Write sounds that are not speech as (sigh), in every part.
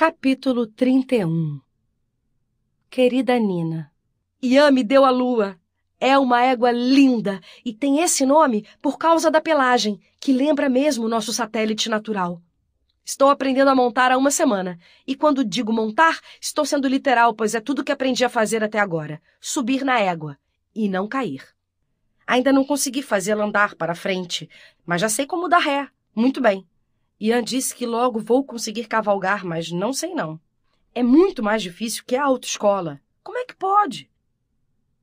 Capítulo 31 Querida Nina, Yami deu a lua. É uma égua linda e tem esse nome por causa da pelagem, que lembra mesmo nosso satélite natural. Estou aprendendo a montar há uma semana, e quando digo montar, estou sendo literal, pois é tudo que aprendi a fazer até agora: subir na égua e não cair. Ainda não consegui fazê-la andar para frente, mas já sei como dar ré, muito bem. Ian disse que logo vou conseguir cavalgar, mas não sei não. É muito mais difícil que a autoescola. Como é que pode?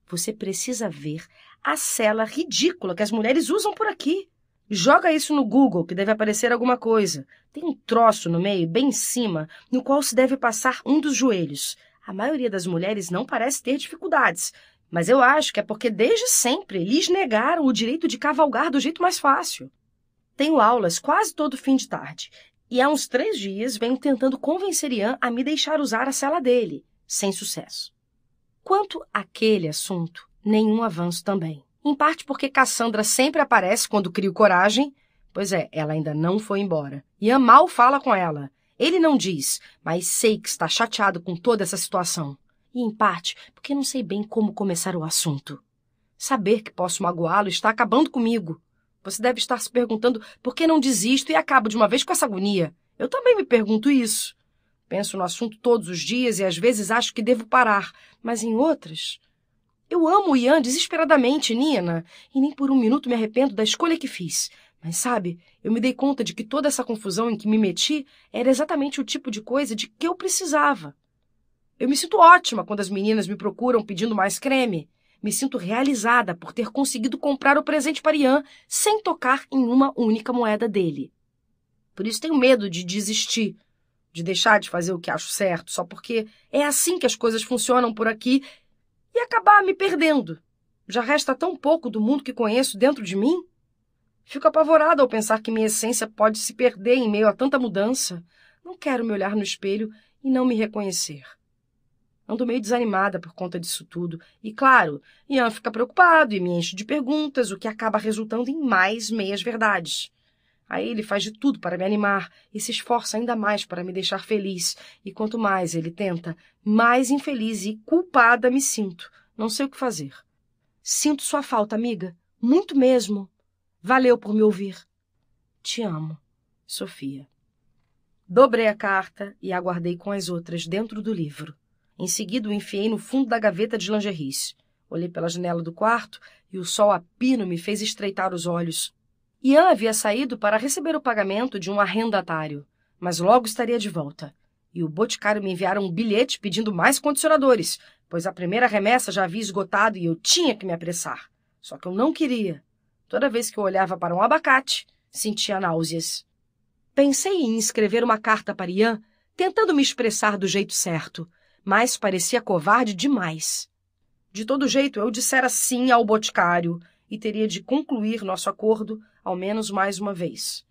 Você precisa ver a cela ridícula que as mulheres usam por aqui. Joga isso no Google, que deve aparecer alguma coisa. Tem um troço no meio, bem em cima, no qual se deve passar um dos joelhos. A maioria das mulheres não parece ter dificuldades, mas eu acho que é porque desde sempre lhes negaram o direito de cavalgar do jeito mais fácil. Tenho aulas quase todo fim de tarde. E há uns três dias venho tentando convencer Ian a me deixar usar a cela dele, sem sucesso. Quanto àquele assunto, nenhum avanço também. Em parte porque Cassandra sempre aparece quando crio coragem. Pois é, ela ainda não foi embora. Ian mal fala com ela. Ele não diz, mas sei que está chateado com toda essa situação. E em parte porque não sei bem como começar o assunto. Saber que posso magoá-lo está acabando comigo. Você deve estar se perguntando por que não desisto e acabo de uma vez com essa agonia. Eu também me pergunto isso. Penso no assunto todos os dias e às vezes acho que devo parar, mas em outras. Eu amo o Ian desesperadamente, Nina, e nem por um minuto me arrependo da escolha que fiz. Mas sabe, eu me dei conta de que toda essa confusão em que me meti era exatamente o tipo de coisa de que eu precisava. Eu me sinto ótima quando as meninas me procuram pedindo mais creme. Me sinto realizada por ter conseguido comprar o presente para Ian sem tocar em uma única moeda dele. Por isso tenho medo de desistir, de deixar de fazer o que acho certo, só porque é assim que as coisas funcionam por aqui e acabar me perdendo. Já resta tão pouco do mundo que conheço dentro de mim. Fico apavorada ao pensar que minha essência pode se perder em meio a tanta mudança. Não quero me olhar no espelho e não me reconhecer. Ando meio desanimada por conta disso tudo. E claro, Ian fica preocupado e me enche de perguntas, o que acaba resultando em mais meias verdades. Aí ele faz de tudo para me animar e se esforça ainda mais para me deixar feliz. E quanto mais ele tenta, mais infeliz e culpada me sinto. Não sei o que fazer. Sinto sua falta, amiga. Muito mesmo. Valeu por me ouvir. Te amo, Sofia. Dobrei a carta e aguardei com as outras dentro do livro. Em seguida, o enfiei no fundo da gaveta de lingeries. Olhei pela janela do quarto e o sol a pino me fez estreitar os olhos. Ian havia saído para receber o pagamento de um arrendatário, mas logo estaria de volta. E o boticário me enviara um bilhete pedindo mais condicionadores, pois a primeira remessa já havia esgotado e eu tinha que me apressar. Só que eu não queria. Toda vez que eu olhava para um abacate, sentia náuseas. Pensei em escrever uma carta para Ian, tentando me expressar do jeito certo, mas parecia covarde demais. De todo jeito, eu dissera sim ao boticário e teria de concluir nosso acordo ao menos mais uma vez.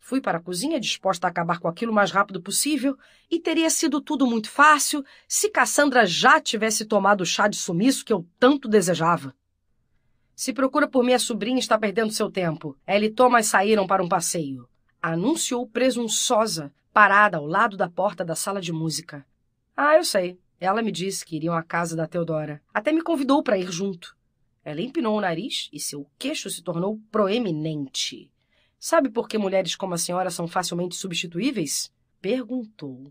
Fui para a cozinha disposta a acabar com aquilo o mais rápido possível e teria sido tudo muito fácil se Cassandra já tivesse tomado o chá de sumiço que eu tanto desejava. Se procura por minha sobrinha está perdendo seu tempo. Ela e Thomas saíram para um passeio. Anunciou presunçosa, parada ao lado da porta da sala de música. Ah, eu sei. Ela me disse que iriam à casa da Teodora. Até me convidou para ir junto. Ela empinou o nariz e seu queixo se tornou proeminente. Sabe por que mulheres como a senhora são facilmente substituíveis? Perguntou.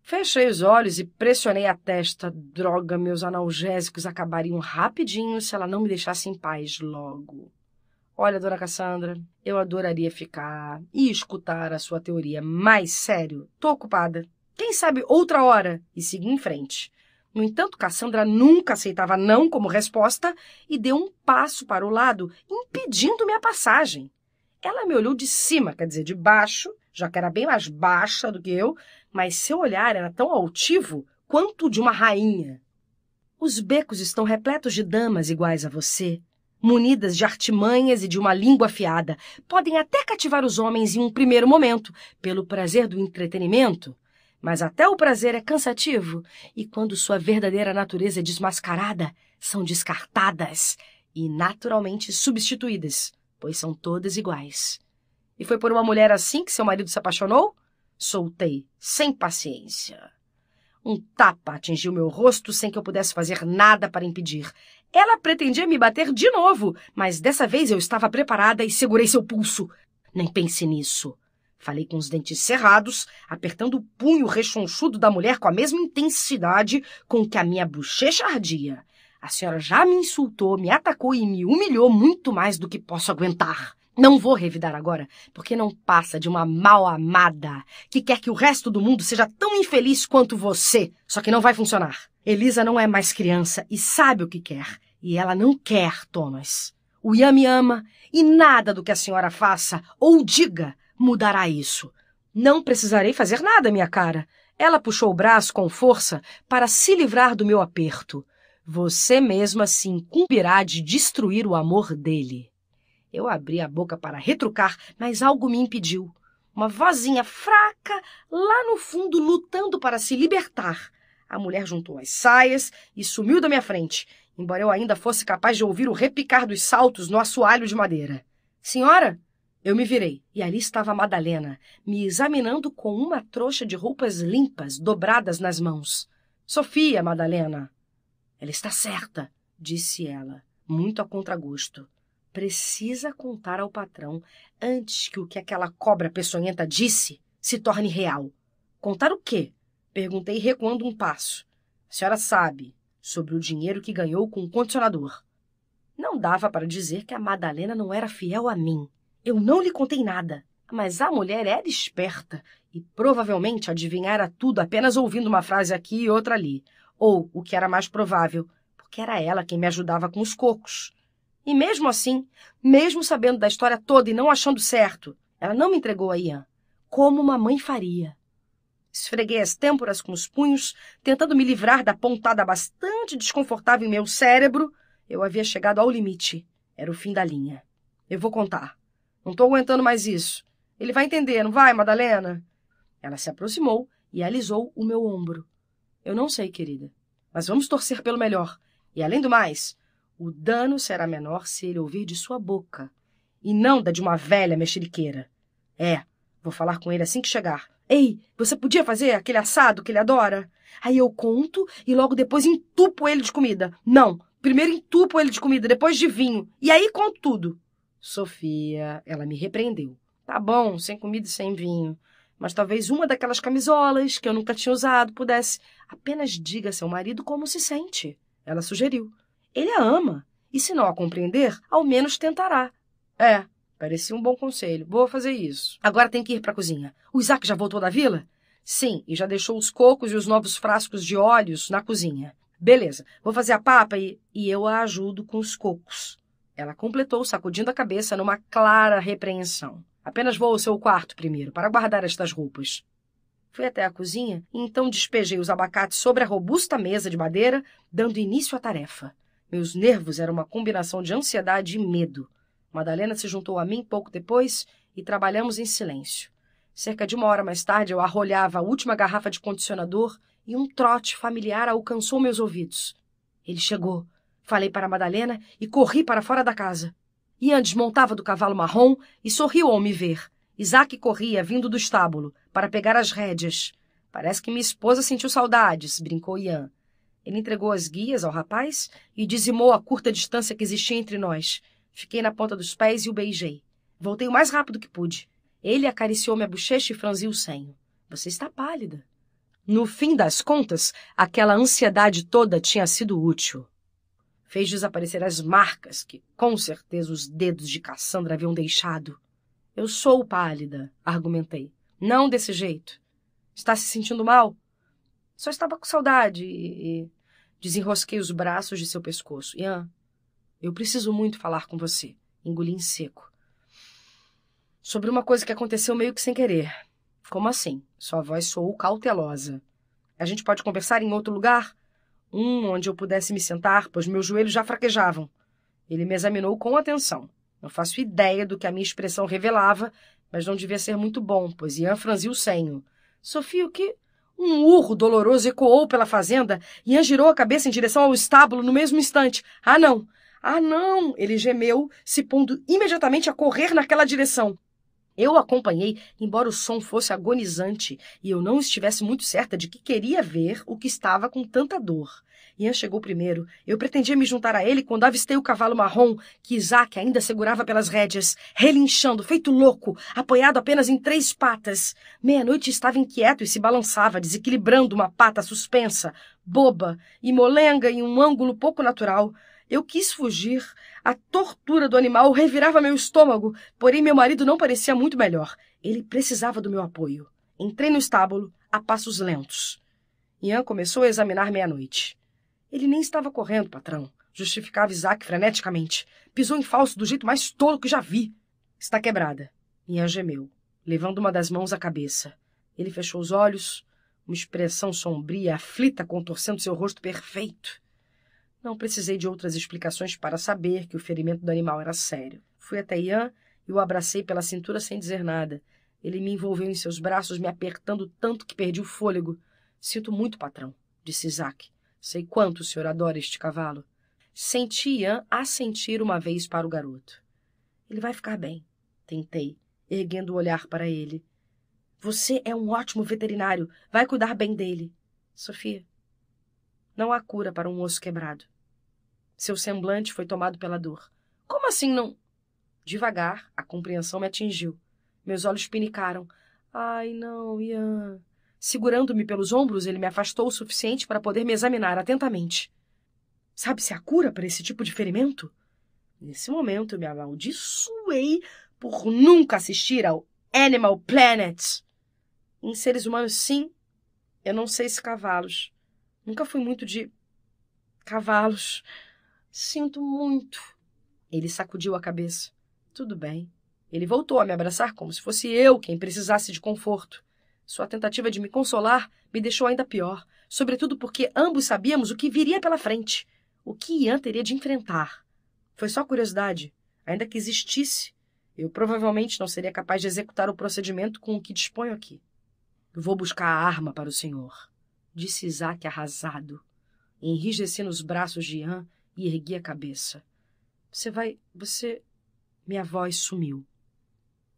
Fechei os olhos e pressionei a testa. Droga, meus analgésicos acabariam rapidinho se ela não me deixasse em paz logo. Olha, dona Cassandra, eu adoraria ficar e escutar a sua teoria, mas sério, tô ocupada. Quem sabe outra hora? E seguia em frente. No entanto, Cassandra nunca aceitava não como resposta e deu um passo para o lado, impedindo-me a passagem. Ela me olhou de cima, quer dizer, de baixo, já que era bem mais baixa do que eu, mas seu olhar era tão altivo quanto o de uma rainha. Os becos estão repletos de damas iguais a você, munidas de artimanhas e de uma língua afiada. Podem até cativar os homens em um primeiro momento, pelo prazer do entretenimento, mas até o prazer é cansativo, e quando sua verdadeira natureza é desmascarada, são descartadas e naturalmente substituídas, pois são todas iguais. E foi por uma mulher assim que seu marido se apaixonou? Soltei, sem paciência. Um tapa atingiu meu rosto sem que eu pudesse fazer nada para impedir. Ela pretendia me bater de novo, mas dessa vez eu estava preparada e segurei seu pulso. Nem pense nisso. Falei com os dentes cerrados, apertando o punho rechonchudo da mulher com a mesma intensidade com que a minha bochecha ardia. A senhora já me insultou, me atacou e me humilhou muito mais do que posso aguentar. Não vou revidar agora, porque não passa de uma mal amada que quer que o resto do mundo seja tão infeliz quanto você. Só que não vai funcionar. Elisa não é mais criança e sabe o que quer. E ela não quer, Thomas. O Ian me ama e nada do que a senhora faça ou diga mudará isso. Não precisarei fazer nada, minha cara. Ela puxou o braço com força para se livrar do meu aperto. Você mesma se incumbirá de destruir o amor dele. Eu abri a boca para retrucar, mas algo me impediu. Uma vozinha fraca lá no fundo lutando para se libertar. A mulher juntou as saias e sumiu da minha frente, embora eu ainda fosse capaz de ouvir o repicar dos saltos no assoalho de madeira. Senhora? Eu me virei e ali estava a Madalena, me examinando com uma trouxa de roupas limpas, dobradas nas mãos. Sofia, Madalena! Ela está certa, disse ela, muito a contragosto. Precisa contar ao patrão antes que o que aquela cobra peçonhenta disse se torne real. Contar o quê? Perguntei recuando um passo. A senhora sabe sobre o dinheiro que ganhou com o condicionador. Não dava para dizer que a Madalena não era fiel a mim. Eu não lhe contei nada. Mas a mulher era esperta e provavelmente adivinhara tudo apenas ouvindo uma frase aqui e outra ali. Ou, o que era mais provável, porque era ela quem me ajudava com os cocos. E mesmo assim, mesmo sabendo da história toda e não achando certo, ela não me entregou a Ian, como uma mãe faria. Esfreguei as têmporas com os punhos, tentando me livrar da pontada bastante desconfortável em meu cérebro. Eu havia chegado ao limite. Era o fim da linha. Eu vou contar. Não estou aguentando mais isso. Ele vai entender, não vai, Madalena? Ela se aproximou e alisou o meu ombro. Eu não sei, querida, mas vamos torcer pelo melhor. E além do mais, o dano será menor se ele ouvir de sua boca e não da de uma velha mexeriqueira. É, vou falar com ele assim que chegar. Ei, você podia fazer aquele assado que ele adora? Aí eu conto e logo depois entupo ele de comida. Não, primeiro entupo ele de comida, depois de vinho. E aí conto tudo. Sofia, ela me repreendeu. Tá bom, sem comida e sem vinho. Mas talvez uma daquelas camisolas que eu nunca tinha usado pudesse. Apenas diga a seu marido como se sente, ela sugeriu. Ele a ama, e se não a compreender, ao menos tentará. É, parecia um bom conselho. Vou fazer isso. Agora tem que ir para a cozinha. O Isaac já voltou da vila? Sim, e já deixou os cocos e os novos frascos de óleos na cozinha. Beleza, vou fazer a papa e, e eu a ajudo com os cocos. Ela completou, sacudindo a cabeça numa clara repreensão. Apenas vou ao seu quarto primeiro, para guardar estas roupas. Fui até a cozinha e então despejei os abacates sobre a robusta mesa de madeira, dando início à tarefa. Meus nervos eram uma combinação de ansiedade e medo. Madalena se juntou a mim pouco depois e trabalhamos em silêncio. Cerca de uma hora mais tarde, eu arrolhava a última garrafa de condicionador e um trote familiar alcançou meus ouvidos. Ele chegou, falei para Madalena e corri para fora da casa. Ian desmontava do cavalo marrom e sorriu ao me ver. Isaac corria, vindo do estábulo, para pegar as rédeas. Parece que minha esposa sentiu saudades, brincou Ian. Ele entregou as guias ao rapaz e dizimou a curta distância que existia entre nós. Fiquei na ponta dos pés e o beijei. Voltei o mais rápido que pude. Ele acariciou minha bochecha e franziu o senho. Você está pálida. No fim das contas, aquela ansiedade toda tinha sido útil fez desaparecer as marcas que, com certeza, os dedos de Cassandra haviam deixado. Eu sou pálida, argumentei. Não desse jeito. Está se sentindo mal? Só estava com saudade e. e... Desenrosquei os braços de seu pescoço. Ian, eu preciso muito falar com você. Engoli em seco. Sobre uma coisa que aconteceu meio que sem querer. Como assim? Sua voz soou cautelosa. A gente pode conversar em outro lugar? um onde eu pudesse me sentar, pois meus joelhos já fraquejavam. Ele me examinou com atenção. Não faço ideia do que a minha expressão revelava, mas não devia ser muito bom, pois Ian franziu o senho. Sofia, o que? Um urro doloroso ecoou pela fazenda. Ian girou a cabeça em direção ao estábulo no mesmo instante. Ah, não! Ah, não! Ele gemeu, se pondo imediatamente a correr naquela direção. Eu acompanhei, embora o som fosse agonizante e eu não estivesse muito certa de que queria ver o que estava com tanta dor. Ian chegou primeiro. Eu pretendia me juntar a ele quando avistei o cavalo marrom que Isaac ainda segurava pelas rédeas, relinchando, feito louco, apoiado apenas em três patas. Meia-noite estava inquieto e se balançava, desequilibrando uma pata suspensa, boba e molenga em um ângulo pouco natural. Eu quis fugir, a tortura do animal revirava meu estômago, porém meu marido não parecia muito melhor. Ele precisava do meu apoio. Entrei no estábulo, a passos lentos. Ian começou a examinar meia-noite. Ele nem estava correndo, patrão, justificava Isaac freneticamente. Pisou em falso do jeito mais tolo que já vi. Está quebrada. Ian gemeu, levando uma das mãos à cabeça. Ele fechou os olhos, uma expressão sombria, aflita, contorcendo seu rosto perfeito. Não precisei de outras explicações para saber que o ferimento do animal era sério. Fui até Ian e o abracei pela cintura sem dizer nada. Ele me envolveu em seus braços, me apertando tanto que perdi o fôlego. Sinto muito, patrão, disse Isaac. Sei quanto o senhor adora este cavalo. Senti Ian assentir uma vez para o garoto. Ele vai ficar bem, tentei, erguendo o olhar para ele. Você é um ótimo veterinário. Vai cuidar bem dele. Sofia, não há cura para um osso quebrado. Seu semblante foi tomado pela dor. Como assim não? Devagar, a compreensão me atingiu. Meus olhos pinicaram. Ai, não, Ian. Segurando-me pelos ombros, ele me afastou o suficiente para poder me examinar atentamente. Sabe-se a cura para esse tipo de ferimento? Nesse momento, eu me amaldiçoei por nunca assistir ao Animal Planet. Em seres humanos, sim. Eu não sei se cavalos. Nunca fui muito de cavalos. Sinto muito. Ele sacudiu a cabeça. Tudo bem. Ele voltou a me abraçar como se fosse eu quem precisasse de conforto. Sua tentativa de me consolar me deixou ainda pior, sobretudo porque ambos sabíamos o que viria pela frente, o que Ian teria de enfrentar. Foi só curiosidade, ainda que existisse, eu provavelmente não seria capaz de executar o procedimento com o que disponho aqui. Vou buscar a arma para o senhor, disse Isaac arrasado. Enrijeci nos braços de Ian e ergui a cabeça. Você vai. Você. Minha voz sumiu.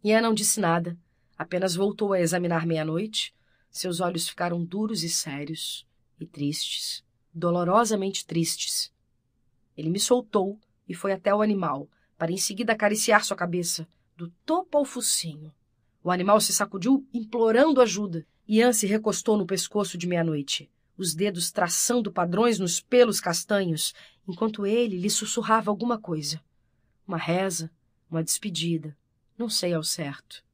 Ian não disse nada, apenas voltou a examinar meia-noite. Seus olhos ficaram duros e sérios, e tristes, dolorosamente tristes. Ele me soltou e foi até o animal, para em seguida acariciar sua cabeça, do topo ao focinho. O animal se sacudiu implorando ajuda. Ian se recostou no pescoço de meia-noite os dedos traçando padrões nos pelos castanhos, enquanto ele lhe sussurrava alguma coisa. Uma reza, uma despedida, não sei ao certo.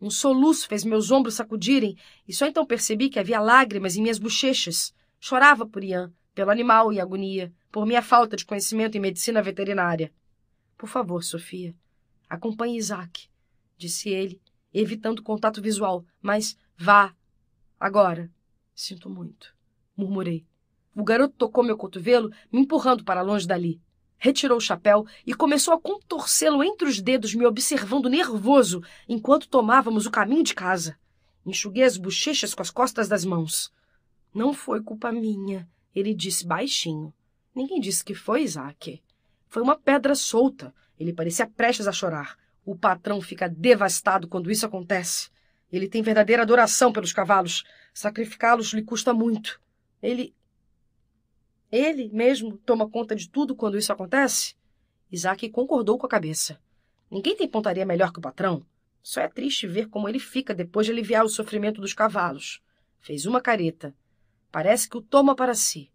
Um soluço fez meus ombros sacudirem e só então percebi que havia lágrimas em minhas bochechas. Chorava por Ian, pelo animal e agonia, por minha falta de conhecimento em medicina veterinária. Por favor, Sofia, acompanhe Isaac, disse ele, evitando contato visual, mas vá agora. Sinto muito murmurei. O garoto tocou meu cotovelo, me empurrando para longe dali. Retirou o chapéu e começou a contorcê-lo entre os dedos, me observando nervoso enquanto tomávamos o caminho de casa. Enxuguei as bochechas com as costas das mãos. Não foi culpa minha, ele disse baixinho. Ninguém disse que foi, Isaac. Foi uma pedra solta. Ele parecia prestes a chorar. O patrão fica devastado quando isso acontece. Ele tem verdadeira adoração pelos cavalos. Sacrificá-los lhe custa muito. Ele. Ele mesmo toma conta de tudo quando isso acontece? Isaac concordou com a cabeça. Ninguém tem pontaria melhor que o patrão. Só é triste ver como ele fica depois de aliviar o sofrimento dos cavalos. Fez uma careta. Parece que o toma para si.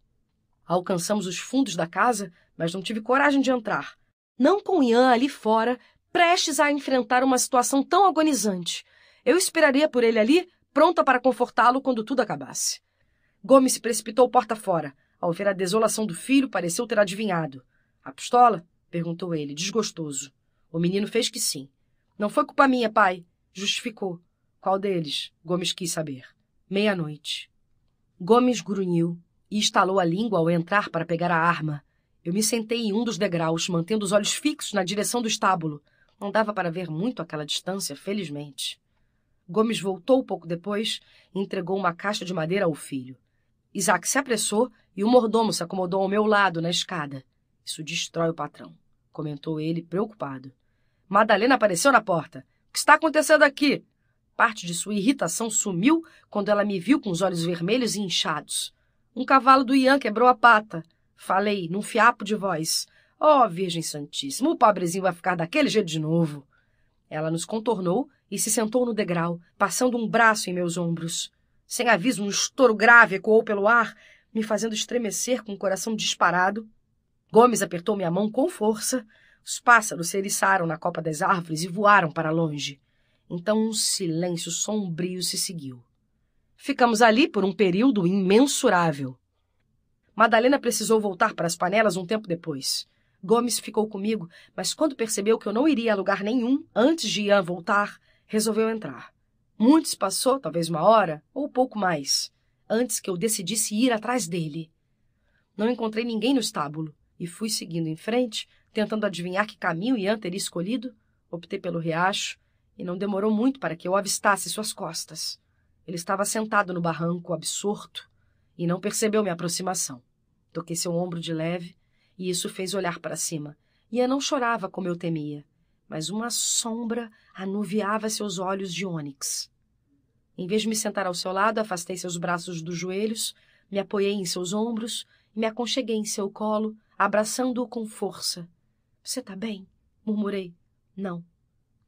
Alcançamos os fundos da casa, mas não tive coragem de entrar. Não com Ian ali fora, prestes a enfrentar uma situação tão agonizante. Eu esperaria por ele ali, pronta para confortá-lo quando tudo acabasse. Gomes se precipitou porta fora. Ao ver a desolação do filho, pareceu ter adivinhado. A pistola? perguntou ele, desgostoso. O menino fez que sim. Não foi culpa minha, pai. Justificou. Qual deles? Gomes quis saber. Meia-noite. Gomes grunhiu e estalou a língua ao entrar para pegar a arma. Eu me sentei em um dos degraus, mantendo os olhos fixos na direção do estábulo. Não dava para ver muito aquela distância, felizmente. Gomes voltou pouco depois e entregou uma caixa de madeira ao filho. Isaac se apressou e o mordomo se acomodou ao meu lado na escada. Isso destrói o patrão, comentou ele, preocupado. Madalena apareceu na porta. O que está acontecendo aqui? Parte de sua irritação sumiu quando ela me viu com os olhos vermelhos e inchados. Um cavalo do Ian quebrou a pata. Falei, num fiapo de voz. Oh, Virgem Santíssima, o pobrezinho vai ficar daquele jeito de novo. Ela nos contornou e se sentou no degrau, passando um braço em meus ombros. Sem aviso, um estouro grave ecoou pelo ar, me fazendo estremecer com o coração disparado. Gomes apertou minha mão com força. Os pássaros se eriçaram na copa das árvores e voaram para longe. Então um silêncio sombrio se seguiu. Ficamos ali por um período imensurável. Madalena precisou voltar para as panelas um tempo depois. Gomes ficou comigo, mas quando percebeu que eu não iria a lugar nenhum antes de Ian voltar, resolveu entrar. Muito se passou, talvez uma hora ou pouco mais, antes que eu decidisse ir atrás dele. Não encontrei ninguém no estábulo e fui seguindo em frente, tentando adivinhar que caminho Ian teria escolhido. Optei pelo riacho e não demorou muito para que eu avistasse suas costas. Ele estava sentado no barranco, absorto, e não percebeu minha aproximação. Toquei seu ombro de leve e isso fez olhar para cima. Ian não chorava como eu temia mas uma sombra anuviava seus olhos de ônix. Em vez de me sentar ao seu lado, afastei seus braços dos joelhos, me apoiei em seus ombros e me aconcheguei em seu colo, abraçando-o com força. Você está bem? murmurei. Não.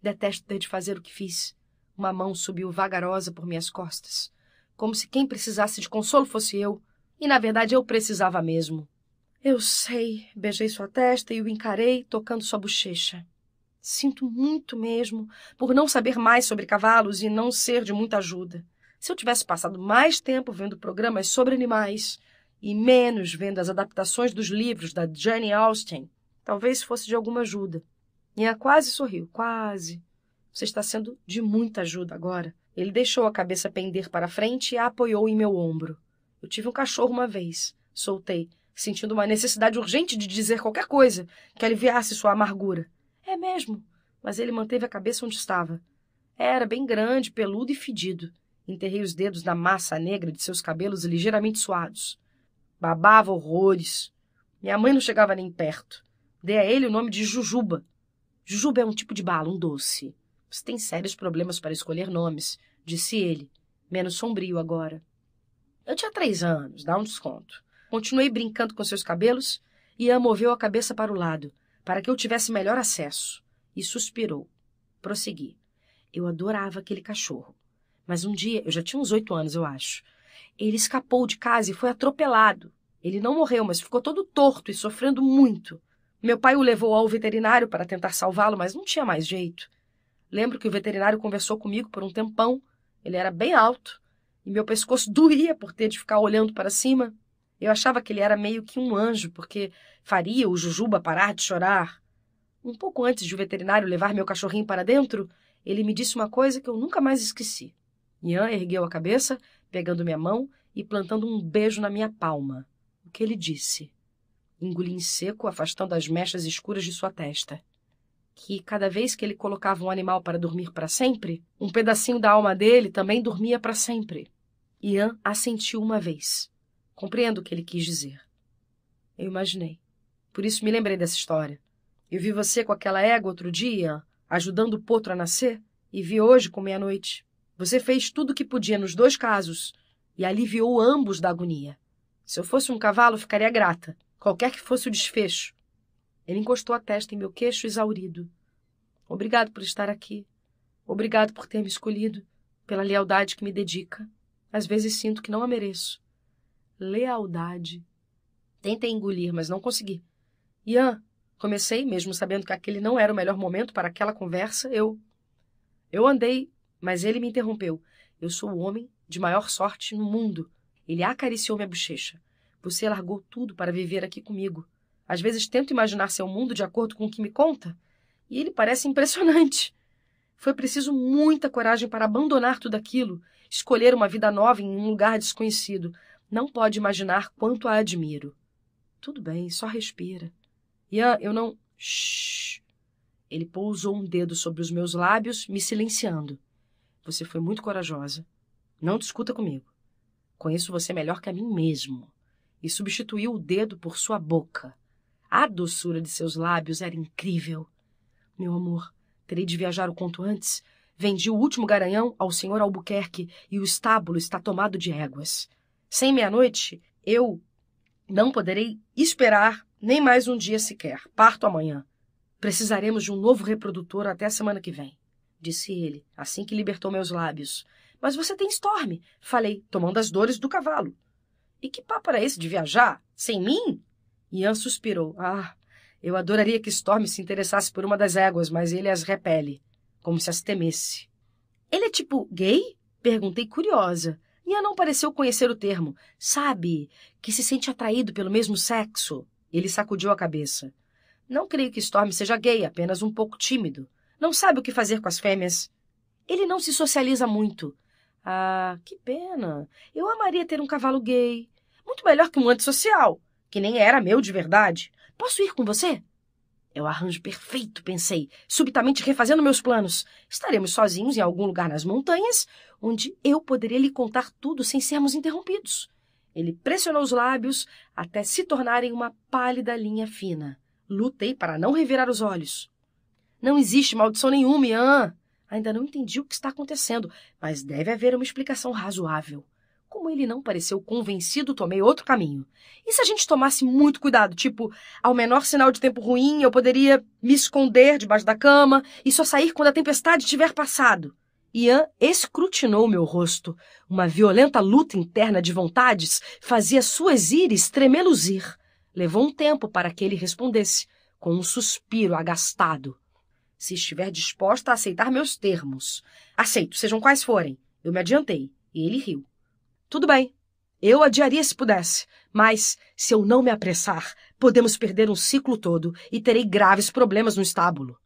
Detesto ter de fazer o que fiz. Uma mão subiu vagarosa por minhas costas, como se quem precisasse de consolo fosse eu, e na verdade eu precisava mesmo. Eu sei, beijei sua testa e o encarei, tocando sua bochecha. Sinto muito mesmo por não saber mais sobre cavalos e não ser de muita ajuda. Se eu tivesse passado mais tempo vendo programas sobre animais e menos vendo as adaptações dos livros da Jane Austen, talvez fosse de alguma ajuda. Ian quase sorriu. Quase. Você está sendo de muita ajuda agora. Ele deixou a cabeça pender para frente e a apoiou em meu ombro. Eu tive um cachorro uma vez. Soltei, sentindo uma necessidade urgente de dizer qualquer coisa que aliviasse sua amargura. É mesmo. Mas ele manteve a cabeça onde estava. Era bem grande, peludo e fedido. Enterrei os dedos na massa negra de seus cabelos ligeiramente suados. Babava horrores. Minha mãe não chegava nem perto. Dei a ele o nome de Jujuba. Jujuba é um tipo de bala, um doce. Você tem sérios problemas para escolher nomes, disse ele, menos sombrio agora. Eu tinha três anos, dá um desconto. Continuei brincando com seus cabelos e a moveu a cabeça para o lado, para que eu tivesse melhor acesso, e suspirou. Prossegui. Eu adorava aquele cachorro. Mas um dia, eu já tinha uns oito anos, eu acho, ele escapou de casa e foi atropelado. Ele não morreu, mas ficou todo torto e sofrendo muito. Meu pai o levou ao veterinário para tentar salvá-lo, mas não tinha mais jeito. Lembro que o veterinário conversou comigo por um tempão. Ele era bem alto e meu pescoço (laughs) doía por ter de ficar olhando para cima. Eu achava que ele era meio que um anjo, porque Faria o Jujuba parar de chorar? Um pouco antes de o veterinário levar meu cachorrinho para dentro, ele me disse uma coisa que eu nunca mais esqueci. Ian ergueu a cabeça, pegando minha mão e plantando um beijo na minha palma. O que ele disse? Engoli em seco, afastando as mechas escuras de sua testa. Que cada vez que ele colocava um animal para dormir para sempre, um pedacinho da alma dele também dormia para sempre. Ian assentiu uma vez. Compreendo o que ele quis dizer. Eu imaginei. Por isso me lembrei dessa história. Eu vi você com aquela égua outro dia, ajudando o potro a nascer, e vi hoje com meia-noite. Você fez tudo o que podia nos dois casos e aliviou ambos da agonia. Se eu fosse um cavalo, ficaria grata, qualquer que fosse o desfecho. Ele encostou a testa em meu queixo exaurido. Obrigado por estar aqui. Obrigado por ter me escolhido, pela lealdade que me dedica. Às vezes sinto que não a mereço. Lealdade. Tentei engolir, mas não consegui. Ian, comecei, mesmo sabendo que aquele não era o melhor momento para aquela conversa, eu. Eu andei, mas ele me interrompeu. Eu sou o homem de maior sorte no mundo. Ele acariciou minha bochecha. Você largou tudo para viver aqui comigo. Às vezes tento imaginar seu mundo de acordo com o que me conta, e ele parece impressionante. Foi preciso muita coragem para abandonar tudo aquilo, escolher uma vida nova em um lugar desconhecido. Não pode imaginar quanto a admiro. Tudo bem, só respira. Ian, eu não. Shh. Ele pousou um dedo sobre os meus lábios, me silenciando. Você foi muito corajosa. Não discuta comigo. Conheço você melhor que a mim mesmo. E substituiu o dedo por sua boca. A doçura de seus lábios era incrível. Meu amor, terei de viajar o quanto antes. Vendi o último garanhão ao senhor Albuquerque e o estábulo está tomado de éguas. Sem meia-noite, eu não poderei esperar nem mais um dia sequer. Parto amanhã. Precisaremos de um novo reprodutor até a semana que vem, disse ele, assim que libertou meus lábios. Mas você tem Storm, falei, tomando as dores do cavalo. E que papo era esse de viajar? Sem mim? Ian suspirou. Ah, eu adoraria que Storm se interessasse por uma das éguas, mas ele as repele, como se as temesse. Ele é tipo gay? Perguntei curiosa. Ian não pareceu conhecer o termo. Sabe, que se sente atraído pelo mesmo sexo. Ele sacudiu a cabeça. Não creio que Storm seja gay, apenas um pouco tímido. Não sabe o que fazer com as fêmeas. Ele não se socializa muito. Ah, que pena. Eu amaria ter um cavalo gay. Muito melhor que um antissocial, que nem era meu de verdade. Posso ir com você? É o arranjo perfeito, pensei, subitamente refazendo meus planos. Estaremos sozinhos em algum lugar nas montanhas, onde eu poderia lhe contar tudo sem sermos interrompidos. Ele pressionou os lábios até se tornarem uma pálida linha fina. Lutei para não revirar os olhos. Não existe maldição nenhuma, Ian! Ainda não entendi o que está acontecendo, mas deve haver uma explicação razoável. Como ele não pareceu convencido, tomei outro caminho. E se a gente tomasse muito cuidado? Tipo, ao menor sinal de tempo ruim, eu poderia me esconder debaixo da cama e só sair quando a tempestade tiver passado. Ian escrutinou meu rosto. Uma violenta luta interna de vontades fazia suas íris tremeluzir. Levou um tempo para que ele respondesse, com um suspiro agastado. Se estiver disposta a aceitar meus termos. Aceito, sejam quais forem. Eu me adiantei, e ele riu. Tudo bem. Eu adiaria se pudesse, mas se eu não me apressar, podemos perder um ciclo todo e terei graves problemas no estábulo.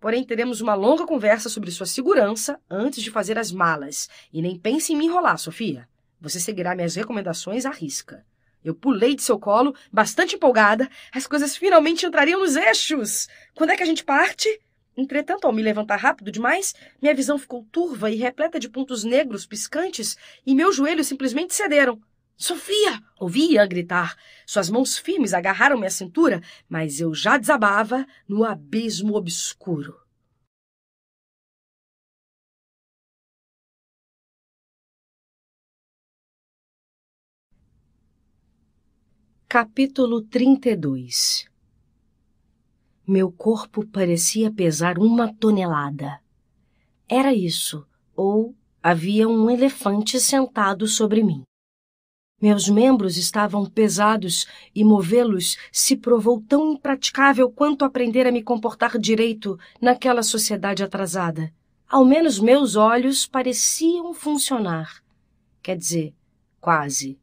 Porém, teremos uma longa conversa sobre sua segurança antes de fazer as malas. E nem pense em me enrolar, Sofia. Você seguirá minhas recomendações à risca. Eu pulei de seu colo, bastante empolgada. As coisas finalmente entrariam nos eixos. Quando é que a gente parte? Entretanto, ao me levantar rápido demais, minha visão ficou turva e repleta de pontos negros piscantes e meus joelhos simplesmente cederam. Sofia! Ouvia gritar. Suas mãos firmes agarraram minha cintura, mas eu já desabava no abismo obscuro. Capítulo 32 Meu corpo parecia pesar uma tonelada. Era isso, ou havia um elefante sentado sobre mim. Meus membros estavam pesados e movê-los se provou tão impraticável quanto aprender a me comportar direito naquela sociedade atrasada. Ao menos meus olhos pareciam funcionar. Quer dizer, quase.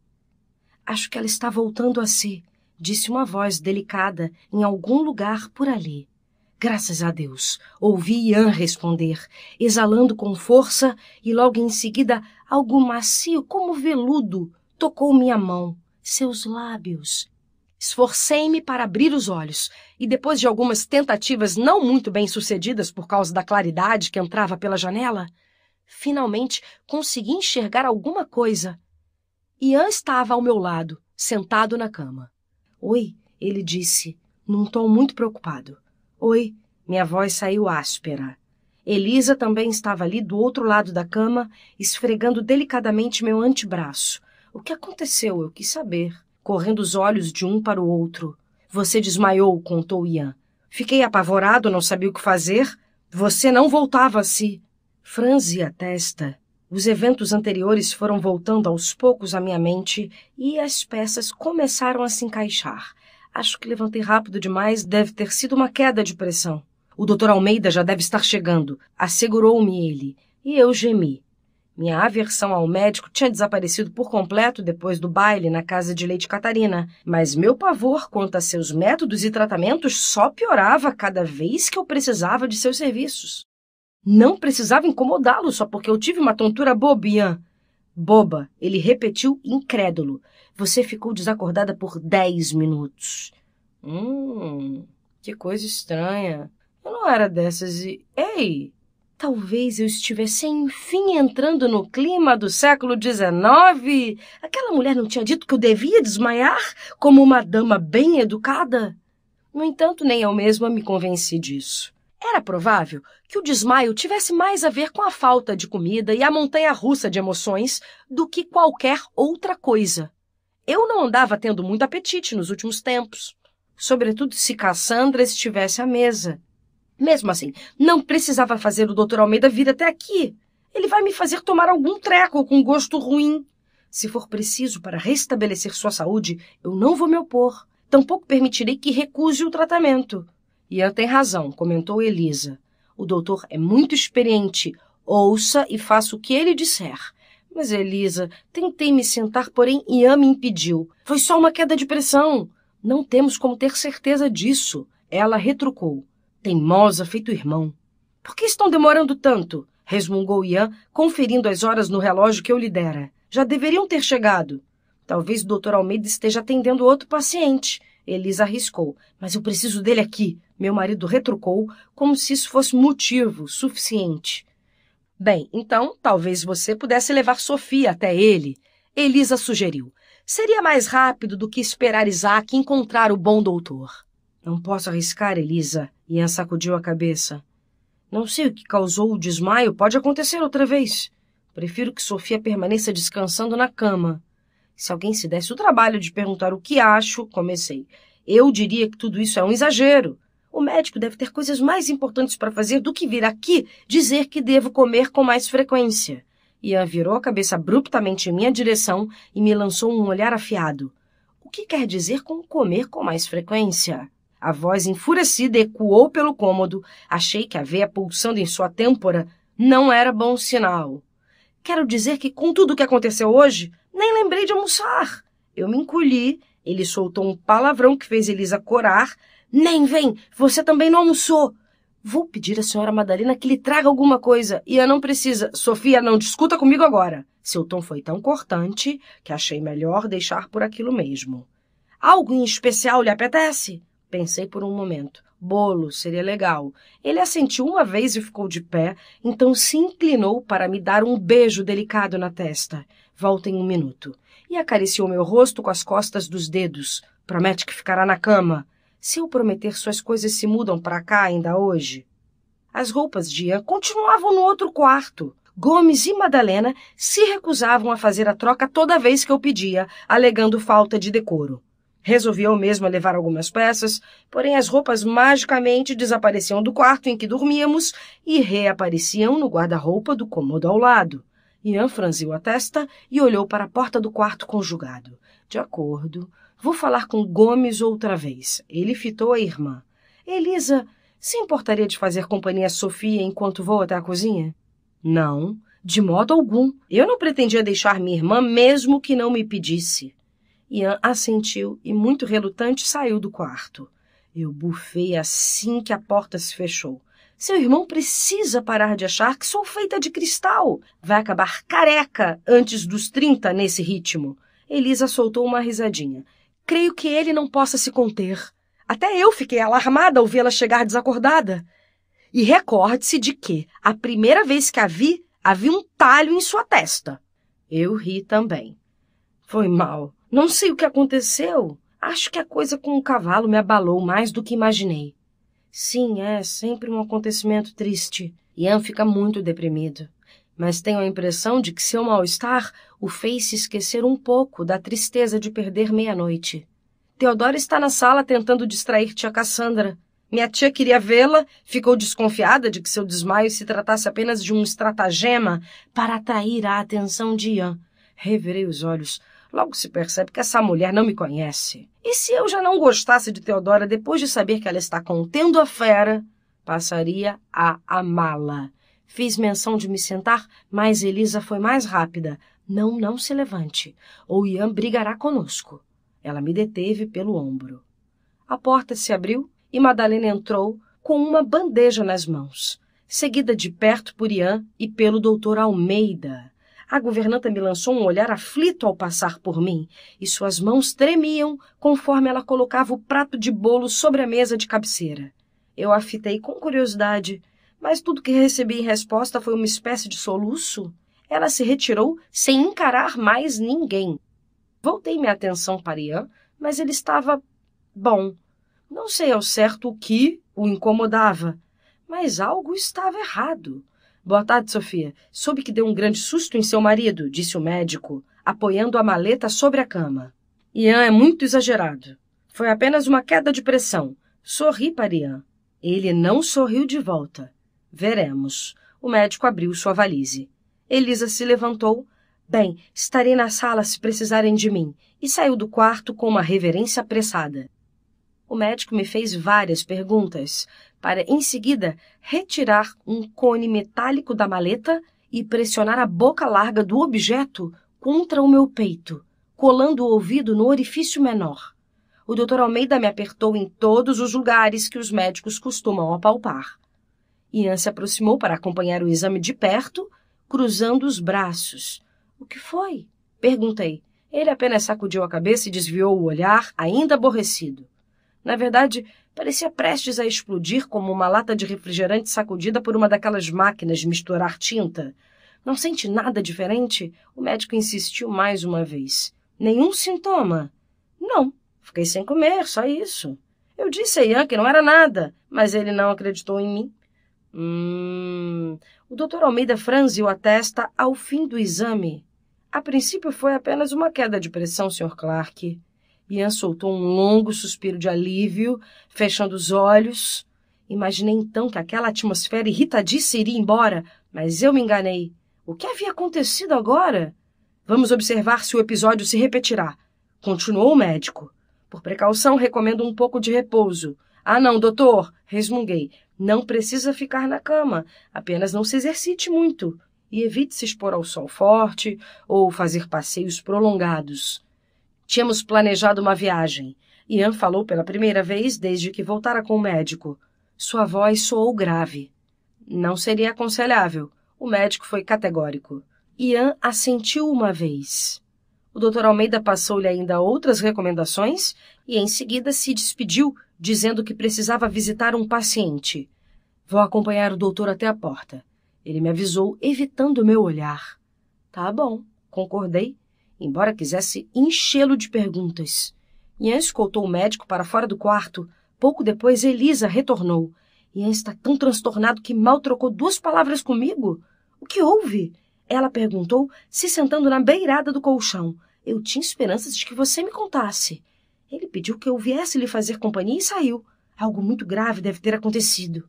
Acho que ela está voltando a si, disse uma voz delicada em algum lugar por ali. Graças a Deus, ouvi Ian responder, exalando com força e logo em seguida algo macio como veludo Tocou minha mão, seus lábios. Esforcei-me para abrir os olhos, e depois de algumas tentativas não muito bem sucedidas por causa da claridade que entrava pela janela, finalmente consegui enxergar alguma coisa. Ian estava ao meu lado, sentado na cama. Oi, ele disse, num tom muito preocupado. Oi, minha voz saiu áspera. Elisa também estava ali do outro lado da cama, esfregando delicadamente meu antebraço, o que aconteceu? Eu quis saber. Correndo os olhos de um para o outro. Você desmaiou, contou Ian. Fiquei apavorado, não sabia o que fazer. Você não voltava a si. Franzi a testa. Os eventos anteriores foram voltando aos poucos à minha mente e as peças começaram a se encaixar. Acho que levantei rápido demais, deve ter sido uma queda de pressão. O doutor Almeida já deve estar chegando, assegurou-me ele, e eu gemi. Minha aversão ao médico tinha desaparecido por completo depois do baile na casa de Leite Catarina, mas meu pavor quanto a seus métodos e tratamentos só piorava cada vez que eu precisava de seus serviços. Não precisava incomodá-lo só porque eu tive uma tontura bobinha. Boba, ele repetiu incrédulo. Você ficou desacordada por dez minutos. Hum, que coisa estranha. Eu não era dessas e. Ei! Talvez eu estivesse, enfim, entrando no clima do século XIX. Aquela mulher não tinha dito que eu devia desmaiar como uma dama bem educada? No entanto, nem eu mesma me convenci disso. Era provável que o desmaio tivesse mais a ver com a falta de comida e a montanha russa de emoções do que qualquer outra coisa. Eu não andava tendo muito apetite nos últimos tempos, sobretudo se Cassandra estivesse à mesa. Mesmo assim, não precisava fazer o Dr. Almeida vir até aqui. Ele vai me fazer tomar algum treco com gosto ruim. Se for preciso para restabelecer sua saúde, eu não vou me opor. Tampouco permitirei que recuse o tratamento. Ian tem razão, comentou Elisa. O doutor é muito experiente. Ouça e faça o que ele disser. Mas, Elisa, tentei me sentar, porém Ian me impediu. Foi só uma queda de pressão. Não temos como ter certeza disso. Ela retrucou. Teimosa feito irmão. Por que estão demorando tanto? resmungou Ian, conferindo as horas no relógio que eu lhe dera. Já deveriam ter chegado. Talvez o Dr. Almeida esteja atendendo outro paciente. Elisa arriscou. Mas eu preciso dele aqui. Meu marido retrucou, como se isso fosse motivo suficiente. Bem, então talvez você pudesse levar Sofia até ele. Elisa sugeriu. Seria mais rápido do que esperar Isaac encontrar o bom doutor. Não posso arriscar, Elisa. Ian sacudiu a cabeça. Não sei o que causou o desmaio, pode acontecer outra vez. Prefiro que Sofia permaneça descansando na cama. Se alguém se desse o trabalho de perguntar o que acho, comecei. Eu diria que tudo isso é um exagero. O médico deve ter coisas mais importantes para fazer do que vir aqui dizer que devo comer com mais frequência. Ian virou a cabeça abruptamente em minha direção e me lançou um olhar afiado. O que quer dizer com comer com mais frequência? A voz enfurecida ecoou pelo cômodo. Achei que a veia pulsando em sua têmpora não era bom sinal. Quero dizer que, com tudo o que aconteceu hoje, nem lembrei de almoçar. Eu me encolhi, ele soltou um palavrão que fez Elisa corar. Nem vem, você também não almoçou. Vou pedir à senhora Madalena que lhe traga alguma coisa. E eu não precisa. Sofia, não discuta comigo agora. Seu tom foi tão cortante que achei melhor deixar por aquilo mesmo. Algo em especial lhe apetece? Pensei por um momento. Bolo, seria legal. Ele assentiu uma vez e ficou de pé, então se inclinou para me dar um beijo delicado na testa. Volta em um minuto. E acariciou meu rosto com as costas dos dedos. Promete que ficará na cama. Se eu prometer, suas coisas se mudam para cá ainda hoje. As roupas de Ian continuavam no outro quarto. Gomes e Madalena se recusavam a fazer a troca toda vez que eu pedia, alegando falta de decoro. Resolvi eu mesma levar algumas peças, porém as roupas magicamente desapareciam do quarto em que dormíamos e reapareciam no guarda-roupa do cômodo ao lado. Ian franziu a testa e olhou para a porta do quarto conjugado. De acordo. Vou falar com Gomes outra vez. Ele fitou a irmã. Elisa, se importaria de fazer companhia a Sofia enquanto vou até a cozinha? Não, de modo algum. Eu não pretendia deixar minha irmã mesmo que não me pedisse. Ian assentiu e, muito relutante, saiu do quarto. Eu bufei assim que a porta se fechou. Seu irmão precisa parar de achar que sou feita de cristal. Vai acabar careca antes dos trinta nesse ritmo. Elisa soltou uma risadinha. Creio que ele não possa se conter. Até eu fiquei alarmada ao vê-la chegar desacordada. E recorde-se de que, a primeira vez que a vi, havia um talho em sua testa. Eu ri também. Foi mal. Não sei o que aconteceu. Acho que a coisa com o cavalo me abalou mais do que imaginei. Sim, é sempre um acontecimento triste. Ian fica muito deprimido. Mas tenho a impressão de que seu mal-estar o fez se esquecer um pouco da tristeza de perder meia-noite. Teodora está na sala tentando distrair tia Cassandra. Minha tia queria vê-la, ficou desconfiada de que seu desmaio se tratasse apenas de um estratagema para atrair a atenção de Ian. Revirei os olhos. Logo se percebe que essa mulher não me conhece. E se eu já não gostasse de Teodora depois de saber que ela está contendo a fera, passaria a amá-la. Fiz menção de me sentar, mas Elisa foi mais rápida. Não, não se levante, ou Ian brigará conosco. Ela me deteve pelo ombro. A porta se abriu e Madalena entrou com uma bandeja nas mãos, seguida de perto por Ian e pelo doutor Almeida. A governanta me lançou um olhar aflito ao passar por mim, e suas mãos tremiam conforme ela colocava o prato de bolo sobre a mesa de cabeceira. Eu a fitei com curiosidade, mas tudo que recebi em resposta foi uma espécie de soluço. Ela se retirou sem encarar mais ninguém. Voltei minha atenção para Ian, mas ele estava. bom. Não sei ao certo o que o incomodava, mas algo estava errado. Boa tarde, Sofia. Soube que deu um grande susto em seu marido, disse o médico, apoiando a maleta sobre a cama. Ian é muito exagerado. Foi apenas uma queda de pressão. Sorri para Ian. Ele não sorriu de volta. Veremos. O médico abriu sua valise. Elisa se levantou. Bem, estarei na sala se precisarem de mim. E saiu do quarto com uma reverência apressada. O médico me fez várias perguntas para em seguida retirar um cone metálico da maleta e pressionar a boca larga do objeto contra o meu peito, colando o ouvido no orifício menor. O Dr. Almeida me apertou em todos os lugares que os médicos costumam apalpar. Ian se aproximou para acompanhar o exame de perto, cruzando os braços. O que foi? Perguntei. Ele apenas sacudiu a cabeça e desviou o olhar, ainda aborrecido. Na verdade, parecia prestes a explodir como uma lata de refrigerante sacudida por uma daquelas máquinas de misturar tinta. Não sente nada diferente? O médico insistiu mais uma vez. Nenhum sintoma? Não. Fiquei sem comer, só isso. Eu disse a Ian que não era nada, mas ele não acreditou em mim. Hum. O doutor Almeida franziu a testa ao fim do exame. A princípio foi apenas uma queda de pressão, Sr. Clark. Ian soltou um longo suspiro de alívio, fechando os olhos. Imaginei então que aquela atmosfera irritadiça iria embora, mas eu me enganei. O que havia acontecido agora? Vamos observar se o episódio se repetirá. Continuou o médico. Por precaução, recomendo um pouco de repouso. Ah, não, doutor, resmunguei. Não precisa ficar na cama. Apenas não se exercite muito e evite se expor ao sol forte ou fazer passeios prolongados. Tínhamos planejado uma viagem. Ian falou pela primeira vez desde que voltara com o médico. Sua voz soou grave. Não seria aconselhável. O médico foi categórico. Ian assentiu uma vez. O Dr. Almeida passou-lhe ainda outras recomendações e em seguida se despediu, dizendo que precisava visitar um paciente. Vou acompanhar o doutor até a porta. Ele me avisou, evitando meu olhar. Tá bom, concordei embora quisesse enchê-lo de perguntas. Ian escoltou o médico para fora do quarto. Pouco depois, Elisa retornou. Ian está tão transtornado que mal trocou duas palavras comigo. O que houve? Ela perguntou, se sentando na beirada do colchão. Eu tinha esperanças de que você me contasse. Ele pediu que eu viesse lhe fazer companhia e saiu. Algo muito grave deve ter acontecido.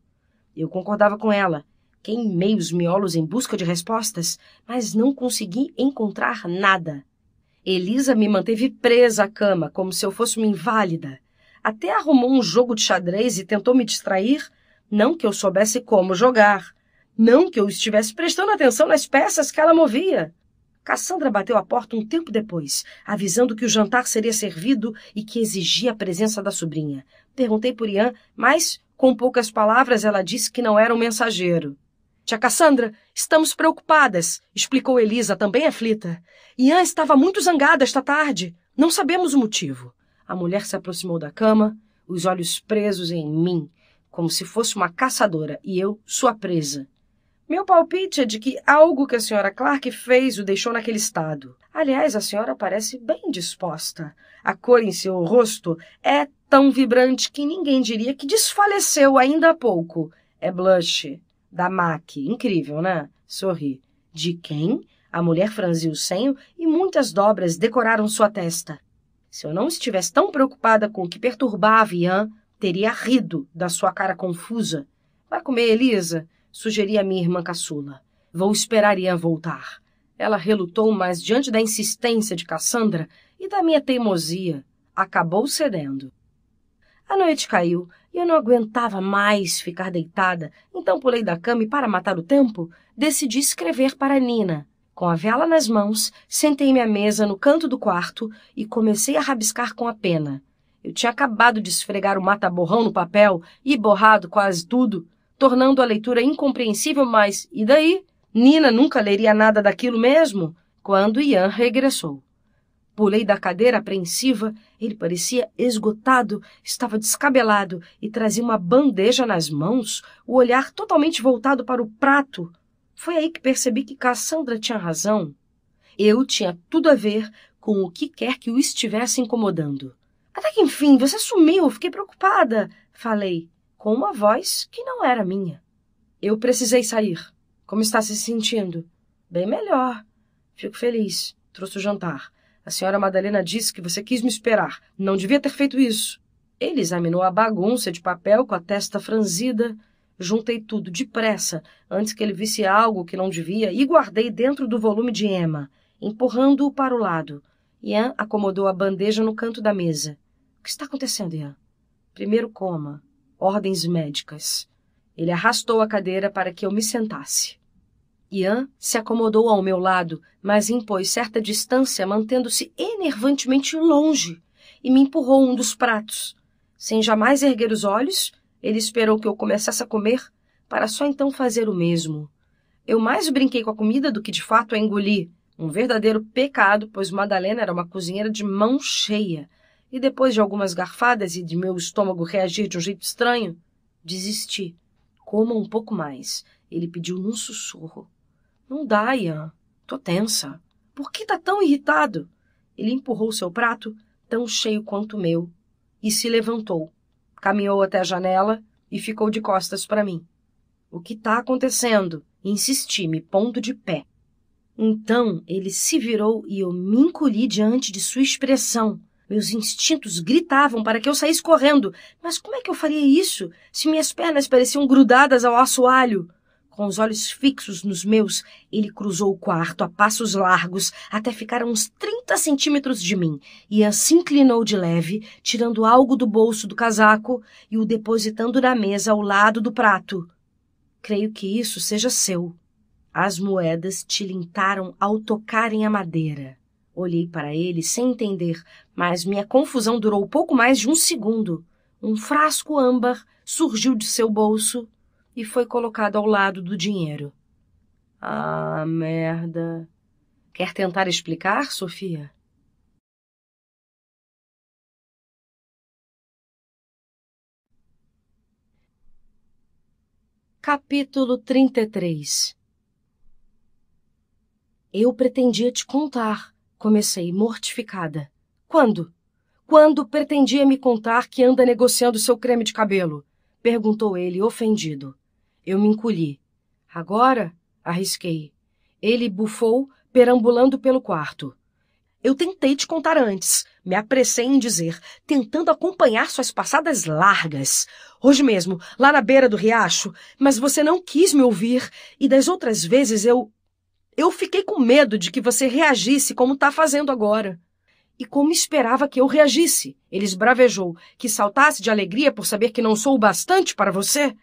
Eu concordava com ela. Queimei os miolos em busca de respostas, mas não consegui encontrar nada. Elisa me manteve presa à cama, como se eu fosse uma inválida. Até arrumou um jogo de xadrez e tentou me distrair, não que eu soubesse como jogar, não que eu estivesse prestando atenção nas peças que ela movia. Cassandra bateu à porta um tempo depois, avisando que o jantar seria servido e que exigia a presença da sobrinha. Perguntei por Ian, mas, com poucas palavras, ela disse que não era um mensageiro. Tia Cassandra, estamos preocupadas, explicou Elisa, também aflita. Ian estava muito zangada esta tarde. Não sabemos o motivo. A mulher se aproximou da cama, os olhos presos em mim, como se fosse uma caçadora e eu sua presa. Meu palpite é de que algo que a senhora Clark fez o deixou naquele estado. Aliás, a senhora parece bem disposta. A cor em seu rosto é tão vibrante que ninguém diria que desfaleceu ainda há pouco. É blush da MAC. Incrível, né? Sorri. De quem? A mulher franziu o senho e muitas dobras decoraram sua testa. Se eu não estivesse tão preocupada com o que perturbava Ian, teria rido da sua cara confusa. Vai comer, Elisa, sugeri a minha irmã caçula. Vou esperar Ian voltar. Ela relutou, mas diante da insistência de Cassandra e da minha teimosia, acabou cedendo. A noite caiu e eu não aguentava mais ficar deitada, então pulei da cama e, para matar o tempo, decidi escrever para Nina. Com a vela nas mãos, sentei-me à mesa no canto do quarto e comecei a rabiscar com a pena. Eu tinha acabado de esfregar o mata-borrão no papel e borrado quase tudo, tornando a leitura incompreensível, mas e daí? Nina nunca leria nada daquilo mesmo? Quando Ian regressou. Pulei da cadeira apreensiva. Ele parecia esgotado, estava descabelado e trazia uma bandeja nas mãos, o olhar totalmente voltado para o prato. Foi aí que percebi que Cassandra tinha razão. Eu tinha tudo a ver com o que quer que o estivesse incomodando. Até que enfim, você sumiu, fiquei preocupada, falei, com uma voz que não era minha. Eu precisei sair. Como está se sentindo? Bem melhor. Fico feliz. Trouxe o jantar. A senhora Madalena disse que você quis me esperar. Não devia ter feito isso. Ele examinou a bagunça de papel com a testa franzida. Juntei tudo depressa, antes que ele visse algo que não devia, e guardei dentro do volume de Emma, empurrando-o para o lado. Ian acomodou a bandeja no canto da mesa. O que está acontecendo, Ian? Primeiro coma. Ordens médicas. Ele arrastou a cadeira para que eu me sentasse. Ian se acomodou ao meu lado, mas impôs certa distância, mantendo-se enervantemente longe, e me empurrou um dos pratos. Sem jamais erguer os olhos, ele esperou que eu começasse a comer, para só então fazer o mesmo. Eu mais brinquei com a comida do que de fato a engoli, um verdadeiro pecado, pois Madalena era uma cozinheira de mão cheia, e depois de algumas garfadas e de meu estômago reagir de um jeito estranho, desisti. Coma um pouco mais, ele pediu num sussurro. Não dá, Ian. Tô tensa. Por que tá tão irritado? Ele empurrou seu prato, tão cheio quanto o meu, e se levantou. Caminhou até a janela e ficou de costas para mim. O que tá acontecendo? Insisti, me pondo de pé. Então ele se virou e eu me encolhi diante de sua expressão. Meus instintos gritavam para que eu saísse correndo, mas como é que eu faria isso se minhas pernas pareciam grudadas ao assoalho? Com os olhos fixos nos meus, ele cruzou o quarto a passos largos até ficar a uns 30 centímetros de mim e se assim inclinou de leve, tirando algo do bolso do casaco e o depositando na mesa ao lado do prato. Creio que isso seja seu. As moedas tilintaram ao tocarem a madeira. Olhei para ele sem entender, mas minha confusão durou pouco mais de um segundo. Um frasco âmbar surgiu de seu bolso e foi colocado ao lado do dinheiro. Ah, merda. Quer tentar explicar, Sofia? Capítulo 33 Eu pretendia te contar, comecei mortificada. Quando? Quando pretendia me contar que anda negociando seu creme de cabelo? perguntou ele, ofendido. Eu me encolhi. Agora, arrisquei. Ele bufou, perambulando pelo quarto. Eu tentei te contar antes, me apressei em dizer, tentando acompanhar suas passadas largas. Hoje mesmo, lá na beira do riacho, mas você não quis me ouvir, e das outras vezes eu. Eu fiquei com medo de que você reagisse como está fazendo agora. E como esperava que eu reagisse? Ele esbravejou, que saltasse de alegria por saber que não sou o bastante para você?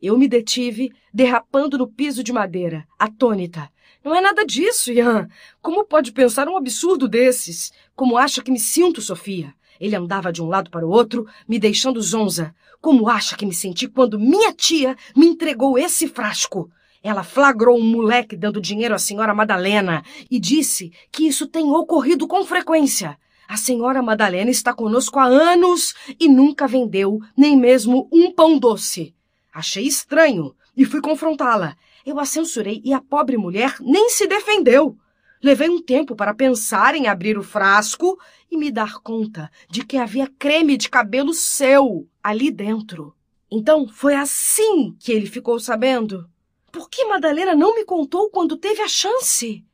Eu me detive, derrapando no piso de madeira, atônita. Não é nada disso, Ian. Como pode pensar um absurdo desses? Como acha que me sinto, Sofia? Ele andava de um lado para o outro, me deixando zonza. Como acha que me senti quando minha tia me entregou esse frasco? Ela flagrou um moleque dando dinheiro à senhora Madalena e disse que isso tem ocorrido com frequência. A senhora Madalena está conosco há anos e nunca vendeu nem mesmo um pão doce. Achei estranho e fui confrontá-la. Eu a censurei e a pobre mulher nem se defendeu. Levei um tempo para pensar em abrir o frasco e me dar conta de que havia creme de cabelo seu ali dentro. Então foi assim que ele ficou sabendo. Por que Madalena não me contou quando teve a chance?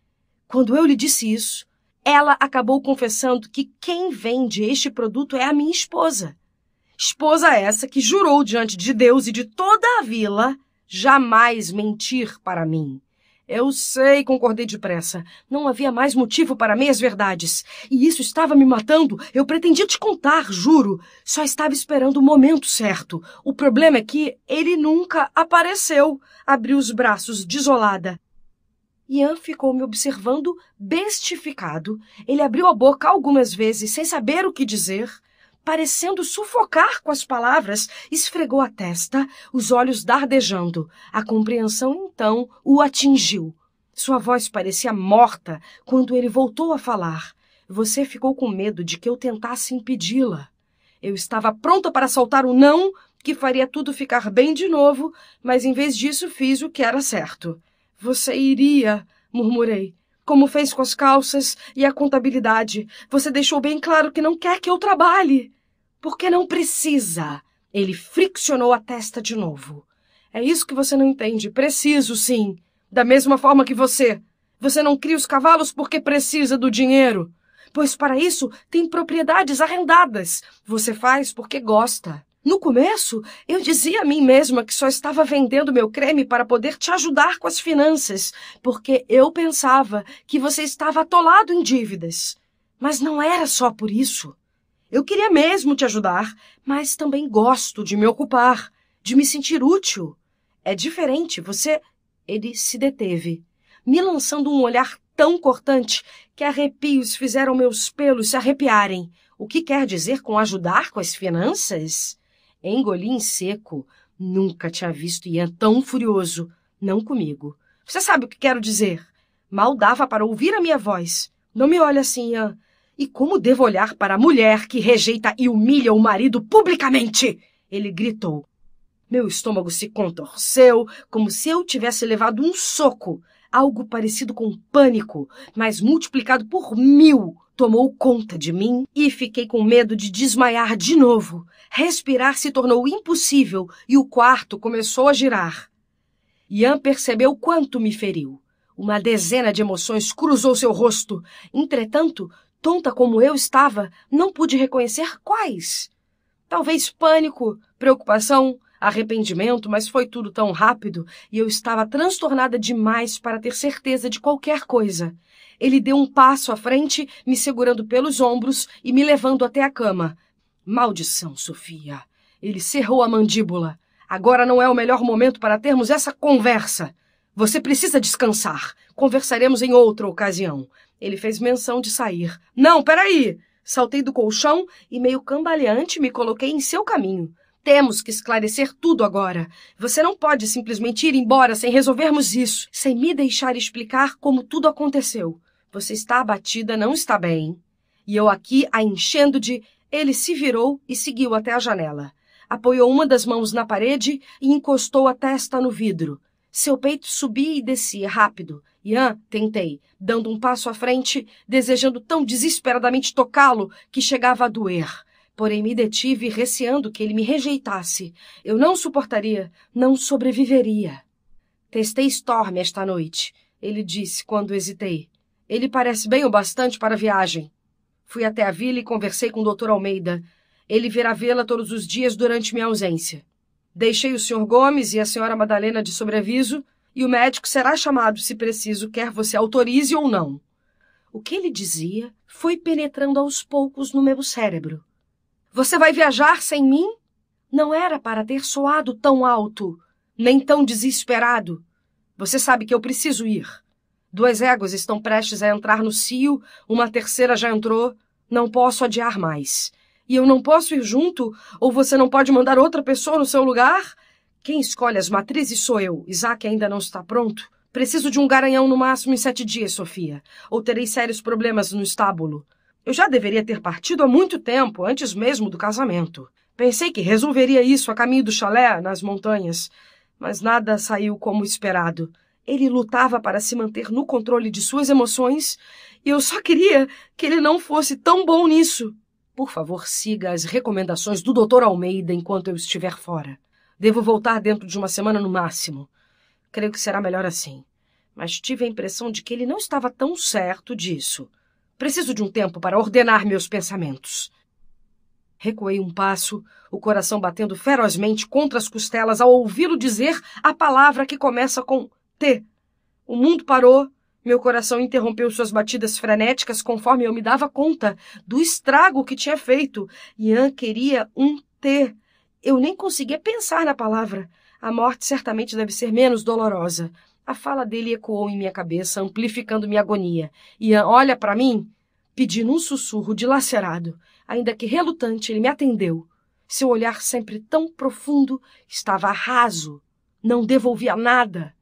Quando eu lhe disse isso, ela acabou confessando que quem vende este produto é a minha esposa Esposa essa que jurou diante de Deus e de toda a vila jamais mentir para mim. Eu sei, concordei depressa. Não havia mais motivo para meias verdades. E isso estava me matando. Eu pretendia te contar, juro. Só estava esperando o momento certo. O problema é que ele nunca apareceu. Abriu os braços, desolada. Ian ficou me observando, bestificado. Ele abriu a boca algumas vezes, sem saber o que dizer parecendo sufocar com as palavras, esfregou a testa, os olhos dardejando. A compreensão então o atingiu. Sua voz parecia morta quando ele voltou a falar. Você ficou com medo de que eu tentasse impedi-la. Eu estava pronta para soltar o um não, que faria tudo ficar bem de novo, mas em vez disso fiz o que era certo. Você iria, murmurei como fez com as calças e a contabilidade. Você deixou bem claro que não quer que eu trabalhe. Porque não precisa. Ele friccionou a testa de novo. É isso que você não entende. Preciso, sim. Da mesma forma que você. Você não cria os cavalos porque precisa do dinheiro. Pois para isso tem propriedades arrendadas. Você faz porque gosta. No começo, eu dizia a mim mesma que só estava vendendo meu creme para poder te ajudar com as finanças, porque eu pensava que você estava atolado em dívidas. Mas não era só por isso. Eu queria mesmo te ajudar, mas também gosto de me ocupar, de me sentir útil. É diferente, você. Ele se deteve, me lançando um olhar tão cortante que arrepios fizeram meus pelos se arrepiarem. O que quer dizer com ajudar com as finanças? Engoli em seco. Nunca tinha visto Ian é tão furioso. Não comigo. Você sabe o que quero dizer. Mal dava para ouvir a minha voz. Não me olhe assim, Ian. E como devo olhar para a mulher que rejeita e humilha o marido publicamente? Ele gritou. Meu estômago se contorceu, como se eu tivesse levado um soco, algo parecido com pânico, mas multiplicado por mil tomou conta de mim e fiquei com medo de desmaiar de novo. Respirar se tornou impossível e o quarto começou a girar. Ian percebeu quanto me feriu. Uma dezena de emoções cruzou seu rosto. Entretanto, tonta como eu estava, não pude reconhecer quais. Talvez pânico, preocupação, arrependimento, mas foi tudo tão rápido e eu estava transtornada demais para ter certeza de qualquer coisa. Ele deu um passo à frente, me segurando pelos ombros e me levando até a cama. Maldição, Sofia! Ele cerrou a mandíbula. Agora não é o melhor momento para termos essa conversa. Você precisa descansar. Conversaremos em outra ocasião. Ele fez menção de sair. Não, peraí! Saltei do colchão e, meio cambaleante, me coloquei em seu caminho. Temos que esclarecer tudo agora. Você não pode simplesmente ir embora sem resolvermos isso, sem me deixar explicar como tudo aconteceu. Você está abatida, não está bem. E eu aqui a enchendo de. Ele se virou e seguiu até a janela. Apoiou uma das mãos na parede e encostou a testa no vidro. Seu peito subia e descia rápido. Ian, tentei, dando um passo à frente, desejando tão desesperadamente tocá-lo que chegava a doer. Porém, me detive, receando que ele me rejeitasse. Eu não suportaria, não sobreviveria. Testei Storm esta noite, ele disse quando hesitei. Ele parece bem o bastante para a viagem. Fui até a vila e conversei com o Dr. Almeida. Ele virá vê-la todos os dias durante minha ausência. Deixei o Sr. Gomes e a Sra. Madalena de sobreaviso e o médico será chamado, se preciso, quer você autorize ou não. O que ele dizia foi penetrando aos poucos no meu cérebro. Você vai viajar sem mim? Não era para ter soado tão alto, nem tão desesperado. Você sabe que eu preciso ir. Duas éguas estão prestes a entrar no cio, uma terceira já entrou. Não posso adiar mais. E eu não posso ir junto? Ou você não pode mandar outra pessoa no seu lugar? Quem escolhe as matrizes sou eu. Isaac ainda não está pronto. Preciso de um garanhão no máximo em sete dias, Sofia, ou terei sérios problemas no estábulo. Eu já deveria ter partido há muito tempo, antes mesmo do casamento. Pensei que resolveria isso a caminho do chalé, nas montanhas, mas nada saiu como esperado. Ele lutava para se manter no controle de suas emoções e eu só queria que ele não fosse tão bom nisso. Por favor, siga as recomendações do Dr. Almeida enquanto eu estiver fora. Devo voltar dentro de uma semana no máximo. Creio que será melhor assim. Mas tive a impressão de que ele não estava tão certo disso. Preciso de um tempo para ordenar meus pensamentos. Recuei um passo, o coração batendo ferozmente contra as costelas ao ouvi-lo dizer a palavra que começa com o mundo parou, meu coração interrompeu suas batidas frenéticas conforme eu me dava conta do estrago que tinha feito. Ian queria um T. Eu nem conseguia pensar na palavra. A morte certamente deve ser menos dolorosa. A fala dele ecoou em minha cabeça, amplificando minha agonia. Ian olha para mim, pedindo um sussurro dilacerado. Ainda que relutante, ele me atendeu. Seu olhar sempre tão profundo estava raso. Não devolvia nada.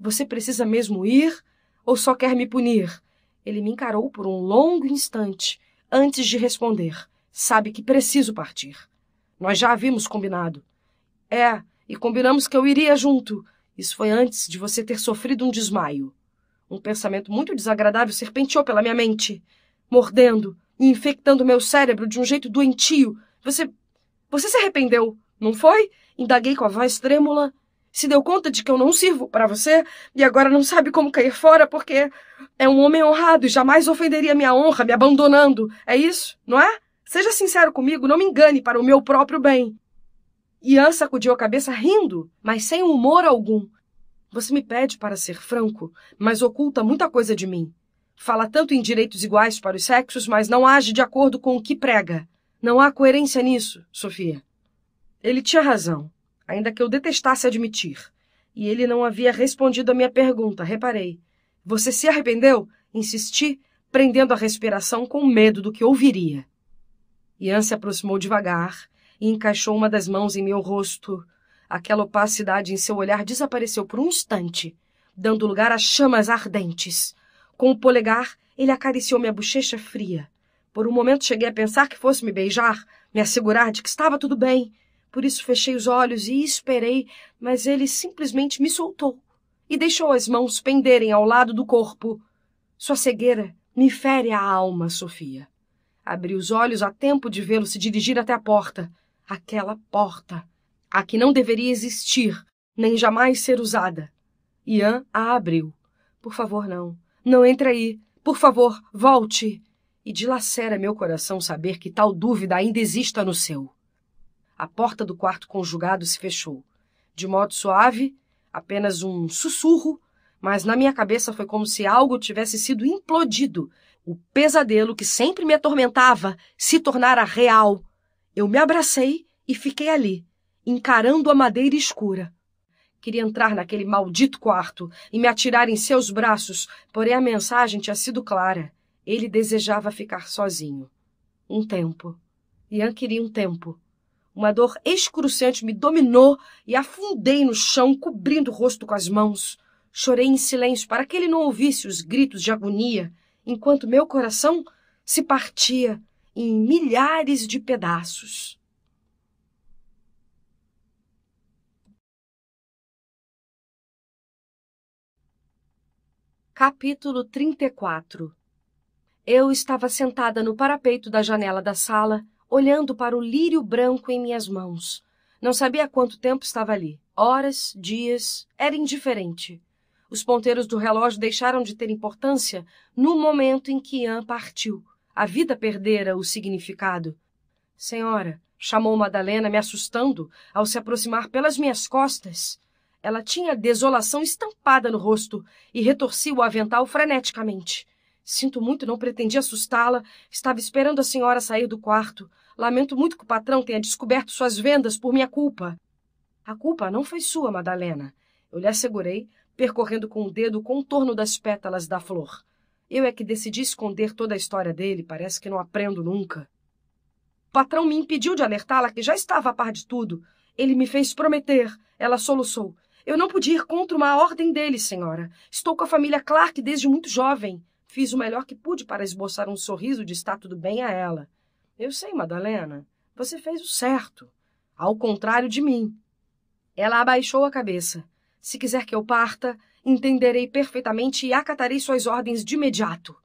Você precisa mesmo ir ou só quer me punir? Ele me encarou por um longo instante antes de responder. Sabe que preciso partir. Nós já havíamos combinado. É, e combinamos que eu iria junto. Isso foi antes de você ter sofrido um desmaio. Um pensamento muito desagradável serpenteou pela minha mente, mordendo e infectando meu cérebro de um jeito doentio. Você. Você se arrependeu, não foi? Indaguei com a voz trêmula se deu conta de que eu não sirvo para você e agora não sabe como cair fora porque é um homem honrado e jamais ofenderia minha honra me abandonando. É isso, não é? Seja sincero comigo, não me engane para o meu próprio bem. Ian sacudiu a cabeça rindo, mas sem humor algum. Você me pede para ser franco, mas oculta muita coisa de mim. Fala tanto em direitos iguais para os sexos, mas não age de acordo com o que prega. Não há coerência nisso, Sofia. Ele tinha razão ainda que eu detestasse admitir. E ele não havia respondido à minha pergunta, reparei. Você se arrependeu? Insisti, prendendo a respiração com medo do que ouviria. Ian se aproximou devagar e encaixou uma das mãos em meu rosto. Aquela opacidade em seu olhar desapareceu por um instante, dando lugar a chamas ardentes. Com o polegar, ele acariciou minha bochecha fria. Por um momento cheguei a pensar que fosse me beijar, me assegurar de que estava tudo bem, por isso fechei os olhos e esperei, mas ele simplesmente me soltou e deixou as mãos penderem ao lado do corpo. Sua cegueira me fere a alma, Sofia. Abri os olhos a tempo de vê-lo se dirigir até a porta. Aquela porta. A que não deveria existir, nem jamais ser usada. Ian a abriu. Por favor, não. Não entre aí. Por favor, volte. E dilacera meu coração saber que tal dúvida ainda exista no seu a porta do quarto conjugado se fechou. De modo suave, apenas um sussurro, mas na minha cabeça foi como se algo tivesse sido implodido. O pesadelo que sempre me atormentava se tornara real. Eu me abracei e fiquei ali, encarando a madeira escura. Queria entrar naquele maldito quarto e me atirar em seus braços, porém a mensagem tinha sido clara. Ele desejava ficar sozinho. Um tempo. Ian queria um tempo uma dor excruciante me dominou e afundei no chão, cobrindo o rosto com as mãos. Chorei em silêncio para que ele não ouvisse os gritos de agonia, enquanto meu coração se partia em milhares de pedaços. Capítulo 34 Eu estava sentada no parapeito da janela da sala, olhando para o lírio branco em minhas mãos. Não sabia quanto tempo estava ali. Horas, dias, era indiferente. Os ponteiros do relógio deixaram de ter importância no momento em que Ian partiu. A vida perdera o significado. Senhora, chamou Madalena, me assustando ao se aproximar pelas minhas costas. Ela tinha desolação estampada no rosto e retorcia o avental freneticamente. Sinto muito, não pretendi assustá-la. Estava esperando a senhora sair do quarto. Lamento muito que o patrão tenha descoberto suas vendas por minha culpa. A culpa não foi sua, Madalena. Eu lhe assegurei, percorrendo com o dedo o contorno das pétalas da flor. Eu é que decidi esconder toda a história dele, parece que não aprendo nunca. O patrão me impediu de alertá-la que já estava a par de tudo. Ele me fez prometer. Ela soluçou. Eu não podia ir contra uma ordem dele, senhora. Estou com a família Clark desde muito jovem. Fiz o melhor que pude para esboçar um sorriso de estar tudo bem a ela. Eu sei, Madalena, você fez o certo, ao contrário de mim. Ela abaixou a cabeça. Se quiser que eu parta, entenderei perfeitamente e acatarei suas ordens de imediato.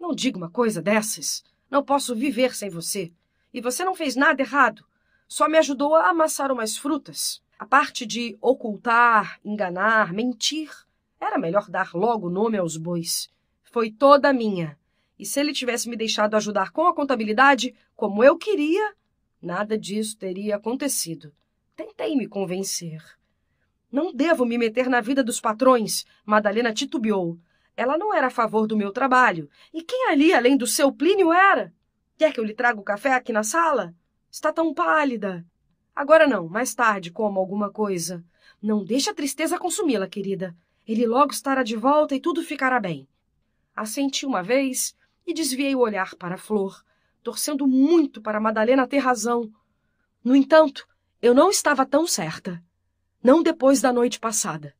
Não diga uma coisa dessas. Não posso viver sem você. E você não fez nada errado. Só me ajudou a amassar umas frutas. A parte de ocultar, enganar, mentir. Era melhor dar logo nome aos bois foi toda minha. E se ele tivesse me deixado ajudar com a contabilidade, como eu queria, nada disso teria acontecido. Tentei me convencer. Não devo me meter na vida dos patrões, Madalena titubeou. Ela não era a favor do meu trabalho. E quem ali, além do seu Plínio, era? Quer que eu lhe traga o café aqui na sala? Está tão pálida. Agora não, mais tarde como alguma coisa. Não deixe a tristeza consumi-la, querida. Ele logo estará de volta e tudo ficará bem. Assenti uma vez e desviei o olhar para a flor, torcendo muito para Madalena ter razão. No entanto, eu não estava tão certa. Não depois da noite passada.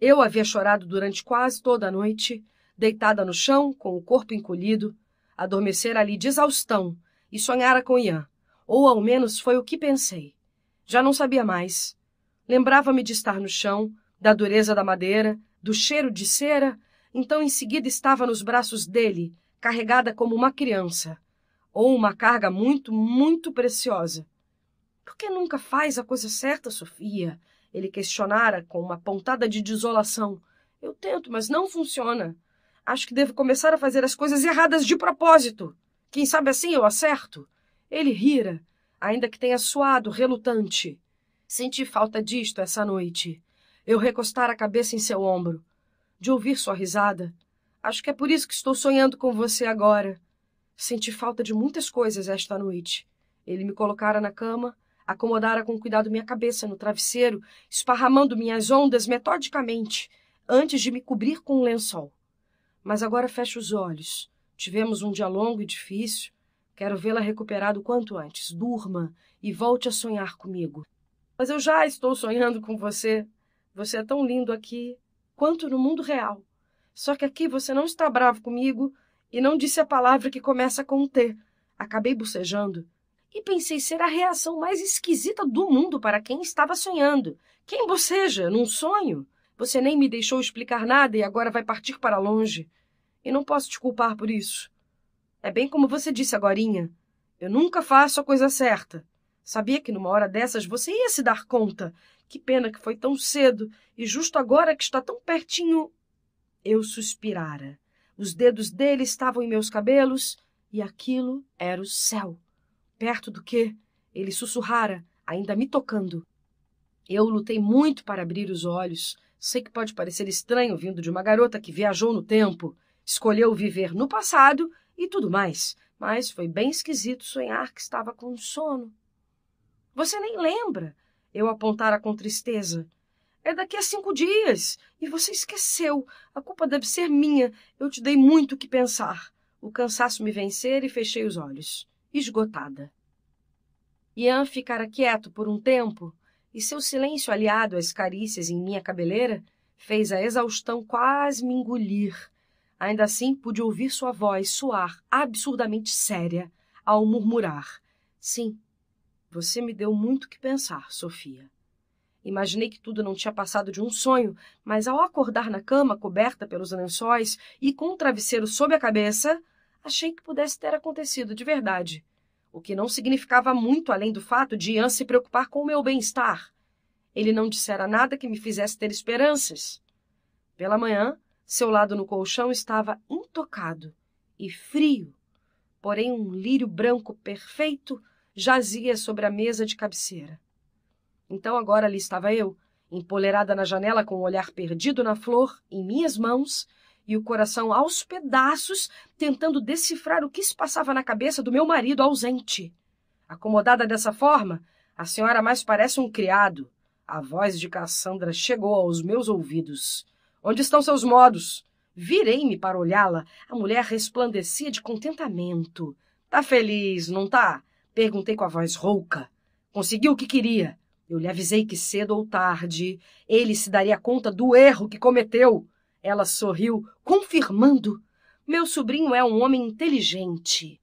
Eu havia chorado durante quase toda a noite, deitada no chão, com o corpo encolhido, adormecer ali de exaustão e sonhara com Ian, ou ao menos foi o que pensei. Já não sabia mais. Lembrava-me de estar no chão, da dureza da madeira, do cheiro de cera então em seguida estava nos braços dele, carregada como uma criança, ou uma carga muito, muito preciosa. Por que nunca faz a coisa certa, Sofia? Ele questionara com uma pontada de desolação. Eu tento, mas não funciona. Acho que devo começar a fazer as coisas erradas de propósito. Quem sabe assim eu acerto? Ele rira, ainda que tenha suado, relutante. Senti falta disto essa noite. Eu recostara a cabeça em seu ombro de ouvir sua risada. Acho que é por isso que estou sonhando com você agora. Senti falta de muitas coisas esta noite. Ele me colocara na cama, acomodara com cuidado minha cabeça no travesseiro, esparramando minhas ondas metodicamente, antes de me cobrir com um lençol. Mas agora fecho os olhos. Tivemos um dia longo e difícil. Quero vê-la recuperado o quanto antes. Durma e volte a sonhar comigo. Mas eu já estou sonhando com você. Você é tão lindo aqui quanto no mundo real. Só que aqui você não está bravo comigo e não disse a palavra que começa com T. Acabei bocejando e pensei ser a reação mais esquisita do mundo para quem estava sonhando. Quem boceja num sonho? Você nem me deixou explicar nada e agora vai partir para longe. E não posso te culpar por isso. É bem como você disse agorinha. Eu nunca faço a coisa certa. Sabia que numa hora dessas você ia se dar conta que pena que foi tão cedo e justo agora que está tão pertinho. Eu suspirara. Os dedos dele estavam em meus cabelos e aquilo era o céu. Perto do que? Ele sussurrara, ainda me tocando. Eu lutei muito para abrir os olhos. Sei que pode parecer estranho vindo de uma garota que viajou no tempo, escolheu viver no passado e tudo mais, mas foi bem esquisito sonhar que estava com sono. Você nem lembra, eu apontara com tristeza. É daqui a cinco dias. E você esqueceu. A culpa deve ser minha. Eu te dei muito o que pensar. O cansaço me vencer e fechei os olhos, esgotada. Ian ficara quieto por um tempo, e seu silêncio aliado às carícias em minha cabeleira fez a exaustão quase me engolir. Ainda assim, pude ouvir sua voz soar absurdamente séria ao murmurar: Sim, você me deu muito que pensar, Sofia. Imaginei que tudo não tinha passado de um sonho, mas ao acordar na cama, coberta pelos lençóis e com o um travesseiro sob a cabeça, achei que pudesse ter acontecido de verdade, o que não significava muito além do fato de Ian se preocupar com o meu bem-estar. Ele não dissera nada que me fizesse ter esperanças. Pela manhã, seu lado no colchão estava intocado e frio, porém um lírio branco perfeito jazia sobre a mesa de cabeceira. Então agora ali estava eu, empoleirada na janela com o olhar perdido na flor, em minhas mãos, e o coração aos pedaços, tentando decifrar o que se passava na cabeça do meu marido ausente. Acomodada dessa forma, a senhora mais parece um criado. A voz de Cassandra chegou aos meus ouvidos. Onde estão seus modos? Virei-me para olhá-la. A mulher resplandecia de contentamento. Tá feliz, não tá? Perguntei com a voz rouca. Conseguiu o que queria. Eu lhe avisei que cedo ou tarde ele se daria conta do erro que cometeu. Ela sorriu, confirmando. Meu sobrinho é um homem inteligente.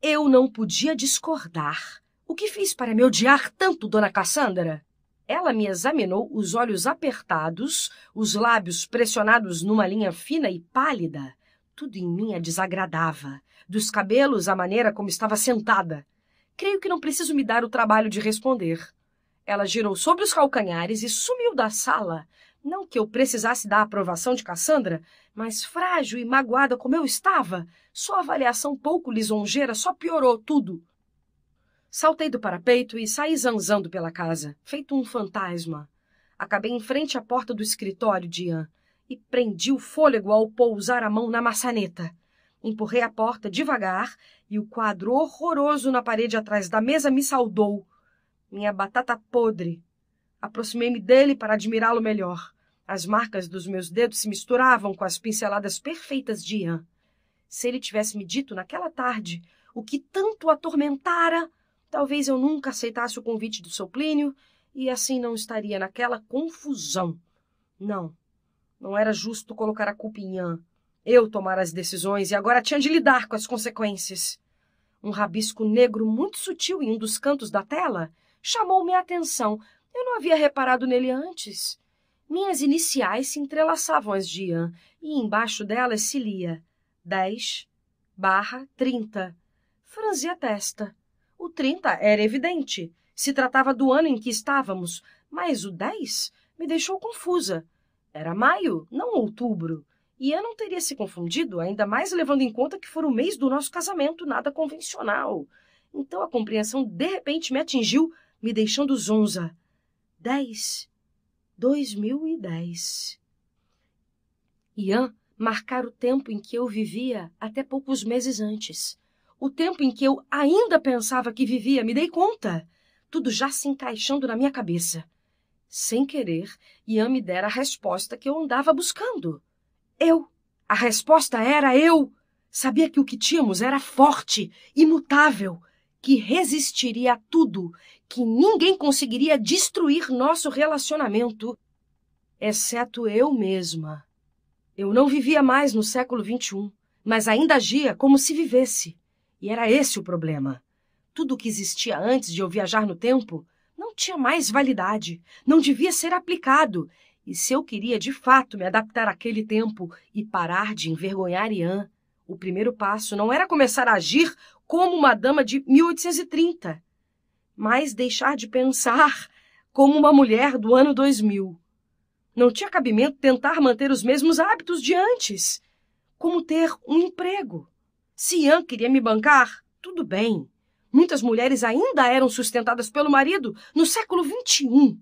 Eu não podia discordar. O que fiz para me odiar tanto, dona Cassandra? Ela me examinou, os olhos apertados, os lábios pressionados numa linha fina e pálida. Tudo em mim a desagradava, dos cabelos à maneira como estava sentada. Creio que não preciso me dar o trabalho de responder. Ela girou sobre os calcanhares e sumiu da sala. Não que eu precisasse da aprovação de Cassandra, mas frágil e magoada como eu estava, sua avaliação pouco lisonjeira só piorou tudo. Saltei do parapeito e saí zanzando pela casa, feito um fantasma. Acabei em frente à porta do escritório de Ian e prendi o fôlego ao pousar a mão na maçaneta. Empurrei a porta devagar e o quadro horroroso na parede atrás da mesa me saudou. Minha batata podre. Aproximei-me dele para admirá-lo melhor. As marcas dos meus dedos se misturavam com as pinceladas perfeitas de Ian. Se ele tivesse me dito naquela tarde o que tanto atormentara, talvez eu nunca aceitasse o convite do seu Plínio e assim não estaria naquela confusão. Não, não era justo colocar a culpa em Ian eu tomar as decisões e agora tinha de lidar com as consequências. Um rabisco negro muito sutil em um dos cantos da tela chamou minha atenção. Eu não havia reparado nele antes. Minhas iniciais se entrelaçavam às de Ian e embaixo delas se lia 10 barra 30. Franzi a testa. O 30 era evidente. Se tratava do ano em que estávamos, mas o 10 me deixou confusa. Era maio, não outubro. E eu não teria se confundido, ainda mais levando em conta que foi o mês do nosso casamento, nada convencional. Então a compreensão de repente me atingiu, me deixando zonza. Dez. Dois mil e dez. Ian marcar o tempo em que eu vivia até poucos meses antes. O tempo em que eu ainda pensava que vivia, me dei conta. Tudo já se encaixando na minha cabeça. Sem querer, Ian me dera a resposta que eu andava buscando. Eu. A resposta era eu. Sabia que o que tínhamos era forte, imutável, que resistiria a tudo, que ninguém conseguiria destruir nosso relacionamento, exceto eu mesma. Eu não vivia mais no século XXI, mas ainda agia como se vivesse. E era esse o problema. Tudo o que existia antes de eu viajar no tempo não tinha mais validade, não devia ser aplicado e se eu queria de fato me adaptar àquele tempo e parar de envergonhar Ian, o primeiro passo não era começar a agir como uma dama de 1830, mas deixar de pensar como uma mulher do ano 2000. Não tinha cabimento tentar manter os mesmos hábitos de antes, como ter um emprego. Se Ian queria me bancar, tudo bem. Muitas mulheres ainda eram sustentadas pelo marido no século XXI.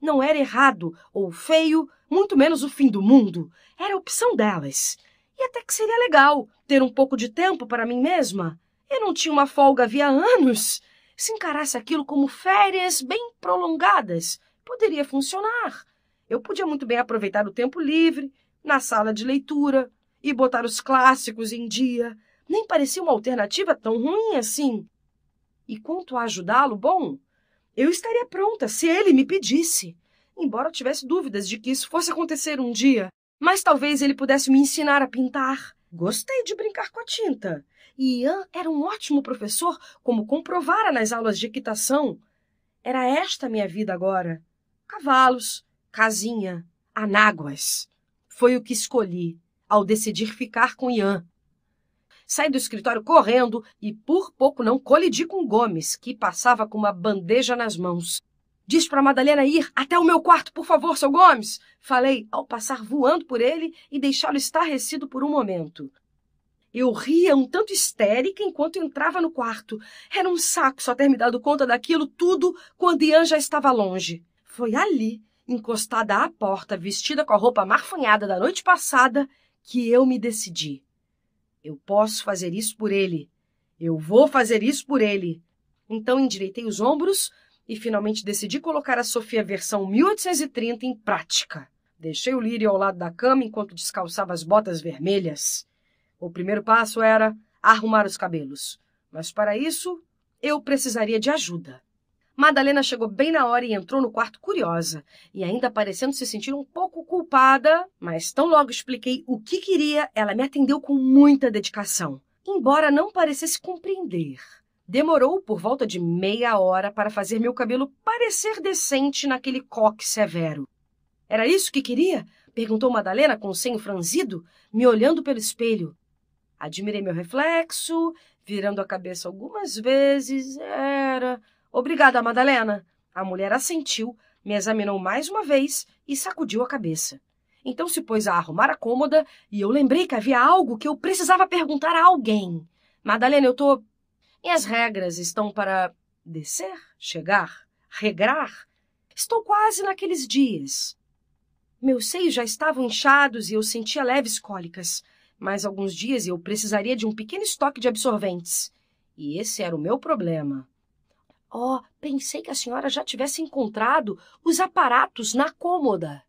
Não era errado ou feio, muito menos o fim do mundo. Era a opção delas. E até que seria legal ter um pouco de tempo para mim mesma. Eu não tinha uma folga havia anos. Se encarasse aquilo como férias bem prolongadas, poderia funcionar. Eu podia muito bem aproveitar o tempo livre, na sala de leitura, e botar os clássicos em dia. Nem parecia uma alternativa tão ruim assim. E quanto a ajudá-lo, bom, eu estaria pronta se ele me pedisse. Embora eu tivesse dúvidas de que isso fosse acontecer um dia, mas talvez ele pudesse me ensinar a pintar. Gostei de brincar com a tinta. E Ian era um ótimo professor, como comprovara nas aulas de equitação. Era esta a minha vida agora. Cavalos, casinha, anáguas. Foi o que escolhi ao decidir ficar com Ian. Saí do escritório correndo e por pouco não colidi com Gomes, que passava com uma bandeja nas mãos. Diz para Madalena ir até o meu quarto, por favor, seu Gomes, falei ao passar voando por ele e deixá-lo estarrecido por um momento. Eu ria um tanto histérica enquanto entrava no quarto. Era um saco só ter me dado conta daquilo tudo quando Ian já estava longe. Foi ali, encostada à porta, vestida com a roupa marfanhada da noite passada, que eu me decidi. Eu posso fazer isso por ele. Eu vou fazer isso por ele. Então endireitei os ombros e finalmente decidi colocar a Sofia versão 1830 em prática. Deixei o lírio ao lado da cama enquanto descalçava as botas vermelhas. O primeiro passo era arrumar os cabelos, mas para isso eu precisaria de ajuda. Madalena chegou bem na hora e entrou no quarto curiosa, e ainda parecendo se sentir um pouco culpada, mas tão logo expliquei o que queria, ela me atendeu com muita dedicação, embora não parecesse compreender. Demorou por volta de meia hora para fazer meu cabelo parecer decente naquele coque severo. Era isso que queria? perguntou Madalena com o senho franzido, me olhando pelo espelho. Admirei meu reflexo, virando a cabeça algumas vezes. Era Obrigada, Madalena. A mulher assentiu, me examinou mais uma vez e sacudiu a cabeça. Então se pôs a arrumar a cômoda e eu lembrei que havia algo que eu precisava perguntar a alguém. Madalena, eu tô. Minhas regras estão para descer, chegar, regrar. Estou quase naqueles dias. Meus seios já estavam inchados e eu sentia leves cólicas. Mais alguns dias eu precisaria de um pequeno estoque de absorventes. E esse era o meu problema. Oh, pensei que a senhora já tivesse encontrado os aparatos na cômoda.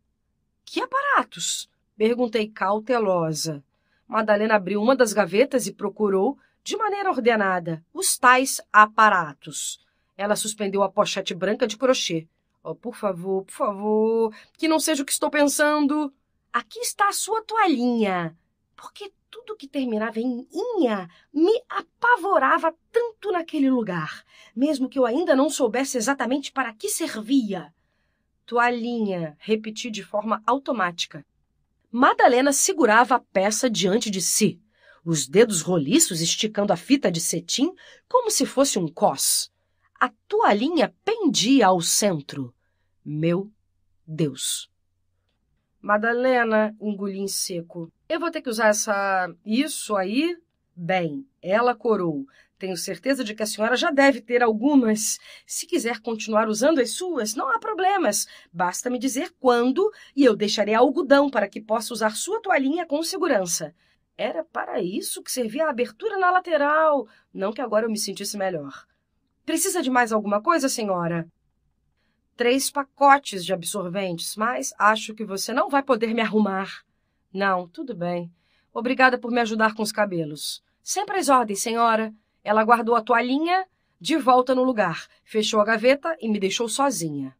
Que aparatos? Perguntei cautelosa. Madalena abriu uma das gavetas e procurou, de maneira ordenada, os tais aparatos. Ela suspendeu a pochete branca de crochê. Oh, por favor, por favor, que não seja o que estou pensando. Aqui está a sua toalhinha, porque tudo que terminava em inha me apavorava tanto naquele lugar, mesmo que eu ainda não soubesse exatamente para que servia. Toalhinha, repeti de forma automática. Madalena segurava a peça diante de si, os dedos roliços esticando a fita de cetim como se fosse um cós. A toalhinha pendia ao centro. Meu Deus! Madalena, engoli em seco. Eu vou ter que usar essa, isso aí? Bem, ela corou. Tenho certeza de que a senhora já deve ter algumas. Se quiser continuar usando as suas, não há problemas. Basta me dizer quando e eu deixarei algodão para que possa usar sua toalhinha com segurança. Era para isso que servia a abertura na lateral. Não que agora eu me sentisse melhor. Precisa de mais alguma coisa, senhora? Três pacotes de absorventes, mas acho que você não vai poder me arrumar. Não, tudo bem. Obrigada por me ajudar com os cabelos. Sempre às ordens, senhora. Ela guardou a toalhinha de volta no lugar, fechou a gaveta e me deixou sozinha.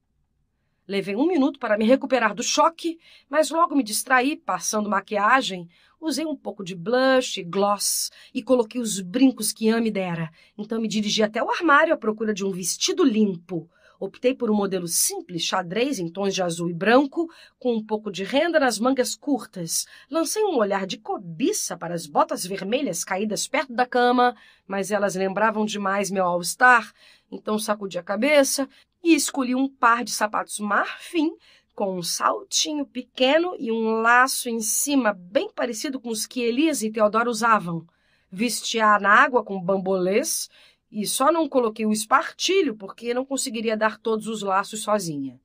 Levei um minuto para me recuperar do choque, mas logo me distraí, passando maquiagem. Usei um pouco de blush e gloss e coloquei os brincos que Anne me dera. Então me dirigi até o armário à procura de um vestido limpo. Optei por um modelo simples, xadrez em tons de azul e branco, com um pouco de renda nas mangas curtas. Lancei um olhar de cobiça para as botas vermelhas caídas perto da cama, mas elas lembravam demais meu all-star, então sacudi a cabeça e escolhi um par de sapatos marfim com um saltinho pequeno e um laço em cima bem parecido com os que Elias e Teodoro usavam. Vesti-a na água com bambolês e só não coloquei o espartilho porque não conseguiria dar todos os laços sozinha.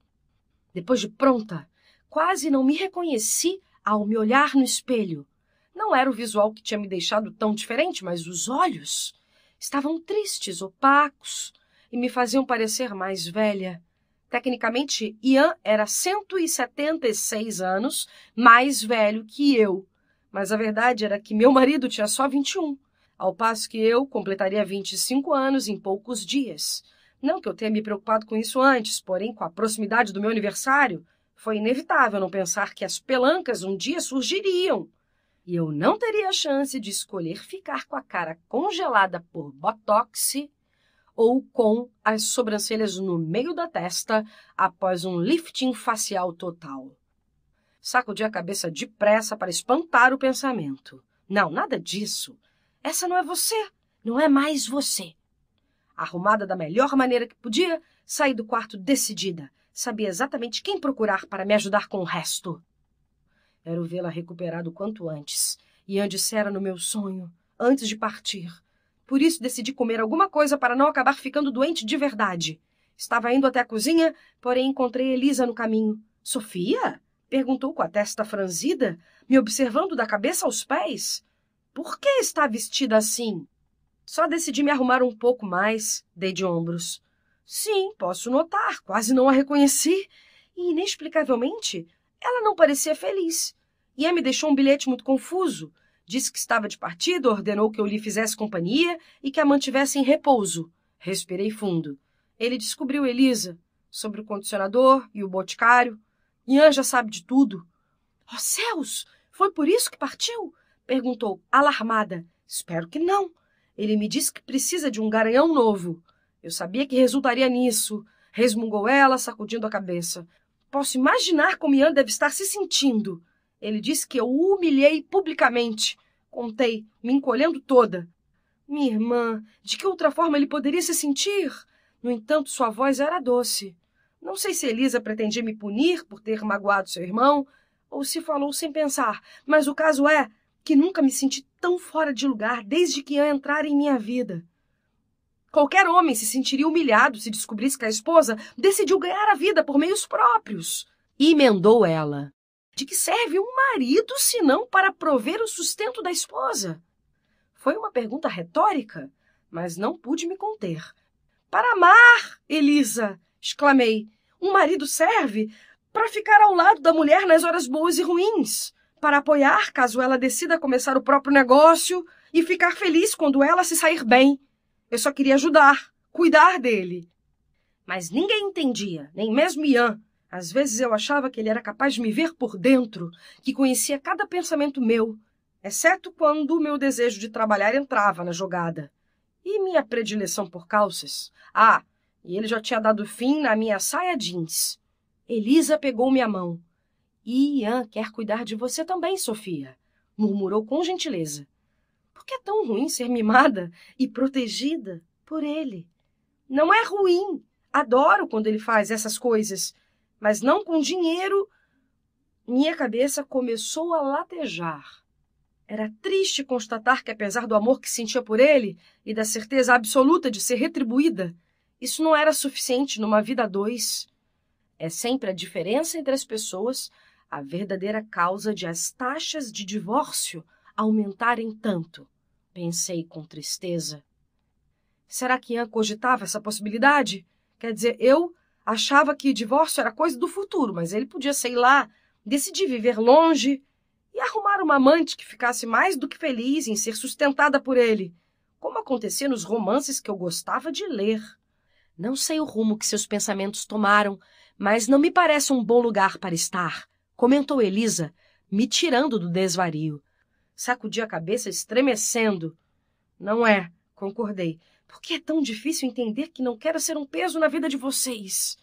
Depois de pronta, quase não me reconheci ao me olhar no espelho. Não era o visual que tinha me deixado tão diferente, mas os olhos estavam tristes, opacos e me faziam parecer mais velha. Tecnicamente, Ian era 176 anos mais velho que eu, mas a verdade era que meu marido tinha só 21 ao passo que eu completaria 25 anos em poucos dias. Não que eu tenha me preocupado com isso antes, porém, com a proximidade do meu aniversário, foi inevitável não pensar que as pelancas um dia surgiriam. E eu não teria a chance de escolher ficar com a cara congelada por botox ou com as sobrancelhas no meio da testa após um lifting facial total. Sacudi a cabeça depressa para espantar o pensamento. Não, nada disso. Essa não é você. Não é mais você. Arrumada da melhor maneira que podia, saí do quarto decidida. Sabia exatamente quem procurar para me ajudar com o resto. Quero vê-la recuperado quanto antes. E dissera era no meu sonho, antes de partir. Por isso decidi comer alguma coisa para não acabar ficando doente de verdade. Estava indo até a cozinha, porém encontrei Elisa no caminho. Sofia? perguntou com a testa franzida, me observando da cabeça aos pés. Por que está vestida assim? Só decidi me arrumar um pouco mais, dei de ombros. Sim, posso notar, quase não a reconheci. E, inexplicavelmente, ela não parecia feliz. E me deixou um bilhete muito confuso. Disse que estava de partida, ordenou que eu lhe fizesse companhia e que a mantivesse em repouso. Respirei fundo. Ele descobriu Elisa, sobre o condicionador e o boticário. Ian já sabe de tudo. Oh, céus! Foi por isso que partiu? Perguntou, alarmada. Espero que não. Ele me disse que precisa de um garanhão novo. Eu sabia que resultaria nisso. Resmungou ela, sacudindo a cabeça. Posso imaginar como Ian deve estar se sentindo. Ele disse que eu o humilhei publicamente. Contei, me encolhendo toda. Minha irmã, de que outra forma ele poderia se sentir? No entanto, sua voz era doce. Não sei se Elisa pretendia me punir por ter magoado seu irmão, ou se falou sem pensar, mas o caso é: que nunca me senti tão fora de lugar desde que Ian entrar em minha vida. Qualquer homem se sentiria humilhado se descobrisse que a esposa decidiu ganhar a vida por meios próprios. E emendou ela. De que serve um marido se não para prover o sustento da esposa? Foi uma pergunta retórica, mas não pude me conter. Para amar, Elisa! exclamei. Um marido serve para ficar ao lado da mulher nas horas boas e ruins para apoiar caso ela decida começar o próprio negócio e ficar feliz quando ela se sair bem. Eu só queria ajudar, cuidar dele. Mas ninguém entendia, nem mesmo Ian. Às vezes eu achava que ele era capaz de me ver por dentro, que conhecia cada pensamento meu, exceto quando o meu desejo de trabalhar entrava na jogada. E minha predileção por calças? Ah, e ele já tinha dado fim na minha saia jeans. Elisa pegou minha mão. Ian quer cuidar de você também, Sofia, murmurou com gentileza. Por que é tão ruim ser mimada e protegida por ele? Não é ruim. Adoro quando ele faz essas coisas, mas não com dinheiro. Minha cabeça começou a latejar. Era triste constatar que, apesar do amor que sentia por ele e da certeza absoluta de ser retribuída, isso não era suficiente numa vida a dois. É sempre a diferença entre as pessoas a verdadeira causa de as taxas de divórcio aumentarem tanto, pensei com tristeza. Será que Ian cogitava essa possibilidade? Quer dizer, eu achava que divórcio era coisa do futuro, mas ele podia, sei lá, decidir viver longe e arrumar uma amante que ficasse mais do que feliz em ser sustentada por ele, como acontecia nos romances que eu gostava de ler. Não sei o rumo que seus pensamentos tomaram, mas não me parece um bom lugar para estar comentou Elisa, me tirando do desvario. Sacudi a cabeça, estremecendo. Não é, concordei. Por que é tão difícil entender que não quero ser um peso na vida de vocês?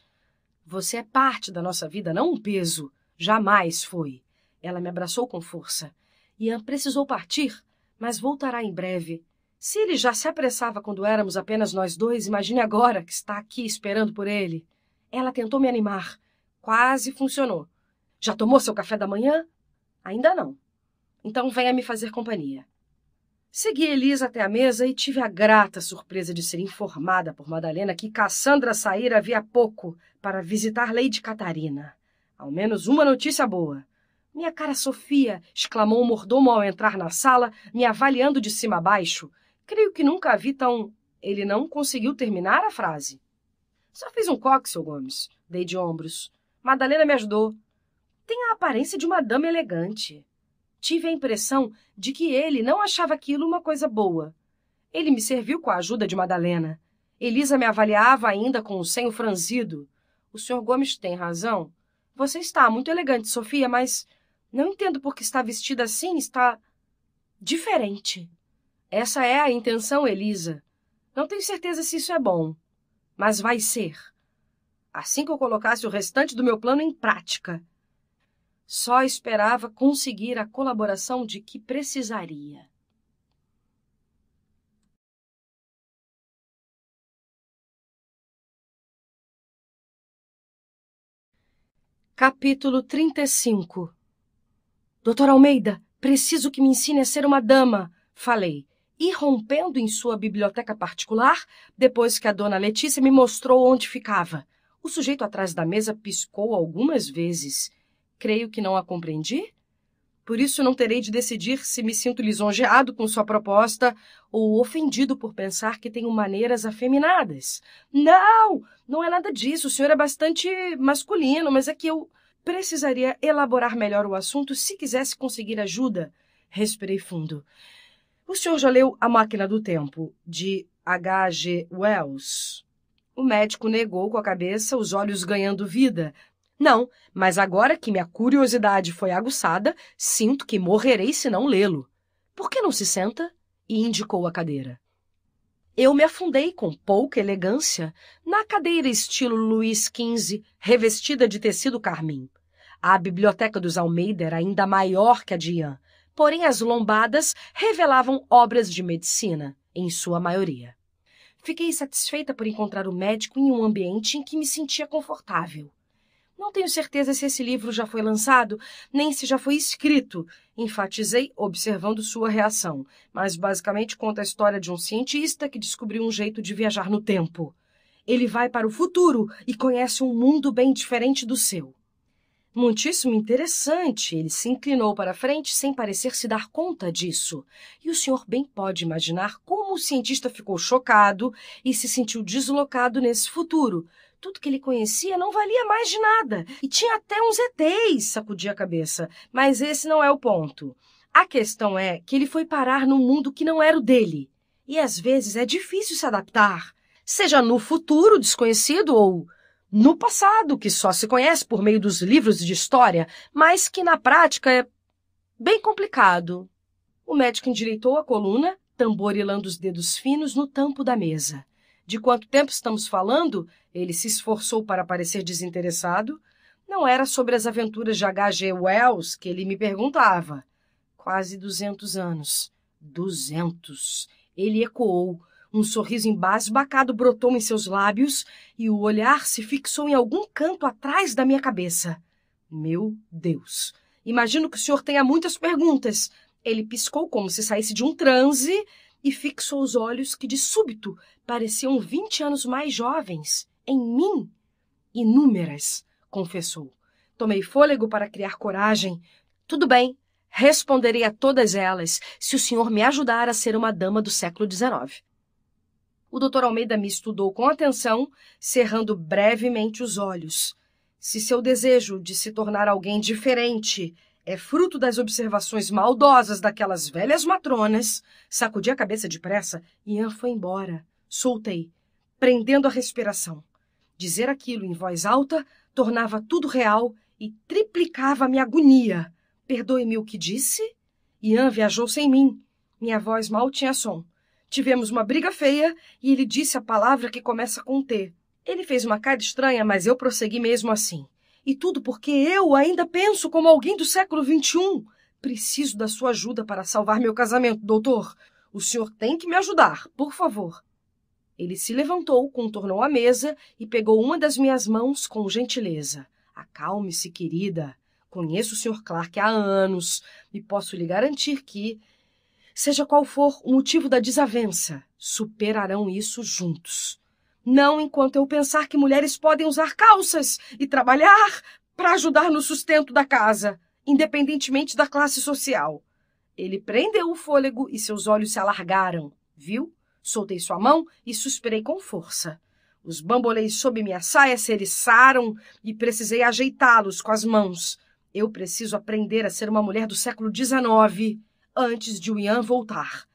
Você é parte da nossa vida, não um peso. Jamais foi. Ela me abraçou com força. Ian precisou partir, mas voltará em breve. Se ele já se apressava quando éramos apenas nós dois, imagine agora que está aqui esperando por ele. Ela tentou me animar. Quase funcionou. Já tomou seu café da manhã? Ainda não. Então venha me fazer companhia. Segui Elisa até a mesa e tive a grata surpresa de ser informada por Madalena que Cassandra saíra havia pouco para visitar Lady Catarina. Ao menos uma notícia boa. Minha cara Sofia! exclamou o mordomo ao entrar na sala, me avaliando de cima a baixo. Creio que nunca a vi tão. Ele não conseguiu terminar a frase. Só fiz um coque, seu Gomes. Dei de ombros. Madalena me ajudou tem a aparência de uma dama elegante. Tive a impressão de que ele não achava aquilo uma coisa boa. Ele me serviu com a ajuda de Madalena. Elisa me avaliava ainda com o senho franzido. O senhor Gomes tem razão. Você está muito elegante, Sofia, mas não entendo por que está vestida assim, está diferente. Essa é a intenção, Elisa. Não tenho certeza se isso é bom, mas vai ser. Assim que eu colocasse o restante do meu plano em prática, só esperava conseguir a colaboração de que precisaria. Capítulo 35 Doutor Almeida, preciso que me ensine a ser uma dama, falei, irrompendo em sua biblioteca particular depois que a dona Letícia me mostrou onde ficava. O sujeito atrás da mesa piscou algumas vezes creio que não a compreendi? Por isso não terei de decidir se me sinto lisonjeado com sua proposta ou ofendido por pensar que tenho maneiras afeminadas. Não, não é nada disso. O senhor é bastante masculino, mas é que eu precisaria elaborar melhor o assunto se quisesse conseguir ajuda. Respirei fundo. O senhor já leu A Máquina do Tempo, de H.G. Wells? O médico negou com a cabeça, os olhos ganhando vida. Não, mas agora que minha curiosidade foi aguçada, sinto que morrerei se não lê-lo. Por que não se senta? E indicou a cadeira. Eu me afundei com pouca elegância na cadeira estilo Luís XV, revestida de tecido carmim. A biblioteca dos Almeida era ainda maior que a de Ian, porém as lombadas revelavam obras de medicina, em sua maioria. Fiquei satisfeita por encontrar o médico em um ambiente em que me sentia confortável. Não tenho certeza se esse livro já foi lançado, nem se já foi escrito, enfatizei, observando sua reação. Mas basicamente conta a história de um cientista que descobriu um jeito de viajar no tempo. Ele vai para o futuro e conhece um mundo bem diferente do seu. Muitíssimo interessante. Ele se inclinou para frente sem parecer se dar conta disso. E o senhor bem pode imaginar como o cientista ficou chocado e se sentiu deslocado nesse futuro, tudo que ele conhecia não valia mais de nada. E tinha até uns ETs, sacudia a cabeça. Mas esse não é o ponto. A questão é que ele foi parar num mundo que não era o dele. E às vezes é difícil se adaptar, seja no futuro desconhecido ou no passado, que só se conhece por meio dos livros de história, mas que na prática é bem complicado. O médico endireitou a coluna, tamborilando os dedos finos no tampo da mesa. De quanto tempo estamos falando? Ele se esforçou para parecer desinteressado. Não era sobre as aventuras de H.G. Wells que ele me perguntava. Quase duzentos anos. Duzentos. Ele ecoou. Um sorriso embasbacado brotou em seus lábios e o olhar se fixou em algum canto atrás da minha cabeça. Meu Deus! Imagino que o senhor tenha muitas perguntas. Ele piscou como se saísse de um transe e fixou os olhos que de súbito pareciam vinte anos mais jovens em mim? Inúmeras, confessou. Tomei fôlego para criar coragem. Tudo bem, responderei a todas elas se o senhor me ajudar a ser uma dama do século XIX. O doutor Almeida me estudou com atenção, cerrando brevemente os olhos. Se seu desejo de se tornar alguém diferente é fruto das observações maldosas daquelas velhas matronas, sacudi a cabeça depressa e Ian foi embora. Soltei, prendendo a respiração. Dizer aquilo em voz alta tornava tudo real e triplicava minha agonia. Perdoe-me o que disse? Ian viajou sem mim. Minha voz mal tinha som. Tivemos uma briga feia e ele disse a palavra que começa com T. Ele fez uma cara estranha, mas eu prossegui mesmo assim. E tudo porque eu ainda penso como alguém do século XXI. Preciso da sua ajuda para salvar meu casamento, doutor. O senhor tem que me ajudar, por favor. Ele se levantou, contornou a mesa e pegou uma das minhas mãos com gentileza. Acalme-se, querida. Conheço o Sr. Clark há anos e posso lhe garantir que, seja qual for o motivo da desavença, superarão isso juntos. Não enquanto eu pensar que mulheres podem usar calças e trabalhar para ajudar no sustento da casa, independentemente da classe social. Ele prendeu o fôlego e seus olhos se alargaram, viu? Soltei sua mão e suspirei com força. Os bamboleis sob minha saia se eriçaram e precisei ajeitá-los com as mãos. Eu preciso aprender a ser uma mulher do século XIX antes de o Ian voltar.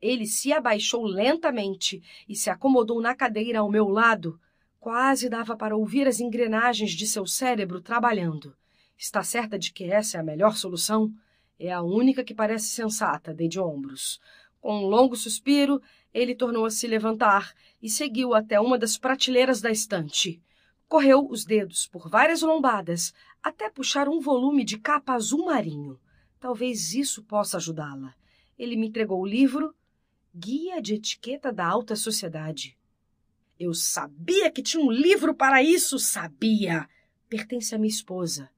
Ele se abaixou lentamente e se acomodou na cadeira ao meu lado. Quase dava para ouvir as engrenagens de seu cérebro trabalhando. Está certa de que essa é a melhor solução? É a única que parece sensata, dei de ombros. Com um longo suspiro, ele tornou a se levantar e seguiu até uma das prateleiras da estante. Correu os dedos por várias lombadas até puxar um volume de capa azul marinho. Talvez isso possa ajudá-la. Ele me entregou o livro Guia de Etiqueta da Alta Sociedade. Eu sabia que tinha um livro para isso, sabia! Pertence à minha esposa.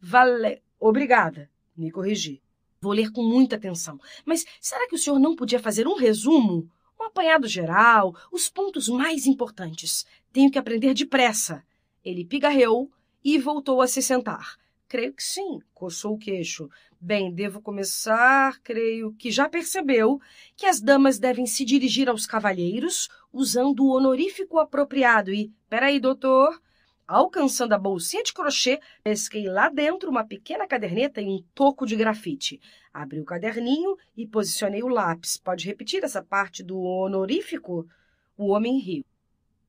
Vale. Obrigada, me corrigi. Vou ler com muita atenção. Mas será que o senhor não podia fazer um resumo? Um apanhado geral, os pontos mais importantes. Tenho que aprender depressa. Ele pigarreou e voltou a se sentar. Creio que sim, coçou o queixo. Bem, devo começar. Creio que já percebeu que as damas devem se dirigir aos cavalheiros usando o honorífico apropriado e. Peraí, doutor, Alcançando a bolsinha de crochê, pesquei lá dentro uma pequena caderneta e um toco de grafite. Abri o caderninho e posicionei o lápis. Pode repetir essa parte do honorífico? O homem riu.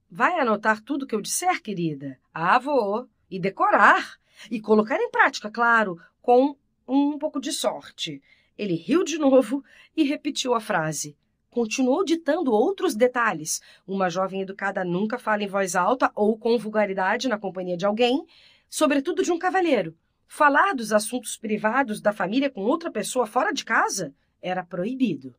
Vai anotar tudo que eu disser, querida? Ah, vou. E decorar. E colocar em prática, claro, com um pouco de sorte. Ele riu de (laughs) novo e repetiu a frase continuou ditando outros detalhes. Uma jovem educada nunca fala em voz alta ou com vulgaridade na companhia de alguém, sobretudo de um cavalheiro. Falar dos assuntos privados da família com outra pessoa fora de casa era proibido.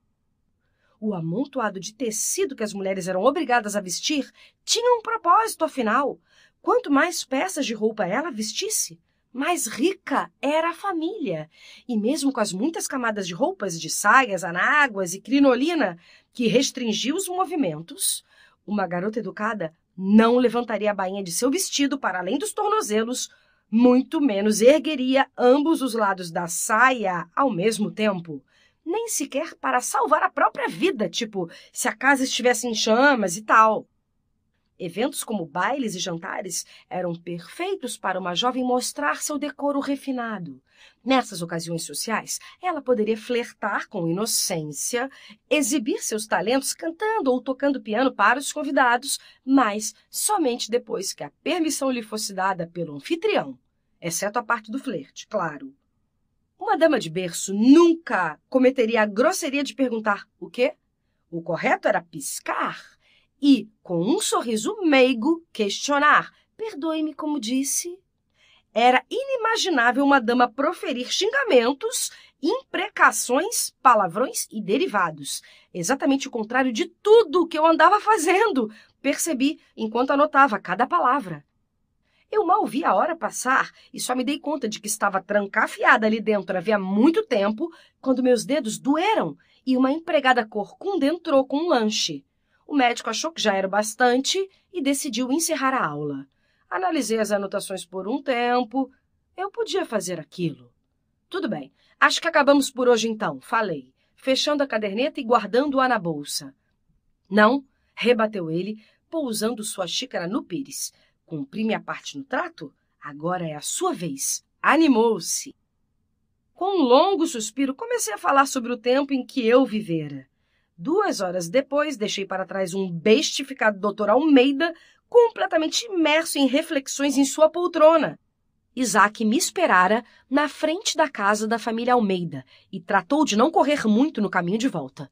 O amontoado de tecido que as mulheres eram obrigadas a vestir tinha um propósito, afinal. Quanto mais peças de roupa ela vestisse, mais rica era a família, e mesmo com as muitas camadas de roupas, de saias, anáguas e crinolina que restringiu os movimentos, uma garota educada não levantaria a bainha de seu vestido para além dos tornozelos, muito menos ergueria ambos os lados da saia ao mesmo tempo, nem sequer para salvar a própria vida, tipo, se a casa estivesse em chamas e tal. Eventos como bailes e jantares eram perfeitos para uma jovem mostrar seu decoro refinado. Nessas ocasiões sociais, ela poderia flertar com inocência, exibir seus talentos cantando ou tocando piano para os convidados, mas somente depois que a permissão lhe fosse dada pelo anfitrião, exceto a parte do flerte, claro. Uma dama de berço nunca cometeria a grosseria de perguntar o quê? O correto era piscar e, com um sorriso meigo, questionar: Perdoe-me, como disse? Era inimaginável uma dama proferir xingamentos, imprecações, palavrões e derivados. Exatamente o contrário de tudo que eu andava fazendo, percebi enquanto anotava cada palavra. Eu mal vi a hora passar e só me dei conta de que estava trancafiada ali dentro havia muito tempo, quando meus dedos doeram e uma empregada corcunda entrou com um lanche. O médico achou que já era bastante e decidiu encerrar a aula. Analisei as anotações por um tempo. Eu podia fazer aquilo. Tudo bem. Acho que acabamos por hoje então, falei, fechando a caderneta e guardando-a na bolsa. Não, rebateu ele, pousando sua xícara no pires. Cumpri minha parte no trato? Agora é a sua vez. Animou-se. Com um longo suspiro, comecei a falar sobre o tempo em que eu vivera. Duas horas depois, deixei para trás um bestificado doutor Almeida completamente imerso em reflexões em sua poltrona. Isaac me esperara na frente da casa da família Almeida e tratou de não correr muito no caminho de volta.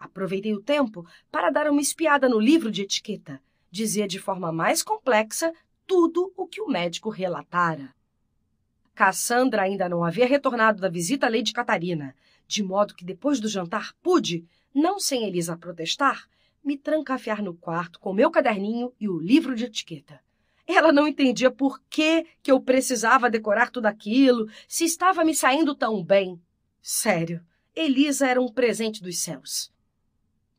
Aproveitei o tempo para dar uma espiada no livro de etiqueta. Dizia de forma mais complexa tudo o que o médico relatara. Cassandra ainda não havia retornado da visita à Lady Catarina, de modo que depois do jantar pude, não sem Elisa protestar, me trancafiar no quarto com meu caderninho e o livro de etiqueta. Ela não entendia por que, que eu precisava decorar tudo aquilo, se estava me saindo tão bem. Sério, Elisa era um presente dos céus.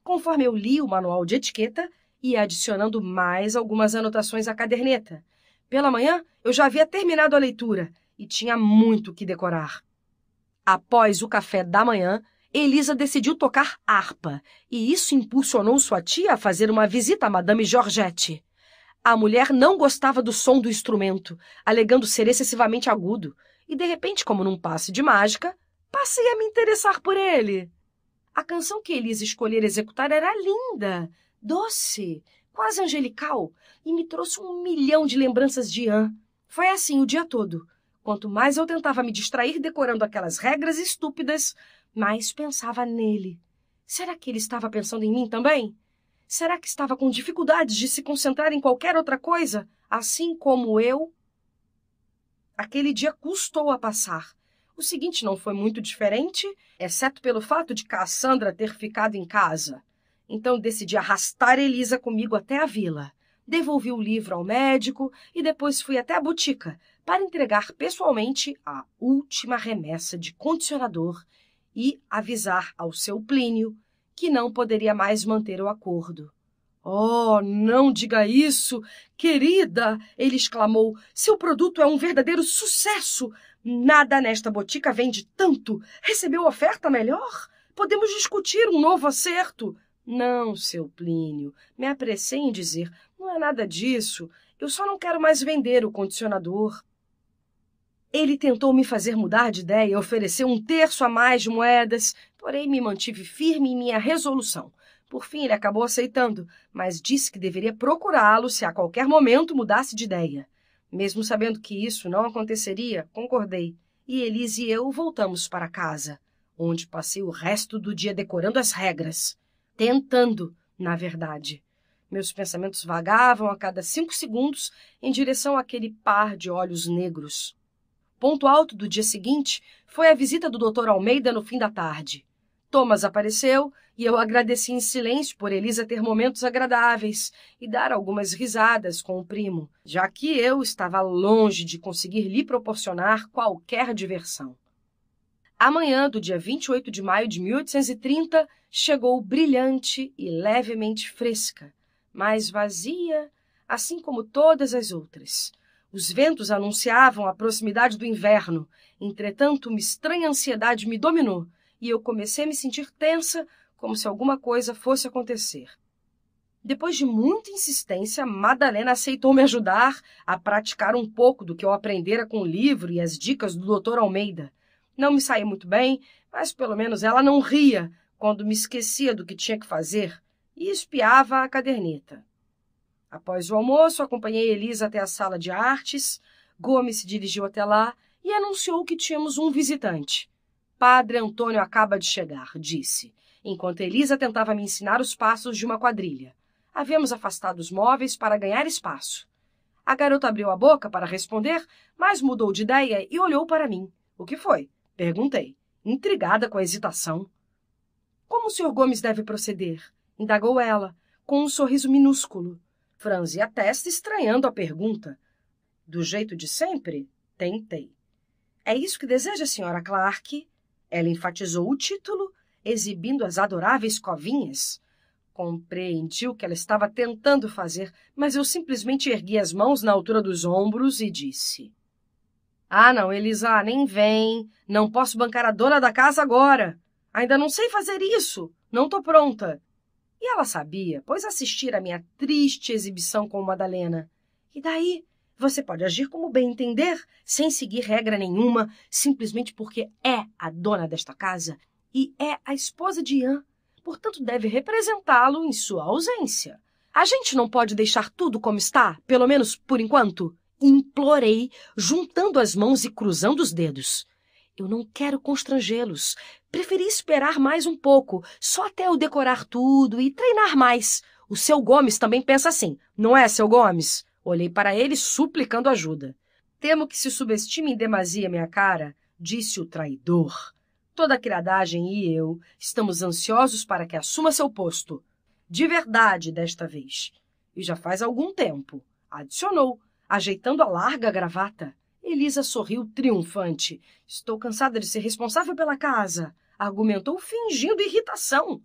Conforme eu li o manual de etiqueta, ia adicionando mais algumas anotações à caderneta. Pela manhã, eu já havia terminado a leitura e tinha muito que decorar. Após o café da manhã, Elisa decidiu tocar harpa, e isso impulsionou sua tia a fazer uma visita a Madame Georgette. A mulher não gostava do som do instrumento, alegando ser excessivamente agudo, e de repente, como num passe de mágica, passei a me interessar por ele. A canção que Elisa escolhera executar era linda, doce, quase angelical, e me trouxe um milhão de lembranças de Anne. Foi assim o dia todo. Quanto mais eu tentava me distrair decorando aquelas regras estúpidas, mas pensava nele. Será que ele estava pensando em mim também? Será que estava com dificuldades de se concentrar em qualquer outra coisa, assim como eu? Aquele dia custou a passar. O seguinte não foi muito diferente, exceto pelo fato de Cassandra ter ficado em casa. Então decidi arrastar Elisa comigo até a vila. Devolvi o livro ao médico e depois fui até a botica para entregar pessoalmente a última remessa de condicionador e avisar ao seu Plínio que não poderia mais manter o acordo. Oh, não diga isso, querida! ele exclamou. Seu produto é um verdadeiro sucesso! Nada nesta botica vende tanto! Recebeu oferta melhor? Podemos discutir um novo acerto! Não, seu Plínio, me apressei em dizer. Não é nada disso. Eu só não quero mais vender o condicionador. Ele tentou me fazer mudar de ideia e ofereceu um terço a mais de moedas, porém me mantive firme em minha resolução. Por fim, ele acabou aceitando, mas disse que deveria procurá-lo se a qualquer momento mudasse de ideia. Mesmo sabendo que isso não aconteceria, concordei, e Elise e eu voltamos para casa, onde passei o resto do dia decorando as regras. Tentando, na verdade. Meus pensamentos vagavam a cada cinco segundos em direção àquele par de olhos negros ponto alto do dia seguinte foi a visita do Dr. Almeida no fim da tarde. Thomas apareceu e eu agradeci em silêncio por Elisa ter momentos agradáveis e dar algumas risadas com o primo, já que eu estava longe de conseguir lhe proporcionar qualquer diversão. Amanhã do dia 28 de maio de 1830 chegou brilhante e levemente fresca, mas vazia, assim como todas as outras. Os ventos anunciavam a proximidade do inverno. Entretanto, uma estranha ansiedade me dominou e eu comecei a me sentir tensa, como se alguma coisa fosse acontecer. Depois de muita insistência, Madalena aceitou me ajudar a praticar um pouco do que eu aprendera com o livro e as dicas do Dr. Almeida. Não me saí muito bem, mas pelo menos ela não ria quando me esquecia do que tinha que fazer e espiava a caderneta. Após o almoço, acompanhei Elisa até a sala de artes. Gomes se dirigiu até lá e anunciou que tínhamos um visitante. Padre Antônio acaba de chegar, disse, enquanto Elisa tentava me ensinar os passos de uma quadrilha. Havíamos afastado os móveis para ganhar espaço. A garota abriu a boca para responder, mas mudou de ideia e olhou para mim. O que foi? Perguntei, intrigada com a hesitação. Como o senhor Gomes deve proceder? indagou ela, com um sorriso minúsculo. Franzi a testa, estranhando a pergunta. Do jeito de sempre? Tentei. É isso que deseja, senhora Clark? Ela enfatizou o título, exibindo as adoráveis covinhas. Compreendi o que ela estava tentando fazer, mas eu simplesmente ergui as mãos na altura dos ombros e disse: Ah, não, Elisa, nem vem. Não posso bancar a dona da casa agora. Ainda não sei fazer isso. Não estou pronta. E ela sabia, pois assistira à minha triste exibição com Madalena. E daí? Você pode agir como bem entender, sem seguir regra nenhuma, simplesmente porque é a dona desta casa e é a esposa de Ian, portanto deve representá-lo em sua ausência. A gente não pode deixar tudo como está, pelo menos por enquanto? Implorei, juntando as mãos e cruzando os dedos. Eu não quero constrangê-los preferi esperar mais um pouco, só até eu decorar tudo e treinar mais. O seu Gomes também pensa assim, não é, seu Gomes? Olhei para ele suplicando ajuda. Temo que se subestime em demasia minha cara, disse o traidor. Toda a criadagem e eu estamos ansiosos para que assuma seu posto. De verdade, desta vez. E já faz algum tempo. Adicionou, ajeitando a larga gravata. Elisa sorriu triunfante. Estou cansada de ser responsável pela casa argumentou fingindo irritação.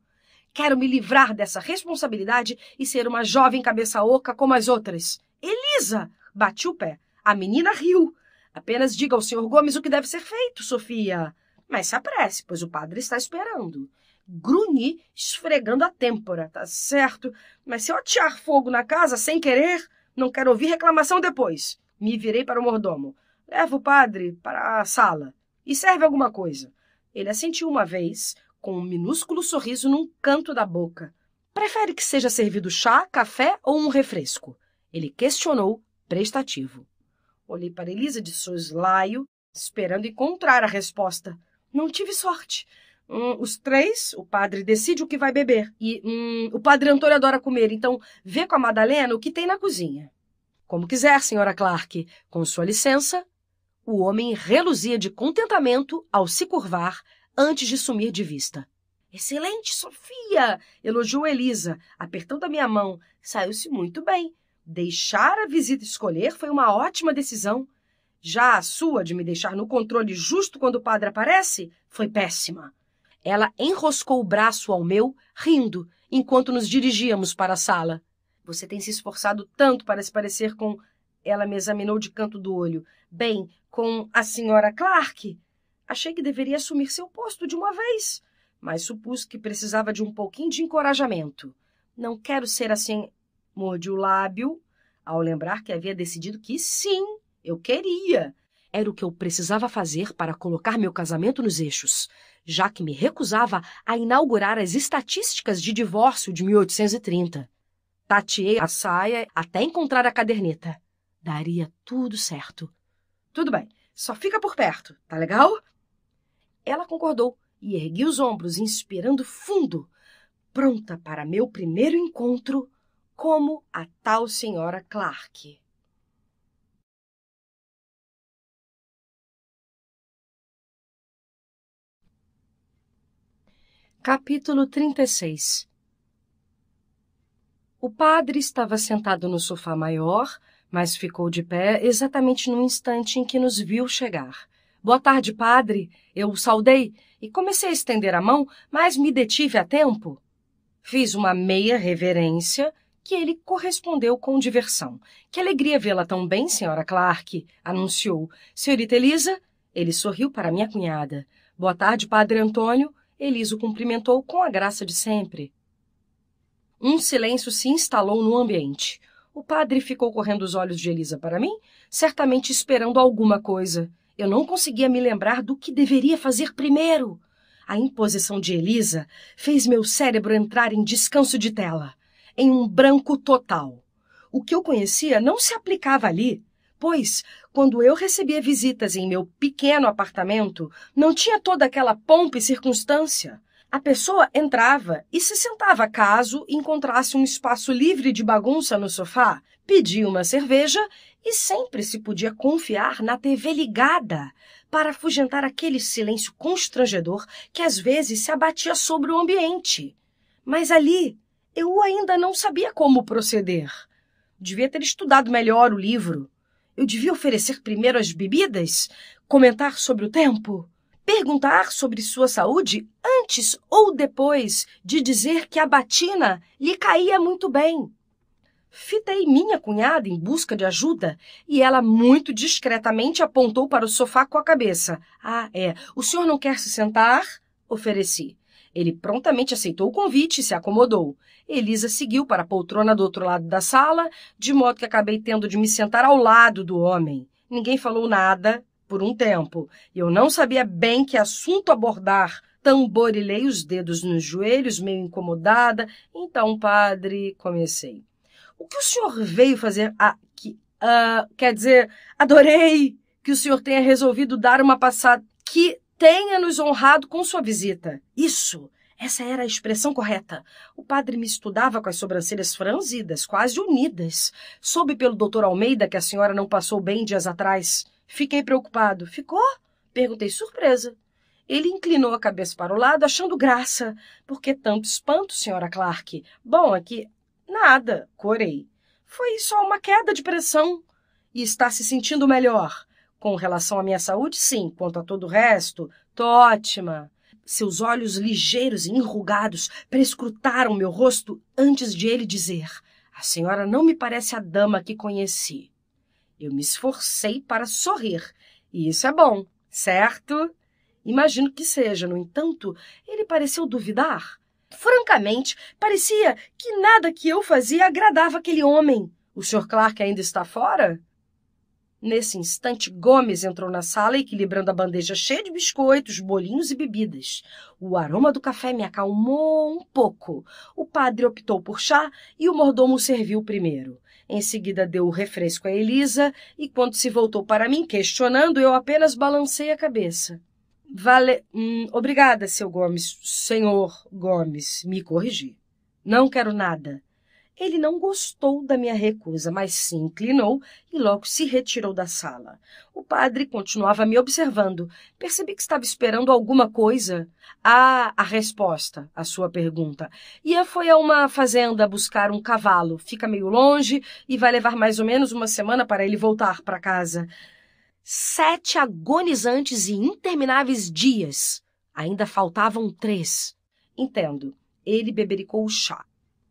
Quero me livrar dessa responsabilidade e ser uma jovem cabeça oca como as outras. Elisa! Bati o pé. A menina riu. Apenas diga ao senhor Gomes o que deve ser feito, Sofia. Mas se apresse, pois o padre está esperando. Grunhi esfregando a têmpora, tá certo? Mas se eu atear fogo na casa sem querer, não quero ouvir reclamação depois. Me virei para o mordomo. Leva o padre para a sala e serve alguma coisa. Ele assentiu uma vez, com um minúsculo sorriso num canto da boca. Prefere que seja servido chá, café ou um refresco? Ele questionou, prestativo. Olhei para Elisa de soslaio, esperando encontrar a resposta. Não tive sorte. Hum, os três, o padre decide o que vai beber. E hum, o padre Antônio adora comer, então vê com a Madalena o que tem na cozinha. Como quiser, senhora Clark. Com sua licença, o homem reluzia de contentamento ao se curvar antes de sumir de vista. Excelente, Sofia! elogiou Elisa, apertando a minha mão. Saiu-se muito bem. Deixar a visita escolher foi uma ótima decisão. Já a sua de me deixar no controle justo quando o padre aparece foi péssima. Ela enroscou o braço ao meu, rindo, enquanto nos dirigíamos para a sala. Você tem se esforçado tanto para se parecer com ela me examinou de canto do olho. Bem, com a senhora Clark? Achei que deveria assumir seu posto de uma vez, mas supus que precisava de um pouquinho de encorajamento. Não quero ser assim. Mordi o lábio ao lembrar que havia decidido que sim, eu queria. Era o que eu precisava fazer para colocar meu casamento nos eixos, já que me recusava a inaugurar as estatísticas de divórcio de 1830. Tateei a saia até encontrar a caderneta. Daria tudo certo. Tudo bem, só fica por perto, tá legal? Ela concordou e ergui os ombros, inspirando fundo, pronta para meu primeiro encontro como a tal senhora Clark. Capítulo 36 O padre estava sentado no sofá maior, mas ficou de pé exatamente no instante em que nos viu chegar. Boa tarde, padre. Eu o saudei e comecei a estender a mão, mas me detive a tempo. Fiz uma meia reverência que ele correspondeu com diversão. Que alegria vê-la tão bem, senhora Clark, anunciou. Senhorita Elisa, ele sorriu para minha cunhada. Boa tarde, padre Antônio. Elisa o cumprimentou com a graça de sempre. Um silêncio se instalou no ambiente. O padre ficou correndo os olhos de Elisa para mim, certamente esperando alguma coisa. Eu não conseguia me lembrar do que deveria fazer primeiro. A imposição de Elisa fez meu cérebro entrar em descanso de tela, em um branco total. O que eu conhecia não se aplicava ali, pois, quando eu recebia visitas em meu pequeno apartamento, não tinha toda aquela pompa e circunstância. A pessoa entrava e se sentava caso encontrasse um espaço livre de bagunça no sofá, pedia uma cerveja e sempre se podia confiar na TV ligada para afugentar aquele silêncio constrangedor que às vezes se abatia sobre o ambiente. Mas ali eu ainda não sabia como proceder. Devia ter estudado melhor o livro. Eu devia oferecer primeiro as bebidas, comentar sobre o tempo. Perguntar sobre sua saúde antes ou depois de dizer que a batina lhe caía muito bem. Fitei minha cunhada em busca de ajuda e ela muito discretamente apontou para o sofá com a cabeça. Ah, é. O senhor não quer se sentar? Ofereci. Ele prontamente aceitou o convite e se acomodou. Elisa seguiu para a poltrona do outro lado da sala, de modo que acabei tendo de me sentar ao lado do homem. Ninguém falou nada por um tempo. Eu não sabia bem que assunto abordar. Tamborilei os dedos nos joelhos, meio incomodada. Então, padre, comecei. O que o senhor veio fazer aqui? Ah, uh, quer dizer, adorei que o senhor tenha resolvido dar uma passada. Que tenha nos honrado com sua visita. Isso! Essa era a expressão correta. O padre me estudava com as sobrancelhas franzidas, quase unidas. Soube pelo doutor Almeida que a senhora não passou bem dias atrás. Fiquei preocupado. Ficou? Perguntei surpresa. Ele inclinou a cabeça para o lado, achando graça. Por que tanto espanto, senhora Clark? Bom, aqui. Nada, corei. Foi só uma queda de pressão. E está se sentindo melhor? Com relação à minha saúde, sim. Quanto a todo o resto, tô ótima. Seus olhos ligeiros e enrugados prescrutaram meu rosto antes de ele dizer: A senhora não me parece a dama que conheci. Eu me esforcei para sorrir, e isso é bom, certo? Imagino que seja, no entanto, ele pareceu duvidar. Francamente, parecia que nada que eu fazia agradava aquele homem. O Sr. Clark ainda está fora? Nesse instante, Gomes entrou na sala, equilibrando a bandeja cheia de biscoitos, bolinhos e bebidas. O aroma do café me acalmou um pouco. O padre optou por chá e o mordomo serviu primeiro. Em seguida deu o refresco a Elisa e quando se voltou para mim questionando, eu apenas balancei a cabeça. Vale, hum, obrigada, seu Gomes, senhor Gomes, me corrigi. Não quero nada. Ele não gostou da minha recusa, mas se inclinou e logo se retirou da sala. O padre continuava me observando. Percebi que estava esperando alguma coisa. Ah, a resposta à sua pergunta. Ia foi a uma fazenda buscar um cavalo. Fica meio longe e vai levar mais ou menos uma semana para ele voltar para casa. Sete agonizantes e intermináveis dias. Ainda faltavam três. Entendo. Ele bebericou o chá.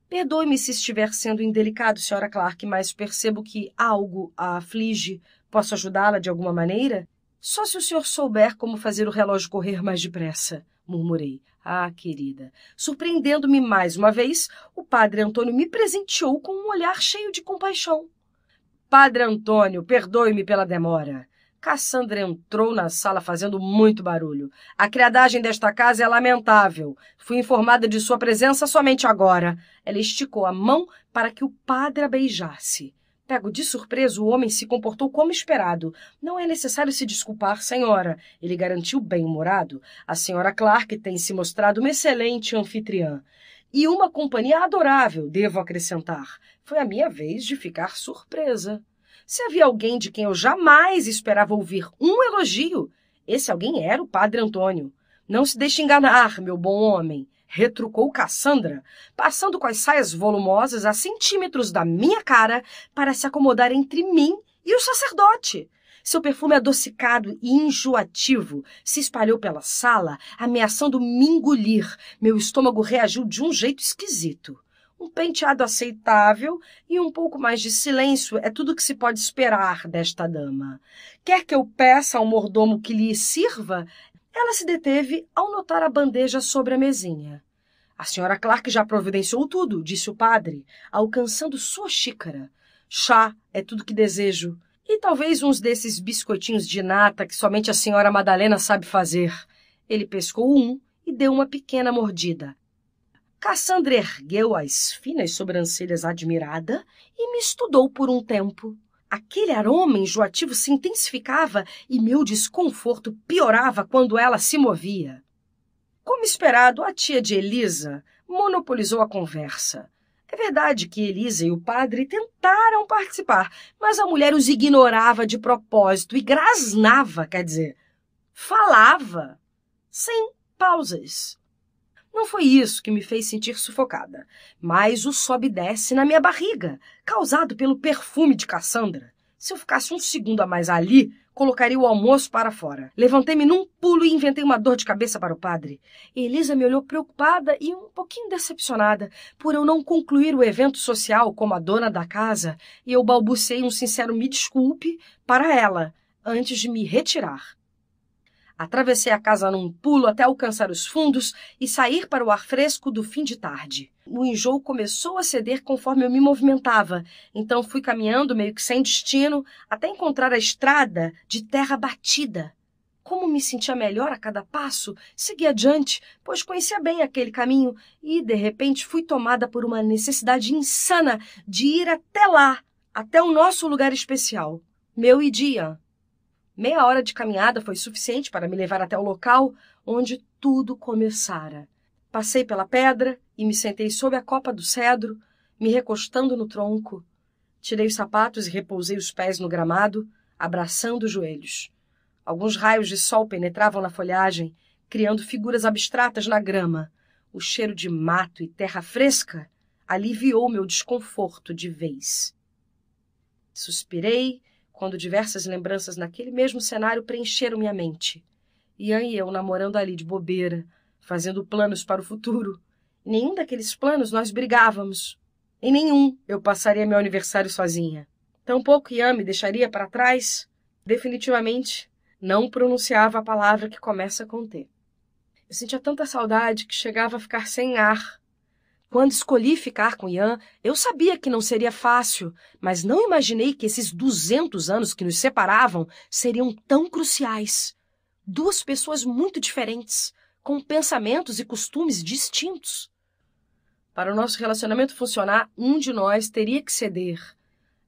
Perdoe-me se estiver sendo indelicado, senhora Clark, mas percebo que algo a aflige. Posso ajudá-la de alguma maneira? Só se o senhor souber como fazer o relógio correr mais depressa, murmurei. Ah, querida, surpreendendo-me mais uma vez, o padre Antônio me presenteou com um olhar cheio de compaixão. Padre Antônio, perdoe-me pela demora. Cassandra entrou na sala fazendo muito barulho. A criadagem desta casa é lamentável. Fui informada de sua presença somente agora. Ela esticou a mão para que o padre a beijasse. Pego de surpresa, o homem se comportou como esperado. Não é necessário se desculpar, senhora. Ele garantiu bem-humorado. A senhora Clark tem se mostrado uma excelente anfitriã. E uma companhia adorável, devo acrescentar. Foi a minha vez de ficar surpresa. Se havia alguém de quem eu jamais esperava ouvir um elogio, esse alguém era o padre Antônio. Não se deixe enganar, meu bom homem, retrucou Cassandra, passando com as saias volumosas a centímetros da minha cara para se acomodar entre mim e o sacerdote. Seu perfume adocicado e enjoativo se espalhou pela sala, ameaçando me engolir. Meu estômago reagiu de um jeito esquisito um penteado aceitável e um pouco mais de silêncio é tudo que se pode esperar desta dama. Quer que eu peça ao mordomo que lhe sirva? Ela se deteve ao notar a bandeja sobre a mesinha. A senhora Clark já providenciou tudo, disse o padre, alcançando sua xícara. Chá é tudo que desejo. E talvez uns desses biscoitinhos de nata que somente a senhora Madalena sabe fazer. Ele pescou um e deu uma pequena mordida. Cassandra ergueu as finas sobrancelhas admirada e me estudou por um tempo. Aquele aroma enjoativo se intensificava e meu desconforto piorava quando ela se movia. Como esperado, a tia de Elisa monopolizou a conversa. É verdade que Elisa e o padre tentaram participar, mas a mulher os ignorava de propósito e grasnava, quer dizer, falava, sem pausas. Não foi isso que me fez sentir sufocada, mas o sobe e desce na minha barriga, causado pelo perfume de Cassandra. Se eu ficasse um segundo a mais ali, colocaria o almoço para fora. Levantei-me num pulo e inventei uma dor de cabeça para o padre. Elisa me olhou preocupada e um pouquinho decepcionada por eu não concluir o evento social como a dona da casa, e eu balbuciei um sincero me desculpe para ela antes de me retirar. Atravessei a casa num pulo até alcançar os fundos e sair para o ar fresco do fim de tarde. O enjoo começou a ceder conforme eu me movimentava, então fui caminhando meio que sem destino até encontrar a estrada de terra batida. Como me sentia melhor a cada passo, segui adiante, pois conhecia bem aquele caminho e, de repente, fui tomada por uma necessidade insana de ir até lá, até o nosso lugar especial. Meu e dia. Meia hora de caminhada foi suficiente para me levar até o local onde tudo começara. Passei pela pedra e me sentei sob a copa do cedro, me recostando no tronco. Tirei os sapatos e repousei os pés no gramado, abraçando os joelhos. Alguns raios de sol penetravam na folhagem, criando figuras abstratas na grama. O cheiro de mato e terra fresca aliviou meu desconforto de vez. Suspirei quando diversas lembranças naquele mesmo cenário preencheram minha mente. Ian e eu namorando ali de bobeira, fazendo planos para o futuro. Em nenhum daqueles planos nós brigávamos. Em nenhum eu passaria meu aniversário sozinha. Tampouco Ian me deixaria para trás. Definitivamente não pronunciava a palavra que começa com T. Eu sentia tanta saudade que chegava a ficar sem ar quando escolhi ficar com Ian, eu sabia que não seria fácil, mas não imaginei que esses 200 anos que nos separavam seriam tão cruciais. Duas pessoas muito diferentes, com pensamentos e costumes distintos. Para o nosso relacionamento funcionar, um de nós teria que ceder.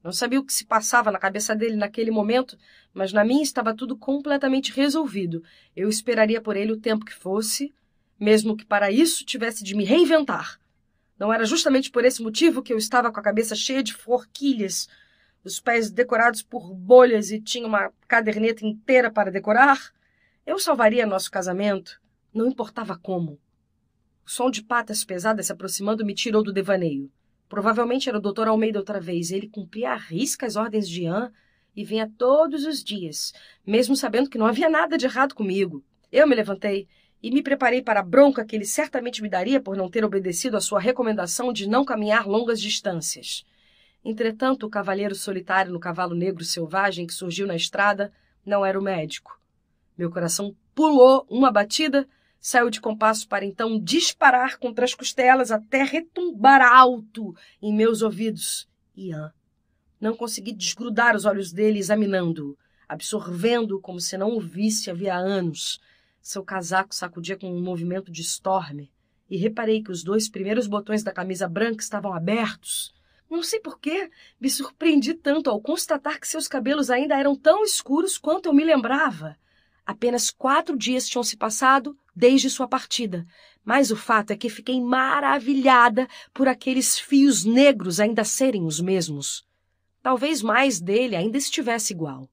Não sabia o que se passava na cabeça dele naquele momento, mas na minha estava tudo completamente resolvido. Eu esperaria por ele o tempo que fosse, mesmo que para isso tivesse de me reinventar não era justamente por esse motivo que eu estava com a cabeça cheia de forquilhas, os pés decorados por bolhas e tinha uma caderneta inteira para decorar? Eu salvaria nosso casamento, não importava como. O som de patas pesadas se aproximando me tirou do devaneio. Provavelmente era o doutor Almeida outra vez. Ele cumpria à risca as ordens de Anne e vinha todos os dias, mesmo sabendo que não havia nada de errado comigo. Eu me levantei e me preparei para a bronca que ele certamente me daria por não ter obedecido à sua recomendação de não caminhar longas distâncias. Entretanto, o cavalheiro solitário no cavalo negro selvagem que surgiu na estrada não era o médico. Meu coração pulou uma batida, saiu de compasso para então disparar contra as costelas até retumbar alto em meus ouvidos. Ian. Não consegui desgrudar os olhos dele examinando-o, absorvendo-o como se não o visse havia anos seu casaco sacudia com um movimento de storm, e reparei que os dois primeiros botões da camisa branca estavam abertos. Não sei porquê, me surpreendi tanto ao constatar que seus cabelos ainda eram tão escuros quanto eu me lembrava. Apenas quatro dias tinham se passado desde sua partida, mas o fato é que fiquei maravilhada por aqueles fios negros ainda serem os mesmos. Talvez mais dele ainda estivesse igual.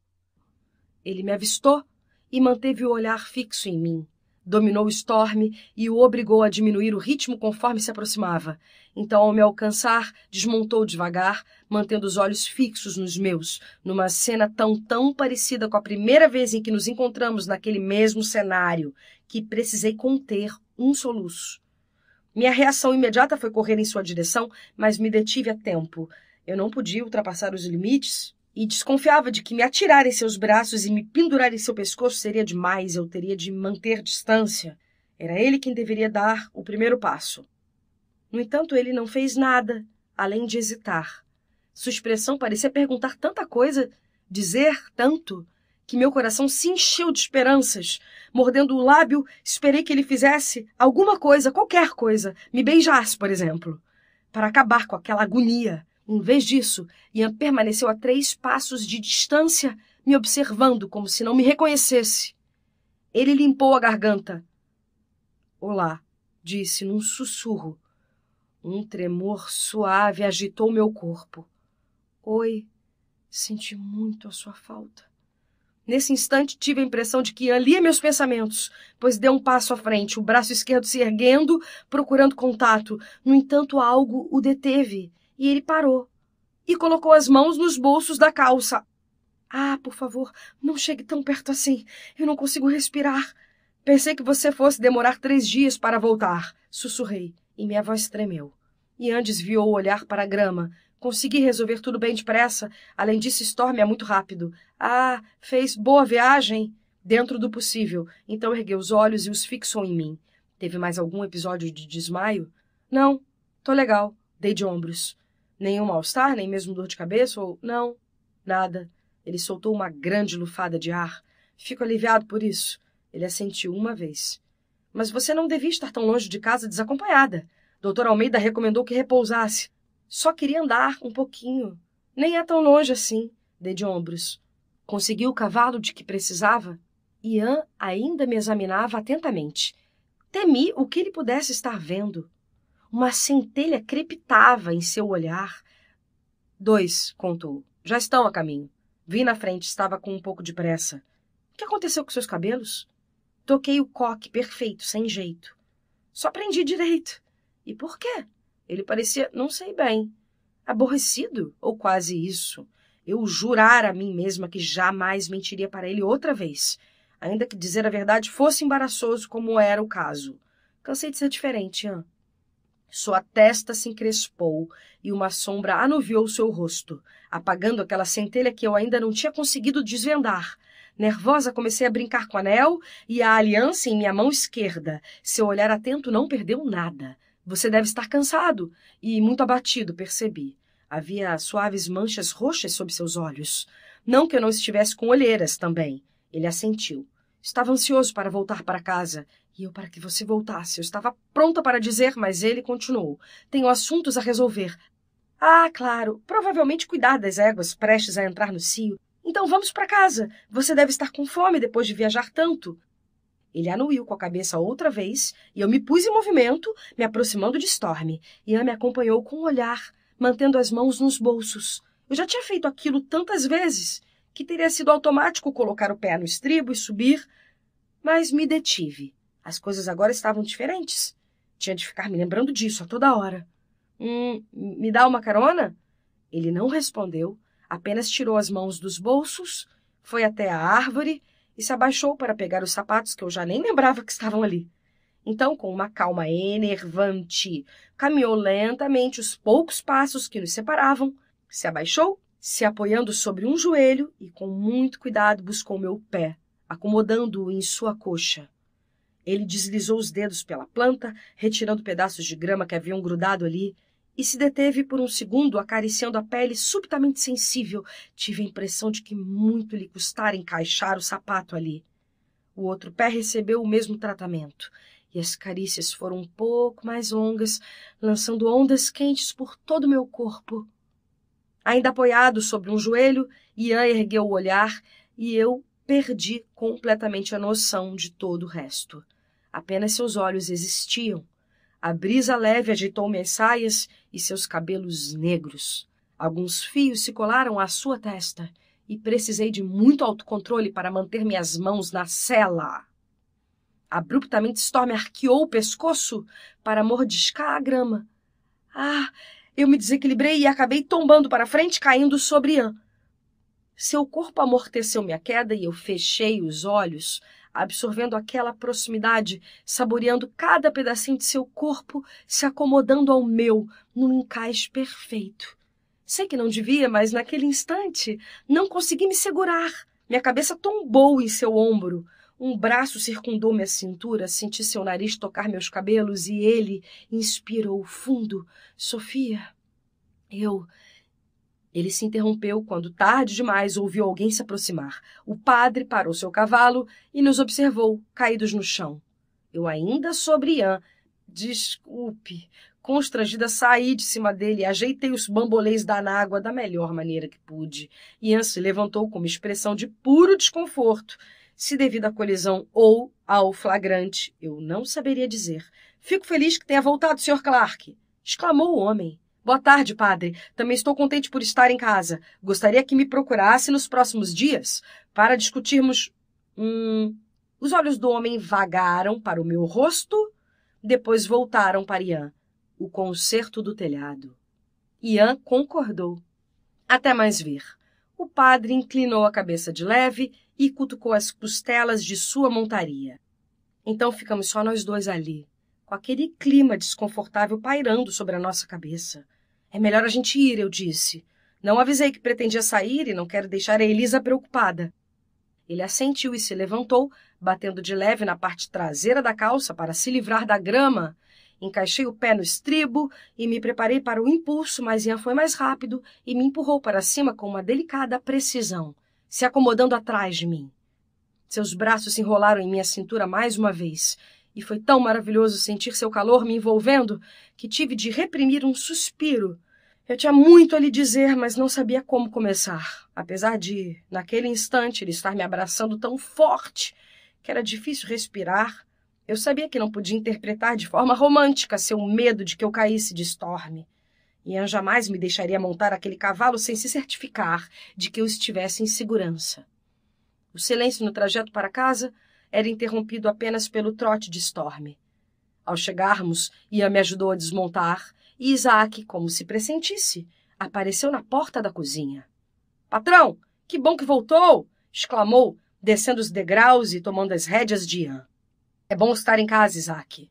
Ele me avistou e manteve o olhar fixo em mim. Dominou Storm e o obrigou a diminuir o ritmo conforme se aproximava. Então, ao me alcançar, desmontou devagar, mantendo os olhos fixos nos meus, numa cena tão tão parecida com a primeira vez em que nos encontramos naquele mesmo cenário, que precisei conter um soluço. Minha reação imediata foi correr em sua direção, mas me detive a tempo. Eu não podia ultrapassar os limites e desconfiava de que me atirar em seus braços e me pendurar em seu pescoço seria demais, eu teria de manter distância. Era ele quem deveria dar o primeiro passo. No entanto, ele não fez nada, além de hesitar. Sua expressão parecia perguntar tanta coisa, dizer tanto, que meu coração se encheu de esperanças. Mordendo o lábio, esperei que ele fizesse alguma coisa, qualquer coisa, me beijasse, por exemplo, para acabar com aquela agonia em vez disso, Ian permaneceu a três passos de distância, me observando como se não me reconhecesse. Ele limpou a garganta. Olá, disse num sussurro. Um tremor suave agitou meu corpo. Oi, senti muito a sua falta. Nesse instante, tive a impressão de que Ian lia meus pensamentos, pois deu um passo à frente, o braço esquerdo se erguendo, procurando contato. No entanto, algo o deteve. E ele parou e colocou as mãos nos bolsos da calça. Ah, por favor, não chegue tão perto assim. Eu não consigo respirar. Pensei que você fosse demorar três dias para voltar, sussurrei, e minha voz tremeu. E desviou viu o olhar para a grama. Consegui resolver tudo bem depressa. Além disso, Storm é muito rápido. Ah, fez boa viagem? Dentro do possível. Então ergueu os olhos e os fixou em mim. Teve mais algum episódio de desmaio? Não. Tô legal. Dei de ombros. Nenhum mal-estar, nem mesmo dor de cabeça ou. Não, nada. Ele soltou uma grande lufada de ar. Fico aliviado por isso. Ele assentiu uma vez. Mas você não devia estar tão longe de casa desacompanhada. Doutor Almeida recomendou que repousasse. Só queria andar um pouquinho. Nem é tão longe assim, dei de ombros. Conseguiu o cavalo de que precisava? Ian ainda me examinava atentamente. Temi o que ele pudesse estar vendo. Uma centelha crepitava em seu olhar. Dois, contou. Já estão a caminho. Vi na frente, estava com um pouco de pressa. O que aconteceu com seus cabelos? Toquei o coque perfeito, sem jeito. Só prendi direito. E por quê? Ele parecia, não sei bem, aborrecido ou quase isso. Eu jurara a mim mesma que jamais mentiria para ele outra vez, ainda que dizer a verdade fosse embaraçoso como era o caso. Cansei de ser diferente, Anne. Sua testa se encrespou e uma sombra anuviou seu rosto, apagando aquela centelha que eu ainda não tinha conseguido desvendar. Nervosa, comecei a brincar com o anel e a aliança em minha mão esquerda. Seu olhar atento não perdeu nada. Você deve estar cansado e muito abatido, percebi. Havia suaves manchas roxas sob seus olhos. Não que eu não estivesse com olheiras também. Ele assentiu. Estava ansioso para voltar para casa, e eu para que você voltasse. Eu estava pronta para dizer, mas ele continuou. Tenho assuntos a resolver. Ah, claro, provavelmente cuidar das éguas prestes a entrar no cio. Então vamos para casa. Você deve estar com fome depois de viajar tanto. Ele anuiu com a cabeça outra vez, e eu me pus em movimento, me aproximando de Storm. Ian me acompanhou com o um olhar, mantendo as mãos nos bolsos. Eu já tinha feito aquilo tantas vezes que teria sido automático colocar o pé no estribo e subir, mas me detive. As coisas agora estavam diferentes. Tinha de ficar me lembrando disso a toda hora. Hum, me dá uma carona? Ele não respondeu, apenas tirou as mãos dos bolsos, foi até a árvore e se abaixou para pegar os sapatos que eu já nem lembrava que estavam ali. Então, com uma calma enervante, caminhou lentamente os poucos passos que nos separavam, se abaixou se apoiando sobre um joelho e com muito cuidado buscou meu pé, acomodando-o em sua coxa. Ele deslizou os dedos pela planta, retirando pedaços de grama que haviam grudado ali, e se deteve por um segundo, acariciando a pele subitamente sensível. Tive a impressão de que muito lhe custara encaixar o sapato ali. O outro pé recebeu o mesmo tratamento, e as carícias foram um pouco mais longas, lançando ondas quentes por todo o meu corpo. Ainda apoiado sobre um joelho, Ian ergueu o olhar e eu perdi completamente a noção de todo o resto. Apenas seus olhos existiam. A brisa leve agitou minhas saias e seus cabelos negros. Alguns fios se colaram à sua testa e precisei de muito autocontrole para manter minhas mãos na cela. Abruptamente, Storm arqueou o pescoço para mordiscar a grama. Ah, eu me desequilibrei e acabei tombando para frente, caindo sobre Ian. Seu corpo amorteceu minha queda e eu fechei os olhos, absorvendo aquela proximidade, saboreando cada pedacinho de seu corpo, se acomodando ao meu, num encaixe perfeito. Sei que não devia, mas naquele instante não consegui me segurar. Minha cabeça tombou em seu ombro. Um braço circundou minha cintura, senti seu nariz tocar meus cabelos e ele inspirou fundo. Sofia, eu. Ele se interrompeu quando, tarde demais, ouviu alguém se aproximar. O padre parou seu cavalo e nos observou, caídos no chão. Eu ainda sobre Ian. Desculpe. Constrangida, saí de cima dele e ajeitei os bambolês da nágua da melhor maneira que pude. Ian se levantou com uma expressão de puro desconforto se devido à colisão ou ao flagrante, eu não saberia dizer. Fico feliz que tenha voltado, Sr. Clark! exclamou o homem. Boa tarde, padre. Também estou contente por estar em casa. Gostaria que me procurasse nos próximos dias para discutirmos. Hum. Os olhos do homem vagaram para o meu rosto, depois voltaram para Ian. O conserto do telhado. Ian concordou. Até mais ver. O padre inclinou a cabeça de leve e cutucou as costelas de sua montaria. Então ficamos só nós dois ali, com aquele clima desconfortável pairando sobre a nossa cabeça. É melhor a gente ir, eu disse. Não avisei que pretendia sair e não quero deixar a Elisa preocupada. Ele assentiu e se levantou, batendo de leve na parte traseira da calça para se livrar da grama. Encaixei o pé no estribo e me preparei para o impulso, mas Ian foi mais rápido e me empurrou para cima com uma delicada precisão se acomodando atrás de mim. Seus braços se enrolaram em minha cintura mais uma vez, e foi tão maravilhoso sentir seu calor me envolvendo que tive de reprimir um suspiro. Eu tinha muito a lhe dizer, mas não sabia como começar, apesar de, naquele instante, ele estar me abraçando tão forte que era difícil respirar. Eu sabia que não podia interpretar de forma romântica seu medo de que eu caísse de Storm. Ian jamais me deixaria montar aquele cavalo sem se certificar de que eu estivesse em segurança. O silêncio no trajeto para casa era interrompido apenas pelo trote de Storm. Ao chegarmos, Ian me ajudou a desmontar e Isaac, como se pressentisse, apareceu na porta da cozinha. Patrão, que bom que voltou! exclamou, descendo os degraus e tomando as rédeas de Ian. É bom estar em casa, Isaac.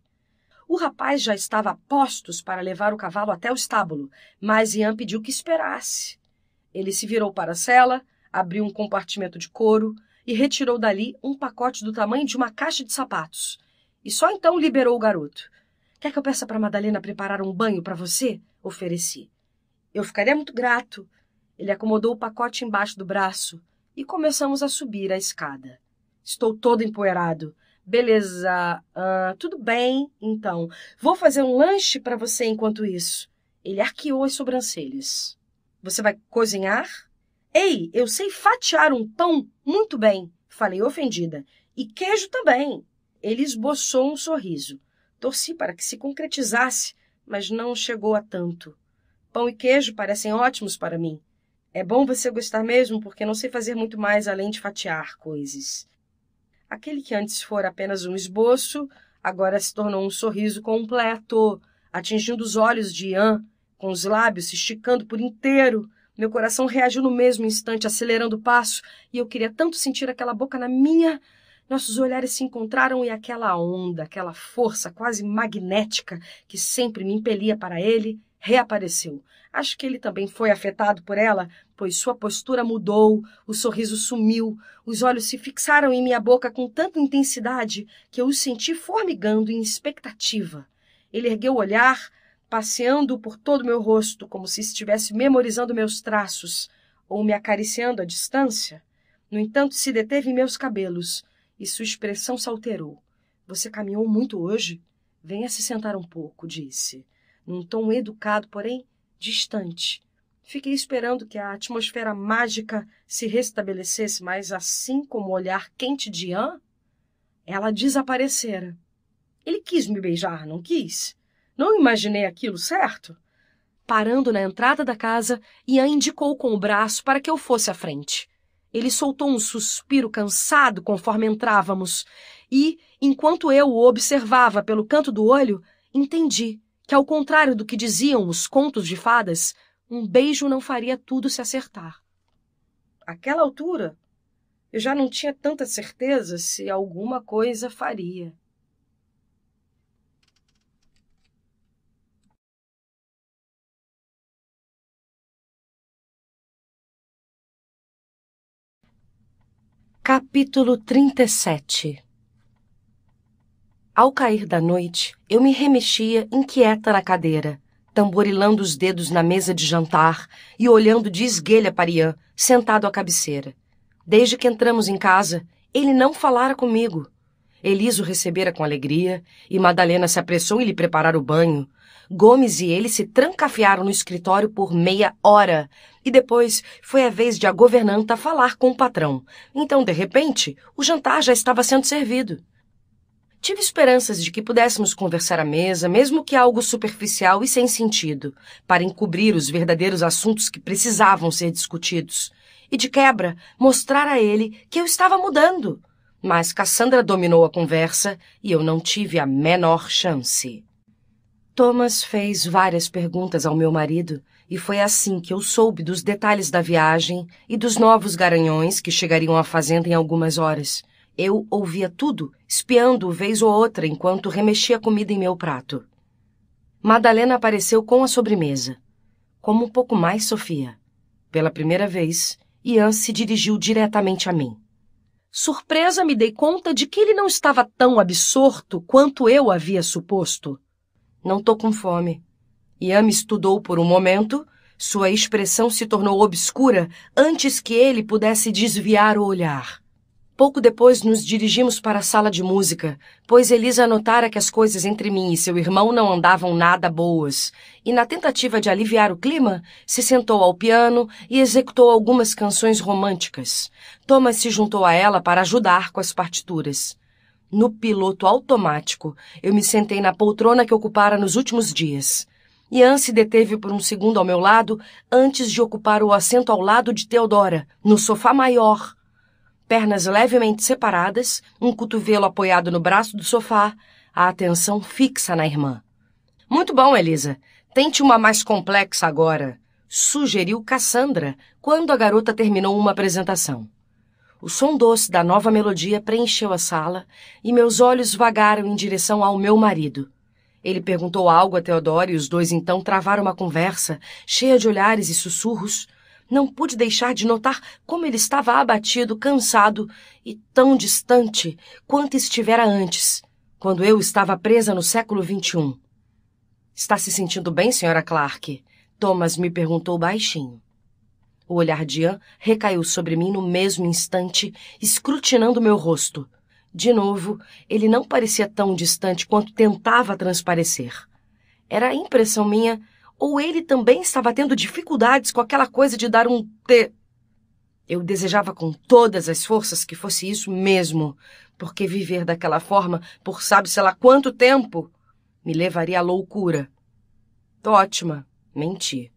O rapaz já estava a postos para levar o cavalo até o estábulo, mas Ian pediu que esperasse. Ele se virou para a cela, abriu um compartimento de couro e retirou dali um pacote do tamanho de uma caixa de sapatos. E só então liberou o garoto. Quer que eu peça para Madalena preparar um banho para você? Ofereci. Eu ficaria muito grato. Ele acomodou o pacote embaixo do braço e começamos a subir a escada. Estou todo empoeirado. Beleza, uh, tudo bem, então. Vou fazer um lanche para você enquanto isso. Ele arqueou as sobrancelhas. Você vai cozinhar? Ei, eu sei fatiar um pão muito bem, falei ofendida. E queijo também. Ele esboçou um sorriso. Torci para que se concretizasse, mas não chegou a tanto. Pão e queijo parecem ótimos para mim. É bom você gostar mesmo, porque não sei fazer muito mais além de fatiar coisas. Aquele que antes fora apenas um esboço, agora se tornou um sorriso completo, atingindo os olhos de Ian, com os lábios se esticando por inteiro. Meu coração reagiu no mesmo instante, acelerando o passo, e eu queria tanto sentir aquela boca na minha. Nossos olhares se encontraram e aquela onda, aquela força quase magnética que sempre me impelia para ele, reapareceu, Acho que ele também foi afetado por ela, pois sua postura mudou, o sorriso sumiu, os olhos se fixaram em minha boca com tanta intensidade que eu os senti formigando em expectativa. Ele ergueu o olhar, passeando por todo o meu rosto, como se estivesse memorizando meus traços ou me acariciando à distância. No entanto, se deteve em meus cabelos e sua expressão se alterou. Você caminhou muito hoje? Venha se sentar um pouco, disse, num tom educado, porém distante. Fiquei esperando que a atmosfera mágica se restabelecesse, mas assim como o olhar quente de Anne, ela desaparecera. Ele quis me beijar, não quis? Não imaginei aquilo, certo? Parando na entrada da casa, Ian indicou com o braço para que eu fosse à frente. Ele soltou um suspiro cansado conforme entrávamos, e, enquanto eu o observava pelo canto do olho, entendi que, ao contrário do que diziam os contos de fadas, um beijo não faria tudo se acertar. Aquela altura, eu já não tinha tanta certeza se alguma coisa faria. Capítulo 37 ao cair da noite, eu me remexia inquieta na cadeira, tamborilando os dedos na mesa de jantar e olhando de esguelha para Ian, sentado à cabeceira. Desde que entramos em casa, ele não falara comigo. Eliso recebera com alegria e Madalena se apressou em lhe preparar o banho. Gomes e ele se trancafiaram no escritório por meia hora e depois foi a vez de a governanta falar com o patrão. Então, de repente, o jantar já estava sendo servido. Tive esperanças de que pudéssemos conversar à mesa, mesmo que algo superficial e sem sentido, para encobrir os verdadeiros assuntos que precisavam ser discutidos. E de quebra, mostrar a ele que eu estava mudando. Mas Cassandra dominou a conversa e eu não tive a menor chance. Thomas fez várias perguntas ao meu marido e foi assim que eu soube dos detalhes da viagem e dos novos garanhões que chegariam à fazenda em algumas horas. Eu ouvia tudo, espiando vez ou outra enquanto remexia comida em meu prato. Madalena apareceu com a sobremesa. Como um pouco mais, Sofia. Pela primeira vez, Ian se dirigiu diretamente a mim. Surpresa, me dei conta de que ele não estava tão absorto quanto eu havia suposto. Não estou com fome. Ian me estudou por um momento, sua expressão se tornou obscura antes que ele pudesse desviar o olhar. Pouco depois nos dirigimos para a sala de música, pois Elisa notara que as coisas entre mim e seu irmão não andavam nada boas, e na tentativa de aliviar o clima, se sentou ao piano e executou algumas canções românticas. Thomas se juntou a ela para ajudar com as partituras. No piloto automático, eu me sentei na poltrona que ocupara nos últimos dias. Ian se deteve por um segundo ao meu lado antes de ocupar o assento ao lado de Teodora, no sofá maior pernas levemente separadas, um cotovelo apoiado no braço do sofá, a atenção fixa na irmã. Muito bom, Elisa. Tente uma mais complexa agora, sugeriu Cassandra quando a garota terminou uma apresentação. O som doce da nova melodia preencheu a sala e meus olhos vagaram em direção ao meu marido. Ele perguntou algo a Teodoro e os dois então travaram uma conversa, cheia de olhares e sussurros, não pude deixar de notar como ele estava abatido, cansado e tão distante quanto estivera antes, quando eu estava presa no século XXI. Está se sentindo bem, senhora Clark? Thomas me perguntou baixinho. O olhar de Anne recaiu sobre mim no mesmo instante, escrutinando meu rosto. De novo, ele não parecia tão distante quanto tentava transparecer. Era a impressão minha ou ele também estava tendo dificuldades com aquela coisa de dar um T? Eu desejava com todas as forças que fosse isso mesmo, porque viver daquela forma por sabe-se lá quanto tempo me levaria à loucura. Tô ótima, menti.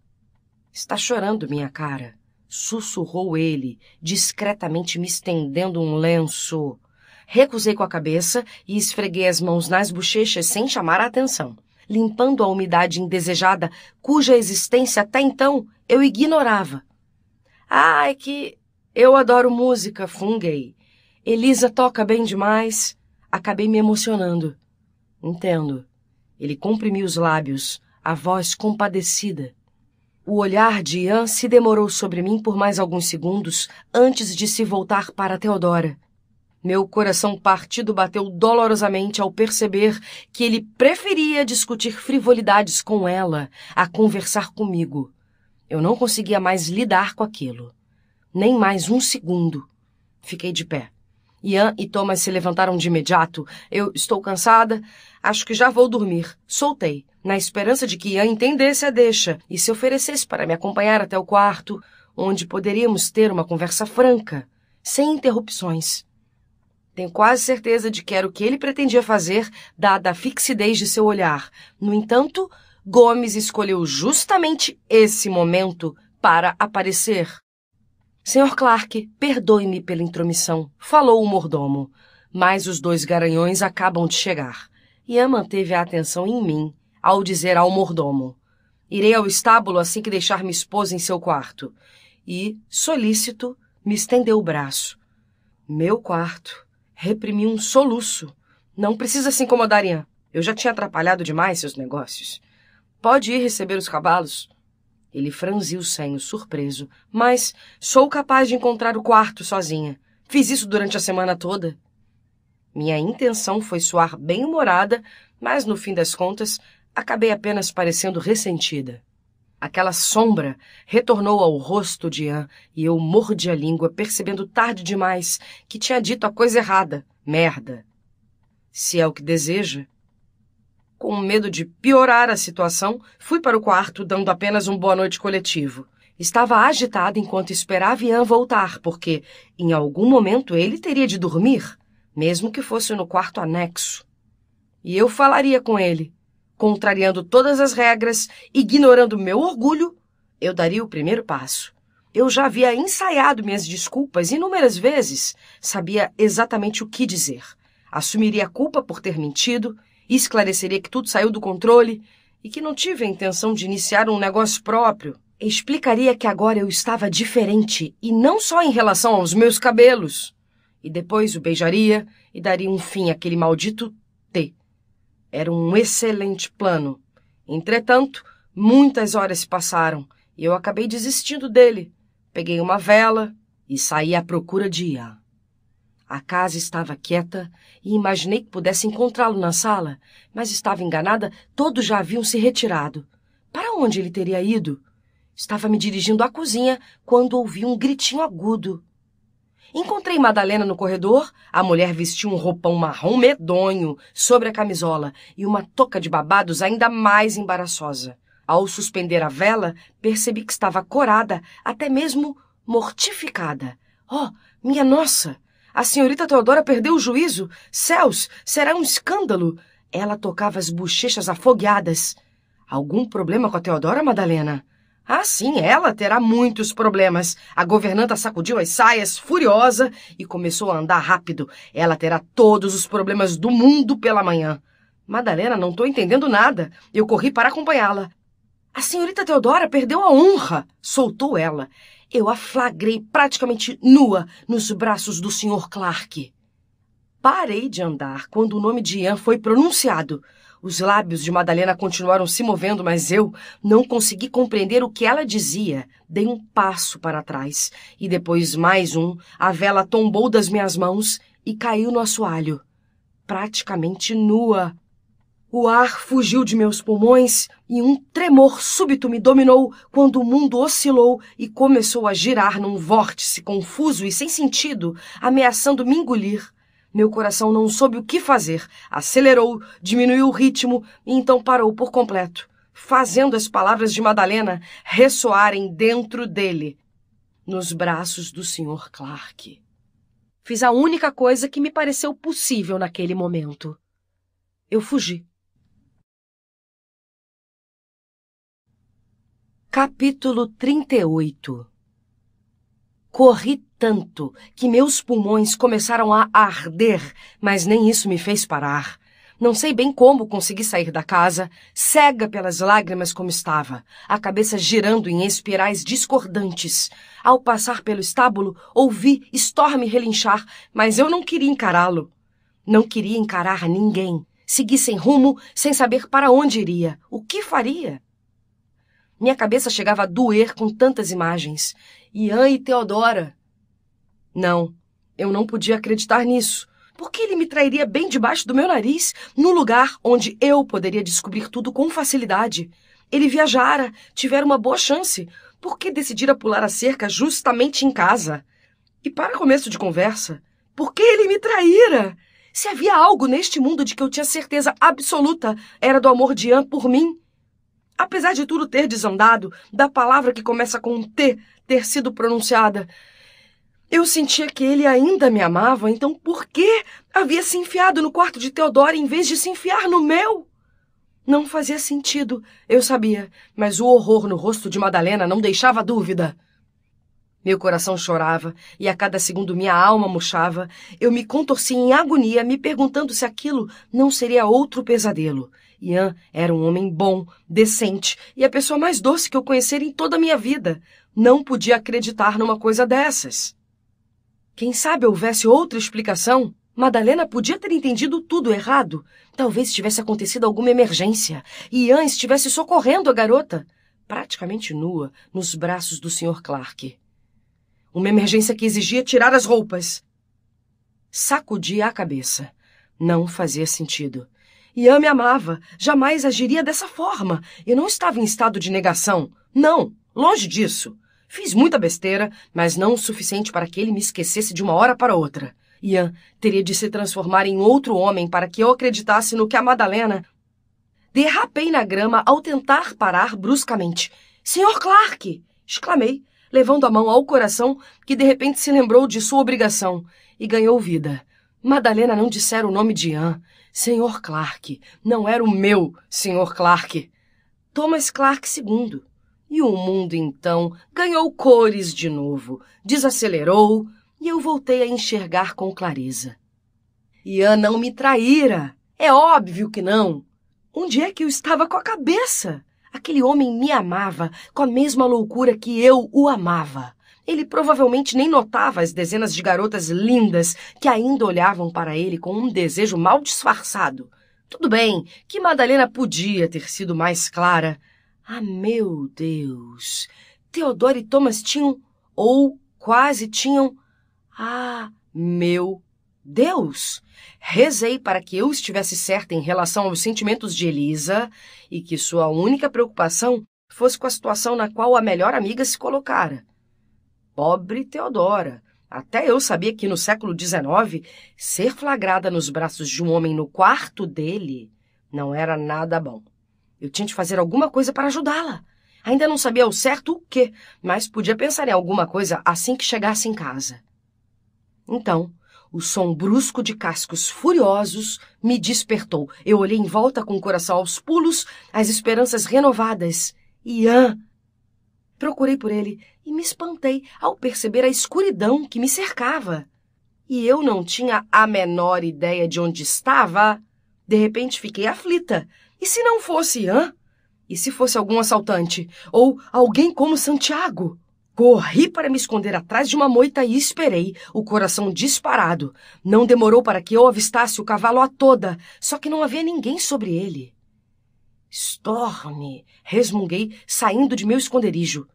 Está chorando, minha cara, sussurrou ele, discretamente me estendendo um lenço. Recusei com a cabeça e esfreguei as mãos nas bochechas sem chamar a atenção limpando a umidade indesejada cuja existência até então eu ignorava. Ah, é que eu adoro música, funguei. Elisa toca bem demais. Acabei me emocionando. Entendo. Ele comprimiu os lábios, a voz compadecida. O olhar de Ian se demorou sobre mim por mais alguns segundos antes de se voltar para Teodora. Meu coração partido bateu dolorosamente ao perceber que ele preferia discutir frivolidades com ela a conversar comigo. Eu não conseguia mais lidar com aquilo. Nem mais um segundo. Fiquei de pé. Ian e Thomas se levantaram de imediato. Eu estou cansada. Acho que já vou dormir. Soltei, na esperança de que Ian entendesse a deixa e se oferecesse para me acompanhar até o quarto, onde poderíamos ter uma conversa franca, sem interrupções. Tenho quase certeza de que era o que ele pretendia fazer, dada a fixidez de seu olhar. No entanto, Gomes escolheu justamente esse momento para aparecer. Senhor Clark, perdoe-me pela intromissão, falou o mordomo. Mas os dois garanhões acabam de chegar. Ian manteve a atenção em mim, ao dizer ao mordomo: Irei ao estábulo assim que deixar minha esposa em seu quarto. E, solícito, me estendeu o braço. Meu quarto. Reprimi um soluço. Não precisa se incomodar, Ian. Eu já tinha atrapalhado demais seus negócios. Pode ir receber os cavalos. Ele franziu o senho, surpreso. Mas sou capaz de encontrar o quarto sozinha. Fiz isso durante a semana toda. Minha intenção foi soar bem-humorada, mas no fim das contas acabei apenas parecendo ressentida. Aquela sombra retornou ao rosto de Anne e eu mordi a língua, percebendo tarde demais que tinha dito a coisa errada, merda. Se é o que deseja. Com medo de piorar a situação, fui para o quarto, dando apenas um boa noite coletivo. Estava agitada enquanto esperava Ian voltar, porque em algum momento ele teria de dormir, mesmo que fosse no quarto anexo. E eu falaria com ele. Contrariando todas as regras, ignorando meu orgulho, eu daria o primeiro passo. Eu já havia ensaiado minhas desculpas inúmeras vezes, sabia exatamente o que dizer. Assumiria a culpa por ter mentido, esclareceria que tudo saiu do controle e que não tive a intenção de iniciar um negócio próprio. Explicaria que agora eu estava diferente e não só em relação aos meus cabelos. E depois o beijaria e daria um fim àquele maldito era um excelente plano. Entretanto, muitas horas se passaram e eu acabei desistindo dele. Peguei uma vela e saí à procura de Ian. A casa estava quieta e imaginei que pudesse encontrá-lo na sala, mas estava enganada, todos já haviam se retirado. Para onde ele teria ido? Estava me dirigindo à cozinha quando ouvi um gritinho agudo. Encontrei Madalena no corredor. A mulher vestia um roupão marrom medonho sobre a camisola e uma touca de babados ainda mais embaraçosa. Ao suspender a vela, percebi que estava corada, até mesmo mortificada. Oh, minha nossa! A senhorita Teodora perdeu o juízo. Céus, será um escândalo! Ela tocava as bochechas afogueadas. Algum problema com a Teodora, Madalena? Ah, sim, ela terá muitos problemas. A governanta sacudiu as saias, furiosa, e começou a andar rápido. Ela terá todos os problemas do mundo pela manhã. Madalena, não estou entendendo nada. Eu corri para acompanhá-la. A senhorita Teodora perdeu a honra, soltou ela. Eu a flagrei praticamente nua nos braços do senhor Clark. Parei de andar quando o nome de Ian foi pronunciado. Os lábios de Madalena continuaram se movendo, mas eu não consegui compreender o que ela dizia. Dei um passo para trás e depois mais um. A vela tombou das minhas mãos e caiu no assoalho, praticamente nua. O ar fugiu de meus pulmões e um tremor súbito me dominou quando o mundo oscilou e começou a girar num vórtice confuso e sem sentido, ameaçando me engolir. Meu coração não soube o que fazer. Acelerou, diminuiu o ritmo e então parou por completo, fazendo as palavras de Madalena ressoarem dentro dele, nos braços do Sr. Clark. Fiz a única coisa que me pareceu possível naquele momento. Eu fugi. Capítulo 38 Corri tanto que meus pulmões começaram a arder, mas nem isso me fez parar. Não sei bem como consegui sair da casa, cega pelas lágrimas como estava, a cabeça girando em espirais discordantes. Ao passar pelo estábulo, ouvi Storm relinchar, mas eu não queria encará-lo. Não queria encarar ninguém. Segui sem rumo, sem saber para onde iria, o que faria. Minha cabeça chegava a doer com tantas imagens. Ian e Teodora. Não, eu não podia acreditar nisso. Por que ele me trairia bem debaixo do meu nariz, no lugar onde eu poderia descobrir tudo com facilidade? Ele viajara, tivera uma boa chance. Por que decidira pular a cerca justamente em casa? E para começo de conversa, por que ele me traíra? Se havia algo neste mundo de que eu tinha certeza absoluta, era do amor de Ian por mim. Apesar de tudo ter desandado, da palavra que começa com um T ter sido pronunciada. Eu sentia que ele ainda me amava, então por que havia se enfiado no quarto de Teodora em vez de se enfiar no meu? Não fazia sentido, eu sabia, mas o horror no rosto de Madalena não deixava dúvida. Meu coração chorava e a cada segundo minha alma murchava. Eu me contorcia em agonia, me perguntando se aquilo não seria outro pesadelo. Ian era um homem bom, decente e a pessoa mais doce que eu conhecera em toda a minha vida não podia acreditar numa coisa dessas. Quem sabe houvesse outra explicação? Madalena podia ter entendido tudo errado. Talvez tivesse acontecido alguma emergência e Ian estivesse socorrendo a garota, praticamente nua, nos braços do Sr. Clark. Uma emergência que exigia tirar as roupas. Sacudia a cabeça. Não fazia sentido. Ian me amava, jamais agiria dessa forma. Eu não estava em estado de negação. Não, longe disso. Fiz muita besteira, mas não o suficiente para que ele me esquecesse de uma hora para outra. Ian teria de se transformar em outro homem para que eu acreditasse no que a Madalena. Derrapei na grama ao tentar parar bruscamente. Senhor Clark! exclamei, levando a mão ao coração, que de repente se lembrou de sua obrigação e ganhou vida. Madalena não dissera o nome de Ian. Senhor Clark. Não era o meu Senhor Clark. Thomas Clark II. E o mundo então ganhou cores de novo, desacelerou e eu voltei a enxergar com clareza. Ian não me traíra, é óbvio que não. Onde é que eu estava com a cabeça? Aquele homem me amava com a mesma loucura que eu o amava. Ele provavelmente nem notava as dezenas de garotas lindas que ainda olhavam para ele com um desejo mal disfarçado. Tudo bem que Madalena podia ter sido mais clara, ah, meu Deus! Teodoro e Thomas tinham, ou quase tinham. Ah, meu Deus! Rezei para que eu estivesse certa em relação aos sentimentos de Elisa e que sua única preocupação fosse com a situação na qual a melhor amiga se colocara. Pobre Teodora! Até eu sabia que no século XIX, ser flagrada nos braços de um homem no quarto dele não era nada bom. Eu tinha de fazer alguma coisa para ajudá-la. Ainda não sabia ao certo o quê, mas podia pensar em alguma coisa assim que chegasse em casa. Então, o som brusco de cascos furiosos me despertou. Eu olhei em volta com o coração aos pulos, as esperanças renovadas. Ian! Procurei por ele e me espantei ao perceber a escuridão que me cercava. E eu não tinha a menor ideia de onde estava. De repente fiquei aflita. E se não fosse Ian? E se fosse algum assaltante? Ou alguém como Santiago? Corri para me esconder atrás de uma moita e esperei, o coração disparado. Não demorou para que eu avistasse o cavalo a toda, só que não havia ninguém sobre ele. Storm! resmunguei, saindo de meu esconderijo.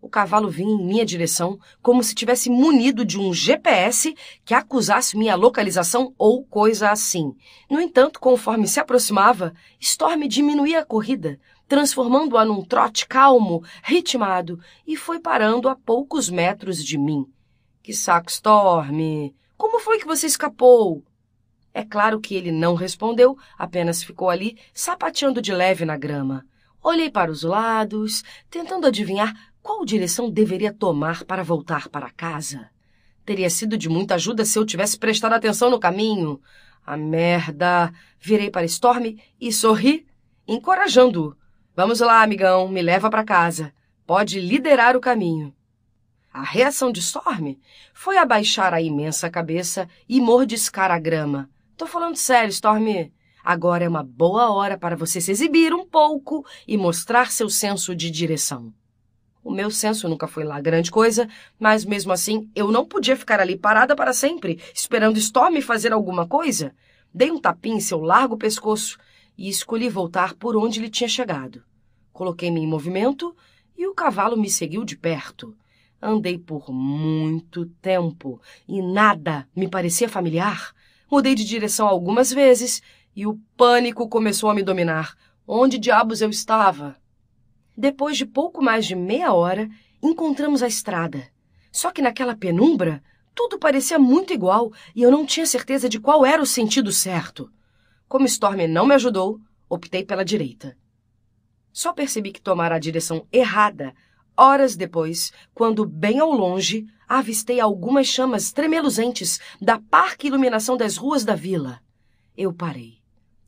O cavalo vinha em minha direção como se tivesse munido de um GPS que acusasse minha localização ou coisa assim. No entanto, conforme se aproximava, Storm diminuía a corrida, transformando-a num trote calmo, ritmado, e foi parando a poucos metros de mim. Que saco, Storm! Como foi que você escapou? É claro que ele não respondeu, apenas ficou ali, sapateando de leve na grama. Olhei para os lados, tentando adivinhar qual direção deveria tomar para voltar para casa? Teria sido de muita ajuda se eu tivesse prestado atenção no caminho. A merda! Virei para Storm e sorri, encorajando-o. Vamos lá, amigão, me leva para casa. Pode liderar o caminho. A reação de Storm foi abaixar a imensa cabeça e mordiscar a grama. Tô falando sério, Storm. Agora é uma boa hora para você se exibir um pouco e mostrar seu senso de direção. O meu senso nunca foi lá grande coisa, mas mesmo assim eu não podia ficar ali parada para sempre, esperando Storm fazer alguma coisa. Dei um tapinha em seu largo pescoço e escolhi voltar por onde ele tinha chegado. Coloquei-me em movimento e o cavalo me seguiu de perto. Andei por muito tempo e nada me parecia familiar. Mudei de direção algumas vezes e o pânico começou a me dominar. Onde diabos eu estava? Depois de pouco mais de meia hora, encontramos a estrada. Só que naquela penumbra, tudo parecia muito igual e eu não tinha certeza de qual era o sentido certo. Como Storm não me ajudou, optei pela direita. Só percebi que tomara a direção errada horas depois, quando, bem ao longe, avistei algumas chamas tremeluzentes da parca iluminação das ruas da vila. Eu parei,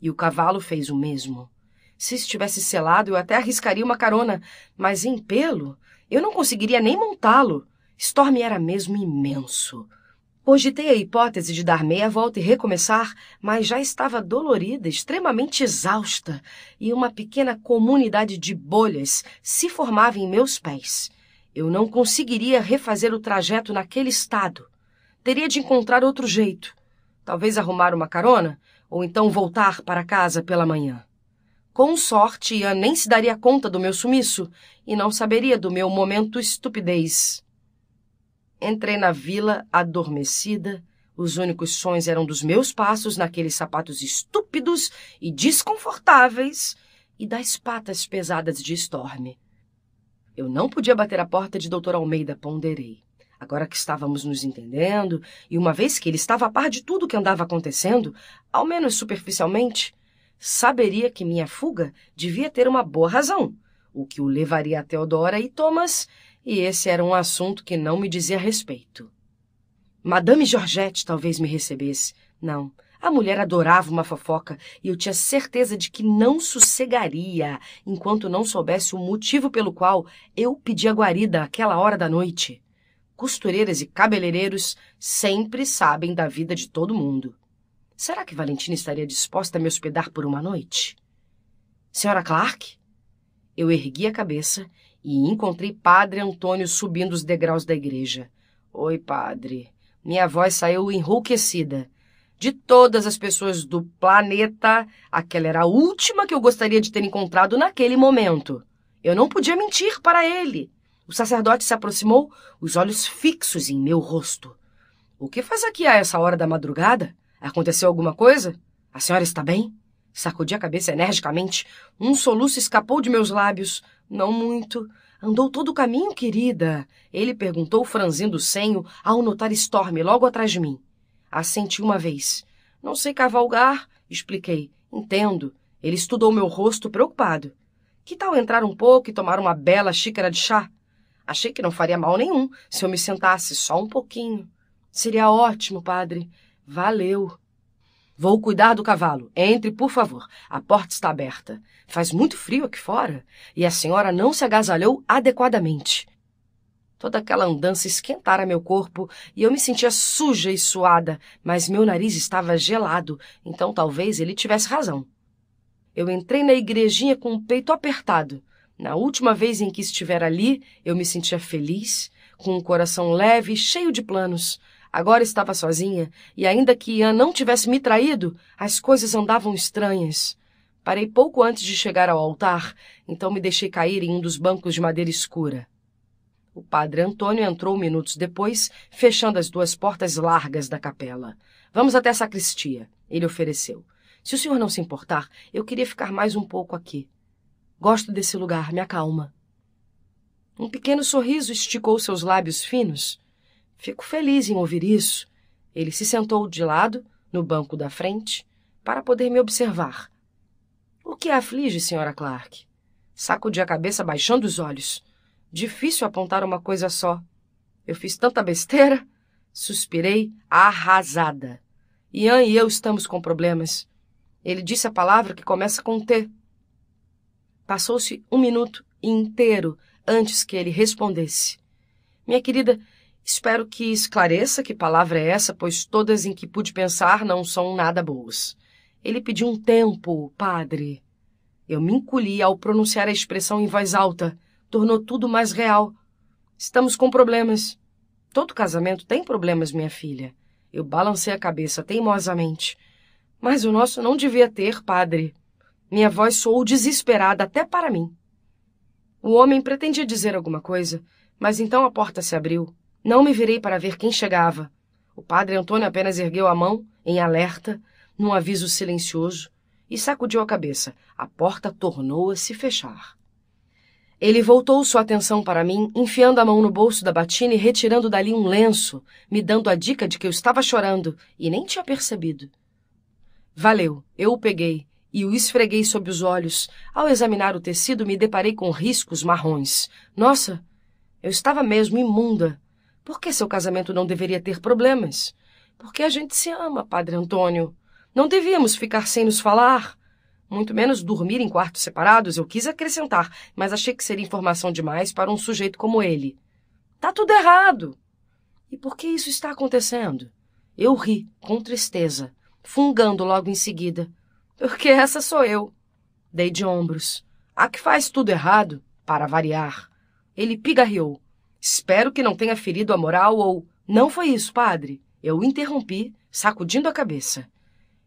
e o cavalo fez o mesmo. Se estivesse selado, eu até arriscaria uma carona, mas em pelo, eu não conseguiria nem montá-lo. Storm era mesmo imenso. Cogitei a hipótese de dar meia volta e recomeçar, mas já estava dolorida, extremamente exausta, e uma pequena comunidade de bolhas se formava em meus pés. Eu não conseguiria refazer o trajeto naquele estado. Teria de encontrar outro jeito. Talvez arrumar uma carona, ou então voltar para casa pela manhã. Com sorte, Ian nem se daria conta do meu sumiço e não saberia do meu momento estupidez. Entrei na vila, adormecida. Os únicos sonhos eram dos meus passos naqueles sapatos estúpidos e desconfortáveis e das patas pesadas de Storm. Eu não podia bater a porta de Doutor Almeida, ponderei. Agora que estávamos nos entendendo, e uma vez que ele estava a par de tudo o que andava acontecendo, ao menos superficialmente, saberia que minha fuga devia ter uma boa razão, o que o levaria a Teodora e Thomas, e esse era um assunto que não me dizia respeito. Madame Georgette talvez me recebesse. Não, a mulher adorava uma fofoca e eu tinha certeza de que não sossegaria enquanto não soubesse o motivo pelo qual eu pedi a guarida àquela hora da noite. Costureiras e cabeleireiros sempre sabem da vida de todo mundo. Será que Valentina estaria disposta a me hospedar por uma noite? Senhora Clark? Eu ergui a cabeça e encontrei Padre Antônio subindo os degraus da igreja. Oi, padre. Minha voz saiu enrouquecida. De todas as pessoas do planeta, aquela era a última que eu gostaria de ter encontrado naquele momento. Eu não podia mentir para ele. O sacerdote se aproximou, os olhos fixos em meu rosto. O que faz aqui a essa hora da madrugada? Aconteceu alguma coisa? A senhora está bem? Sacudi a cabeça energicamente. Um soluço escapou de meus lábios. Não muito. Andou todo o caminho, querida? Ele perguntou, franzindo o senho, ao notar Storm logo atrás de mim. Assenti uma vez. Não sei cavalgar, expliquei. Entendo. Ele estudou meu rosto preocupado. Que tal entrar um pouco e tomar uma bela xícara de chá? Achei que não faria mal nenhum se eu me sentasse só um pouquinho. Seria ótimo, padre. Valeu. Vou cuidar do cavalo. Entre, por favor. A porta está aberta. Faz muito frio aqui fora e a senhora não se agasalhou adequadamente. Toda aquela andança esquentara meu corpo e eu me sentia suja e suada, mas meu nariz estava gelado, então talvez ele tivesse razão. Eu entrei na igrejinha com o peito apertado. Na última vez em que estivera ali, eu me sentia feliz, com um coração leve e cheio de planos. Agora estava sozinha, e ainda que Ian não tivesse me traído, as coisas andavam estranhas. Parei pouco antes de chegar ao altar, então me deixei cair em um dos bancos de madeira escura. O padre Antônio entrou minutos depois, fechando as duas portas largas da capela. Vamos até a sacristia, ele ofereceu. Se o senhor não se importar, eu queria ficar mais um pouco aqui. Gosto desse lugar, me acalma. Um pequeno sorriso esticou seus lábios finos. Fico feliz em ouvir isso. Ele se sentou de lado, no banco da frente, para poder me observar. O que a aflige, senhora Clark? Sacudi a cabeça baixando os olhos. Difícil apontar uma coisa só. Eu fiz tanta besteira. Suspirei arrasada. Ian e eu estamos com problemas. Ele disse a palavra que começa com T. Passou-se um minuto inteiro antes que ele respondesse. Minha querida, Espero que esclareça que palavra é essa, pois todas em que pude pensar não são nada boas. Ele pediu um tempo, padre. Eu me encolhi ao pronunciar a expressão em voz alta. Tornou tudo mais real. Estamos com problemas. Todo casamento tem problemas, minha filha. Eu balancei a cabeça teimosamente. Mas o nosso não devia ter, padre. Minha voz soou desesperada até para mim. O homem pretendia dizer alguma coisa, mas então a porta se abriu não me virei para ver quem chegava. O padre Antônio apenas ergueu a mão, em alerta, num aviso silencioso, e sacudiu a cabeça. A porta tornou a se fechar. Ele voltou sua atenção para mim, enfiando a mão no bolso da batina e retirando dali um lenço, me dando a dica de que eu estava chorando e nem tinha percebido. Valeu, eu o peguei e o esfreguei sob os olhos. Ao examinar o tecido, me deparei com riscos marrons. Nossa, eu estava mesmo imunda. Por que seu casamento não deveria ter problemas? Porque a gente se ama, Padre Antônio. Não devíamos ficar sem nos falar. Muito menos dormir em quartos separados, eu quis acrescentar, mas achei que seria informação demais para um sujeito como ele. Tá tudo errado! E por que isso está acontecendo? Eu ri, com tristeza, fungando logo em seguida. Porque essa sou eu. Dei de ombros. A que faz tudo errado, para variar. Ele pigarreou. Espero que não tenha ferido a moral ou. Não foi isso, padre. Eu interrompi, sacudindo a cabeça.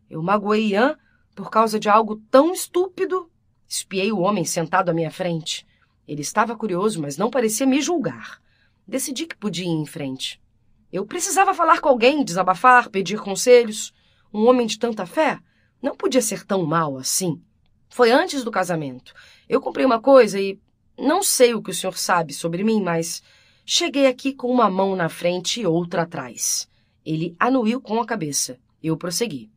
Eu magoei Ian por causa de algo tão estúpido. Espiei o homem sentado à minha frente. Ele estava curioso, mas não parecia me julgar. Decidi que podia ir em frente. Eu precisava falar com alguém, desabafar, pedir conselhos. Um homem de tanta fé não podia ser tão mal assim. Foi antes do casamento. Eu comprei uma coisa e não sei o que o senhor sabe sobre mim, mas Cheguei aqui com uma mão na frente e outra atrás. Ele anuiu com a cabeça. Eu prossegui.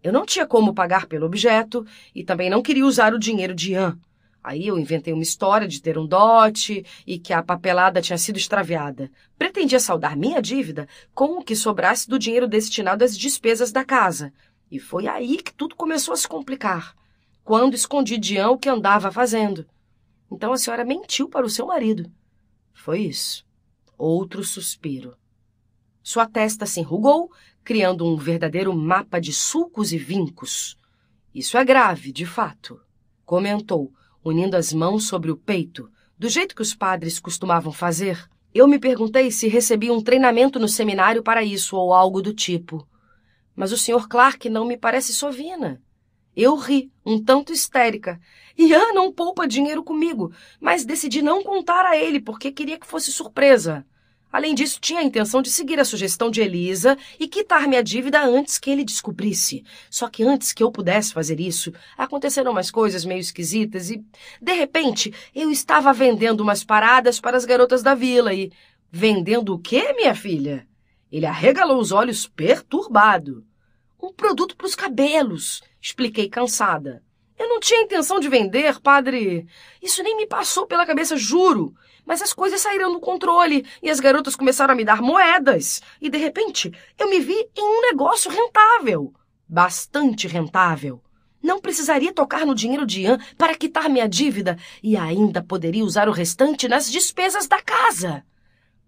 Eu não tinha como pagar pelo objeto e também não queria usar o dinheiro de Ian. Aí eu inventei uma história de ter um dote e que a papelada tinha sido extraviada. Pretendia saldar minha dívida com o que sobrasse do dinheiro destinado às despesas da casa. E foi aí que tudo começou a se complicar. Quando escondi de Ian o que andava fazendo. Então a senhora mentiu para o seu marido. Foi isso. Outro suspiro. Sua testa se enrugou, criando um verdadeiro mapa de sulcos e vincos. Isso é grave, de fato, comentou, unindo as mãos sobre o peito, do jeito que os padres costumavam fazer. Eu me perguntei se recebi um treinamento no seminário para isso ou algo do tipo. Mas o Sr. Clark não me parece sovina. Eu ri, um tanto histérica. Ian não poupa dinheiro comigo, mas decidi não contar a ele porque queria que fosse surpresa. Além disso, tinha a intenção de seguir a sugestão de Elisa e quitar minha dívida antes que ele descobrisse. Só que antes que eu pudesse fazer isso, aconteceram umas coisas meio esquisitas e, de repente, eu estava vendendo umas paradas para as garotas da vila e. Vendendo o quê, minha filha? Ele arregalou os olhos perturbado. Um produto para os cabelos. Expliquei cansada. Eu não tinha intenção de vender, padre. Isso nem me passou pela cabeça, juro. Mas as coisas saíram do controle e as garotas começaram a me dar moedas. E de repente, eu me vi em um negócio rentável. Bastante rentável. Não precisaria tocar no dinheiro de Ian para quitar minha dívida e ainda poderia usar o restante nas despesas da casa.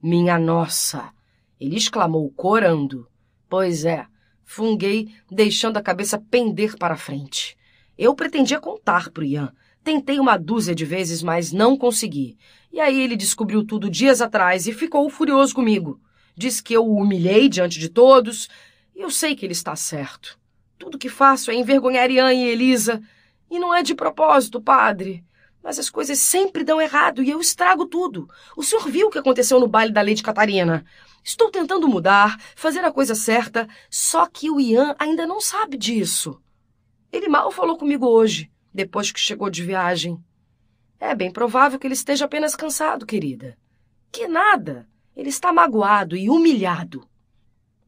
Minha nossa! Ele exclamou corando. Pois é, Funguei, deixando a cabeça pender para frente. Eu pretendia contar o Ian. Tentei uma dúzia de vezes, mas não consegui. E aí ele descobriu tudo dias atrás e ficou furioso comigo. Diz que eu o humilhei diante de todos. E eu sei que ele está certo. Tudo que faço é envergonhar Ian e Elisa. E não é de propósito, padre. Mas as coisas sempre dão errado e eu estrago tudo. O senhor viu o que aconteceu no baile da Lady Catarina. Estou tentando mudar, fazer a coisa certa, só que o Ian ainda não sabe disso. Ele mal falou comigo hoje, depois que chegou de viagem. É bem provável que ele esteja apenas cansado, querida. Que nada! Ele está magoado e humilhado.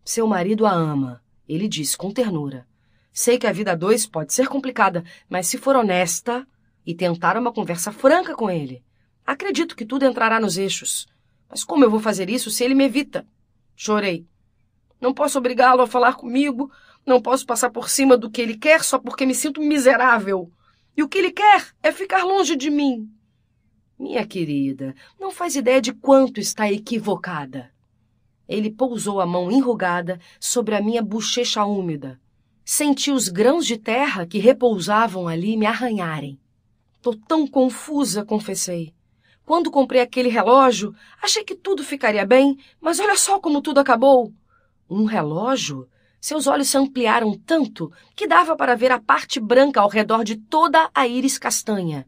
Seu marido a ama, ele disse com ternura. Sei que a vida a dois pode ser complicada, mas se for honesta, e tentar uma conversa franca com ele. Acredito que tudo entrará nos eixos. Mas como eu vou fazer isso se ele me evita? Chorei. Não posso obrigá-lo a falar comigo, não posso passar por cima do que ele quer só porque me sinto miserável. E o que ele quer é ficar longe de mim. Minha querida, não faz ideia de quanto está equivocada. Ele pousou a mão enrugada sobre a minha bochecha úmida. Senti os grãos de terra que repousavam ali me arranharem. Tô tão confusa, confessei. Quando comprei aquele relógio, achei que tudo ficaria bem, mas olha só como tudo acabou. Um relógio? Seus olhos se ampliaram tanto que dava para ver a parte branca ao redor de toda a íris castanha.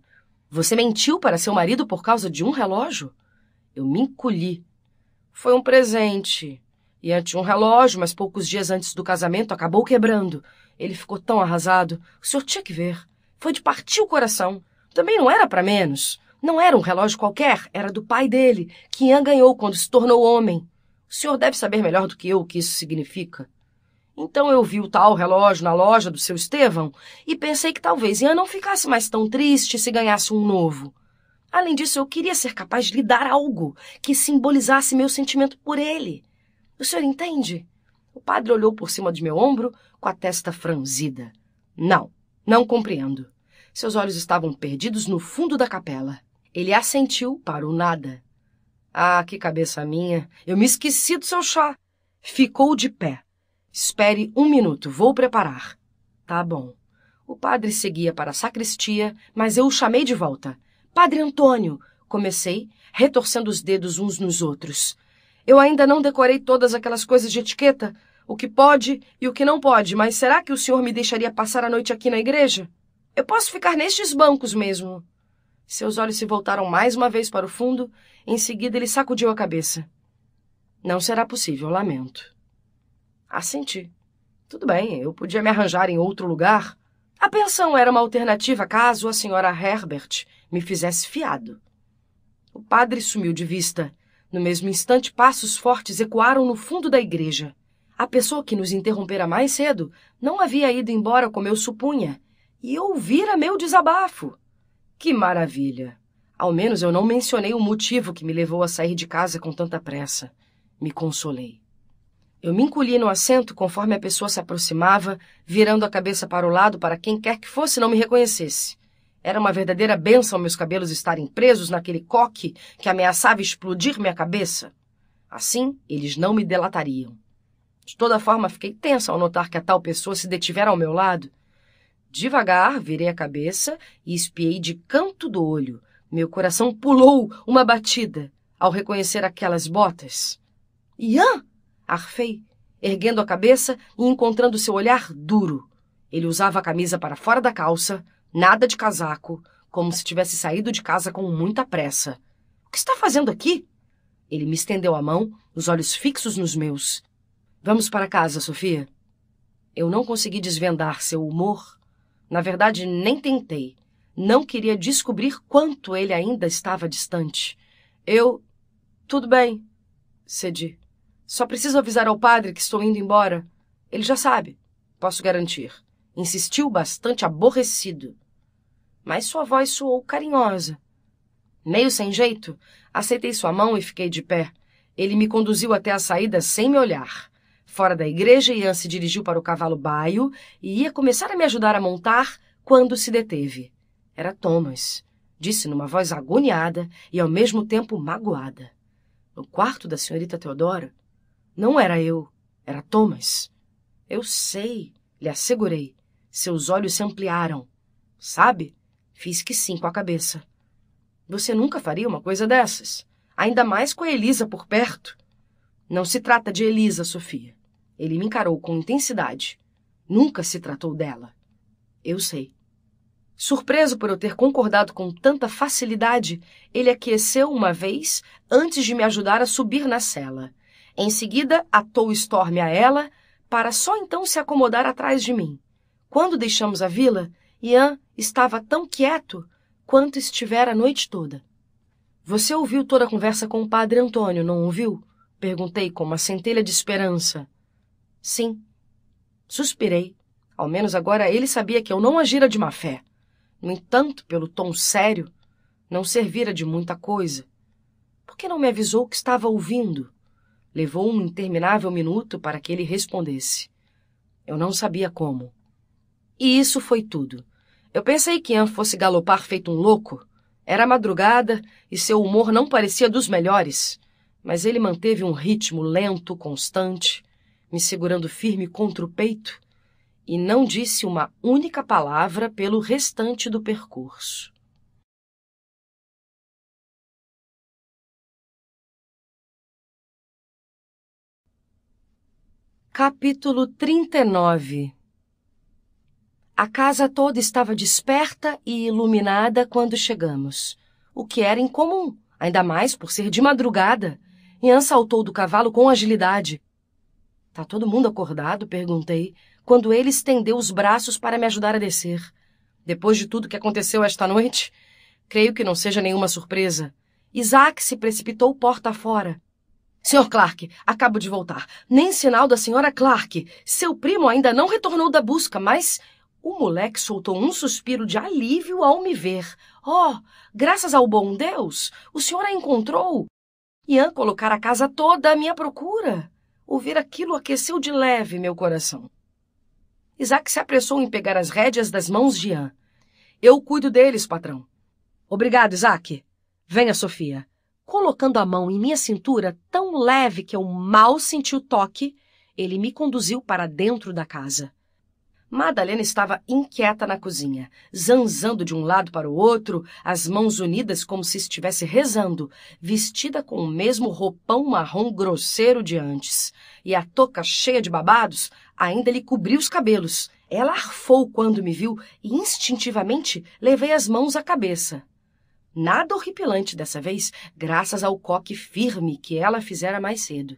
Você mentiu para seu marido por causa de um relógio? Eu me encolhi. Foi um presente. E ante um relógio, mas poucos dias antes do casamento, acabou quebrando. Ele ficou tão arrasado. O senhor tinha que ver. Foi de partir o coração. Também não era para menos. Não era um relógio qualquer, era do pai dele, que Ian ganhou quando se tornou homem. O senhor deve saber melhor do que eu o que isso significa. Então eu vi o tal relógio na loja do seu Estevão e pensei que talvez Ian não ficasse mais tão triste se ganhasse um novo. Além disso, eu queria ser capaz de lhe dar algo que simbolizasse meu sentimento por ele. O senhor entende? O padre olhou por cima de meu ombro com a testa franzida. Não, não compreendo. Seus olhos estavam perdidos no fundo da capela. Ele assentiu para o nada. Ah, que cabeça minha! Eu me esqueci do seu chá! Ficou de pé. Espere um minuto, vou preparar. Tá bom. O padre seguia para a sacristia, mas eu o chamei de volta. Padre Antônio! Comecei, retorcendo os dedos uns nos outros. Eu ainda não decorei todas aquelas coisas de etiqueta, o que pode e o que não pode, mas será que o senhor me deixaria passar a noite aqui na igreja? Eu posso ficar nestes bancos mesmo. Seus olhos se voltaram mais uma vez para o fundo, em seguida ele sacudiu a cabeça. Não será possível, lamento. Assenti. Tudo bem, eu podia me arranjar em outro lugar. A pensão era uma alternativa caso a senhora Herbert me fizesse fiado. O padre sumiu de vista. No mesmo instante, passos fortes ecoaram no fundo da igreja. A pessoa que nos interrompera mais cedo não havia ido embora como eu supunha, e ouvira é meu desabafo. Que maravilha! Ao menos eu não mencionei o motivo que me levou a sair de casa com tanta pressa. Me consolei. Eu me encolhi no assento conforme a pessoa se aproximava, virando a cabeça para o lado para quem quer que fosse não me reconhecesse. Era uma verdadeira benção meus cabelos estarem presos naquele coque que ameaçava explodir minha cabeça. Assim, eles não me delatariam. De toda forma, fiquei tensa ao notar que a tal pessoa se detivera ao meu lado Devagar, virei a cabeça e espiei de canto do olho. Meu coração pulou uma batida ao reconhecer aquelas botas. Ian! Arfei, erguendo a cabeça e encontrando seu olhar duro. Ele usava a camisa para fora da calça, nada de casaco, como se tivesse saído de casa com muita pressa. O que está fazendo aqui? Ele me estendeu a mão, os olhos fixos nos meus. Vamos para casa, Sofia. Eu não consegui desvendar seu humor na verdade, nem tentei. Não queria descobrir quanto ele ainda estava distante. Eu. Tudo bem, cedi. Só preciso avisar ao padre que estou indo embora. Ele já sabe, posso garantir. Insistiu bastante aborrecido. Mas sua voz soou carinhosa. Meio sem jeito, aceitei sua mão e fiquei de pé. Ele me conduziu até a saída sem me olhar fora da igreja, Ian se dirigiu para o cavalo baio e ia começar a me ajudar a montar quando se deteve. Era Thomas, disse numa voz agoniada e ao mesmo tempo magoada. No quarto da senhorita Teodora, não era eu, era Thomas. Eu sei, lhe assegurei. Seus olhos se ampliaram. Sabe? Fiz que sim com a cabeça. Você nunca faria uma coisa dessas, ainda mais com a Elisa por perto. Não se trata de Elisa, Sofia. Ele me encarou com intensidade. Nunca se tratou dela. Eu sei. Surpreso por eu ter concordado com tanta facilidade, ele aqueceu uma vez antes de me ajudar a subir na cela. Em seguida, atou Storm a ela, para só então se acomodar atrás de mim. Quando deixamos a vila, Ian estava tão quieto quanto estivera a noite toda. Você ouviu toda a conversa com o padre Antônio, não ouviu? Perguntei com uma centelha de esperança. Sim. Suspirei. Ao menos agora ele sabia que eu não agira de má fé. No entanto, pelo tom sério, não servira de muita coisa. Por que não me avisou que estava ouvindo? Levou um interminável minuto para que ele respondesse. Eu não sabia como. E isso foi tudo. Eu pensei que Ian fosse galopar feito um louco. Era madrugada e seu humor não parecia dos melhores, mas ele manteve um ritmo lento, constante me segurando firme contra o peito, e não disse uma única palavra pelo restante do percurso. Capítulo 39 A casa toda estava desperta e iluminada quando chegamos, o que era incomum, ainda mais por ser de madrugada. Ian saltou do cavalo com agilidade, Tá todo mundo acordado? perguntei, quando ele estendeu os braços para me ajudar a descer. Depois de tudo que aconteceu esta noite, creio que não seja nenhuma surpresa. Isaac se precipitou porta fora. Senhor Clark, acabo de voltar. Nem sinal da senhora Clark. Seu primo ainda não retornou da busca, mas. O moleque soltou um suspiro de alívio ao me ver. Oh, graças ao bom Deus, o senhor a encontrou! Ian colocar a casa toda à minha procura. Ouvir aquilo aqueceu de leve meu coração. Isaac se apressou em pegar as rédeas das mãos de Ian. Eu cuido deles, patrão. Obrigado, Isaac. Venha, Sofia. Colocando a mão em minha cintura, tão leve que eu mal senti o toque, ele me conduziu para dentro da casa. Madalena estava inquieta na cozinha, zanzando de um lado para o outro, as mãos unidas como se estivesse rezando, vestida com o mesmo roupão marrom grosseiro de antes. E a touca cheia de babados ainda lhe cobriu os cabelos. Ela arfou quando me viu e instintivamente levei as mãos à cabeça. Nada horripilante dessa vez, graças ao coque firme que ela fizera mais cedo.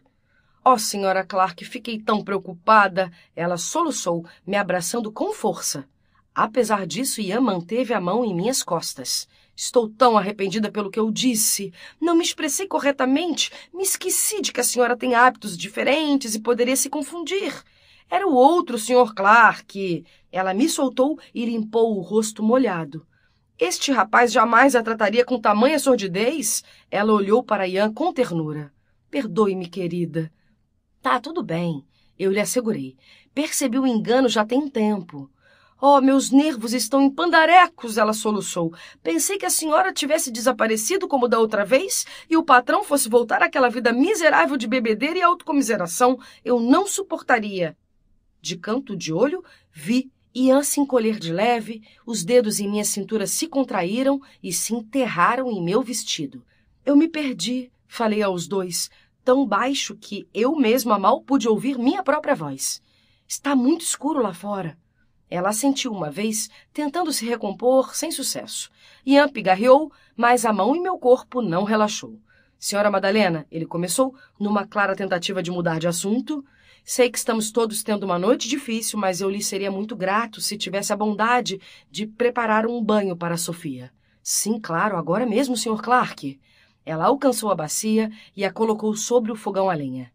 Oh, senhora Clark, fiquei tão preocupada! Ela soluçou, me abraçando com força. Apesar disso, Ian manteve a mão em minhas costas. Estou tão arrependida pelo que eu disse. Não me expressei corretamente. Me esqueci de que a senhora tem hábitos diferentes e poderia se confundir. Era o outro senhor Clark. Ela me soltou e limpou o rosto molhado. Este rapaz jamais a trataria com tamanha sordidez. Ela olhou para Ian com ternura. Perdoe-me, querida. Tá, tudo bem. Eu lhe assegurei. Percebi o engano já tem tempo. Oh, meus nervos estão em pandarecos, ela soluçou. Pensei que a senhora tivesse desaparecido como da outra vez e o patrão fosse voltar àquela vida miserável de bebedeira e autocomiseração. Eu não suportaria. De canto de olho, vi Ian se encolher de leve, os dedos em minha cintura se contraíram e se enterraram em meu vestido. Eu me perdi, falei aos dois, tão baixo que eu mesma mal pude ouvir minha própria voz. Está muito escuro lá fora. Ela sentiu uma vez, tentando se recompor, sem sucesso. Ian pigarreou, mas a mão e meu corpo não relaxou. Senhora Madalena, ele começou, numa clara tentativa de mudar de assunto. Sei que estamos todos tendo uma noite difícil, mas eu lhe seria muito grato se tivesse a bondade de preparar um banho para a Sofia. Sim, claro, agora mesmo, Sr. Clark. Ela alcançou a bacia e a colocou sobre o fogão a lenha.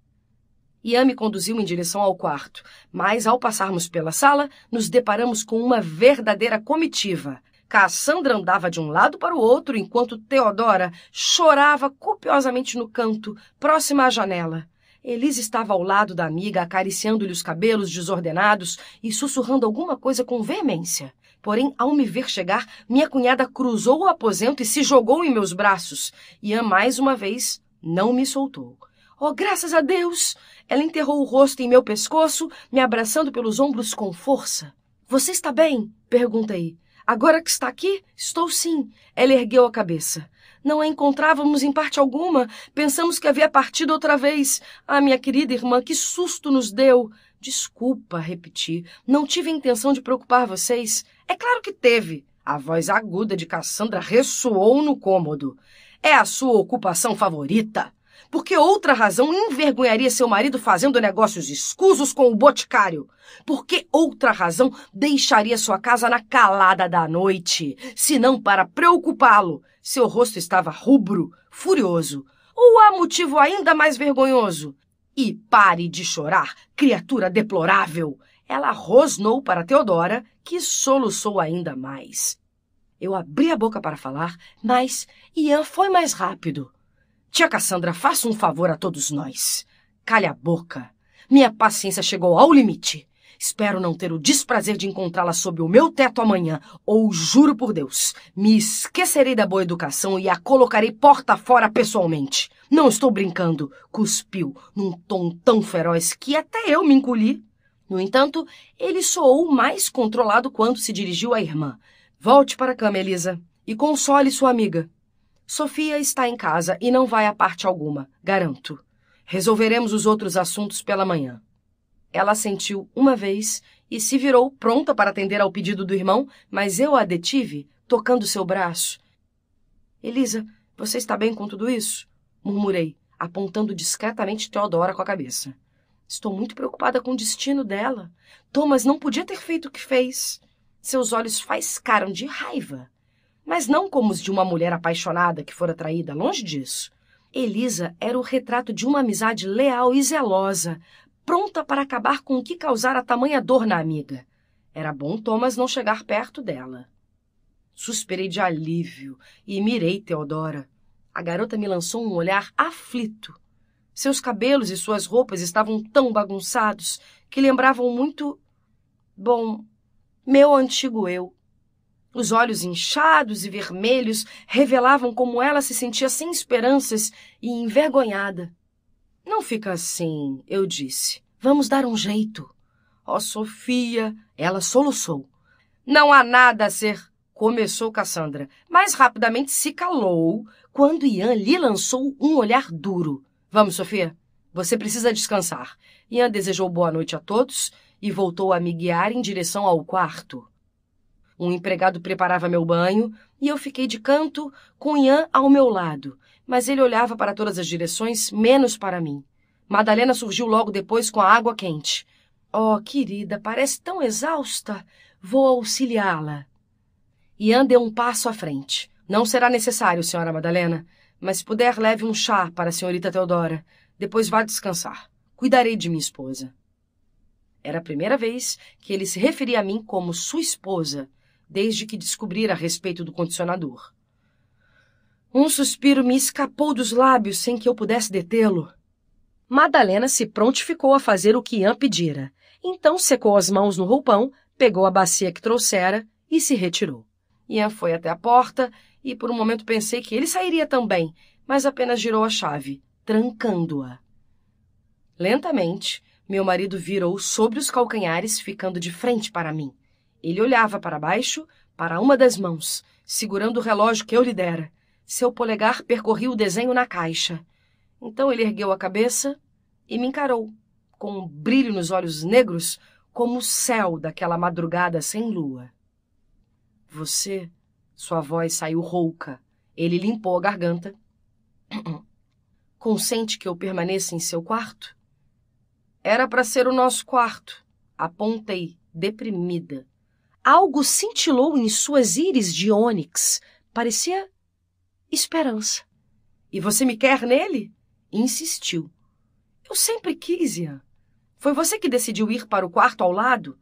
me conduziu em direção ao quarto, mas ao passarmos pela sala, nos deparamos com uma verdadeira comitiva. Cassandra andava de um lado para o outro, enquanto Teodora chorava copiosamente no canto, próxima à janela. Elise estava ao lado da amiga, acariciando-lhe os cabelos desordenados e sussurrando alguma coisa com veemência. Porém, ao me ver chegar, minha cunhada cruzou o aposento e se jogou em meus braços. Ian, mais uma vez, não me soltou. Oh, graças a Deus! Ela enterrou o rosto em meu pescoço, me abraçando pelos ombros com força. Você está bem? perguntei. Agora que está aqui, estou sim. Ela ergueu a cabeça. Não a encontrávamos em parte alguma. Pensamos que havia partido outra vez. Ah, minha querida irmã, que susto nos deu! Desculpa repetir. Não tive a intenção de preocupar vocês. É claro que teve. A voz aguda de Cassandra ressoou no cômodo. É a sua ocupação favorita. Porque outra razão envergonharia seu marido fazendo negócios escusos com o boticário? Porque outra razão deixaria sua casa na calada da noite, se não para preocupá-lo? Seu rosto estava rubro, furioso. Ou há motivo ainda mais vergonhoso? E pare de chorar, criatura deplorável! Ela rosnou para Teodora, que soluçou ainda mais. Eu abri a boca para falar, mas Ian foi mais rápido. Tia Cassandra, faça um favor a todos nós. Calha a boca. Minha paciência chegou ao limite. Espero não ter o desprazer de encontrá-la sob o meu teto amanhã, ou juro por Deus, me esquecerei da boa educação e a colocarei porta fora pessoalmente. Não estou brincando, cuspiu num tom tão feroz que até eu me encolhi. No entanto, ele soou mais controlado quando se dirigiu à irmã. Volte para a cama, Elisa, e console sua amiga. Sofia está em casa e não vai a parte alguma, garanto. Resolveremos os outros assuntos pela manhã. Ela sentiu uma vez e se virou pronta para atender ao pedido do irmão, mas eu a detive, tocando seu braço. Elisa, você está bem com tudo isso? murmurei, apontando discretamente Teodora com a cabeça. Estou muito preocupada com o destino dela. Thomas não podia ter feito o que fez. Seus olhos faiscaram de raiva. Mas não como os de uma mulher apaixonada que fora traída, longe disso. Elisa era o retrato de uma amizade leal e zelosa, pronta para acabar com o que causara tamanha dor na amiga. Era bom Thomas não chegar perto dela. Suspirei de alívio e mirei Teodora. A garota me lançou um olhar aflito. Seus cabelos e suas roupas estavam tão bagunçados que lembravam muito. Bom, meu antigo eu. Os olhos inchados e vermelhos revelavam como ela se sentia sem esperanças e envergonhada. Não fica assim, eu disse. Vamos dar um jeito. Oh, Sofia! Ela soluçou. Não há nada a ser. Começou Cassandra, mas rapidamente se calou quando Ian lhe lançou um olhar duro. Vamos, Sofia, você precisa descansar. Ian desejou boa noite a todos e voltou a me guiar em direção ao quarto. Um empregado preparava meu banho e eu fiquei de canto com Ian ao meu lado, mas ele olhava para todas as direções, menos para mim. Madalena surgiu logo depois com a água quente. Oh, querida, parece tão exausta. Vou auxiliá-la. Ian deu um passo à frente. Não será necessário, senhora Madalena, mas se puder, leve um chá para a senhorita Teodora. Depois vá descansar. Cuidarei de minha esposa. Era a primeira vez que ele se referia a mim como sua esposa, desde que descobrira a respeito do condicionador. Um suspiro me escapou dos lábios sem que eu pudesse detê-lo. Madalena se prontificou a fazer o que Ian pedira. Então secou as mãos no roupão, pegou a bacia que trouxera e se retirou. Ian foi até a porta e por um momento pensei que ele sairia também, mas apenas girou a chave, trancando-a. Lentamente, meu marido virou sobre os calcanhares, ficando de frente para mim. Ele olhava para baixo, para uma das mãos, segurando o relógio que eu lhe dera. Seu polegar percorria o desenho na caixa. Então ele ergueu a cabeça e me encarou, com um brilho nos olhos negros, como o céu daquela madrugada sem lua. Você sua voz saiu rouca. Ele limpou a garganta. Consente que eu permaneça em seu quarto? Era para ser o nosso quarto. Apontei, deprimida. Algo cintilou em suas íris de ônix. Parecia esperança. E você me quer nele? Insistiu. Eu sempre quis, Ian. Foi você que decidiu ir para o quarto ao lado?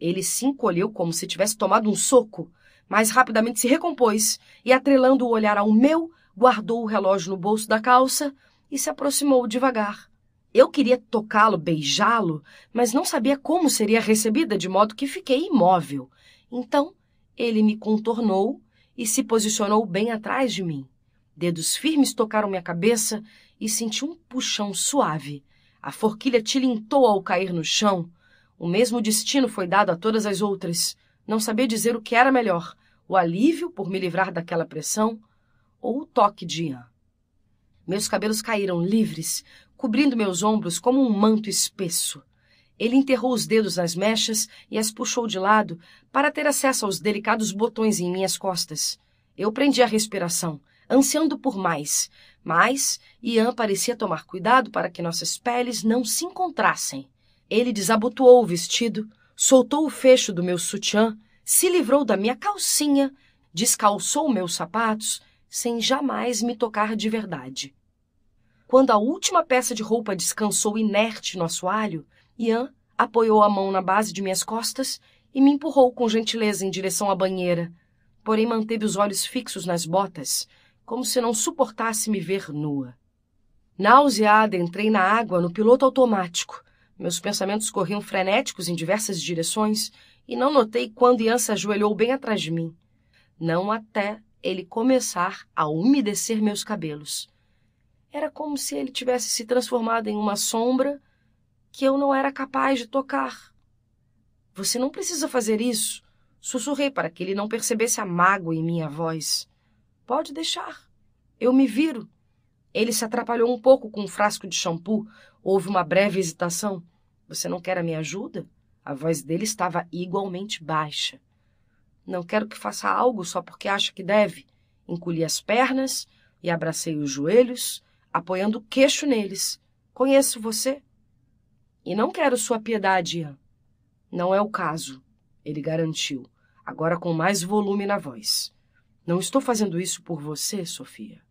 Ele se encolheu como se tivesse tomado um soco mas rapidamente se recompôs e, atrelando o olhar ao meu, guardou o relógio no bolso da calça e se aproximou devagar. Eu queria tocá-lo, beijá-lo, mas não sabia como seria recebida, de modo que fiquei imóvel. Então, ele me contornou e se posicionou bem atrás de mim. Dedos firmes tocaram minha cabeça e senti um puxão suave. A forquilha tilintou ao cair no chão. O mesmo destino foi dado a todas as outras. Não sabia dizer o que era melhor, o alívio por me livrar daquela pressão ou o toque de Ian. Meus cabelos caíram livres, cobrindo meus ombros como um manto espesso. Ele enterrou os dedos nas mechas e as puxou de lado para ter acesso aos delicados botões em minhas costas. Eu prendi a respiração, ansiando por mais, mas Ian parecia tomar cuidado para que nossas peles não se encontrassem. Ele desabotoou o vestido, soltou o fecho do meu sutiã se livrou da minha calcinha, descalçou meus sapatos, sem jamais me tocar de verdade. Quando a última peça de roupa descansou inerte no assoalho, Ian apoiou a mão na base de minhas costas e me empurrou com gentileza em direção à banheira, porém manteve os olhos fixos nas botas, como se não suportasse me ver nua. Nauseada, entrei na água no piloto automático. Meus pensamentos corriam frenéticos em diversas direções e não notei quando Ian se ajoelhou bem atrás de mim. Não até ele começar a umedecer meus cabelos. Era como se ele tivesse se transformado em uma sombra que eu não era capaz de tocar. Você não precisa fazer isso. Sussurrei para que ele não percebesse a mágoa em minha voz. Pode deixar. Eu me viro. Ele se atrapalhou um pouco com um frasco de shampoo. Houve uma breve hesitação. Você não quer a minha ajuda? A voz dele estava igualmente baixa. Não quero que faça algo só porque acha que deve. Encolhi as pernas e abracei os joelhos, apoiando o queixo neles. Conheço você. E não quero sua piedade, Ian. Não é o caso, ele garantiu, agora com mais volume na voz. Não estou fazendo isso por você, Sofia.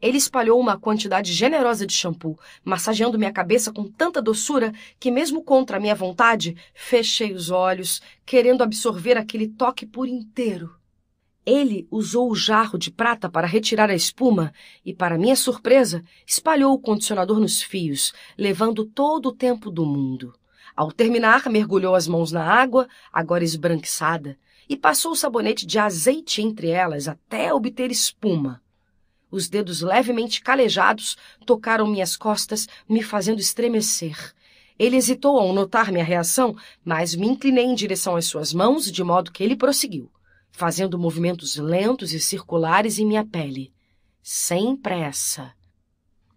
Ele espalhou uma quantidade generosa de shampoo, massageando minha cabeça com tanta doçura que, mesmo contra minha vontade, fechei os olhos, querendo absorver aquele toque por inteiro. Ele usou o jarro de prata para retirar a espuma e, para minha surpresa, espalhou o condicionador nos fios, levando todo o tempo do mundo. Ao terminar, mergulhou as mãos na água, agora esbranquiçada, e passou o sabonete de azeite entre elas até obter espuma. Os dedos levemente calejados tocaram minhas costas, me fazendo estremecer. Ele hesitou ao notar minha reação, mas me inclinei em direção às suas mãos, de modo que ele prosseguiu, fazendo movimentos lentos e circulares em minha pele. Sem pressa.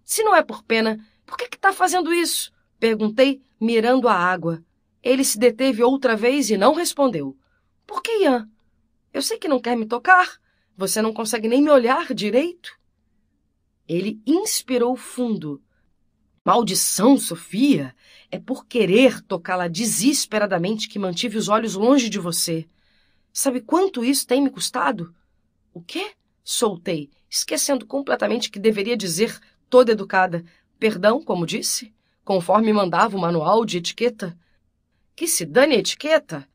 Se não é por pena, por que está fazendo isso? Perguntei, mirando a água. Ele se deteve outra vez e não respondeu. Por que, Ian? Eu sei que não quer me tocar. Você não consegue nem me olhar direito. Ele inspirou fundo. Maldição, Sofia! É por querer tocá-la desesperadamente que mantive os olhos longe de você. Sabe quanto isso tem me custado? O quê? Soltei, esquecendo completamente que deveria dizer, toda educada, perdão, como disse, conforme mandava o manual de etiqueta. Que se dane a etiqueta!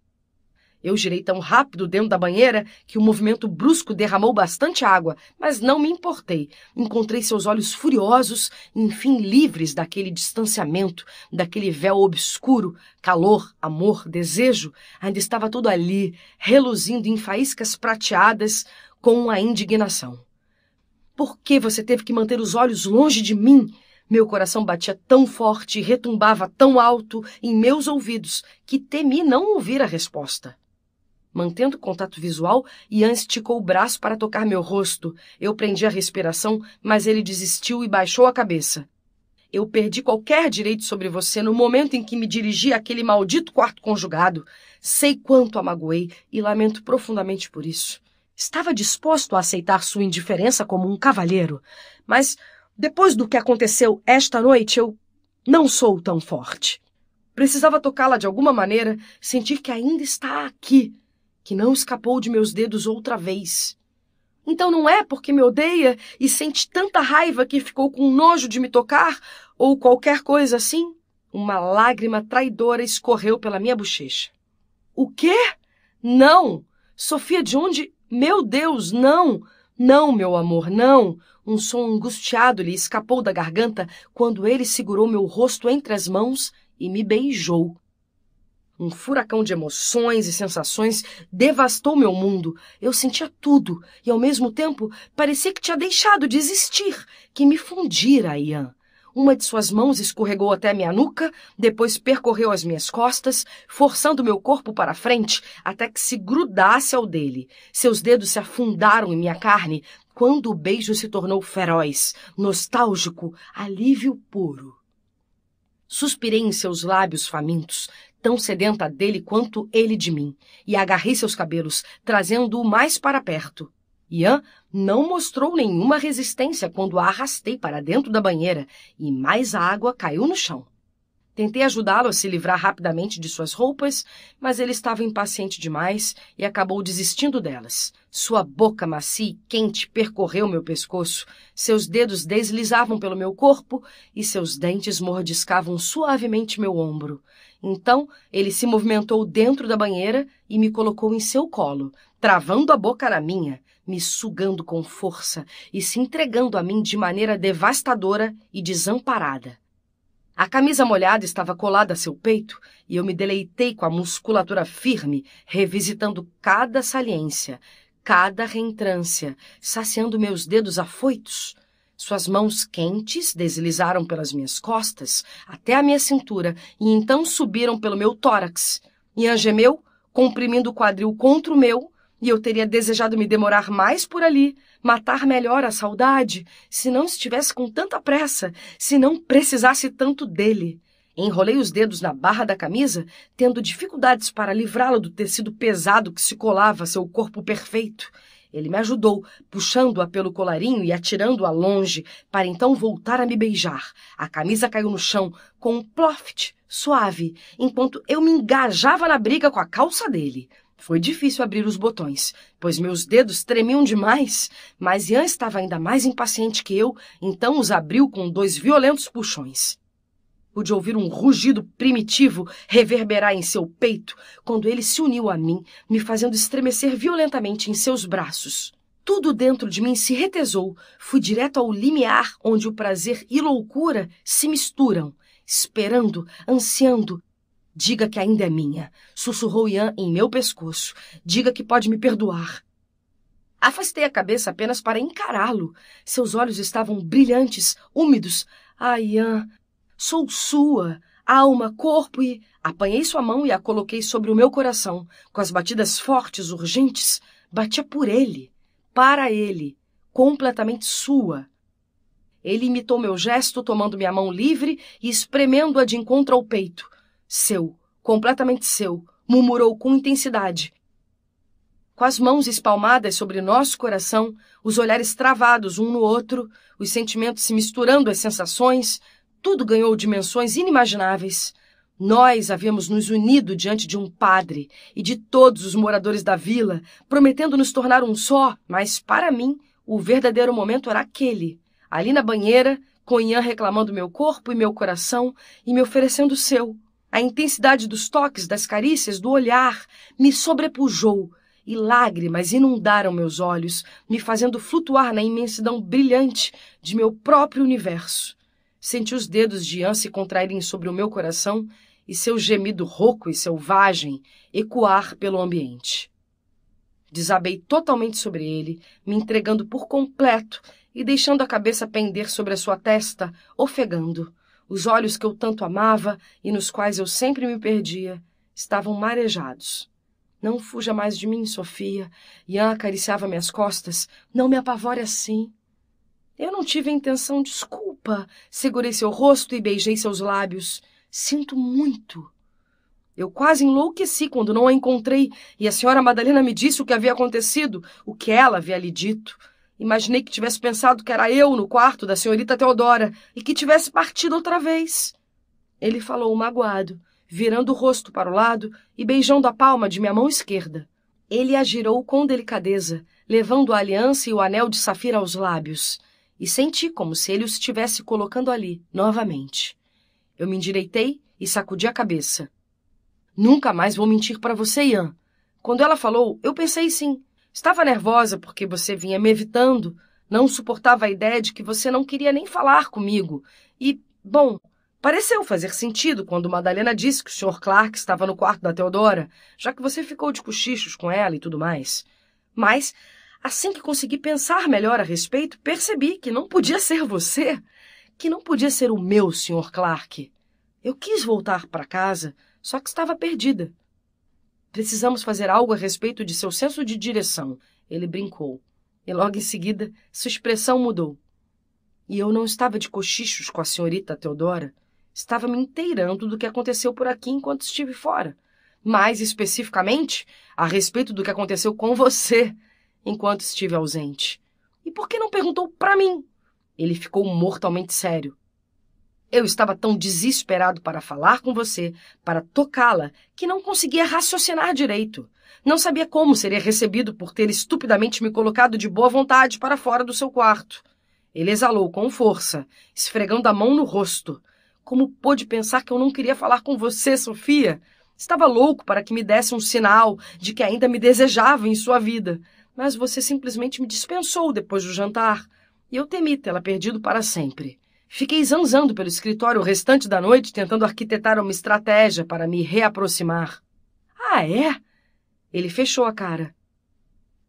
Eu girei tão rápido dentro da banheira que o movimento brusco derramou bastante água, mas não me importei. Encontrei seus olhos furiosos, enfim livres daquele distanciamento, daquele véu obscuro. Calor, amor, desejo, ainda estava tudo ali, reluzindo em faíscas prateadas com a indignação. Por que você teve que manter os olhos longe de mim? Meu coração batia tão forte e retumbava tão alto em meus ouvidos que temi não ouvir a resposta. Mantendo contato visual, Ian esticou o braço para tocar meu rosto. Eu prendi a respiração, mas ele desistiu e baixou a cabeça. Eu perdi qualquer direito sobre você no momento em que me dirigi àquele maldito quarto conjugado. Sei quanto a magoei e lamento profundamente por isso. Estava disposto a aceitar sua indiferença como um cavalheiro, mas depois do que aconteceu esta noite, eu não sou tão forte. Precisava tocá-la de alguma maneira, sentir que ainda está aqui que não escapou de meus dedos outra vez. Então não é porque me odeia e sente tanta raiva que ficou com nojo de me tocar ou qualquer coisa assim? Uma lágrima traidora escorreu pela minha bochecha. O quê? Não! Sofia de onde? Meu Deus, não! Não, meu amor, não! Um som angustiado lhe escapou da garganta quando ele segurou meu rosto entre as mãos e me beijou. Um furacão de emoções e sensações devastou meu mundo. Eu sentia tudo e, ao mesmo tempo, parecia que tinha deixado de existir, que me fundira a Ian. Uma de suas mãos escorregou até minha nuca, depois percorreu as minhas costas, forçando meu corpo para frente até que se grudasse ao dele. Seus dedos se afundaram em minha carne quando o beijo se tornou feroz, nostálgico, alívio puro. Suspirei em seus lábios famintos, tão sedenta dele quanto ele de mim, e agarrei seus cabelos, trazendo-o mais para perto. Ian não mostrou nenhuma resistência quando a arrastei para dentro da banheira, e mais a água caiu no chão. Tentei ajudá-lo a se livrar rapidamente de suas roupas, mas ele estava impaciente demais e acabou desistindo delas. Sua boca macia e quente percorreu meu pescoço, seus dedos deslizavam pelo meu corpo e seus dentes mordiscavam suavemente meu ombro. Então, ele se movimentou dentro da banheira e me colocou em seu colo, travando a boca na minha, me sugando com força e se entregando a mim de maneira devastadora e desamparada. A camisa molhada estava colada a seu peito e eu me deleitei com a musculatura firme, revisitando cada saliência, cada reentrância, saciando meus dedos afoitos. Suas mãos quentes deslizaram pelas minhas costas até a minha cintura e então subiram pelo meu tórax. Ian gemeu, comprimindo o quadril contra o meu e eu teria desejado me demorar mais por ali, matar melhor a saudade, se não estivesse com tanta pressa, se não precisasse tanto dele. Enrolei os dedos na barra da camisa, tendo dificuldades para livrá-lo do tecido pesado que se colava a seu corpo perfeito. Ele me ajudou, puxando-a pelo colarinho e atirando-a longe, para então voltar a me beijar. A camisa caiu no chão com um ploft suave, enquanto eu me engajava na briga com a calça dele. Foi difícil abrir os botões, pois meus dedos tremiam demais, mas Ian estava ainda mais impaciente que eu, então os abriu com dois violentos puxões. Pude ouvir um rugido primitivo reverberar em seu peito quando ele se uniu a mim, me fazendo estremecer violentamente em seus braços. Tudo dentro de mim se retesou, fui direto ao limiar onde o prazer e loucura se misturam, esperando, ansiando, Diga que ainda é minha, sussurrou Ian em meu pescoço. Diga que pode me perdoar. Afastei a cabeça apenas para encará-lo. Seus olhos estavam brilhantes, úmidos. Ah, Ian, sou sua, alma, corpo e. Apanhei sua mão e a coloquei sobre o meu coração. Com as batidas fortes, urgentes, batia por ele, para ele, completamente sua. Ele imitou meu gesto, tomando minha mão livre e espremendo-a de encontro ao peito. Seu, completamente seu, murmurou com intensidade. Com as mãos espalmadas sobre nosso coração, os olhares travados um no outro, os sentimentos se misturando às sensações, tudo ganhou dimensões inimagináveis. Nós havíamos nos unido diante de um padre e de todos os moradores da vila, prometendo nos tornar um só, mas para mim, o verdadeiro momento era aquele. Ali na banheira, Conhan reclamando meu corpo e meu coração e me oferecendo o seu. A intensidade dos toques, das carícias, do olhar me sobrepujou e lágrimas inundaram meus olhos, me fazendo flutuar na imensidão brilhante de meu próprio universo. Senti os dedos de Ian se contraírem sobre o meu coração e seu gemido rouco e selvagem ecoar pelo ambiente. Desabei totalmente sobre ele, me entregando por completo e deixando a cabeça pender sobre a sua testa, ofegando. Os olhos que eu tanto amava e nos quais eu sempre me perdia estavam marejados. Não fuja mais de mim, Sofia. Ian acariciava minhas costas. Não me apavore assim. Eu não tive a intenção, desculpa. Segurei seu rosto e beijei seus lábios. Sinto muito. Eu quase enlouqueci quando não a encontrei e a senhora Madalena me disse o que havia acontecido, o que ela havia lhe dito. Imaginei que tivesse pensado que era eu no quarto da senhorita Teodora e que tivesse partido outra vez. Ele falou magoado, virando o rosto para o lado e beijando a palma de minha mão esquerda. Ele a girou com delicadeza, levando a aliança e o anel de safira aos lábios, e senti como se ele os estivesse colocando ali, novamente. Eu me endireitei e sacudi a cabeça. Nunca mais vou mentir para você, Ian. Quando ela falou, eu pensei sim, Estava nervosa porque você vinha me evitando, não suportava a ideia de que você não queria nem falar comigo. E, bom, pareceu fazer sentido quando Madalena disse que o Sr. Clark estava no quarto da Teodora, já que você ficou de cochichos com ela e tudo mais. Mas, assim que consegui pensar melhor a respeito, percebi que não podia ser você, que não podia ser o meu Sr. Clark. Eu quis voltar para casa, só que estava perdida. Precisamos fazer algo a respeito de seu senso de direção, ele brincou. E logo em seguida, sua expressão mudou. E eu não estava de cochichos com a senhorita Teodora. Estava me inteirando do que aconteceu por aqui enquanto estive fora. Mais especificamente, a respeito do que aconteceu com você enquanto estive ausente. E por que não perguntou para mim? Ele ficou mortalmente sério. Eu estava tão desesperado para falar com você, para tocá-la, que não conseguia raciocinar direito. Não sabia como seria recebido por ter estupidamente me colocado de boa vontade para fora do seu quarto. Ele exalou com força, esfregando a mão no rosto. Como pôde pensar que eu não queria falar com você, Sofia? Estava louco para que me desse um sinal de que ainda me desejava em sua vida. Mas você simplesmente me dispensou depois do jantar, e eu temi tê-la perdido para sempre. Fiquei zanzando pelo escritório o restante da noite tentando arquitetar uma estratégia para me reaproximar. Ah, é? Ele fechou a cara.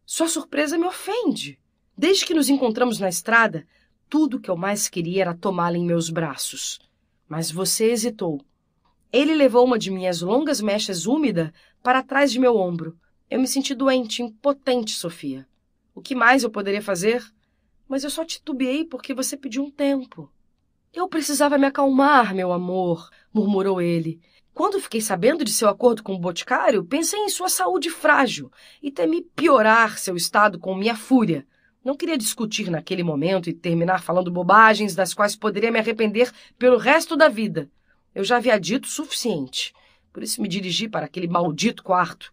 Sua surpresa me ofende. Desde que nos encontramos na estrada, tudo que eu mais queria era tomá-la em meus braços. Mas você hesitou. Ele levou uma de minhas longas mechas úmida para trás de meu ombro. Eu me senti doente, impotente, Sofia. O que mais eu poderia fazer? Mas eu só titubeei porque você pediu um tempo. Eu precisava me acalmar, meu amor, murmurou ele. Quando fiquei sabendo de seu acordo com o boticário, pensei em sua saúde frágil e temi piorar seu estado com minha fúria. Não queria discutir naquele momento e terminar falando bobagens das quais poderia me arrepender pelo resto da vida. Eu já havia dito o suficiente. Por isso me dirigi para aquele maldito quarto.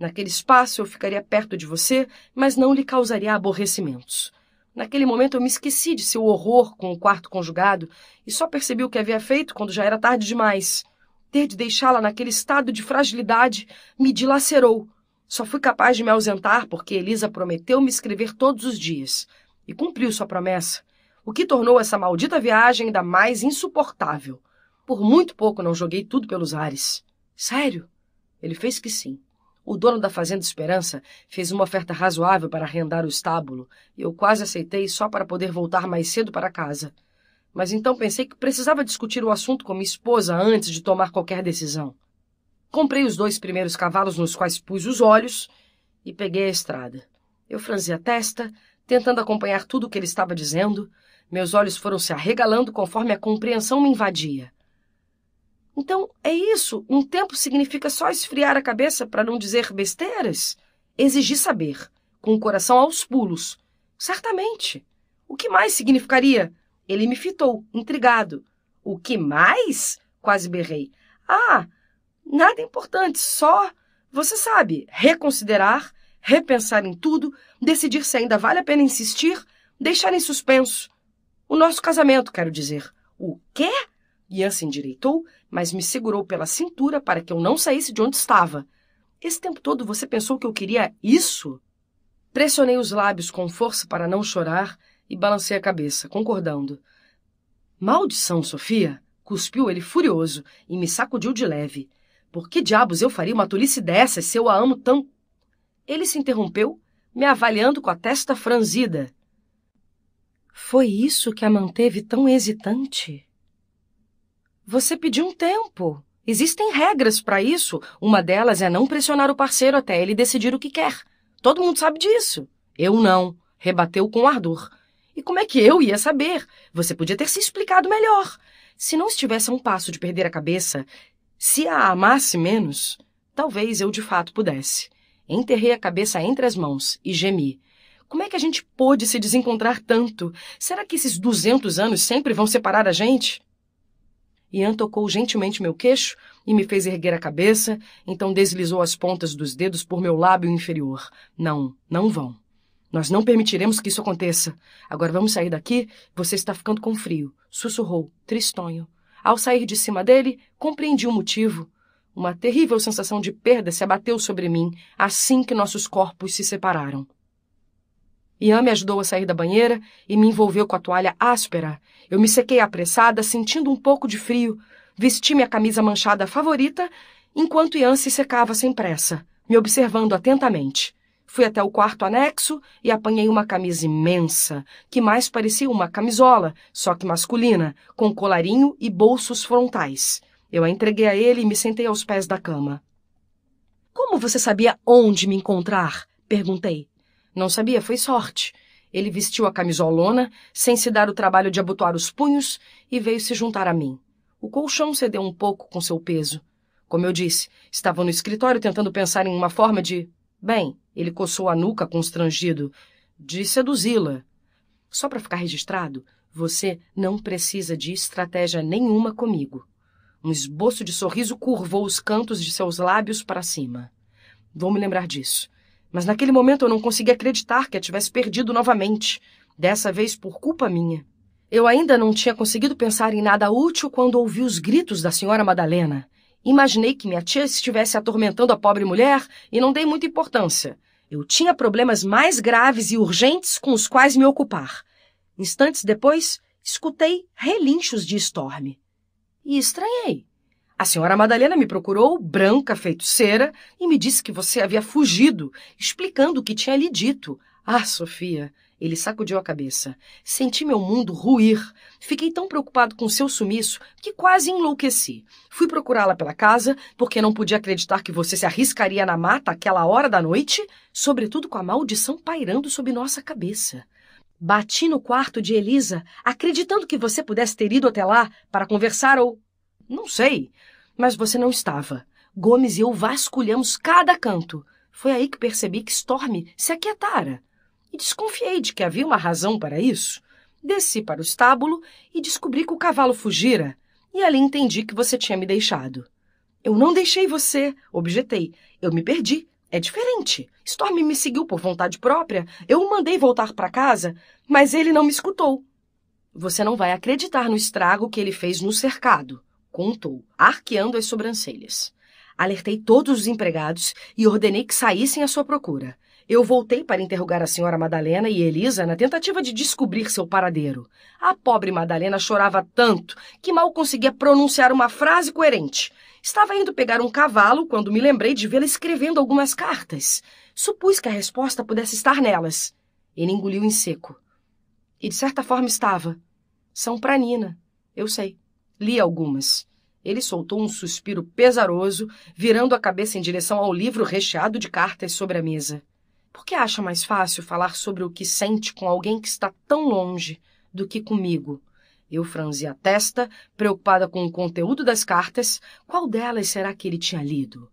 Naquele espaço eu ficaria perto de você, mas não lhe causaria aborrecimentos. Naquele momento eu me esqueci de seu horror com o quarto conjugado e só percebi o que havia feito quando já era tarde demais. Ter de deixá-la naquele estado de fragilidade me dilacerou. Só fui capaz de me ausentar porque Elisa prometeu me escrever todos os dias. E cumpriu sua promessa, o que tornou essa maldita viagem ainda mais insuportável. Por muito pouco não joguei tudo pelos ares. Sério? Ele fez que sim. O dono da Fazenda Esperança fez uma oferta razoável para arrendar o estábulo, e eu quase aceitei só para poder voltar mais cedo para casa. Mas então pensei que precisava discutir o assunto com minha esposa antes de tomar qualquer decisão. Comprei os dois primeiros cavalos nos quais pus os olhos e peguei a estrada. Eu franzi a testa, tentando acompanhar tudo o que ele estava dizendo. Meus olhos foram se arregalando conforme a compreensão me invadia. Então, é isso. Um tempo significa só esfriar a cabeça para não dizer besteiras? Exigir saber, com o coração aos pulos. Certamente. O que mais significaria? Ele me fitou, intrigado. O que mais? Quase berrei. Ah, nada importante, só, você sabe, reconsiderar, repensar em tudo, decidir se ainda vale a pena insistir, deixar em suspenso. O nosso casamento, quero dizer. O quê? Ian se endireitou, mas me segurou pela cintura para que eu não saísse de onde estava. Esse tempo todo você pensou que eu queria isso? Pressionei os lábios com força para não chorar e balancei a cabeça, concordando. Maldição, Sofia! Cuspiu ele furioso e me sacudiu de leve. Por que diabos eu faria uma tolice dessas se eu a amo tão. Ele se interrompeu, me avaliando com a testa franzida. Foi isso que a manteve tão hesitante? Você pediu um tempo. Existem regras para isso. Uma delas é não pressionar o parceiro até ele decidir o que quer. Todo mundo sabe disso. Eu não, rebateu com ardor. E como é que eu ia saber? Você podia ter se explicado melhor. Se não estivesse a um passo de perder a cabeça, se a amasse menos, talvez eu de fato pudesse. Enterrei a cabeça entre as mãos e gemi. Como é que a gente pôde se desencontrar tanto? Será que esses 200 anos sempre vão separar a gente? Ian tocou gentilmente meu queixo e me fez erguer a cabeça, então deslizou as pontas dos dedos por meu lábio inferior. Não, não vão. Nós não permitiremos que isso aconteça. Agora vamos sair daqui, você está ficando com frio, sussurrou, tristonho. Ao sair de cima dele, compreendi o motivo. Uma terrível sensação de perda se abateu sobre mim assim que nossos corpos se separaram. Ian me ajudou a sair da banheira e me envolveu com a toalha áspera. Eu me sequei apressada, sentindo um pouco de frio. Vesti minha camisa manchada favorita, enquanto Ian se secava sem pressa, me observando atentamente. Fui até o quarto anexo e apanhei uma camisa imensa, que mais parecia uma camisola, só que masculina, com colarinho e bolsos frontais. Eu a entreguei a ele e me sentei aos pés da cama. Como você sabia onde me encontrar? perguntei. Não sabia, foi sorte. Ele vestiu a camisolona, sem se dar o trabalho de abotoar os punhos, e veio se juntar a mim. O colchão cedeu um pouco com seu peso. Como eu disse, estava no escritório tentando pensar em uma forma de. Bem, ele coçou a nuca constrangido. De seduzi-la. Só para ficar registrado, você não precisa de estratégia nenhuma comigo. Um esboço de sorriso curvou os cantos de seus lábios para cima. Vou me lembrar disso. Mas naquele momento eu não conseguia acreditar que a tivesse perdido novamente, dessa vez por culpa minha. Eu ainda não tinha conseguido pensar em nada útil quando ouvi os gritos da senhora Madalena. Imaginei que minha tia estivesse atormentando a pobre mulher e não dei muita importância. Eu tinha problemas mais graves e urgentes com os quais me ocupar. Instantes depois, escutei relinchos de Storm. E estranhei. A senhora Madalena me procurou, branca, feito cera, e me disse que você havia fugido, explicando o que tinha lhe dito. Ah, Sofia! Ele sacudiu a cabeça. Senti meu mundo ruir. Fiquei tão preocupado com seu sumiço que quase enlouqueci. Fui procurá-la pela casa, porque não podia acreditar que você se arriscaria na mata àquela hora da noite, sobretudo com a maldição pairando sobre nossa cabeça. Bati no quarto de Elisa, acreditando que você pudesse ter ido até lá para conversar ou não sei. Mas você não estava. Gomes e eu vasculhamos cada canto. Foi aí que percebi que Storm se aquietara. E desconfiei de que havia uma razão para isso. Desci para o estábulo e descobri que o cavalo fugira. E ali entendi que você tinha me deixado. Eu não deixei você, objetei. Eu me perdi. É diferente. Storm me seguiu por vontade própria. Eu o mandei voltar para casa, mas ele não me escutou. Você não vai acreditar no estrago que ele fez no cercado contou, arqueando as sobrancelhas. Alertei todos os empregados e ordenei que saíssem à sua procura. Eu voltei para interrogar a senhora Madalena e Elisa na tentativa de descobrir seu paradeiro. A pobre Madalena chorava tanto que mal conseguia pronunciar uma frase coerente. Estava indo pegar um cavalo quando me lembrei de vê-la escrevendo algumas cartas. Supus que a resposta pudesse estar nelas. Ele engoliu em seco. E de certa forma estava. São para Nina. Eu sei. Li algumas. Ele soltou um suspiro pesaroso, virando a cabeça em direção ao livro recheado de cartas sobre a mesa. Por que acha mais fácil falar sobre o que sente com alguém que está tão longe do que comigo? Eu franzi a testa, preocupada com o conteúdo das cartas. Qual delas será que ele tinha lido?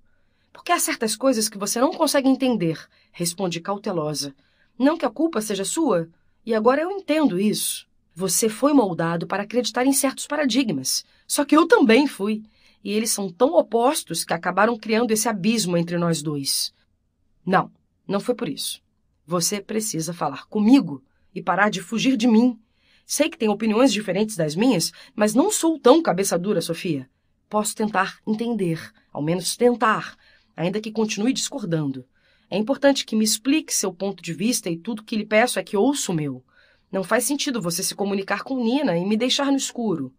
Porque há certas coisas que você não consegue entender, respondi cautelosa. Não que a culpa seja sua, e agora eu entendo isso. Você foi moldado para acreditar em certos paradigmas. Só que eu também fui. E eles são tão opostos que acabaram criando esse abismo entre nós dois. Não, não foi por isso. Você precisa falar comigo e parar de fugir de mim. Sei que tem opiniões diferentes das minhas, mas não sou tão cabeça dura, Sofia. Posso tentar entender, ao menos tentar, ainda que continue discordando. É importante que me explique seu ponto de vista e tudo que lhe peço é que ouça o meu. Não faz sentido você se comunicar com Nina e me deixar no escuro.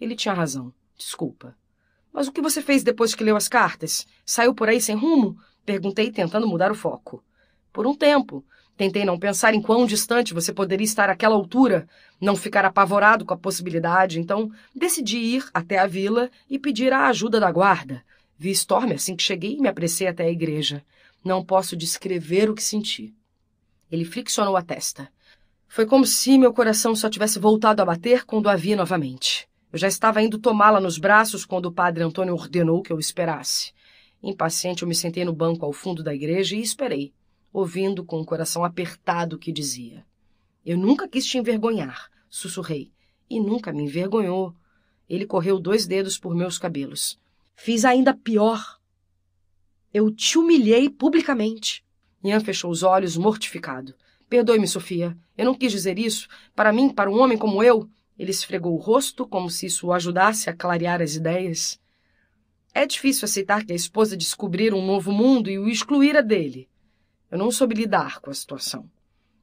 Ele tinha razão. Desculpa. Mas o que você fez depois que leu as cartas? Saiu por aí sem rumo? Perguntei, tentando mudar o foco. Por um tempo. Tentei não pensar em quão distante você poderia estar àquela altura, não ficar apavorado com a possibilidade, então decidi ir até a vila e pedir a ajuda da guarda. Vi Storm assim que cheguei e me apressei até a igreja. Não posso descrever o que senti. Ele friccionou a testa. Foi como se meu coração só tivesse voltado a bater quando a vi novamente. Eu já estava indo tomá-la nos braços quando o padre Antônio ordenou que eu esperasse. Impaciente, eu me sentei no banco ao fundo da igreja e esperei, ouvindo com o coração apertado o que dizia. Eu nunca quis te envergonhar, sussurrei, e nunca me envergonhou. Ele correu dois dedos por meus cabelos. Fiz ainda pior. Eu te humilhei publicamente. Ian fechou os olhos, mortificado. Perdoe-me, Sofia. Eu não quis dizer isso. Para mim, para um homem como eu. Ele esfregou o rosto, como se isso o ajudasse a clarear as ideias. É difícil aceitar que a esposa descobrira um novo mundo e o excluíra dele. Eu não soube lidar com a situação.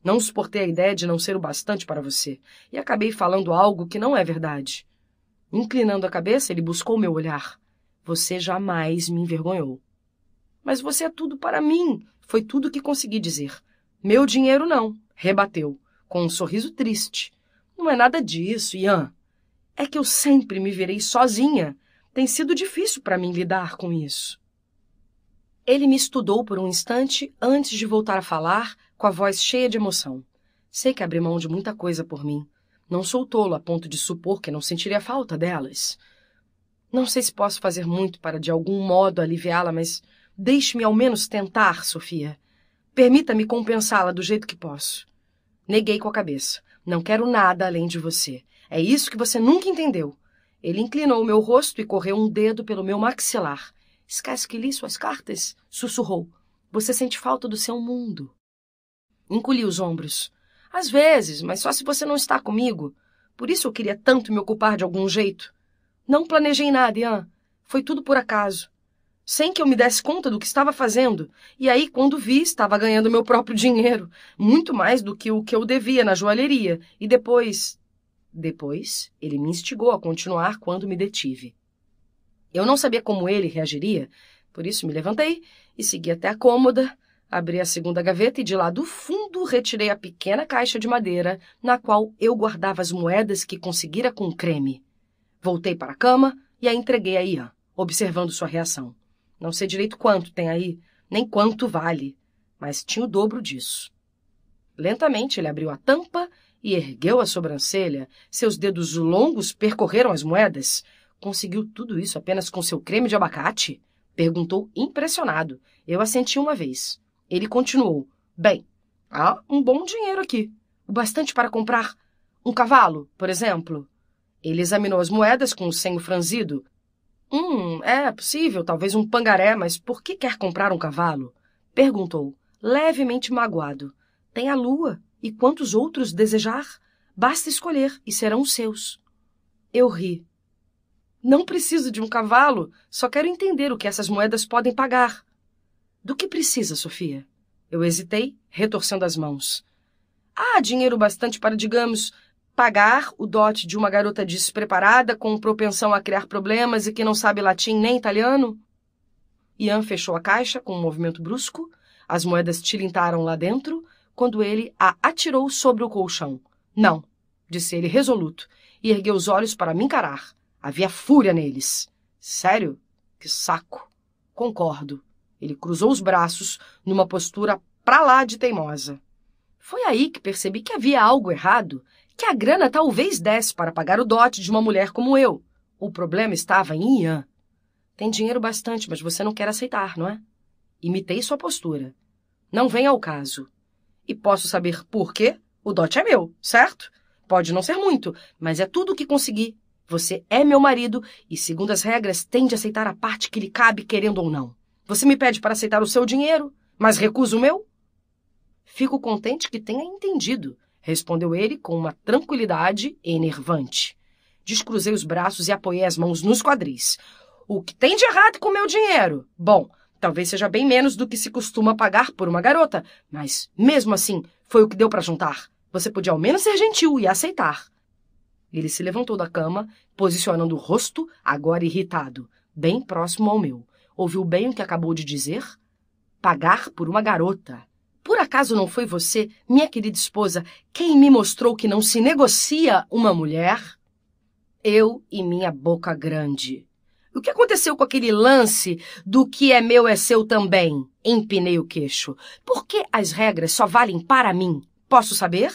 Não suportei a ideia de não ser o bastante para você e acabei falando algo que não é verdade. Inclinando a cabeça, ele buscou meu olhar. Você jamais me envergonhou. Mas você é tudo para mim, foi tudo que consegui dizer. Meu dinheiro não, rebateu, com um sorriso triste. Não é nada disso, Ian. É que eu sempre me verei sozinha. Tem sido difícil para mim lidar com isso. Ele me estudou por um instante antes de voltar a falar, com a voz cheia de emoção. Sei que abri mão de muita coisa por mim. Não sou tolo a ponto de supor que não sentiria falta delas. Não sei se posso fazer muito para de algum modo aliviá-la, mas deixe-me ao menos tentar, Sofia. Permita-me compensá-la do jeito que posso. Neguei com a cabeça. Não quero nada além de você. É isso que você nunca entendeu. Ele inclinou o meu rosto e correu um dedo pelo meu maxilar. Esquece que li suas cartas? Sussurrou. Você sente falta do seu mundo. Encolhi os ombros. Às vezes, mas só se você não está comigo. Por isso eu queria tanto me ocupar de algum jeito. Não planejei nada, Ian. Foi tudo por acaso sem que eu me desse conta do que estava fazendo. E aí, quando vi, estava ganhando meu próprio dinheiro, muito mais do que o que eu devia na joalheria. E depois. Depois, ele me instigou a continuar quando me detive. Eu não sabia como ele reagiria, por isso me levantei e segui até a cômoda, abri a segunda gaveta e de lá do fundo retirei a pequena caixa de madeira na qual eu guardava as moedas que conseguira com o creme. Voltei para a cama e a entreguei a Ian, observando sua reação. Não sei direito quanto tem aí, nem quanto vale, mas tinha o dobro disso. Lentamente ele abriu a tampa e ergueu a sobrancelha. Seus dedos longos percorreram as moedas. Conseguiu tudo isso apenas com seu creme de abacate? Perguntou impressionado. Eu assenti uma vez. Ele continuou. Bem, há um bom dinheiro aqui. O bastante para comprar um cavalo, por exemplo. Ele examinou as moedas com o senho franzido. Hum, é possível, talvez um pangaré, mas por que quer comprar um cavalo? Perguntou, levemente magoado. Tem a lua e quantos outros desejar? Basta escolher e serão seus. Eu ri. Não preciso de um cavalo, só quero entender o que essas moedas podem pagar. Do que precisa, Sofia? Eu hesitei, retorcendo as mãos. Há ah, dinheiro bastante para, digamos, pagar o dote de uma garota despreparada com propensão a criar problemas e que não sabe latim nem italiano? Ian fechou a caixa com um movimento brusco. As moedas tilintaram lá dentro quando ele a atirou sobre o colchão. Não, disse ele resoluto e ergueu os olhos para me encarar. Havia fúria neles. Sério? Que saco. Concordo. Ele cruzou os braços numa postura pra lá de teimosa. Foi aí que percebi que havia algo errado que a grana talvez desse para pagar o dote de uma mulher como eu. O problema estava em Ian. Tem dinheiro bastante, mas você não quer aceitar, não é? Imitei sua postura. Não vem ao caso. E posso saber por quê? O dote é meu, certo? Pode não ser muito, mas é tudo o que consegui. Você é meu marido e, segundo as regras, tem de aceitar a parte que lhe cabe, querendo ou não. Você me pede para aceitar o seu dinheiro, mas recusa o meu? Fico contente que tenha entendido respondeu ele com uma tranquilidade enervante. Descruzei os braços e apoiei as mãos nos quadris. O que tem de errado com o meu dinheiro? Bom, talvez seja bem menos do que se costuma pagar por uma garota, mas mesmo assim foi o que deu para juntar. Você podia ao menos ser gentil e aceitar. Ele se levantou da cama, posicionando o rosto, agora irritado, bem próximo ao meu. Ouviu bem o que acabou de dizer? Pagar por uma garota. Por acaso não foi você, minha querida esposa, quem me mostrou que não se negocia uma mulher? Eu e minha boca grande. O que aconteceu com aquele lance do que é meu é seu também? Empinei o queixo. Por que as regras só valem para mim? Posso saber?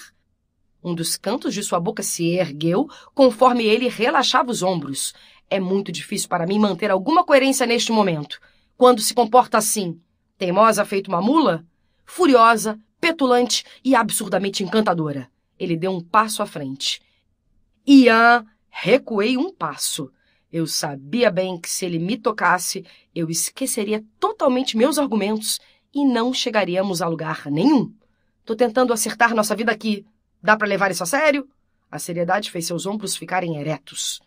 Um dos cantos de sua boca se ergueu conforme ele relaxava os ombros. É muito difícil para mim manter alguma coerência neste momento. Quando se comporta assim, teimosa feito uma mula? furiosa, petulante e absurdamente encantadora. Ele deu um passo à frente. Ian, recuei um passo. Eu sabia bem que se ele me tocasse, eu esqueceria totalmente meus argumentos e não chegaríamos a lugar nenhum. Tô tentando acertar nossa vida aqui. Dá para levar isso a sério? A seriedade fez seus ombros ficarem eretos.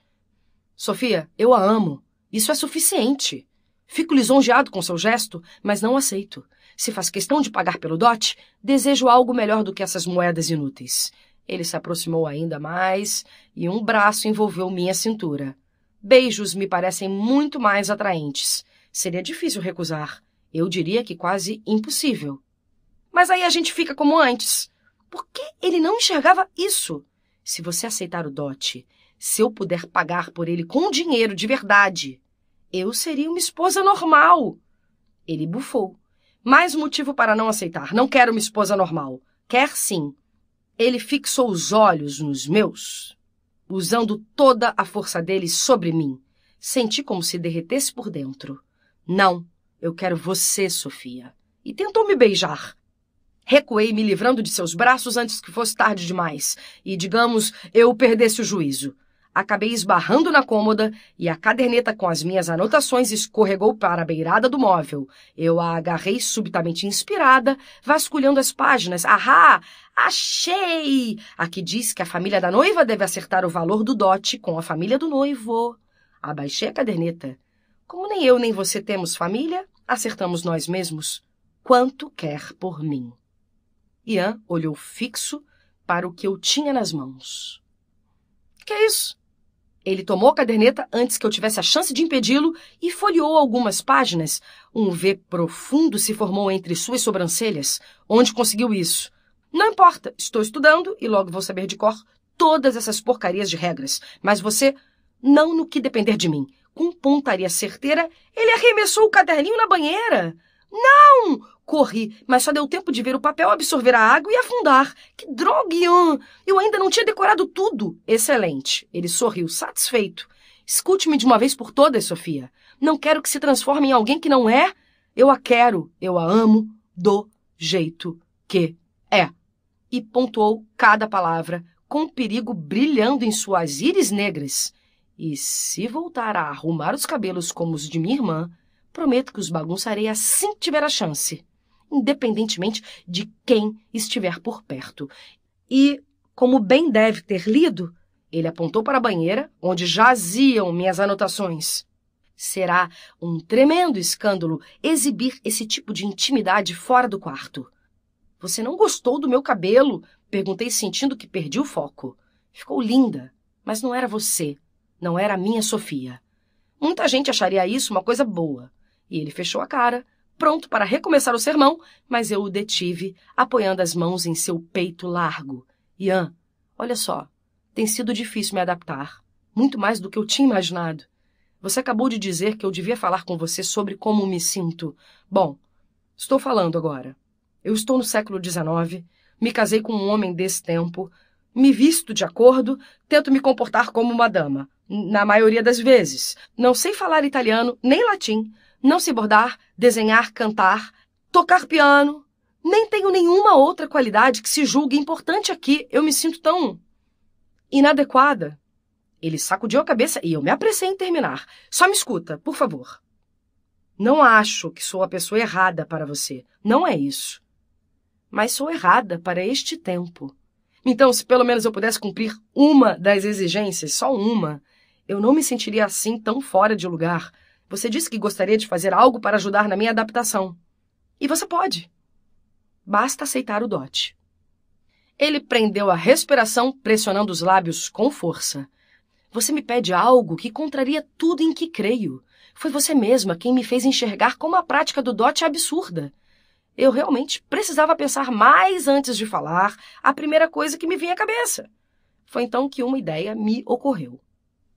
Sofia, eu a amo. Isso é suficiente. Fico lisonjeado com seu gesto, mas não aceito se faz questão de pagar pelo dote, desejo algo melhor do que essas moedas inúteis. Ele se aproximou ainda mais e um braço envolveu minha cintura. Beijos me parecem muito mais atraentes. Seria difícil recusar. Eu diria que quase impossível. Mas aí a gente fica como antes. Por que ele não enxergava isso? Se você aceitar o dote, se eu puder pagar por ele com dinheiro de verdade, eu seria uma esposa normal. Ele bufou. Mais motivo para não aceitar. Não quero uma esposa normal. Quer sim. Ele fixou os olhos nos meus, usando toda a força dele sobre mim. Senti como se derretesse por dentro. Não, eu quero você, Sofia. E tentou me beijar. Recuei, me livrando de seus braços antes que fosse tarde demais e, digamos, eu perdesse o juízo. Acabei esbarrando na cômoda e a caderneta com as minhas anotações escorregou para a beirada do móvel. Eu a agarrei subitamente inspirada, vasculhando as páginas. Ahá! Achei! Aqui diz que a família da noiva deve acertar o valor do dote com a família do noivo. Abaixei a caderneta. Como nem eu nem você temos família, acertamos nós mesmos. Quanto quer por mim? Ian olhou fixo para o que eu tinha nas mãos. Que é isso? Ele tomou a caderneta antes que eu tivesse a chance de impedi-lo e folheou algumas páginas. Um V profundo se formou entre suas sobrancelhas. Onde conseguiu isso? Não importa, estou estudando e logo vou saber de cor todas essas porcarias de regras. Mas você, não no que depender de mim. Com pontaria certeira, ele arremessou o caderninho na banheira. Não! Corri, mas só deu tempo de ver o papel absorver a água e afundar. Que droga, Ian! Eu ainda não tinha decorado tudo. Excelente. Ele sorriu, satisfeito. Escute-me de uma vez por todas, Sofia. Não quero que se transforme em alguém que não é. Eu a quero, eu a amo, do jeito que é. E pontuou cada palavra, com perigo brilhando em suas íris negras. E se voltar a arrumar os cabelos como os de minha irmã, prometo que os bagunçarei assim que tiver a chance independentemente de quem estiver por perto. E, como bem deve ter lido, ele apontou para a banheira, onde jaziam minhas anotações. Será um tremendo escândalo exibir esse tipo de intimidade fora do quarto. Você não gostou do meu cabelo? Perguntei, sentindo que perdi o foco. Ficou linda, mas não era você. Não era a minha Sofia. Muita gente acharia isso uma coisa boa. E ele fechou a cara, pronto para recomeçar o sermão, mas eu o detive, apoiando as mãos em seu peito largo. Ian, olha só, tem sido difícil me adaptar, muito mais do que eu tinha imaginado. Você acabou de dizer que eu devia falar com você sobre como me sinto. Bom, estou falando agora. Eu estou no século XIX, me casei com um homem desse tempo, me visto de acordo, tento me comportar como uma dama, na maioria das vezes. Não sei falar italiano nem latim, não se bordar, desenhar, cantar, tocar piano. Nem tenho nenhuma outra qualidade que se julgue importante aqui. Eu me sinto tão inadequada. Ele sacudiu a cabeça e eu me apressei em terminar. Só me escuta, por favor. Não acho que sou a pessoa errada para você. Não é isso. Mas sou errada para este tempo. Então, se pelo menos eu pudesse cumprir uma das exigências, só uma, eu não me sentiria assim tão fora de lugar. Você disse que gostaria de fazer algo para ajudar na minha adaptação. E você pode. Basta aceitar o dote. Ele prendeu a respiração, pressionando os lábios com força. Você me pede algo que contraria tudo em que creio. Foi você mesma quem me fez enxergar como a prática do dote é absurda. Eu realmente precisava pensar mais antes de falar a primeira coisa que me vinha à cabeça. Foi então que uma ideia me ocorreu.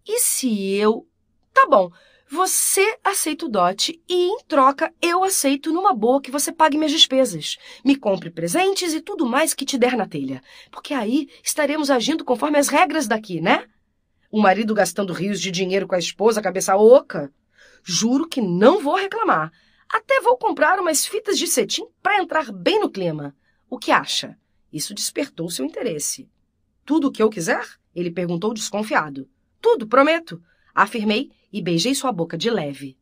E se eu. Tá bom, você aceita o dote e, em troca, eu aceito numa boa que você pague minhas despesas, me compre presentes e tudo mais que te der na telha. Porque aí estaremos agindo conforme as regras daqui, né? O marido gastando rios de dinheiro com a esposa, cabeça oca. Juro que não vou reclamar. Até vou comprar umas fitas de cetim para entrar bem no clima. O que acha? Isso despertou seu interesse. Tudo o que eu quiser? Ele perguntou desconfiado. Tudo, prometo. Afirmei e beijei sua boca de leve.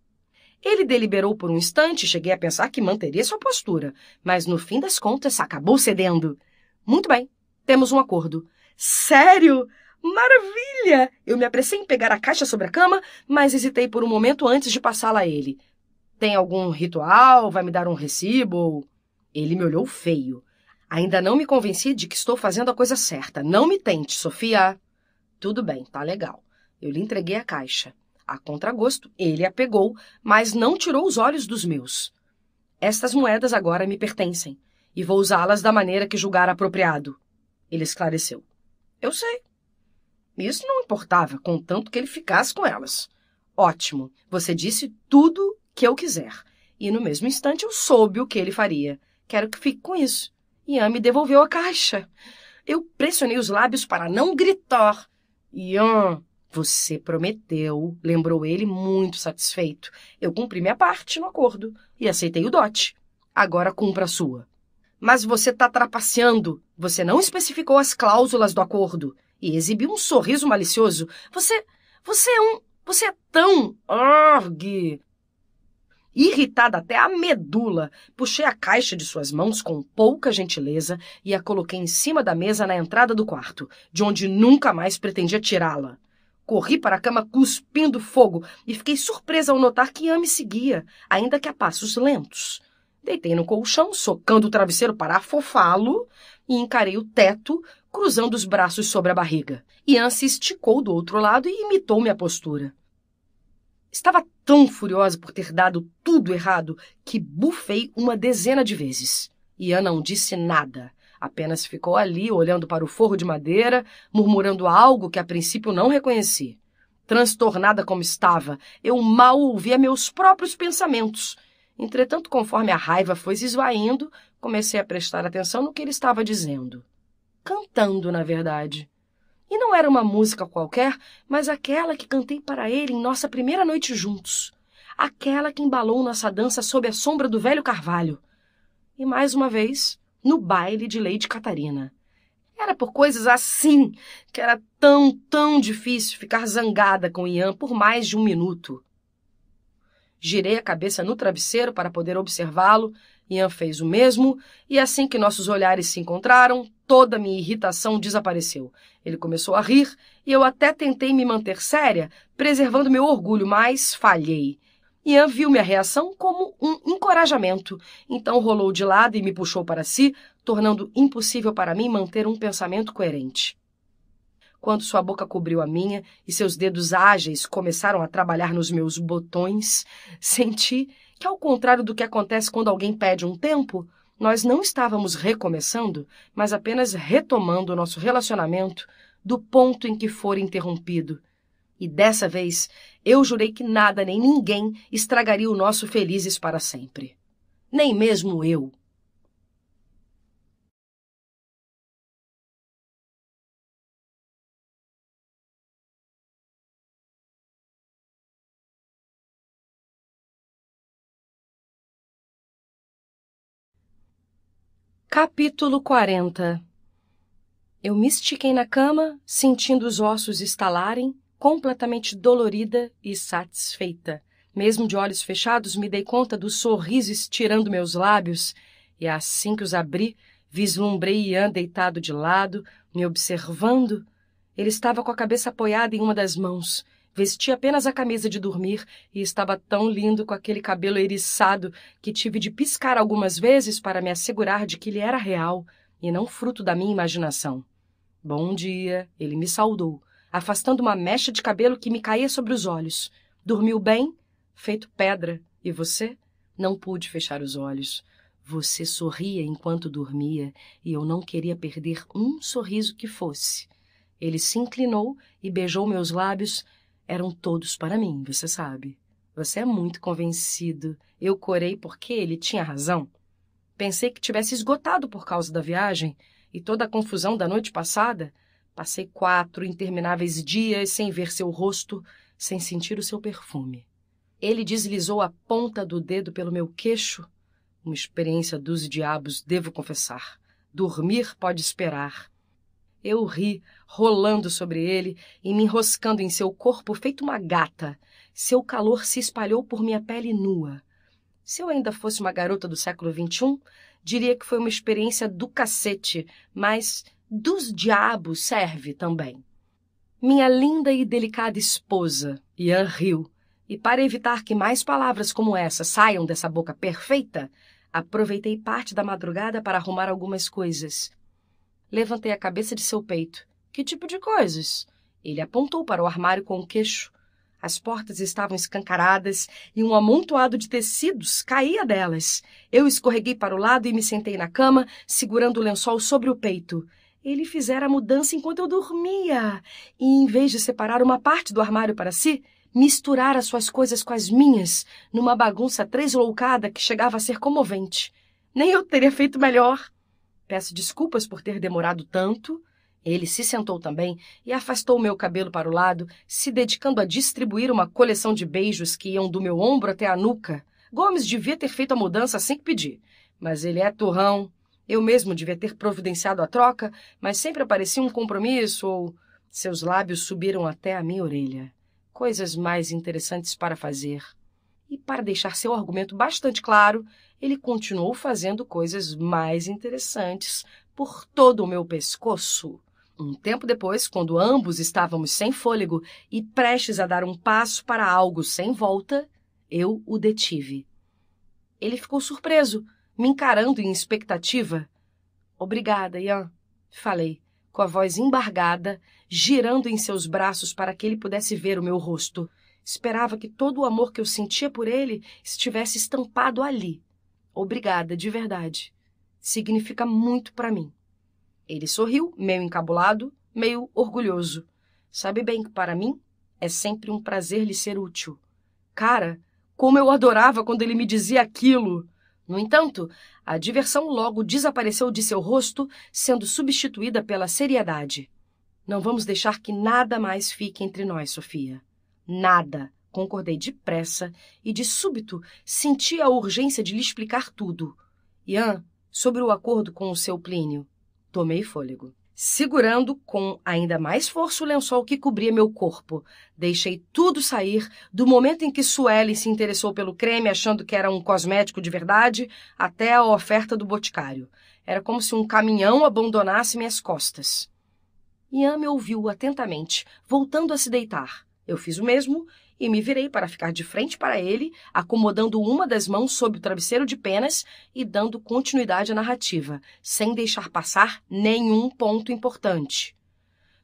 Ele deliberou por um instante e cheguei a pensar que manteria sua postura, mas no fim das contas acabou cedendo. Muito bem, temos um acordo. Sério? Maravilha! Eu me apressei em pegar a caixa sobre a cama, mas hesitei por um momento antes de passá-la a ele. Tem algum ritual? Vai me dar um recibo? Ele me olhou feio. Ainda não me convenci de que estou fazendo a coisa certa. Não me tente, Sofia. Tudo bem, tá legal. Eu lhe entreguei a caixa. A contragosto, ele a pegou, mas não tirou os olhos dos meus. Estas moedas agora me pertencem e vou usá-las da maneira que julgar apropriado. Ele esclareceu. Eu sei. Isso não importava, contanto que ele ficasse com elas. Ótimo, você disse tudo que eu quiser. E no mesmo instante eu soube o que ele faria. Quero que fique com isso. Ian me devolveu a caixa. Eu pressionei os lábios para não gritar. Ian, você prometeu, lembrou ele muito satisfeito. Eu cumpri minha parte no acordo e aceitei o dote. Agora cumpra a sua. Mas você está trapaceando. Você não especificou as cláusulas do acordo e exibiu um sorriso malicioso. Você. Você é um. Você é tão. Org! Irritada até a medula, puxei a caixa de suas mãos com pouca gentileza e a coloquei em cima da mesa na entrada do quarto, de onde nunca mais pretendia tirá-la. Corri para a cama cuspindo fogo e fiquei surpresa ao notar que Ian me seguia, ainda que a passos lentos. Deitei no colchão, socando o travesseiro para afofá-lo, e encarei o teto, cruzando os braços sobre a barriga. Ian se esticou do outro lado e imitou minha postura. Estava tão furiosa por ter dado tudo errado que bufei uma dezena de vezes. Ian não disse nada. Apenas ficou ali, olhando para o forro de madeira, murmurando algo que a princípio não reconheci. Transtornada como estava, eu mal ouvia meus próprios pensamentos. Entretanto, conforme a raiva foi se esvaindo, comecei a prestar atenção no que ele estava dizendo. Cantando, na verdade. E não era uma música qualquer, mas aquela que cantei para ele em nossa primeira noite juntos. Aquela que embalou nossa dança sob a sombra do velho carvalho. E mais uma vez, no baile de Lady Catarina. Era por coisas assim que era tão, tão difícil ficar zangada com Ian por mais de um minuto. Girei a cabeça no travesseiro para poder observá-lo. Ian fez o mesmo, e assim que nossos olhares se encontraram, toda minha irritação desapareceu. Ele começou a rir, e eu até tentei me manter séria, preservando meu orgulho, mas falhei. Ian viu minha reação como um encorajamento, então rolou de lado e me puxou para si, tornando impossível para mim manter um pensamento coerente. Quando sua boca cobriu a minha e seus dedos ágeis começaram a trabalhar nos meus botões, senti que, ao contrário do que acontece quando alguém pede um tempo, nós não estávamos recomeçando, mas apenas retomando o nosso relacionamento do ponto em que for interrompido. E dessa vez eu jurei que nada nem ninguém estragaria o nosso felizes para sempre. Nem mesmo eu. Capítulo 40 Eu me estiquei na cama, sentindo os ossos estalarem completamente dolorida e satisfeita. Mesmo de olhos fechados, me dei conta do sorriso estirando meus lábios, e assim que os abri, vislumbrei Ian deitado de lado, me observando. Ele estava com a cabeça apoiada em uma das mãos. Vestia apenas a camisa de dormir e estava tão lindo com aquele cabelo eriçado que tive de piscar algumas vezes para me assegurar de que ele era real e não fruto da minha imaginação. Bom dia, ele me saudou afastando uma mecha de cabelo que me caía sobre os olhos. Dormiu bem? Feito pedra. E você? Não pude fechar os olhos. Você sorria enquanto dormia e eu não queria perder um sorriso que fosse. Ele se inclinou e beijou meus lábios. Eram todos para mim, você sabe. Você é muito convencido. Eu corei porque ele tinha razão. Pensei que tivesse esgotado por causa da viagem e toda a confusão da noite passada, Passei quatro intermináveis dias sem ver seu rosto, sem sentir o seu perfume. Ele deslizou a ponta do dedo pelo meu queixo. Uma experiência dos diabos, devo confessar. Dormir pode esperar. Eu ri, rolando sobre ele e me enroscando em seu corpo feito uma gata. Seu calor se espalhou por minha pele nua. Se eu ainda fosse uma garota do século XXI, diria que foi uma experiência do cacete, mas dos diabos serve também. Minha linda e delicada esposa, Ian riu, e para evitar que mais palavras como essa saiam dessa boca perfeita, aproveitei parte da madrugada para arrumar algumas coisas. Levantei a cabeça de seu peito. Que tipo de coisas? Ele apontou para o armário com o queixo. As portas estavam escancaradas e um amontoado de tecidos caía delas. Eu escorreguei para o lado e me sentei na cama, segurando o lençol sobre o peito. Ele fizera a mudança enquanto eu dormia, e em vez de separar uma parte do armário para si, misturar as suas coisas com as minhas, numa bagunça tresloucada que chegava a ser comovente. Nem eu teria feito melhor. Peço desculpas por ter demorado tanto. Ele se sentou também e afastou meu cabelo para o lado, se dedicando a distribuir uma coleção de beijos que iam do meu ombro até a nuca. Gomes devia ter feito a mudança assim que pedi, mas ele é turrão eu mesmo devia ter providenciado a troca, mas sempre aparecia um compromisso ou seus lábios subiram até a minha orelha. Coisas mais interessantes para fazer. E para deixar seu argumento bastante claro, ele continuou fazendo coisas mais interessantes por todo o meu pescoço. Um tempo depois, quando ambos estávamos sem fôlego e prestes a dar um passo para algo sem volta, eu o detive. Ele ficou surpreso, me encarando em expectativa. Obrigada, Ian, falei, com a voz embargada, girando em seus braços para que ele pudesse ver o meu rosto. Esperava que todo o amor que eu sentia por ele estivesse estampado ali. Obrigada, de verdade. Significa muito para mim. Ele sorriu, meio encabulado, meio orgulhoso. Sabe bem que para mim é sempre um prazer lhe ser útil. Cara, como eu adorava quando ele me dizia aquilo! No entanto, a diversão logo desapareceu de seu rosto, sendo substituída pela seriedade. Não vamos deixar que nada mais fique entre nós, Sofia. Nada, concordei depressa e de súbito senti a urgência de lhe explicar tudo. Ian, sobre o acordo com o seu Plínio. Tomei fôlego. Segurando com ainda mais força o lençol que cobria meu corpo, deixei tudo sair do momento em que Suelen se interessou pelo creme achando que era um cosmético de verdade até a oferta do boticário. Era como se um caminhão abandonasse minhas costas. Ian me ouviu atentamente, voltando a se deitar. Eu fiz o mesmo e me virei para ficar de frente para ele, acomodando uma das mãos sob o travesseiro de penas e dando continuidade à narrativa, sem deixar passar nenhum ponto importante.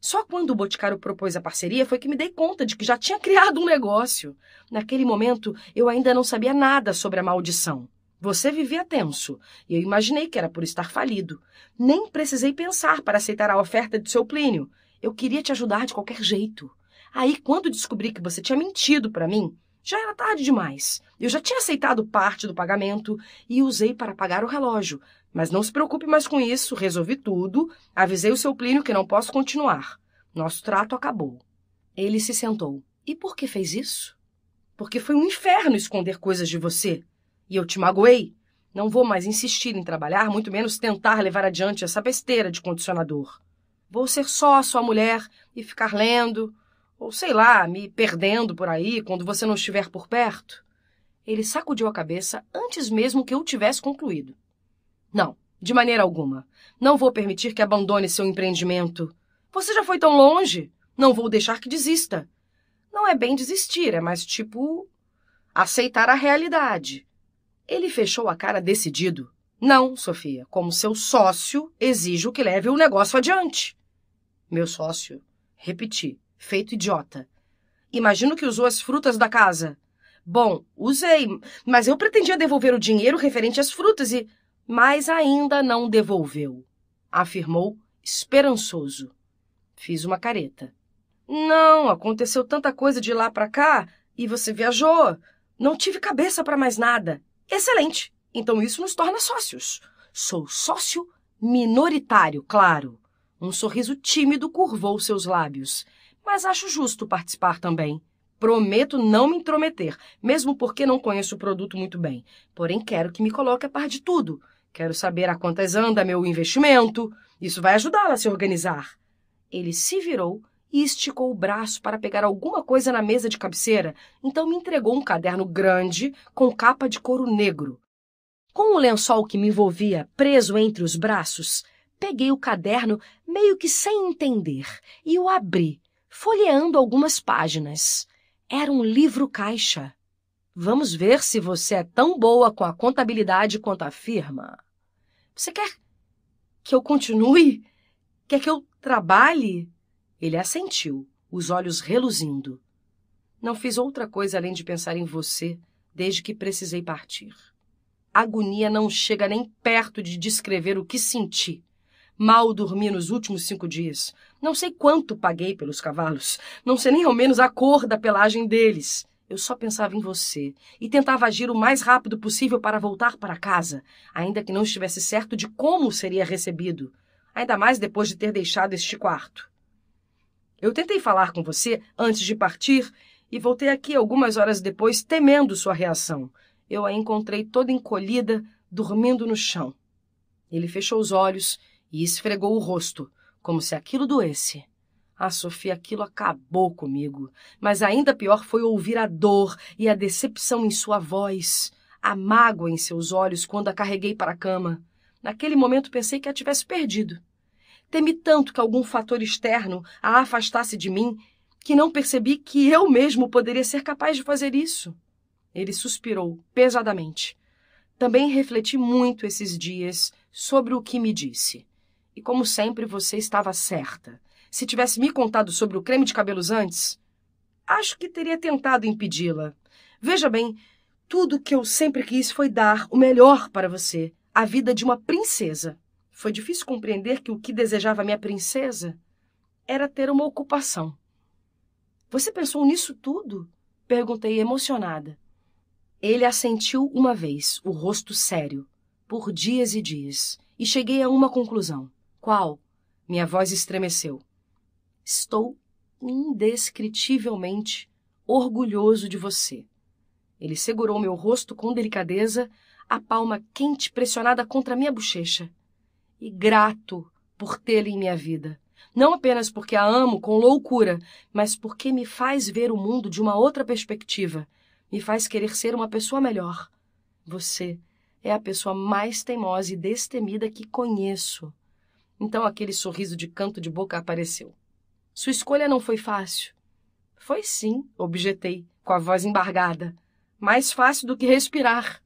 Só quando o Boticário propôs a parceria foi que me dei conta de que já tinha criado um negócio. Naquele momento, eu ainda não sabia nada sobre a maldição. Você vivia tenso, e eu imaginei que era por estar falido. Nem precisei pensar para aceitar a oferta de seu Plínio. Eu queria te ajudar de qualquer jeito. Aí, quando descobri que você tinha mentido para mim, já era tarde demais. Eu já tinha aceitado parte do pagamento e usei para pagar o relógio. Mas não se preocupe mais com isso, resolvi tudo, avisei o seu Plínio que não posso continuar. Nosso trato acabou. Ele se sentou. E por que fez isso? Porque foi um inferno esconder coisas de você. E eu te magoei. Não vou mais insistir em trabalhar, muito menos tentar levar adiante essa besteira de condicionador. Vou ser só a sua mulher e ficar lendo, ou sei lá, me perdendo por aí quando você não estiver por perto? Ele sacudiu a cabeça antes mesmo que eu tivesse concluído. Não, de maneira alguma. Não vou permitir que abandone seu empreendimento. Você já foi tão longe. Não vou deixar que desista. Não é bem desistir, é mais tipo. aceitar a realidade. Ele fechou a cara decidido. Não, Sofia, como seu sócio, exijo que leve o negócio adiante. Meu sócio, repeti, Feito idiota. Imagino que usou as frutas da casa. Bom, usei, mas eu pretendia devolver o dinheiro referente às frutas e. Mas ainda não devolveu, afirmou, esperançoso. Fiz uma careta. Não, aconteceu tanta coisa de lá para cá e você viajou. Não tive cabeça para mais nada. Excelente! Então isso nos torna sócios. Sou sócio minoritário, claro. Um sorriso tímido curvou seus lábios mas acho justo participar também. Prometo não me intrometer, mesmo porque não conheço o produto muito bem. Porém, quero que me coloque a par de tudo. Quero saber a quantas anda meu investimento. Isso vai ajudá-la a se organizar. Ele se virou e esticou o braço para pegar alguma coisa na mesa de cabeceira, então me entregou um caderno grande com capa de couro negro. Com o lençol que me envolvia preso entre os braços, peguei o caderno meio que sem entender e o abri, folheando algumas páginas. Era um livro caixa. Vamos ver se você é tão boa com a contabilidade quanto afirma. Você quer que eu continue? Quer que eu trabalhe? Ele assentiu, os olhos reluzindo. Não fiz outra coisa além de pensar em você desde que precisei partir. A agonia não chega nem perto de descrever o que senti. Mal dormi nos últimos cinco dias. Não sei quanto paguei pelos cavalos, não sei nem ao menos a cor da pelagem deles. Eu só pensava em você e tentava agir o mais rápido possível para voltar para casa, ainda que não estivesse certo de como seria recebido, ainda mais depois de ter deixado este quarto. Eu tentei falar com você antes de partir e voltei aqui algumas horas depois temendo sua reação. Eu a encontrei toda encolhida, dormindo no chão. Ele fechou os olhos e esfregou o rosto como se aquilo doesse. Ah, Sofia, aquilo acabou comigo. Mas ainda pior foi ouvir a dor e a decepção em sua voz, a mágoa em seus olhos quando a carreguei para a cama. Naquele momento pensei que a tivesse perdido. Temi tanto que algum fator externo a afastasse de mim que não percebi que eu mesmo poderia ser capaz de fazer isso. Ele suspirou pesadamente. Também refleti muito esses dias sobre o que me disse. E como sempre, você estava certa. Se tivesse me contado sobre o creme de cabelos antes, acho que teria tentado impedi-la. Veja bem, tudo o que eu sempre quis foi dar o melhor para você, a vida de uma princesa. Foi difícil compreender que o que desejava minha princesa era ter uma ocupação. Você pensou nisso tudo? Perguntei emocionada. Ele assentiu uma vez, o rosto sério, por dias e dias, e cheguei a uma conclusão. Qual? Minha voz estremeceu. Estou indescritivelmente orgulhoso de você. Ele segurou meu rosto com delicadeza, a palma quente pressionada contra minha bochecha. E grato por tê-la em minha vida. Não apenas porque a amo com loucura, mas porque me faz ver o mundo de uma outra perspectiva. Me faz querer ser uma pessoa melhor. Você é a pessoa mais teimosa e destemida que conheço. Então aquele sorriso de canto de boca apareceu. Sua escolha não foi fácil. Foi sim, objetei, com a voz embargada. Mais fácil do que respirar.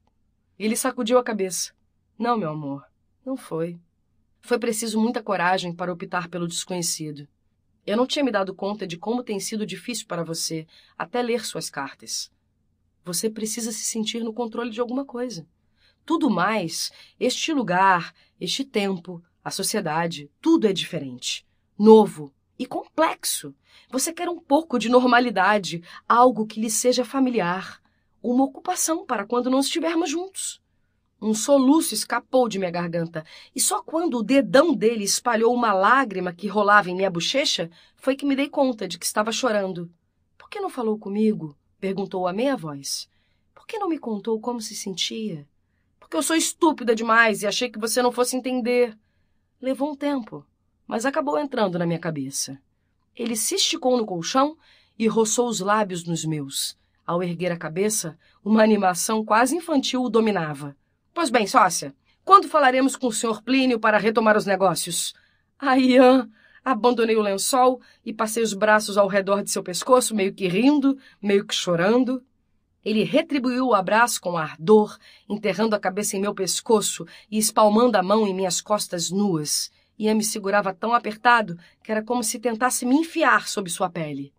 Ele sacudiu a cabeça. Não, meu amor, não foi. Foi preciso muita coragem para optar pelo desconhecido. Eu não tinha me dado conta de como tem sido difícil para você até ler suas cartas. Você precisa se sentir no controle de alguma coisa. Tudo mais, este lugar, este tempo, a sociedade, tudo é diferente, novo e complexo. Você quer um pouco de normalidade, algo que lhe seja familiar, uma ocupação para quando não estivermos juntos. Um soluço escapou de minha garganta, e só quando o dedão dele espalhou uma lágrima que rolava em minha bochecha foi que me dei conta de que estava chorando. Por que não falou comigo? perguntou a meia voz. Por que não me contou como se sentia? Porque eu sou estúpida demais e achei que você não fosse entender. Levou um tempo, mas acabou entrando na minha cabeça. Ele se esticou no colchão e roçou os lábios nos meus. Ao erguer a cabeça, uma animação quase infantil o dominava. Pois bem, sócia, quando falaremos com o senhor Plínio para retomar os negócios? Aí, ah, Ian, abandonei o lençol e passei os braços ao redor de seu pescoço, meio que rindo, meio que chorando. Ele retribuiu o abraço com ardor, enterrando a cabeça em meu pescoço e espalmando a mão em minhas costas nuas. Ian me segurava tão apertado que era como se tentasse me enfiar sob sua pele.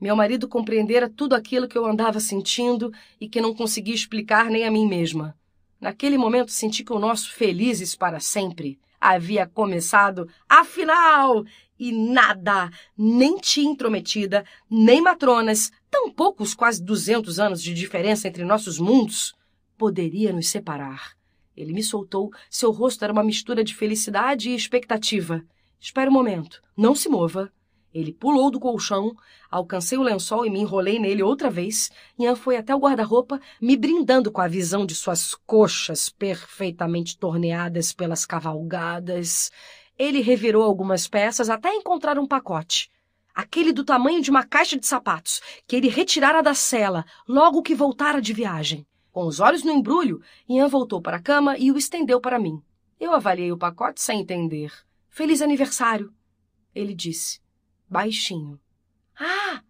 Meu marido compreendera tudo aquilo que eu andava sentindo e que não conseguia explicar nem a mim mesma. Naquele momento senti que o nosso Felizes para Sempre havia começado, afinal, e nada, nem tia intrometida, nem matronas, tampouco os quase 200 anos de diferença entre nossos mundos, poderia nos separar. Ele me soltou, seu rosto era uma mistura de felicidade e expectativa. Espere um momento, não se mova. Ele pulou do colchão, alcancei o lençol e me enrolei nele outra vez. Ian foi até o guarda-roupa, me brindando com a visão de suas coxas perfeitamente torneadas pelas cavalgadas. Ele revirou algumas peças até encontrar um pacote. Aquele do tamanho de uma caixa de sapatos, que ele retirara da cela logo que voltara de viagem. Com os olhos no embrulho, Ian voltou para a cama e o estendeu para mim. Eu avaliei o pacote sem entender. Feliz aniversário, ele disse, baixinho. Ah,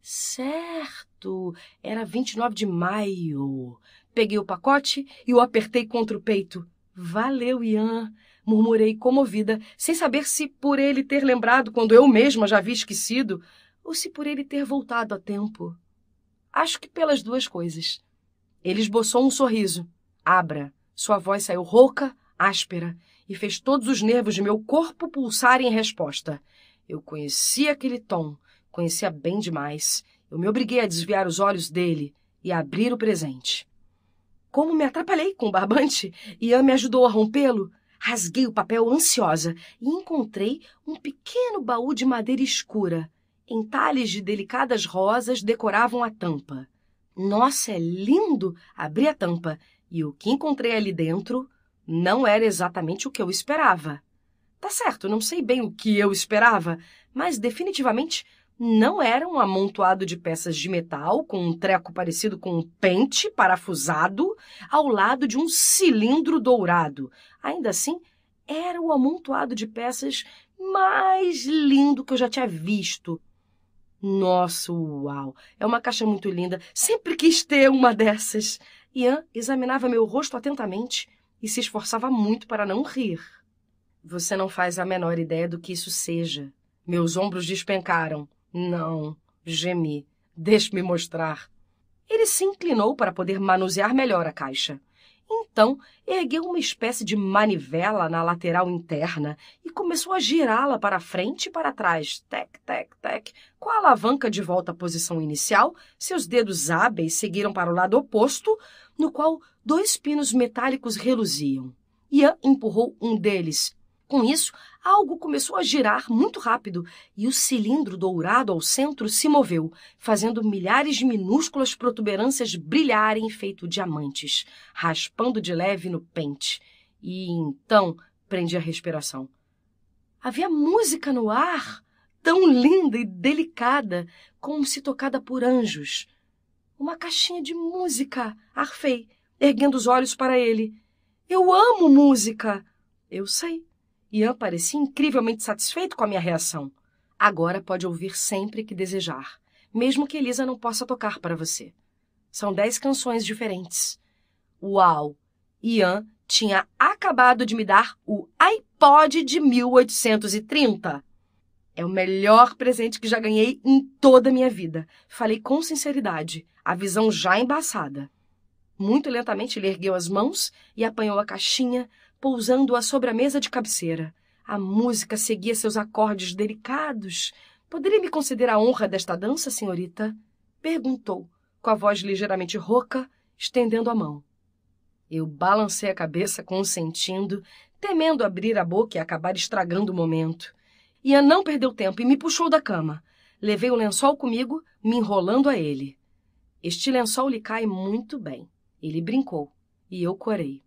certo, era 29 de maio. Peguei o pacote e o apertei contra o peito. Valeu, Ian murmurei comovida, sem saber se por ele ter lembrado quando eu mesma já havia esquecido, ou se por ele ter voltado a tempo. Acho que pelas duas coisas. Ele esboçou um sorriso. Abra. Sua voz saiu rouca, áspera, e fez todos os nervos de meu corpo pulsarem em resposta. Eu conhecia aquele tom, conhecia bem demais. Eu me obriguei a desviar os olhos dele e a abrir o presente. Como me atrapalhei com o barbante, Ian me ajudou a rompê-lo. Rasguei o papel ansiosa e encontrei um pequeno baú de madeira escura. Entalhes de delicadas rosas decoravam a tampa. Nossa, é lindo! Abri a tampa e o que encontrei ali dentro não era exatamente o que eu esperava. Tá certo, não sei bem o que eu esperava, mas definitivamente não era um amontoado de peças de metal com um treco parecido com um pente parafusado ao lado de um cilindro dourado. Ainda assim, era o amontoado de peças mais lindo que eu já tinha visto. Nossa, uau! É uma caixa muito linda. Sempre quis ter uma dessas. Ian examinava meu rosto atentamente e se esforçava muito para não rir. Você não faz a menor ideia do que isso seja. Meus ombros despencaram. Não, gemi. Deixe-me mostrar. Ele se inclinou para poder manusear melhor a caixa. Então, ergueu uma espécie de manivela na lateral interna e começou a girá-la para frente e para trás, tec, tec, tec, com a alavanca de volta à posição inicial. Seus dedos hábeis seguiram para o lado oposto, no qual dois pinos metálicos reluziam. Ian empurrou um deles com isso, algo começou a girar muito rápido e o cilindro dourado ao centro se moveu, fazendo milhares de minúsculas protuberâncias brilharem feito diamantes, raspando de leve no pente. E então prendi a respiração. Havia música no ar, tão linda e delicada, como se tocada por anjos. Uma caixinha de música, arfei, erguendo os olhos para ele. Eu amo música! Eu sei. Ian parecia incrivelmente satisfeito com a minha reação. Agora pode ouvir sempre que desejar, mesmo que Elisa não possa tocar para você. São dez canções diferentes. Uau! Ian tinha acabado de me dar o iPod de 1830. É o melhor presente que já ganhei em toda a minha vida. Falei com sinceridade, a visão já embaçada. Muito lentamente ele ergueu as mãos e apanhou a caixinha, pousando-a sobre a mesa de cabeceira. A música seguia seus acordes delicados. Poderia me conceder a honra desta dança, senhorita? Perguntou, com a voz ligeiramente rouca, estendendo a mão. Eu balancei a cabeça, consentindo, temendo abrir a boca e acabar estragando o momento. Ian não perdeu tempo e me puxou da cama. Levei o lençol comigo, me enrolando a ele. Este lençol lhe cai muito bem. Ele brincou e eu corei.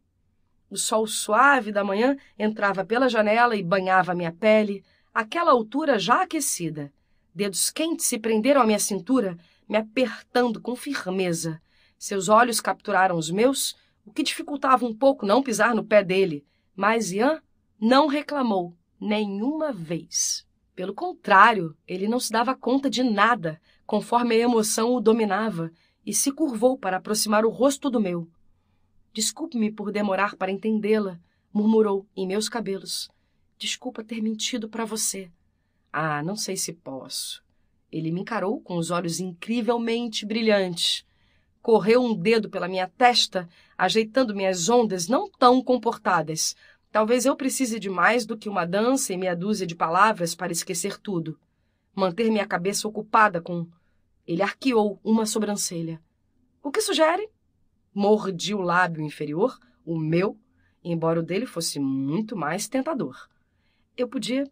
O sol suave da manhã entrava pela janela e banhava minha pele, aquela altura já aquecida. Dedos quentes se prenderam à minha cintura, me apertando com firmeza. Seus olhos capturaram os meus, o que dificultava um pouco não pisar no pé dele. Mas Ian não reclamou nenhuma vez. Pelo contrário, ele não se dava conta de nada, conforme a emoção o dominava, e se curvou para aproximar o rosto do meu. Desculpe-me por demorar para entendê-la, murmurou em meus cabelos. Desculpa ter mentido para você. Ah, não sei se posso. Ele me encarou com os olhos incrivelmente brilhantes. Correu um dedo pela minha testa, ajeitando minhas ondas não tão comportadas. Talvez eu precise de mais do que uma dança e meia dúzia de palavras para esquecer tudo. Manter minha cabeça ocupada com. Ele arqueou uma sobrancelha. O que sugere? mordi o lábio inferior, o meu, embora o dele fosse muito mais tentador. Eu podia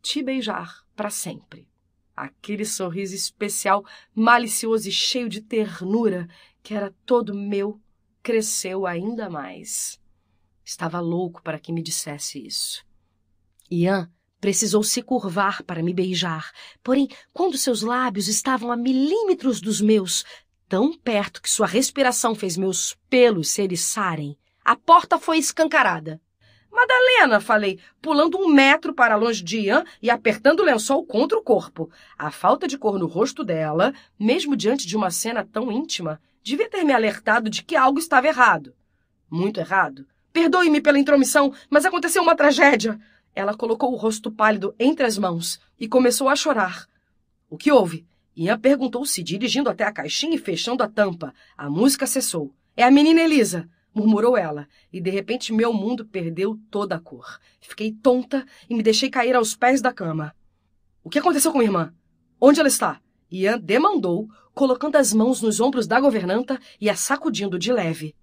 te beijar para sempre. Aquele sorriso especial, malicioso e cheio de ternura, que era todo meu, cresceu ainda mais. Estava louco para que me dissesse isso. Ian precisou se curvar para me beijar, porém, quando seus lábios estavam a milímetros dos meus, tão perto que sua respiração fez meus pelos se eriçarem. A porta foi escancarada. Madalena, falei, pulando um metro para longe de Ian e apertando o lençol contra o corpo. A falta de cor no rosto dela, mesmo diante de uma cena tão íntima, devia ter me alertado de que algo estava errado. Muito errado. Perdoe-me pela intromissão, mas aconteceu uma tragédia. Ela colocou o rosto pálido entre as mãos e começou a chorar. O que houve? Ian perguntou-se, dirigindo até a caixinha e fechando a tampa. A música cessou. É a menina Elisa! murmurou ela, e de repente meu mundo perdeu toda a cor. Fiquei tonta e me deixei cair aos pés da cama. O que aconteceu com minha irmã? Onde ela está? Ian demandou, colocando as mãos nos ombros da governanta e a sacudindo de leve.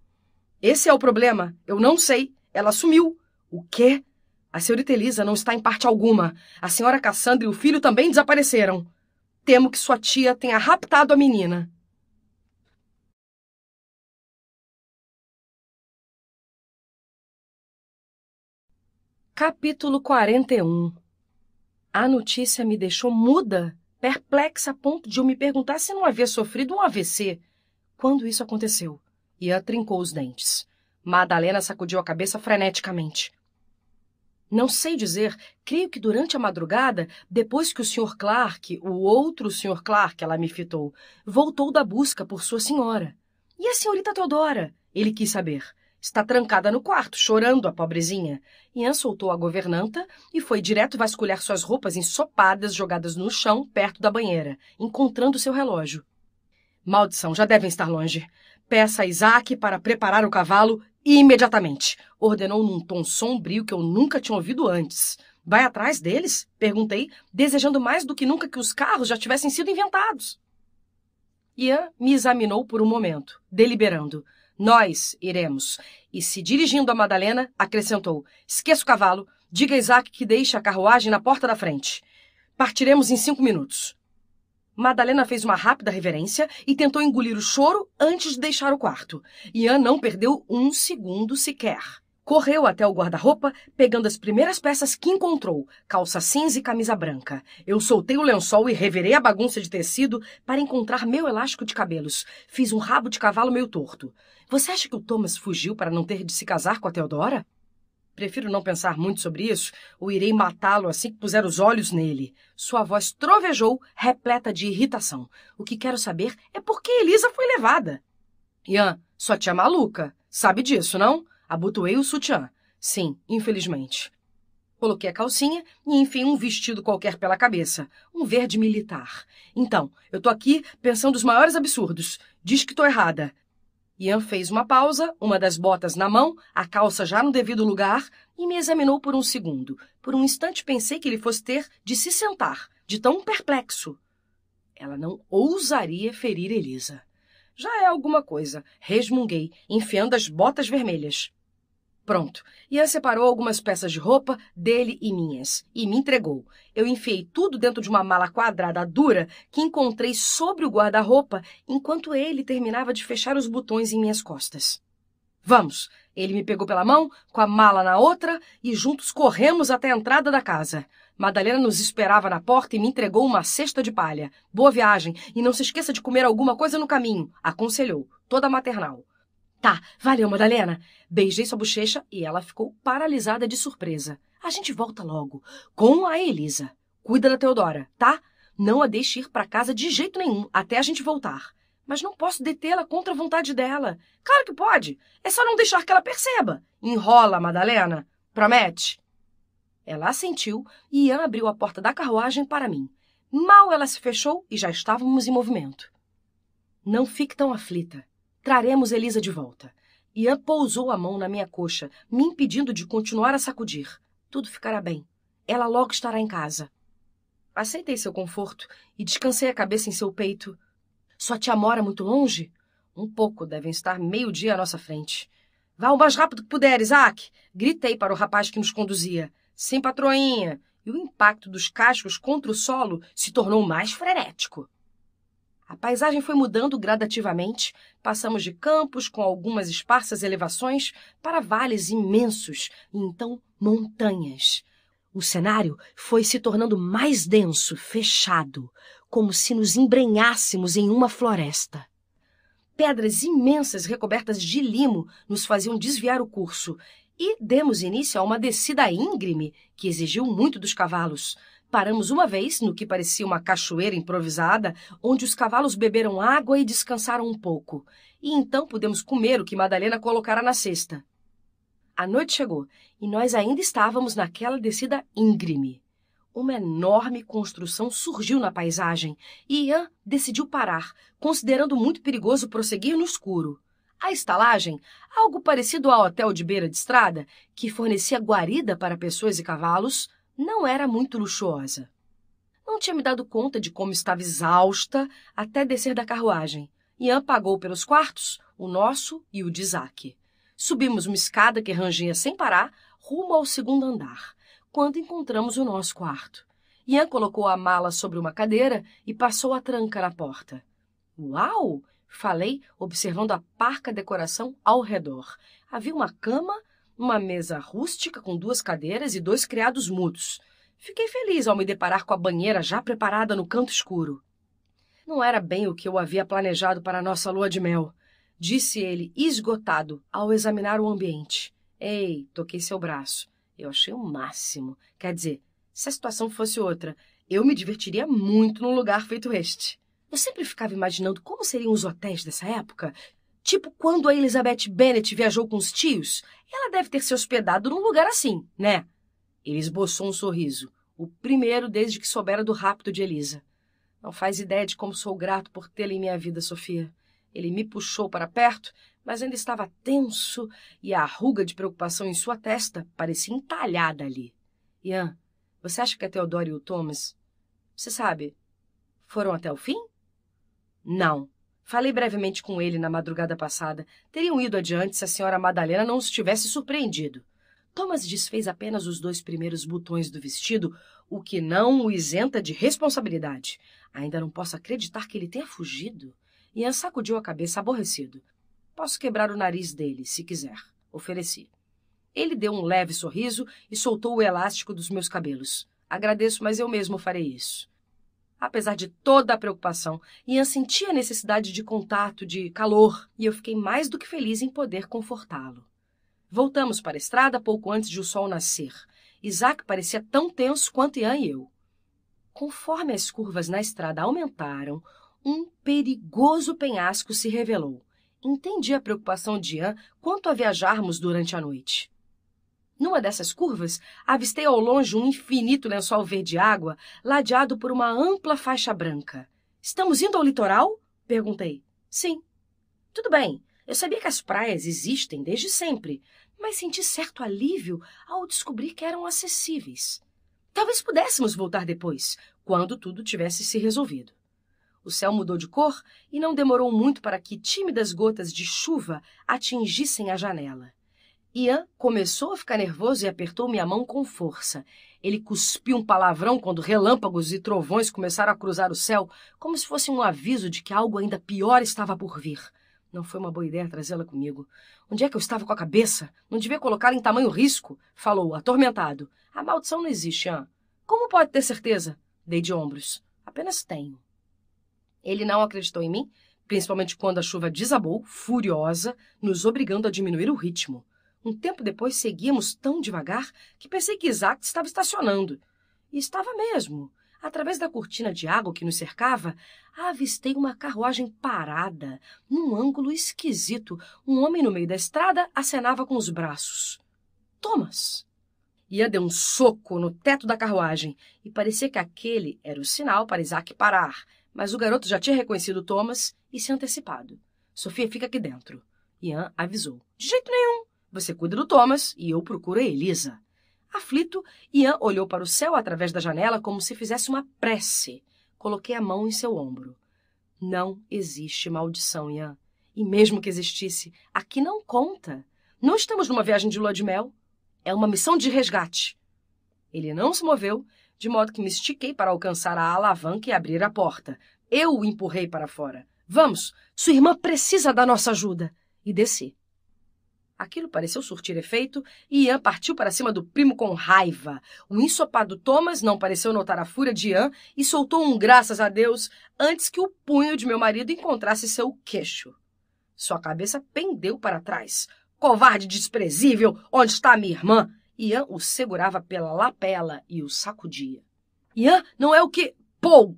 Esse é o problema. Eu não sei. Ela sumiu. O quê? A senhorita Elisa não está em parte alguma. A senhora Cassandra e o filho também desapareceram. Temo que sua tia tenha raptado a menina. Capítulo 41 A notícia me deixou muda, perplexa a ponto de eu me perguntar se não havia sofrido um AVC. Quando isso aconteceu? Ian trincou os dentes. Madalena sacudiu a cabeça freneticamente. Não sei dizer, creio que durante a madrugada, depois que o Sr. Clark, o outro Sr. Clark, ela me fitou, voltou da busca por sua senhora. E a senhorita Teodora? Ele quis saber. Está trancada no quarto, chorando a pobrezinha. Ian soltou a governanta e foi direto vasculhar suas roupas ensopadas jogadas no chão perto da banheira, encontrando seu relógio. Maldição, já devem estar longe. Peça a Isaac para preparar o cavalo Imediatamente, ordenou num tom sombrio que eu nunca tinha ouvido antes. Vai atrás deles? perguntei, desejando mais do que nunca que os carros já tivessem sido inventados. Ian me examinou por um momento, deliberando. Nós iremos. E se dirigindo a Madalena, acrescentou: Esqueça o cavalo, diga a Isaac que deixe a carruagem na porta da frente. Partiremos em cinco minutos. Madalena fez uma rápida reverência e tentou engolir o choro antes de deixar o quarto. Ian não perdeu um segundo sequer. Correu até o guarda-roupa, pegando as primeiras peças que encontrou, calça cinza e camisa branca. Eu soltei o lençol e revirei a bagunça de tecido para encontrar meu elástico de cabelos. Fiz um rabo de cavalo meio torto. Você acha que o Thomas fugiu para não ter de se casar com a Teodora? Prefiro não pensar muito sobre isso, ou irei matá-lo assim que puser os olhos nele. Sua voz trovejou, repleta de irritação. O que quero saber é por que Elisa foi levada. Ian, sua tia maluca. Sabe disso, não? Abotoei o sutiã. Sim, infelizmente. Coloquei a calcinha e enfiei um vestido qualquer pela cabeça. Um verde militar. Então, eu tô aqui pensando os maiores absurdos. Diz que tô errada. Ian fez uma pausa, uma das botas na mão, a calça já no devido lugar, e me examinou por um segundo. Por um instante pensei que ele fosse ter de se sentar, de tão perplexo. Ela não ousaria ferir Elisa. Já é alguma coisa, resmunguei, enfiando as botas vermelhas. Pronto. Ian separou algumas peças de roupa, dele e minhas, e me entregou. Eu enfiei tudo dentro de uma mala quadrada dura que encontrei sobre o guarda-roupa enquanto ele terminava de fechar os botões em minhas costas. Vamos! Ele me pegou pela mão, com a mala na outra, e juntos corremos até a entrada da casa. Madalena nos esperava na porta e me entregou uma cesta de palha. Boa viagem, e não se esqueça de comer alguma coisa no caminho, aconselhou, toda maternal. Tá, valeu, Madalena. Beijei sua bochecha e ela ficou paralisada de surpresa. A gente volta logo. Com a Elisa. Cuida da Teodora, tá? Não a deixe ir para casa de jeito nenhum, até a gente voltar. Mas não posso detê-la contra a vontade dela. Claro que pode. É só não deixar que ela perceba. Enrola, Madalena. Promete? Ela assentiu e Ian abriu a porta da carruagem para mim. Mal ela se fechou e já estávamos em movimento. Não fique tão aflita. Traremos Elisa de volta. Ian pousou a mão na minha coxa, me impedindo de continuar a sacudir. Tudo ficará bem. Ela logo estará em casa. Aceitei seu conforto e descansei a cabeça em seu peito. Sua tia mora muito longe? Um pouco, devem estar meio-dia à nossa frente. Vá o mais rápido que puder, Isaac! Gritei para o rapaz que nos conduzia. Sim, patroinha! E o impacto dos cascos contra o solo se tornou mais frenético. A paisagem foi mudando gradativamente. Passamos de campos com algumas esparsas elevações para vales imensos e então montanhas. O cenário foi se tornando mais denso, fechado, como se nos embrenhássemos em uma floresta. Pedras imensas recobertas de limo nos faziam desviar o curso e demos início a uma descida íngreme que exigiu muito dos cavalos. Paramos uma vez no que parecia uma cachoeira improvisada, onde os cavalos beberam água e descansaram um pouco. E então pudemos comer o que Madalena colocara na cesta. A noite chegou e nós ainda estávamos naquela descida íngreme. Uma enorme construção surgiu na paisagem e Ian decidiu parar, considerando muito perigoso prosseguir no escuro. A estalagem, algo parecido ao hotel de beira de estrada, que fornecia guarida para pessoas e cavalos, não era muito luxuosa. Não tinha me dado conta de como estava exausta até descer da carruagem. Ian pagou pelos quartos, o nosso e o de Isaac. Subimos uma escada que rangia sem parar, rumo ao segundo andar, quando encontramos o nosso quarto. Ian colocou a mala sobre uma cadeira e passou a tranca na porta. Uau! Falei, observando a parca decoração ao redor. Havia uma cama uma mesa rústica com duas cadeiras e dois criados mudos. Fiquei feliz ao me deparar com a banheira já preparada no canto escuro. Não era bem o que eu havia planejado para a nossa lua de mel, disse ele, esgotado, ao examinar o ambiente. Ei, toquei seu braço. Eu achei o máximo. Quer dizer, se a situação fosse outra, eu me divertiria muito num lugar feito este. Eu sempre ficava imaginando como seriam os hotéis dessa época Tipo quando a Elizabeth Bennet viajou com os tios, ela deve ter se hospedado num lugar assim, né? Ele esboçou um sorriso, o primeiro desde que soubera do rapto de Elisa. Não faz ideia de como sou grato por tê-la em minha vida, Sofia. Ele me puxou para perto, mas ainda estava tenso e a ruga de preocupação em sua testa parecia entalhada ali. Ian, você acha que a Teodora e o Thomas, você sabe, foram até o fim? Não, Falei brevemente com ele na madrugada passada. Teriam ido adiante se a senhora Madalena não os tivesse surpreendido. Thomas desfez apenas os dois primeiros botões do vestido, o que não o isenta de responsabilidade. Ainda não posso acreditar que ele tenha fugido. Ian sacudiu a cabeça aborrecido. Posso quebrar o nariz dele, se quiser. Ofereci. Ele deu um leve sorriso e soltou o elástico dos meus cabelos. Agradeço, mas eu mesmo farei isso apesar de toda a preocupação, Ian sentia a necessidade de contato, de calor, e eu fiquei mais do que feliz em poder confortá-lo. Voltamos para a estrada pouco antes de o sol nascer. Isaac parecia tão tenso quanto Ian e eu. Conforme as curvas na estrada aumentaram, um perigoso penhasco se revelou. Entendi a preocupação de Ian quanto a viajarmos durante a noite. Numa dessas curvas, avistei ao longe um infinito lençol verde-água ladeado por uma ampla faixa branca. Estamos indo ao litoral? perguntei. Sim. Tudo bem. Eu sabia que as praias existem desde sempre, mas senti certo alívio ao descobrir que eram acessíveis. Talvez pudéssemos voltar depois, quando tudo tivesse se resolvido. O céu mudou de cor e não demorou muito para que tímidas gotas de chuva atingissem a janela. Ian começou a ficar nervoso e apertou minha mão com força. Ele cuspiu um palavrão quando relâmpagos e trovões começaram a cruzar o céu, como se fosse um aviso de que algo ainda pior estava por vir. Não foi uma boa ideia trazê-la comigo. Onde é que eu estava com a cabeça? Não devia colocá-la em tamanho risco, falou, atormentado. A maldição não existe, Ian. Como pode ter certeza? Dei de ombros. Apenas tenho. Ele não acreditou em mim, principalmente quando a chuva desabou, furiosa, nos obrigando a diminuir o ritmo. Um tempo depois seguíamos tão devagar que pensei que Isaac estava estacionando. E estava mesmo. Através da cortina de água que nos cercava, avistei uma carruagem parada, num ângulo esquisito. Um homem no meio da estrada acenava com os braços. Thomas! Ia deu um soco no teto da carruagem e parecia que aquele era o sinal para Isaac parar, mas o garoto já tinha reconhecido Thomas e se antecipado. Sofia fica aqui dentro. Ian avisou. De jeito nenhum! Você cuida do Thomas e eu procuro a Elisa. Aflito, Ian olhou para o céu através da janela como se fizesse uma prece. Coloquei a mão em seu ombro. Não existe maldição, Ian. E mesmo que existisse, aqui não conta. Não estamos numa viagem de lua de mel. É uma missão de resgate. Ele não se moveu, de modo que me estiquei para alcançar a alavanca e abrir a porta. Eu o empurrei para fora. Vamos, sua irmã precisa da nossa ajuda. E desci. Aquilo pareceu surtir efeito e Ian partiu para cima do primo com raiva. O ensopado Thomas não pareceu notar a fúria de Ian e soltou um graças a Deus antes que o punho de meu marido encontrasse seu queixo. Sua cabeça pendeu para trás. Covarde desprezível, onde está minha irmã? Ian o segurava pela lapela e o sacudia. Ian não é o que. Pou!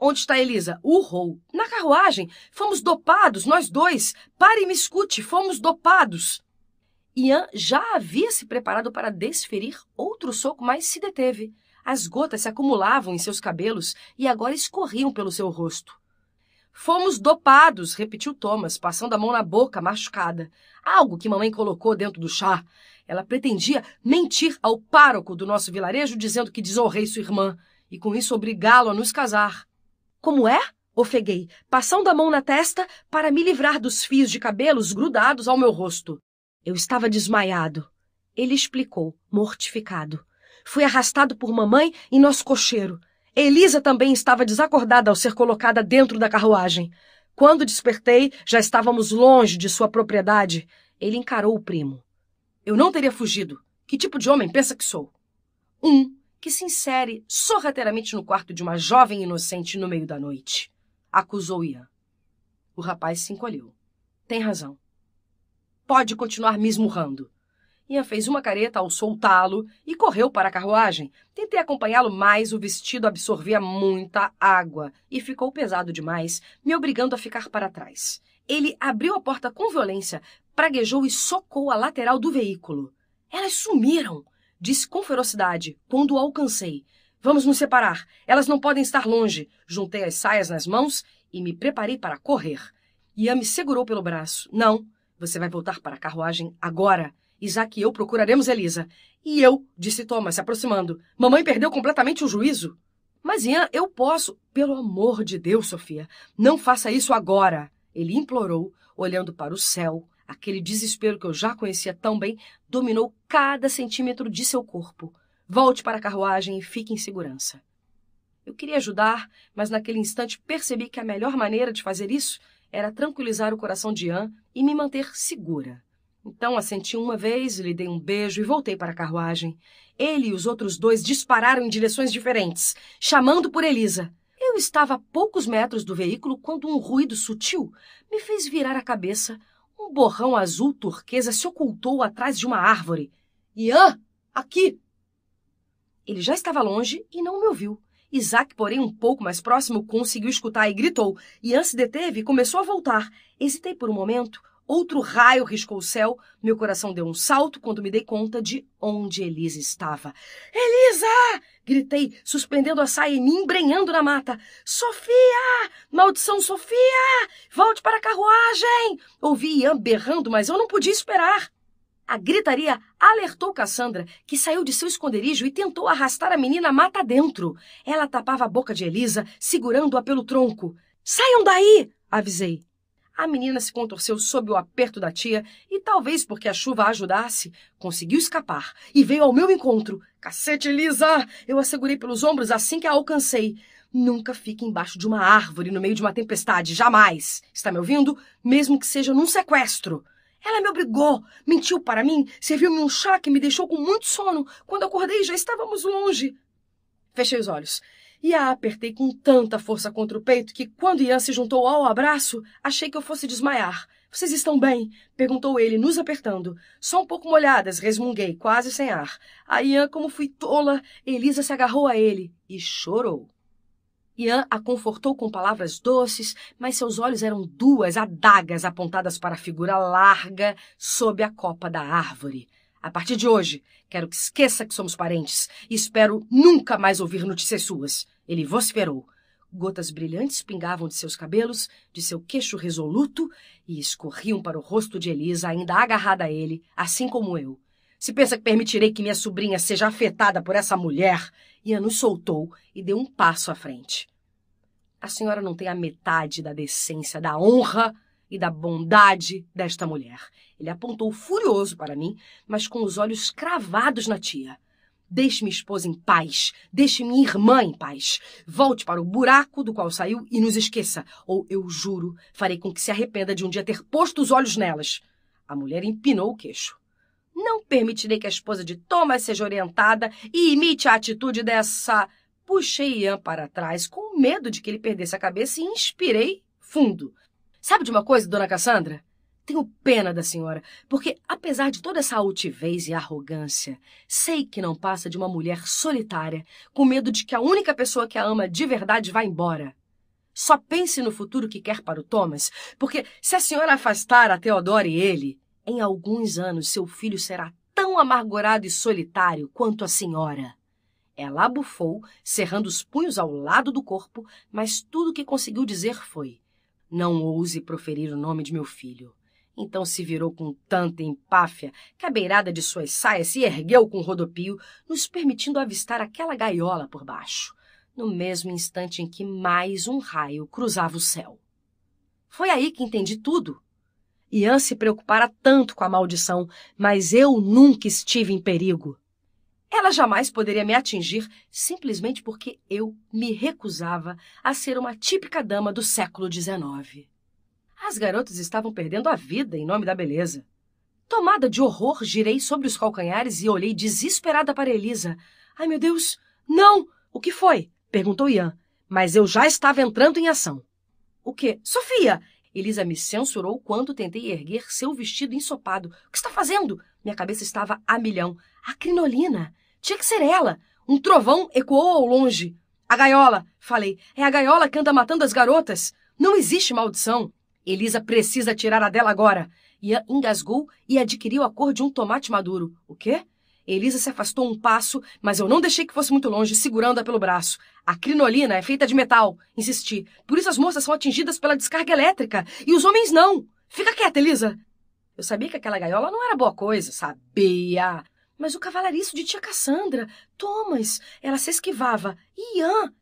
Onde está Elisa? Urrou. Na carruagem. Fomos dopados, nós dois. Pare e me escute. Fomos dopados. Ian já havia se preparado para desferir outro soco, mas se deteve. As gotas se acumulavam em seus cabelos e agora escorriam pelo seu rosto. Fomos dopados, repetiu Thomas, passando a mão na boca machucada. Algo que mamãe colocou dentro do chá. Ela pretendia mentir ao pároco do nosso vilarejo, dizendo que desonrei sua irmã, e com isso obrigá-lo a nos casar. Como é? ofeguei, passando a mão na testa para me livrar dos fios de cabelos grudados ao meu rosto. Eu estava desmaiado. Ele explicou, mortificado. Fui arrastado por mamãe e nosso cocheiro. Elisa também estava desacordada ao ser colocada dentro da carruagem. Quando despertei, já estávamos longe de sua propriedade. Ele encarou o primo. Eu não teria fugido. Que tipo de homem pensa que sou? Um que se insere sorrateiramente no quarto de uma jovem inocente no meio da noite. Acusou Ian. O rapaz se encolheu. Tem razão. Pode continuar esmurrando. Ian fez uma careta ao soltá-lo e correu para a carruagem. Tentei acompanhá-lo, mas o vestido absorvia muita água e ficou pesado demais, me obrigando a ficar para trás. Ele abriu a porta com violência, praguejou e socou a lateral do veículo. Elas sumiram! Disse com ferocidade, quando o alcancei. Vamos nos separar. Elas não podem estar longe. Juntei as saias nas mãos e me preparei para correr. me segurou pelo braço. Não, você vai voltar para a carruagem agora. Isaac e eu procuraremos Elisa. E eu, disse Thomas, se aproximando. Mamãe perdeu completamente o juízo. Mas, Ian, eu posso. Pelo amor de Deus, Sofia, não faça isso agora. Ele implorou, olhando para o céu Aquele desespero que eu já conhecia tão bem dominou cada centímetro de seu corpo. Volte para a carruagem e fique em segurança. Eu queria ajudar, mas naquele instante percebi que a melhor maneira de fazer isso era tranquilizar o coração de Anne e me manter segura. Então assenti uma vez, lhe dei um beijo e voltei para a carruagem. Ele e os outros dois dispararam em direções diferentes, chamando por Elisa. Eu estava a poucos metros do veículo quando um ruído sutil me fez virar a cabeça, um borrão azul turquesa se ocultou atrás de uma árvore. Ian, aqui! Ele já estava longe e não me ouviu. Isaac, porém, um pouco mais próximo, conseguiu escutar e gritou. Ian se deteve e começou a voltar. Hesitei por um momento. Outro raio riscou o céu. Meu coração deu um salto quando me dei conta de onde Elisa estava. Elisa! Gritei, suspendendo a saia e me embrenhando na mata. Sofia! Maldição, Sofia! Volte para a carruagem! Ouvi Ian berrando, mas eu não podia esperar. A gritaria alertou Cassandra, que saiu de seu esconderijo e tentou arrastar a menina mata dentro. Ela tapava a boca de Elisa, segurando-a pelo tronco. Saiam daí! avisei. A menina se contorceu sob o aperto da tia e, talvez porque a chuva a ajudasse, conseguiu escapar e veio ao meu encontro. Cacete, Elisa, Eu a segurei pelos ombros assim que a alcancei. Nunca fique embaixo de uma árvore no meio de uma tempestade, jamais! Está me ouvindo? Mesmo que seja num sequestro. Ela me obrigou, mentiu para mim, serviu-me um chá que me deixou com muito sono. Quando acordei, já estávamos longe. Fechei os olhos e a apertei com tanta força contra o peito que, quando Ian se juntou ao abraço, achei que eu fosse desmaiar. Vocês estão bem? perguntou ele, nos apertando. Só um pouco molhadas, resmunguei, quase sem ar. A Ian, como fui tola, Elisa se agarrou a ele e chorou. Ian a confortou com palavras doces, mas seus olhos eram duas adagas apontadas para a figura larga sob a copa da árvore. A partir de hoje, quero que esqueça que somos parentes e espero nunca mais ouvir notícias suas. Ele vociferou. Gotas brilhantes pingavam de seus cabelos, de seu queixo resoluto e escorriam para o rosto de Elisa, ainda agarrada a ele, assim como eu. Se pensa que permitirei que minha sobrinha seja afetada por essa mulher? Ian nos soltou e deu um passo à frente. A senhora não tem a metade da decência, da honra e da bondade desta mulher. Ele apontou furioso para mim, mas com os olhos cravados na tia. Deixe minha esposa em paz. Deixe minha irmã em paz. Volte para o buraco do qual saiu e nos esqueça. Ou eu juro, farei com que se arrependa de um dia ter posto os olhos nelas. A mulher empinou o queixo. Não permitirei que a esposa de Thomas seja orientada e imite a atitude dessa. Puxei Ian para trás com medo de que ele perdesse a cabeça e inspirei fundo. Sabe de uma coisa, dona Cassandra? Tenho pena da senhora, porque, apesar de toda essa altivez e arrogância, sei que não passa de uma mulher solitária, com medo de que a única pessoa que a ama de verdade vá embora. Só pense no futuro que quer para o Thomas, porque se a senhora afastar a Theodora e ele, em alguns anos seu filho será tão amargurado e solitário quanto a senhora. Ela abufou, cerrando os punhos ao lado do corpo, mas tudo o que conseguiu dizer foi: não ouse proferir o nome de meu filho. Então se virou com tanta empáfia que a beirada de suas saias se ergueu com o rodopio, nos permitindo avistar aquela gaiola por baixo, no mesmo instante em que mais um raio cruzava o céu. Foi aí que entendi tudo. Ian se preocupara tanto com a maldição, mas eu nunca estive em perigo. Ela jamais poderia me atingir simplesmente porque eu me recusava a ser uma típica dama do século XIX. As garotas estavam perdendo a vida em nome da beleza. Tomada de horror, girei sobre os calcanhares e olhei desesperada para Elisa. Ai, meu Deus! Não! O que foi? perguntou Ian. Mas eu já estava entrando em ação. O quê? Sofia! Elisa me censurou quando tentei erguer seu vestido ensopado. O que está fazendo? Minha cabeça estava a milhão. A crinolina! Tinha que ser ela! Um trovão ecoou ao longe. A gaiola! Falei. É a gaiola que anda matando as garotas! Não existe maldição! Elisa precisa tirar a dela agora! E engasgou e adquiriu a cor de um tomate maduro. O quê? Elisa se afastou um passo, mas eu não deixei que fosse muito longe, segurando-a pelo braço. A crinolina é feita de metal, insisti. Por isso as moças são atingidas pela descarga elétrica e os homens não. Fica quieta, Elisa. Eu sabia que aquela gaiola não era boa coisa, sabia. Mas o cavalariço de tia Cassandra, Thomas, ela se esquivava. Ian!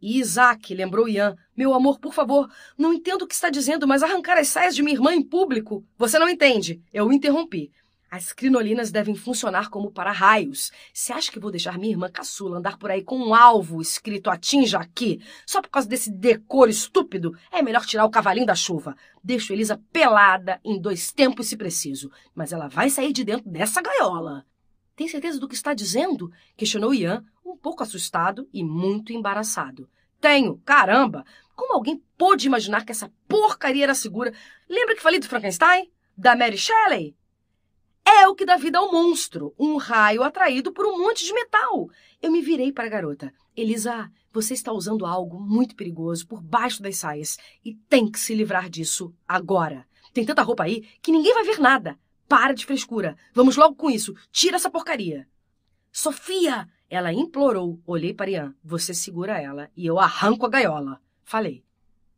Isaac, lembrou Ian. Meu amor, por favor, não entendo o que está dizendo, mas arrancar as saias de minha irmã em público. Você não entende. Eu o interrompi. As crinolinas devem funcionar como para-raios. Você acha que vou deixar minha irmã caçula andar por aí com um alvo escrito atinja aqui, só por causa desse decoro estúpido? É melhor tirar o cavalinho da chuva. Deixo Elisa pelada em dois tempos se preciso, mas ela vai sair de dentro dessa gaiola. Tem certeza do que está dizendo? questionou Ian, um pouco assustado e muito embaraçado. Tenho, caramba! Como alguém pôde imaginar que essa porcaria era segura? Lembra que falei do Frankenstein? Da Mary Shelley? É o que dá vida ao monstro, um raio atraído por um monte de metal. Eu me virei para a garota. Elisa, você está usando algo muito perigoso por baixo das saias e tem que se livrar disso agora. Tem tanta roupa aí que ninguém vai ver nada. Para de frescura. Vamos logo com isso. Tira essa porcaria. Sofia! Ela implorou. Olhei para Ian. Você segura ela e eu arranco a gaiola. Falei.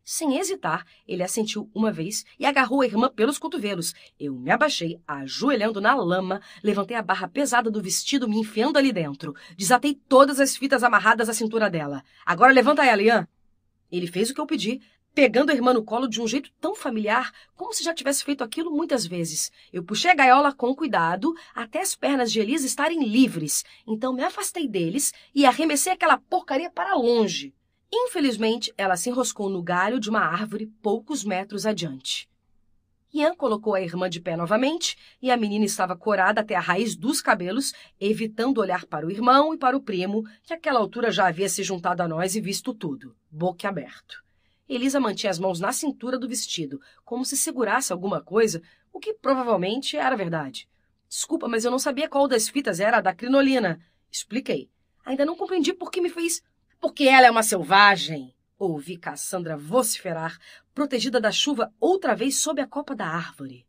Sem hesitar, ele assentiu uma vez e agarrou a irmã pelos cotovelos. Eu me abaixei, ajoelhando na lama, levantei a barra pesada do vestido, me enfiando ali dentro. Desatei todas as fitas amarradas à cintura dela. Agora levanta ela, Ian. Ele fez o que eu pedi, pegando a irmã no colo de um jeito tão familiar, como se já tivesse feito aquilo muitas vezes. Eu puxei a gaiola com cuidado, até as pernas de Elisa estarem livres. Então me afastei deles e arremessei aquela porcaria para longe. Infelizmente, ela se enroscou no galho de uma árvore poucos metros adiante. Ian colocou a irmã de pé novamente e a menina estava corada até a raiz dos cabelos, evitando olhar para o irmão e para o primo, que àquela altura já havia se juntado a nós e visto tudo, boca aberto. Elisa mantinha as mãos na cintura do vestido, como se segurasse alguma coisa, o que provavelmente era verdade. Desculpa, mas eu não sabia qual das fitas era a da crinolina. Expliquei. Ainda não compreendi por que me fez. Porque ela é uma selvagem! Ouvi Cassandra vociferar, protegida da chuva outra vez sob a copa da árvore.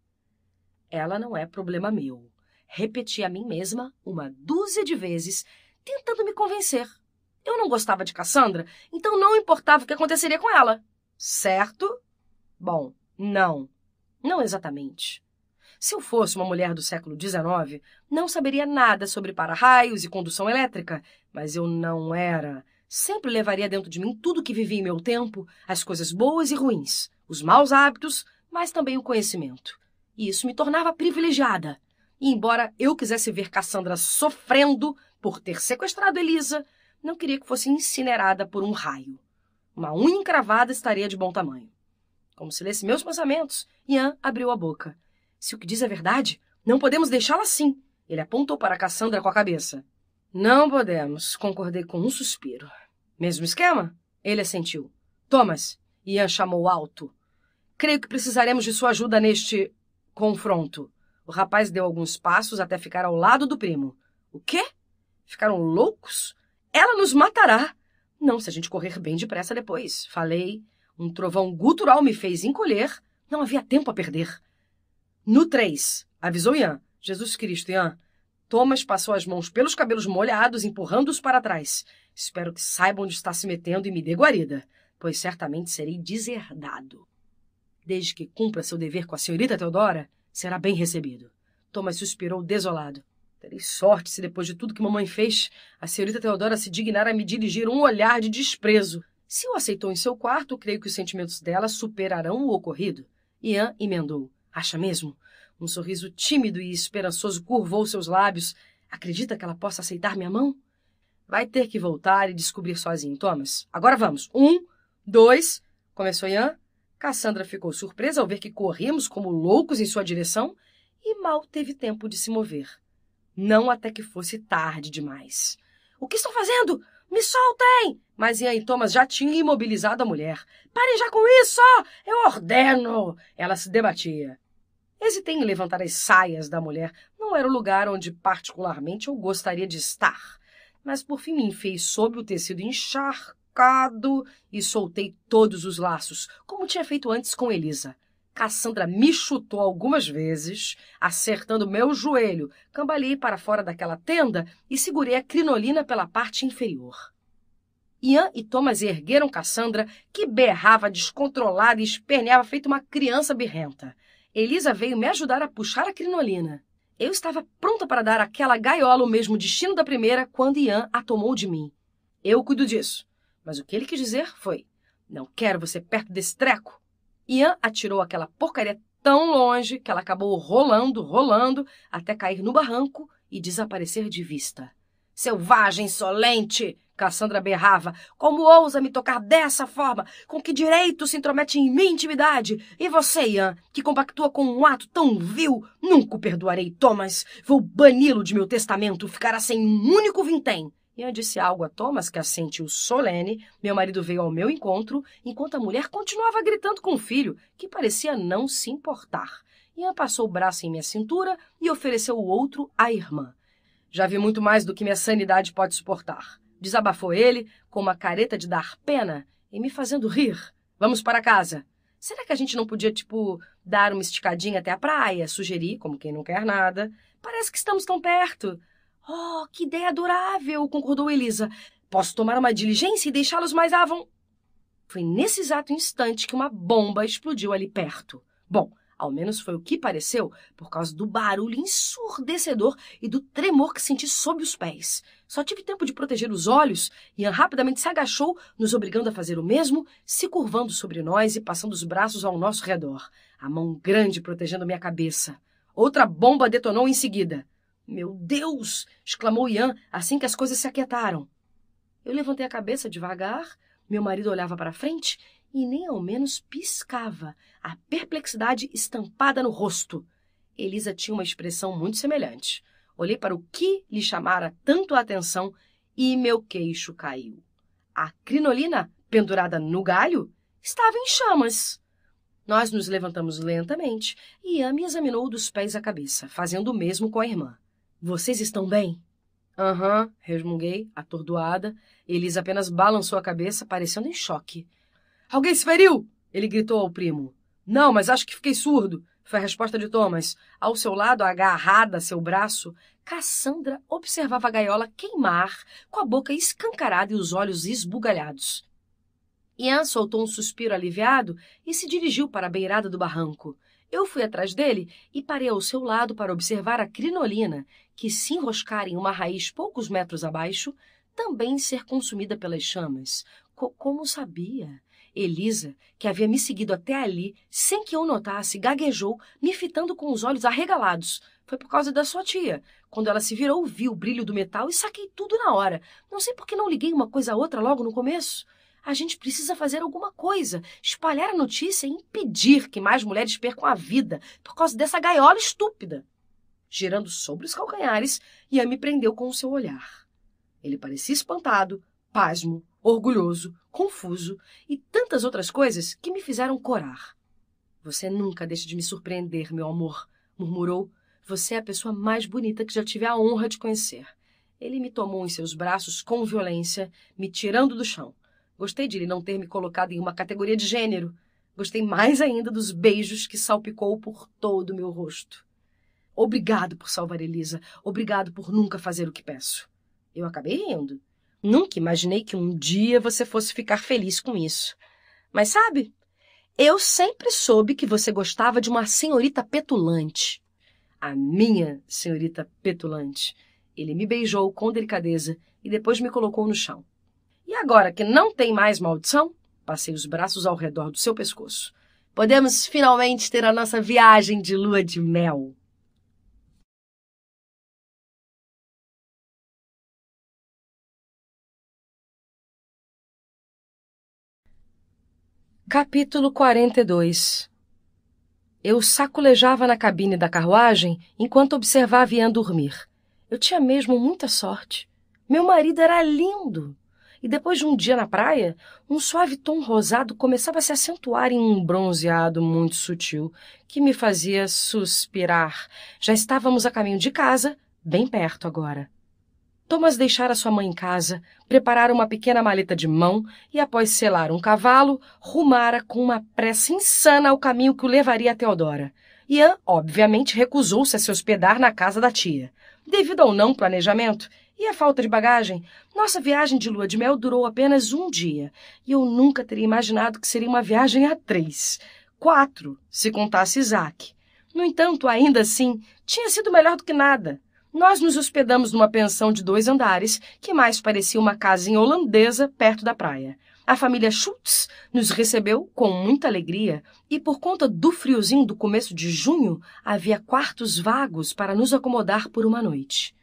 Ela não é problema meu. Repeti a mim mesma uma dúzia de vezes, tentando me convencer eu não gostava de Cassandra, então não importava o que aconteceria com ela. Certo? Bom, não. Não exatamente. Se eu fosse uma mulher do século XIX, não saberia nada sobre para-raios e condução elétrica, mas eu não era. Sempre levaria dentro de mim tudo que vivi em meu tempo, as coisas boas e ruins, os maus hábitos, mas também o conhecimento. E isso me tornava privilegiada. E embora eu quisesse ver Cassandra sofrendo por ter sequestrado Elisa, não queria que fosse incinerada por um raio. Uma unha encravada estaria de bom tamanho. Como se lesse meus pensamentos, Ian abriu a boca. Se o que diz é verdade, não podemos deixá-la assim. Ele apontou para Cassandra com a cabeça. Não podemos, concordei com um suspiro. Mesmo esquema? Ele assentiu. Thomas, Ian chamou alto. Creio que precisaremos de sua ajuda neste confronto. O rapaz deu alguns passos até ficar ao lado do primo. O quê? Ficaram loucos? Ela nos matará. Não se a gente correr bem depressa depois. Falei. Um trovão gutural me fez encolher. Não havia tempo a perder. No três, avisou Ian. Jesus Cristo, Ian. Thomas passou as mãos pelos cabelos molhados, empurrando-os para trás. Espero que saiba onde está se metendo e me dê guarida, pois certamente serei deserdado. Desde que cumpra seu dever com a senhorita Teodora, será bem recebido. Thomas suspirou desolado. Terei sorte se depois de tudo que mamãe fez, a senhorita Teodora se dignar a me dirigir um olhar de desprezo. Se o aceitou em seu quarto, creio que os sentimentos dela superarão o ocorrido. Ian emendou. Acha mesmo? Um sorriso tímido e esperançoso curvou seus lábios. Acredita que ela possa aceitar minha mão? Vai ter que voltar e descobrir sozinho, Thomas. Agora vamos. Um, dois. Começou Ian. Cassandra ficou surpresa ao ver que corremos como loucos em sua direção e mal teve tempo de se mover. Não até que fosse tarde demais. O que estão fazendo? Me soltem! Mas Ian e Thomas já tinham imobilizado a mulher. Parem já com isso! Eu ordeno! Ela se debatia. Hesitei em levantar as saias da mulher. Não era o lugar onde particularmente eu gostaria de estar. Mas por fim me enfiei sob o tecido encharcado e soltei todos os laços, como tinha feito antes com Elisa. Cassandra me chutou algumas vezes, acertando meu joelho. Cambaleei para fora daquela tenda e segurei a crinolina pela parte inferior. Ian e Thomas ergueram Cassandra, que berrava descontrolada e esperneava feito uma criança birrenta. Elisa veio me ajudar a puxar a crinolina. Eu estava pronta para dar àquela gaiola o mesmo destino da primeira quando Ian a tomou de mim. Eu cuido disso. Mas o que ele quis dizer foi: Não quero você perto desse treco. Ian atirou aquela porcaria tão longe que ela acabou rolando, rolando, até cair no barranco e desaparecer de vista. Selvagem, insolente! Cassandra berrava. Como ousa me tocar dessa forma? Com que direito se intromete em minha intimidade? E você, Ian, que compactua com um ato tão vil? Nunca o perdoarei, Thomas. Vou bani-lo de meu testamento. Ficará sem um único vintém. Ian disse algo a Thomas, que assentiu solene. Meu marido veio ao meu encontro, enquanto a mulher continuava gritando com o filho, que parecia não se importar. Ian passou o braço em minha cintura e ofereceu o outro à irmã. Já vi muito mais do que minha sanidade pode suportar. Desabafou ele, com uma careta de dar pena e me fazendo rir. Vamos para casa. Será que a gente não podia, tipo, dar uma esticadinha até a praia? Sugeri, como quem não quer nada. Parece que estamos tão perto. Oh, que ideia adorável! concordou Elisa. Posso tomar uma diligência e deixá-los mais à Foi nesse exato instante que uma bomba explodiu ali perto. Bom, ao menos foi o que pareceu, por causa do barulho ensurdecedor e do tremor que senti sob os pés. Só tive tempo de proteger os olhos. Ian rapidamente se agachou, nos obrigando a fazer o mesmo, se curvando sobre nós e passando os braços ao nosso redor, a mão grande protegendo minha cabeça. Outra bomba detonou em seguida. Meu Deus! exclamou Ian assim que as coisas se aquietaram. Eu levantei a cabeça devagar, meu marido olhava para frente e nem ao menos piscava, a perplexidade estampada no rosto. Elisa tinha uma expressão muito semelhante. Olhei para o que lhe chamara tanto a atenção e meu queixo caiu. A crinolina, pendurada no galho, estava em chamas. Nós nos levantamos lentamente e Ian me examinou dos pés à cabeça, fazendo o mesmo com a irmã. Vocês estão bem? Aham, uhum, resmunguei, atordoada. Elis apenas balançou a cabeça, parecendo em choque. Alguém se feriu? Ele gritou ao primo. Não, mas acho que fiquei surdo, foi a resposta de Thomas. Ao seu lado, agarrada a seu braço, Cassandra observava a gaiola queimar, com a boca escancarada e os olhos esbugalhados. Ian soltou um suspiro aliviado e se dirigiu para a beirada do barranco. Eu fui atrás dele e parei ao seu lado para observar a crinolina, que, se enroscar em uma raiz poucos metros abaixo, também ser consumida pelas chamas. Co como sabia? Elisa, que havia me seguido até ali, sem que eu notasse, gaguejou, me fitando com os olhos arregalados. Foi por causa da sua tia. Quando ela se virou, vi o brilho do metal e saquei tudo na hora. Não sei por que não liguei uma coisa a outra logo no começo. A gente precisa fazer alguma coisa, espalhar a notícia e impedir que mais mulheres percam a vida por causa dessa gaiola estúpida. Girando sobre os calcanhares, Ian me prendeu com o seu olhar. Ele parecia espantado, pasmo, orgulhoso, confuso e tantas outras coisas que me fizeram corar. Você nunca deixa de me surpreender, meu amor, murmurou. Você é a pessoa mais bonita que já tive a honra de conhecer. Ele me tomou em seus braços com violência, me tirando do chão. Gostei de ele não ter me colocado em uma categoria de gênero. Gostei mais ainda dos beijos que salpicou por todo o meu rosto. Obrigado por salvar Elisa. Obrigado por nunca fazer o que peço. Eu acabei rindo. Nunca imaginei que um dia você fosse ficar feliz com isso. Mas sabe, eu sempre soube que você gostava de uma senhorita petulante. A minha senhorita petulante. Ele me beijou com delicadeza e depois me colocou no chão agora que não tem mais maldição, passei os braços ao redor do seu pescoço. Podemos finalmente ter a nossa viagem de lua de mel. Capítulo 42 Eu sacolejava na cabine da carruagem enquanto observava Ian dormir. Eu tinha mesmo muita sorte. Meu marido era lindo e depois de um dia na praia, um suave tom rosado começava a se acentuar em um bronzeado muito sutil que me fazia suspirar. Já estávamos a caminho de casa, bem perto agora. Thomas deixara sua mãe em casa, preparara uma pequena maleta de mão e, após selar um cavalo, rumara com uma pressa insana ao caminho que o levaria a Teodora. Ian, obviamente, recusou-se a se hospedar na casa da tia. Devido ao não planejamento, e a falta de bagagem? Nossa viagem de lua de mel durou apenas um dia, e eu nunca teria imaginado que seria uma viagem a três. Quatro, se contasse Isaac. No entanto, ainda assim, tinha sido melhor do que nada. Nós nos hospedamos numa pensão de dois andares, que mais parecia uma casinha holandesa perto da praia. A família Schultz nos recebeu com muita alegria e, por conta do friozinho do começo de junho, havia quartos vagos para nos acomodar por uma noite.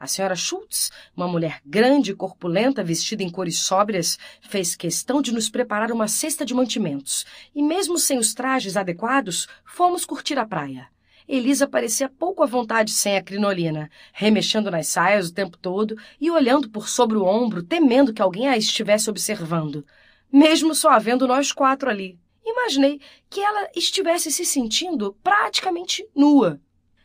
A senhora Schultz, uma mulher grande e corpulenta, vestida em cores sóbrias, fez questão de nos preparar uma cesta de mantimentos, e mesmo sem os trajes adequados, fomos curtir a praia. Elisa parecia pouco à vontade sem a crinolina, remexendo nas saias o tempo todo e olhando por sobre o ombro, temendo que alguém a estivesse observando. Mesmo só havendo nós quatro ali, imaginei que ela estivesse se sentindo praticamente nua.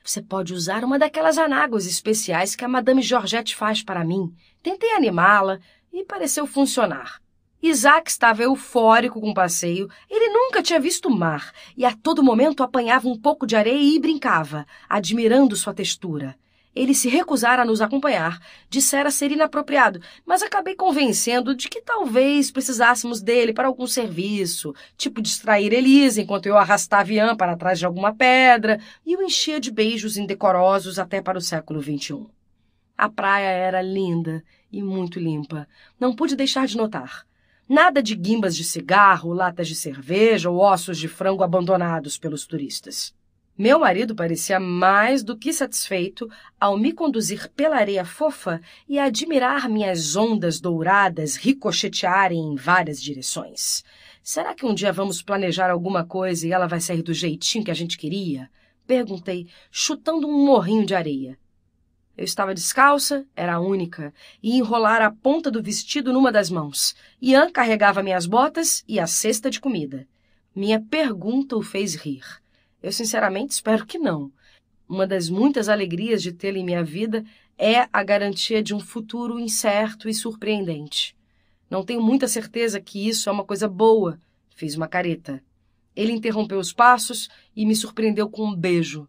Você pode usar uma daquelas anáguas especiais que a Madame Georgette faz para mim. Tentei animá-la e pareceu funcionar. Isaac estava eufórico com o passeio. Ele nunca tinha visto o mar e a todo momento apanhava um pouco de areia e brincava, admirando sua textura. Ele se recusara a nos acompanhar, dissera ser inapropriado, mas acabei convencendo de que talvez precisássemos dele para algum serviço, tipo distrair Elisa enquanto eu arrastava Ian para trás de alguma pedra e o enchia de beijos indecorosos até para o século XXI. A praia era linda e muito limpa. Não pude deixar de notar. Nada de guimbas de cigarro, latas de cerveja ou ossos de frango abandonados pelos turistas. Meu marido parecia mais do que satisfeito ao me conduzir pela areia fofa e admirar minhas ondas douradas ricochetearem em várias direções. Será que um dia vamos planejar alguma coisa e ela vai sair do jeitinho que a gente queria? Perguntei, chutando um morrinho de areia. Eu estava descalça, era a única, e enrolara a ponta do vestido numa das mãos. Ian carregava minhas botas e a cesta de comida. Minha pergunta o fez rir. Eu sinceramente espero que não. Uma das muitas alegrias de tê-lo em minha vida é a garantia de um futuro incerto e surpreendente. Não tenho muita certeza que isso é uma coisa boa. Fiz uma careta. Ele interrompeu os passos e me surpreendeu com um beijo.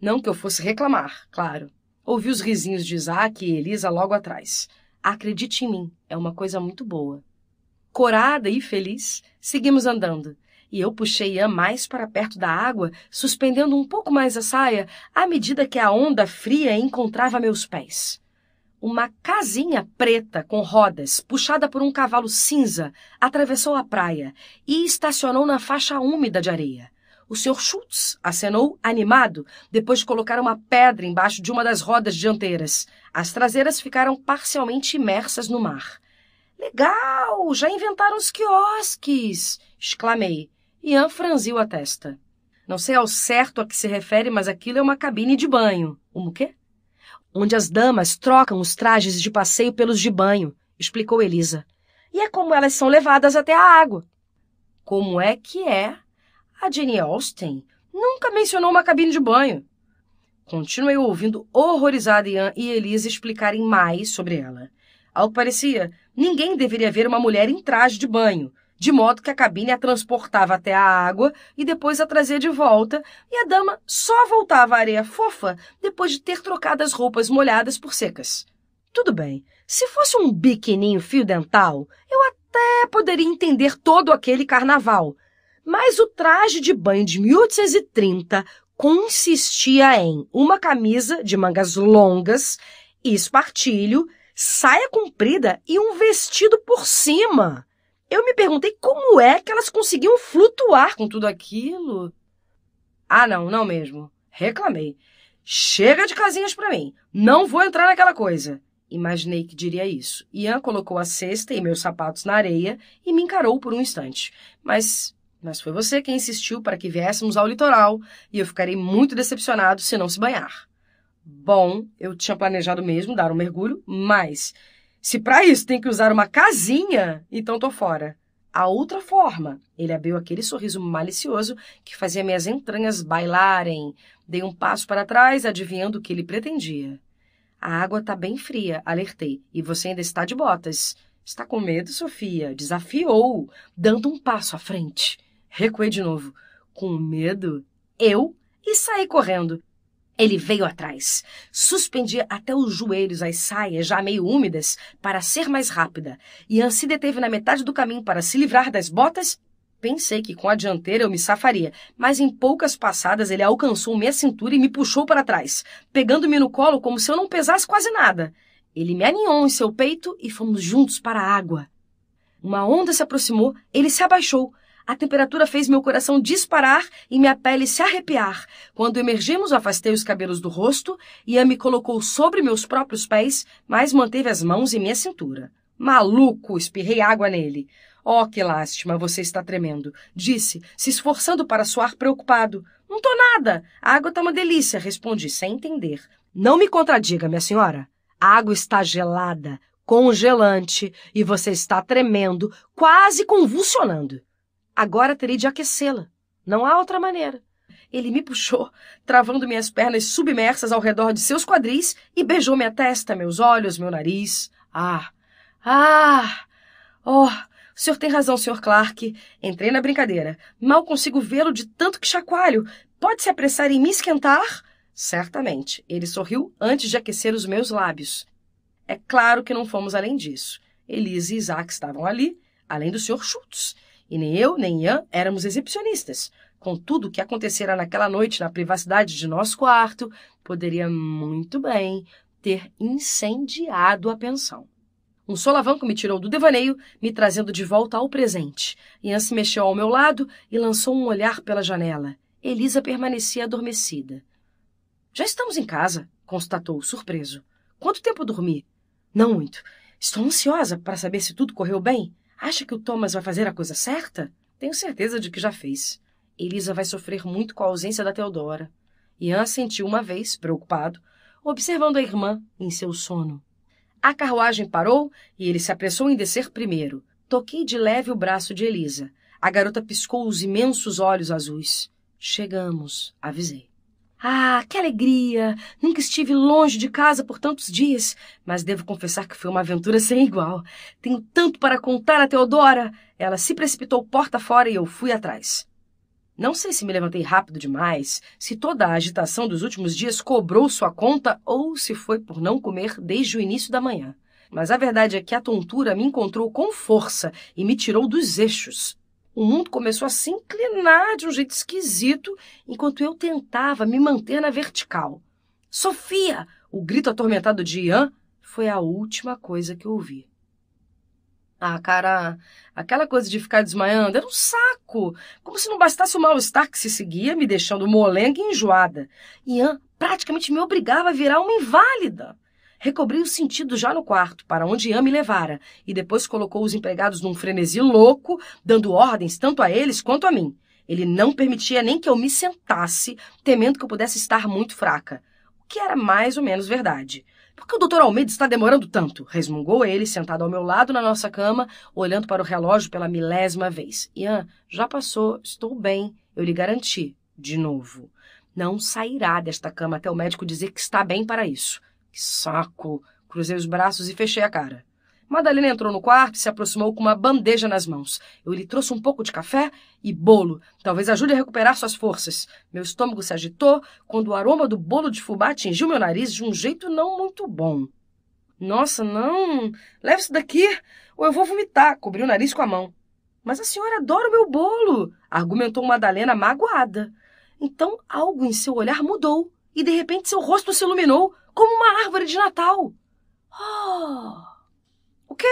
Não que eu fosse reclamar, claro. Ouvi os risinhos de Isaac e Elisa logo atrás. Acredite em mim, é uma coisa muito boa. Corada e feliz, seguimos andando e eu puxei a mais para perto da água, suspendendo um pouco mais a saia à medida que a onda fria encontrava meus pés. Uma casinha preta com rodas, puxada por um cavalo cinza, atravessou a praia e estacionou na faixa úmida de areia. O Sr. Schultz acenou animado depois de colocar uma pedra embaixo de uma das rodas dianteiras. As traseiras ficaram parcialmente imersas no mar. Legal! Já inventaram os quiosques! exclamei. Ian franziu a testa. Não sei ao certo a que se refere, mas aquilo é uma cabine de banho. Uma o quê? Onde as damas trocam os trajes de passeio pelos de banho, explicou Elisa. E é como elas são levadas até a água. Como é que é? A Jenny Austen nunca mencionou uma cabine de banho. Continuei ouvindo horrorizada Ian e Elisa explicarem mais sobre ela. Ao que parecia, ninguém deveria ver uma mulher em traje de banho, de modo que a cabine a transportava até a água e depois a trazia de volta, e a dama só voltava à areia fofa depois de ter trocado as roupas molhadas por secas. Tudo bem, se fosse um biquininho fio dental, eu até poderia entender todo aquele carnaval. Mas o traje de banho de 1830 consistia em uma camisa de mangas longas, espartilho, saia comprida e um vestido por cima. Eu me perguntei como é que elas conseguiam flutuar com tudo aquilo. Ah, não, não mesmo. Reclamei. Chega de casinhas para mim. Não vou entrar naquela coisa. Imaginei que diria isso. Ian colocou a cesta e meus sapatos na areia e me encarou por um instante. Mas, mas foi você quem insistiu para que viéssemos ao litoral e eu ficarei muito decepcionado se não se banhar. Bom, eu tinha planejado mesmo dar um mergulho, mas se para isso tem que usar uma casinha, então tô fora. A outra forma, ele abriu aquele sorriso malicioso que fazia minhas entranhas bailarem. Dei um passo para trás, adivinhando o que ele pretendia. A água está bem fria, alertei, e você ainda está de botas. Está com medo, Sofia? Desafiou, dando um passo à frente. Recuei de novo. Com medo? Eu? E saí correndo. Ele veio atrás. Suspendia até os joelhos as saias já meio úmidas para ser mais rápida, e Ansi deteve na metade do caminho para se livrar das botas. Pensei que com a dianteira eu me safaria, mas em poucas passadas ele alcançou minha cintura e me puxou para trás, pegando-me no colo como se eu não pesasse quase nada. Ele me aninhou em seu peito e fomos juntos para a água. Uma onda se aproximou, ele se abaixou a temperatura fez meu coração disparar e minha pele se arrepiar. Quando emergimos, afastei os cabelos do rosto e me colocou sobre meus próprios pés, mas manteve as mãos em minha cintura. Maluco! Espirrei água nele. Oh, que lástima, você está tremendo, disse, se esforçando para soar preocupado. Não tô nada. A água tá uma delícia, respondi, sem entender. Não me contradiga, minha senhora. A água está gelada, congelante, e você está tremendo, quase convulsionando. Agora terei de aquecê-la. Não há outra maneira. Ele me puxou, travando minhas pernas submersas ao redor de seus quadris e beijou minha testa, meus olhos, meu nariz. Ah! Ah! Oh! O senhor tem razão, senhor Clark. Entrei na brincadeira. Mal consigo vê-lo de tanto que chacoalho. Pode se apressar em me esquentar? Certamente. Ele sorriu antes de aquecer os meus lábios. É claro que não fomos além disso. Elise e Isaac estavam ali, além do senhor Schultz e nem eu, nem Ian éramos exibicionistas. Contudo, o que acontecera naquela noite na privacidade de nosso quarto poderia muito bem ter incendiado a pensão. Um solavanco me tirou do devaneio, me trazendo de volta ao presente. Ian se mexeu ao meu lado e lançou um olhar pela janela. Elisa permanecia adormecida. Já estamos em casa, constatou, surpreso. Quanto tempo dormi? Não muito. Estou ansiosa para saber se tudo correu bem. Acha que o Thomas vai fazer a coisa certa? Tenho certeza de que já fez. Elisa vai sofrer muito com a ausência da Teodora. Ian sentiu uma vez, preocupado, observando a irmã em seu sono. A carruagem parou e ele se apressou em descer primeiro. Toquei de leve o braço de Elisa. A garota piscou os imensos olhos azuis. Chegamos, avisei. Ah, que alegria! Nunca estive longe de casa por tantos dias, mas devo confessar que foi uma aventura sem igual. Tenho tanto para contar a Teodora! Ela se precipitou porta fora e eu fui atrás. Não sei se me levantei rápido demais, se toda a agitação dos últimos dias cobrou sua conta ou se foi por não comer desde o início da manhã. Mas a verdade é que a tontura me encontrou com força e me tirou dos eixos. O mundo começou a se inclinar de um jeito esquisito enquanto eu tentava me manter na vertical. Sofia! O grito atormentado de Ian foi a última coisa que eu ouvi. Ah, cara, aquela coisa de ficar desmaiando era um saco. Como se não bastasse o mal-estar que se seguia, me deixando molenga e enjoada. Ian praticamente me obrigava a virar uma inválida recobriu os sentidos já no quarto, para onde Ian me levara, e depois colocou os empregados num frenesi louco, dando ordens tanto a eles quanto a mim. Ele não permitia nem que eu me sentasse, temendo que eu pudesse estar muito fraca, o que era mais ou menos verdade. Por que o doutor Almeida está demorando tanto? Resmungou ele, sentado ao meu lado na nossa cama, olhando para o relógio pela milésima vez. Ian, já passou, estou bem, eu lhe garanti. De novo. Não sairá desta cama até o médico dizer que está bem para isso. Que saco! Cruzei os braços e fechei a cara. Madalena entrou no quarto e se aproximou com uma bandeja nas mãos. Eu lhe trouxe um pouco de café e bolo. Talvez ajude a recuperar suas forças. Meu estômago se agitou quando o aroma do bolo de fubá atingiu meu nariz de um jeito não muito bom. Nossa, não! Leve isso daqui ou eu vou vomitar. Cobri o nariz com a mão. Mas a senhora adora o meu bolo, argumentou Madalena magoada. Então algo em seu olhar mudou e de repente seu rosto se iluminou como uma árvore de Natal. Oh! O quê?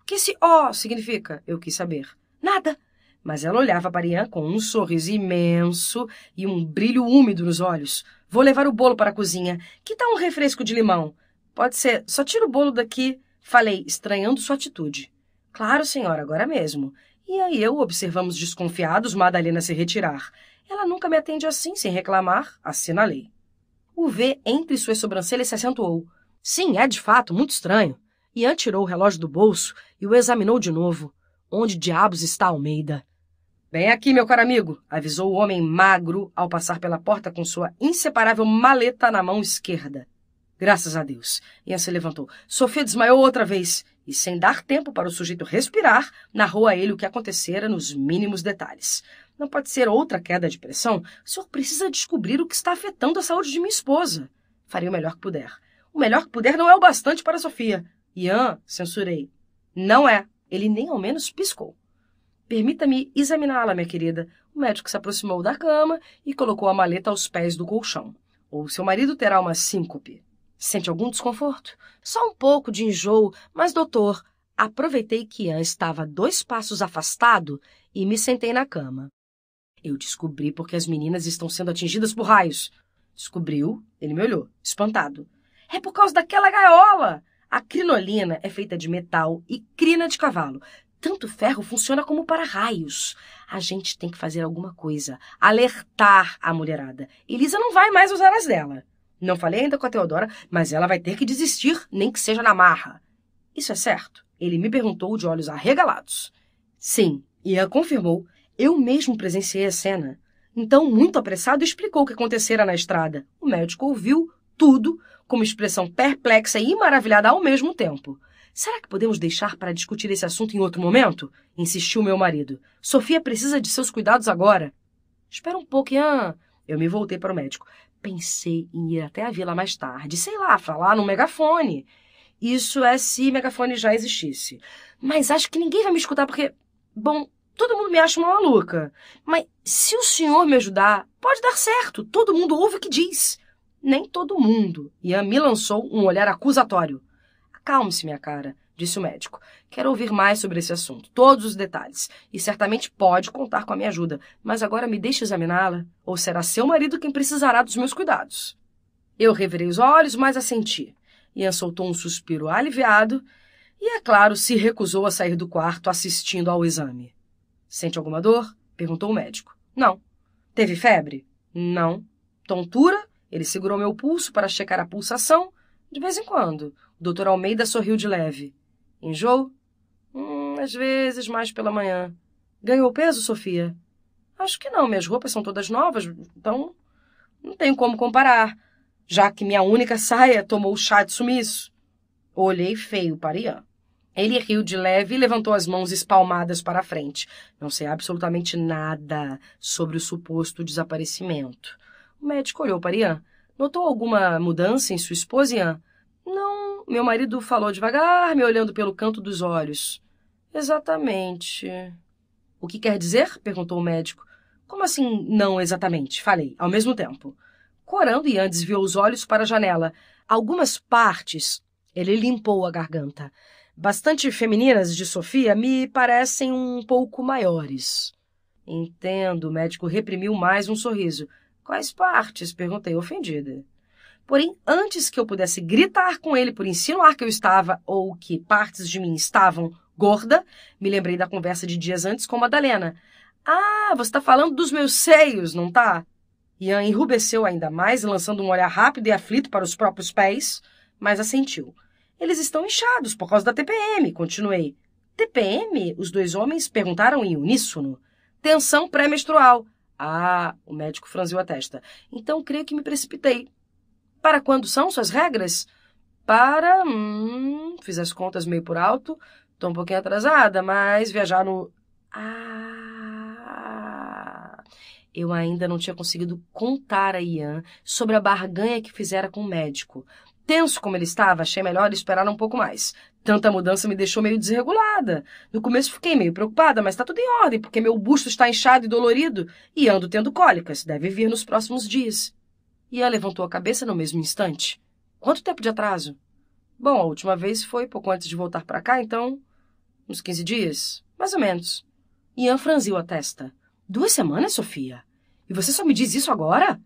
O que esse ó oh significa? Eu quis saber. Nada. Mas ela olhava para Ian com um sorriso imenso e um brilho úmido nos olhos. Vou levar o bolo para a cozinha. Que tal um refresco de limão? Pode ser. Só tira o bolo daqui. Falei, estranhando sua atitude. Claro, senhora, agora mesmo. Ian e eu observamos desconfiados Madalena se retirar. Ela nunca me atende assim, sem reclamar, assinalei. O V entre suas sobrancelhas se acentuou. Sim, é de fato muito estranho. Ian tirou o relógio do bolso e o examinou de novo. Onde diabos está Almeida? Vem aqui, meu caro amigo, avisou o homem magro ao passar pela porta com sua inseparável maleta na mão esquerda. Graças a Deus. Ian se levantou. Sofia desmaiou outra vez e, sem dar tempo para o sujeito respirar, narrou a ele o que acontecera nos mínimos detalhes. Não pode ser outra queda de pressão. O senhor precisa descobrir o que está afetando a saúde de minha esposa. Farei o melhor que puder. O melhor que puder não é o bastante para Sofia. Ian, censurei. Não é. Ele nem ao menos piscou. Permita-me examiná-la, minha querida. O médico se aproximou da cama e colocou a maleta aos pés do colchão. Ou seu marido terá uma síncope. Sente algum desconforto? Só um pouco de enjoo, mas, doutor, aproveitei que Ian estava dois passos afastado e me sentei na cama. Eu descobri porque as meninas estão sendo atingidas por raios. Descobriu, ele me olhou, espantado. É por causa daquela gaiola! A crinolina é feita de metal e crina de cavalo. Tanto ferro funciona como para raios. A gente tem que fazer alguma coisa. Alertar a mulherada. Elisa não vai mais usar as dela. Não falei ainda com a Teodora, mas ela vai ter que desistir, nem que seja na marra. Isso é certo? Ele me perguntou de olhos arregalados. Sim, e a confirmou. Eu mesmo presenciei a cena. Então, muito apressado, explicou o que acontecera na estrada. O médico ouviu tudo, com uma expressão perplexa e maravilhada ao mesmo tempo. Será que podemos deixar para discutir esse assunto em outro momento? insistiu meu marido. Sofia precisa de seus cuidados agora. Espera um pouco, Ian. Eu me voltei para o médico pensei em ir até a vila mais tarde, sei lá, falar no megafone. Isso é se megafone já existisse. Mas acho que ninguém vai me escutar porque, bom, todo mundo me acha uma maluca. Mas se o senhor me ajudar, pode dar certo. Todo mundo ouve o que diz. Nem todo mundo. Ian me lançou um olhar acusatório. Acalme-se, minha cara disse o médico. Quero ouvir mais sobre esse assunto, todos os detalhes, e certamente pode contar com a minha ajuda, mas agora me deixe examiná-la, ou será seu marido quem precisará dos meus cuidados. Eu revirei os olhos, mas assenti. Ian soltou um suspiro aliviado e, é claro, se recusou a sair do quarto assistindo ao exame. Sente alguma dor? perguntou o médico. Não. Teve febre? Não. Tontura? Ele segurou meu pulso para checar a pulsação. De vez em quando. O doutor Almeida sorriu de leve. Enjoo? Hum, às vezes, mais pela manhã. Ganhou peso, Sofia? Acho que não, minhas roupas são todas novas, então não tenho como comparar, já que minha única saia tomou chá de sumiço. Olhei feio para Ian. Ele riu de leve e levantou as mãos espalmadas para a frente. Não sei absolutamente nada sobre o suposto desaparecimento. O médico olhou para Ian. Notou alguma mudança em sua esposa, Ian? Não meu marido falou devagar, me olhando pelo canto dos olhos. Exatamente. O que quer dizer? perguntou o médico. Como assim, não exatamente? Falei, ao mesmo tempo. Corando Ian desviou os olhos para a janela. Algumas partes. Ele limpou a garganta. Bastante femininas de Sofia me parecem um pouco maiores. Entendo, o médico reprimiu mais um sorriso. Quais partes? perguntei, ofendida. Porém, antes que eu pudesse gritar com ele por insinuar que eu estava ou que partes de mim estavam gorda, me lembrei da conversa de dias antes com Madalena. Ah, você está falando dos meus seios, não tá? Ian enrubesceu ainda mais, lançando um olhar rápido e aflito para os próprios pés, mas assentiu. Eles estão inchados por causa da TPM, continuei. TPM? Os dois homens perguntaram em uníssono. Tensão pré-menstrual. Ah, o médico franziu a testa. Então creio que me precipitei. Para quando são suas regras? Para. Hum, fiz as contas meio por alto. Estou um pouquinho atrasada, mas viajar no. Ah! Eu ainda não tinha conseguido contar a Ian sobre a barganha que fizera com o médico. Tenso como ele estava, achei melhor esperar um pouco mais. Tanta mudança me deixou meio desregulada. No começo fiquei meio preocupada, mas está tudo em ordem, porque meu busto está inchado e dolorido e ando tendo cólicas. Deve vir nos próximos dias. E ela levantou a cabeça no mesmo instante. Quanto tempo de atraso? Bom, a última vez foi pouco antes de voltar para cá, então. Uns 15 dias, mais ou menos. Ian franziu a testa. Duas semanas, Sofia? E você só me diz isso agora?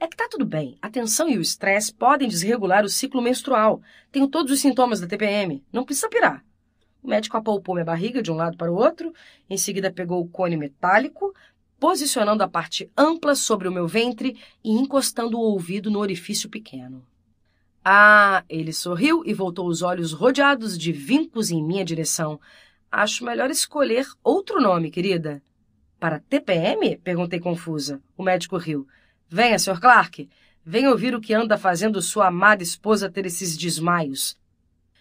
É que tá tudo bem. A tensão e o estresse podem desregular o ciclo menstrual. Tenho todos os sintomas da TPM. Não precisa pirar. O médico apalpou minha barriga de um lado para o outro, em seguida pegou o cone metálico, posicionando a parte ampla sobre o meu ventre e encostando o ouvido no orifício pequeno. Ah, ele sorriu e voltou os olhos rodeados de vincos em minha direção. Acho melhor escolher outro nome, querida. Para TPM? perguntei confusa. O médico riu. Venha, Sr. Clark. Venha ouvir o que anda fazendo sua amada esposa ter esses desmaios.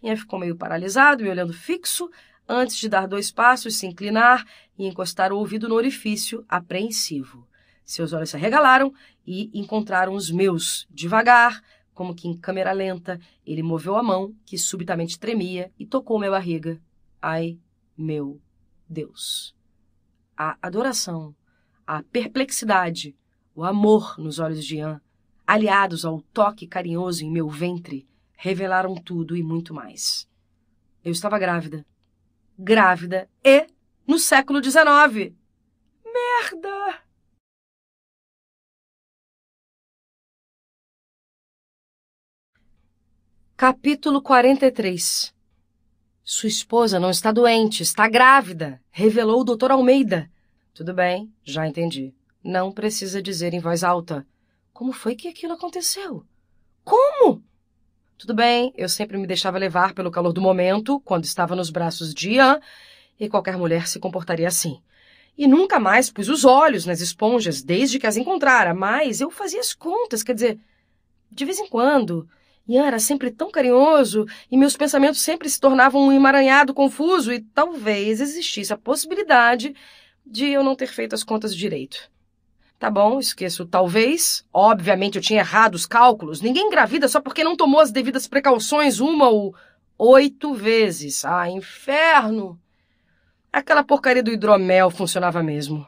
Ian ficou meio paralisado, me olhando fixo, antes de dar dois passos, se inclinar e encostar o ouvido no orifício, apreensivo. Seus olhos se arregalaram e encontraram os meus. Devagar, como que em câmera lenta, ele moveu a mão, que subitamente tremia, e tocou minha barriga. Ai, meu Deus! A adoração, a perplexidade, o amor nos olhos de Ian, aliados ao toque carinhoso em meu ventre, revelaram tudo e muito mais. Eu estava grávida. Grávida e no século XIX. Merda! Capítulo 43 Sua esposa não está doente, está grávida, revelou o doutor Almeida. Tudo bem, já entendi. Não precisa dizer em voz alta. Como foi que aquilo aconteceu? Como? Tudo bem, eu sempre me deixava levar pelo calor do momento, quando estava nos braços de Ian, e qualquer mulher se comportaria assim. E nunca mais pus os olhos nas esponjas desde que as encontrara, mas eu fazia as contas, quer dizer, de vez em quando. Ian era sempre tão carinhoso e meus pensamentos sempre se tornavam um emaranhado confuso e talvez existisse a possibilidade de eu não ter feito as contas direito. Tá bom, esqueço. Talvez. Obviamente eu tinha errado os cálculos. Ninguém engravida só porque não tomou as devidas precauções uma ou oito vezes. Ah, inferno! Aquela porcaria do hidromel funcionava mesmo.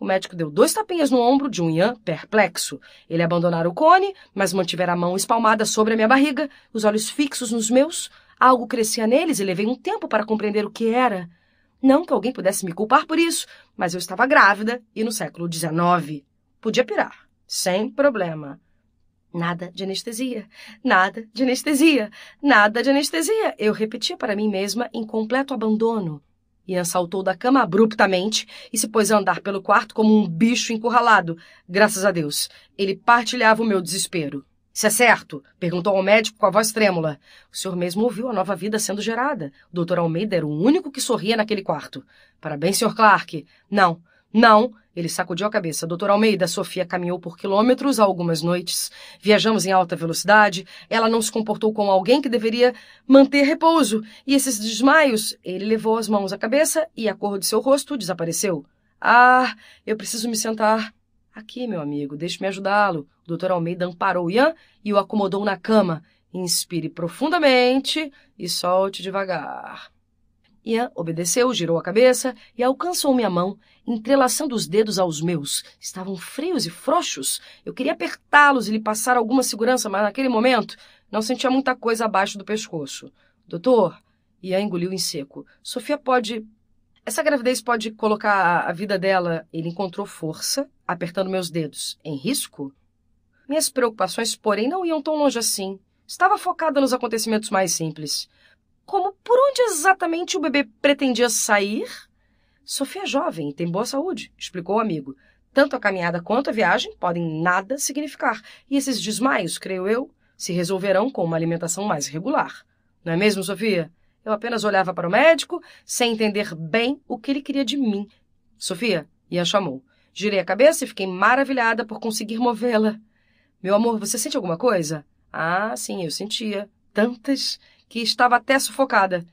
O médico deu dois tapinhas no ombro de um Ian perplexo. Ele abandonara o cone, mas mantivera a mão espalmada sobre a minha barriga, os olhos fixos nos meus. Algo crescia neles e levei um tempo para compreender o que era. Não que alguém pudesse me culpar por isso, mas eu estava grávida e no século XIX. Podia pirar, sem problema. Nada de anestesia, nada de anestesia, nada de anestesia. Eu repetia para mim mesma em completo abandono. Ian saltou da cama abruptamente e se pôs a andar pelo quarto como um bicho encurralado. Graças a Deus, ele partilhava o meu desespero. Isso é certo? perguntou ao médico com a voz trêmula. O senhor mesmo ouviu a nova vida sendo gerada. O doutor Almeida era o único que sorria naquele quarto. Parabéns, senhor Clark. Não, não, ele sacudiu a cabeça. Doutor Almeida, Sofia caminhou por quilômetros algumas noites. Viajamos em alta velocidade. Ela não se comportou como alguém que deveria manter repouso. E esses desmaios. Ele levou as mãos à cabeça e a cor de seu rosto desapareceu. Ah, eu preciso me sentar. Aqui, meu amigo, deixe-me ajudá-lo. doutor Almeida amparou Ian e o acomodou na cama. Inspire profundamente e solte devagar. Ian obedeceu, girou a cabeça e alcançou minha mão, entrelaçando os dedos aos meus. Estavam frios e frouxos. Eu queria apertá-los e lhe passar alguma segurança, mas naquele momento não sentia muita coisa abaixo do pescoço. Doutor, Ian engoliu em seco. Sofia pode. Essa gravidez pode colocar a vida dela. Ele encontrou força, apertando meus dedos. Em risco? Minhas preocupações, porém, não iam tão longe assim. Estava focada nos acontecimentos mais simples como por onde exatamente o bebê pretendia sair, Sofia é jovem e tem boa saúde, explicou o amigo. Tanto a caminhada quanto a viagem podem nada significar, e esses desmaios, creio eu, se resolverão com uma alimentação mais regular. Não é mesmo, Sofia? Eu apenas olhava para o médico, sem entender bem o que ele queria de mim. Sofia, e a chamou. Girei a cabeça e fiquei maravilhada por conseguir movê-la. Meu amor, você sente alguma coisa? Ah, sim, eu sentia. Tantas que estava até sufocada.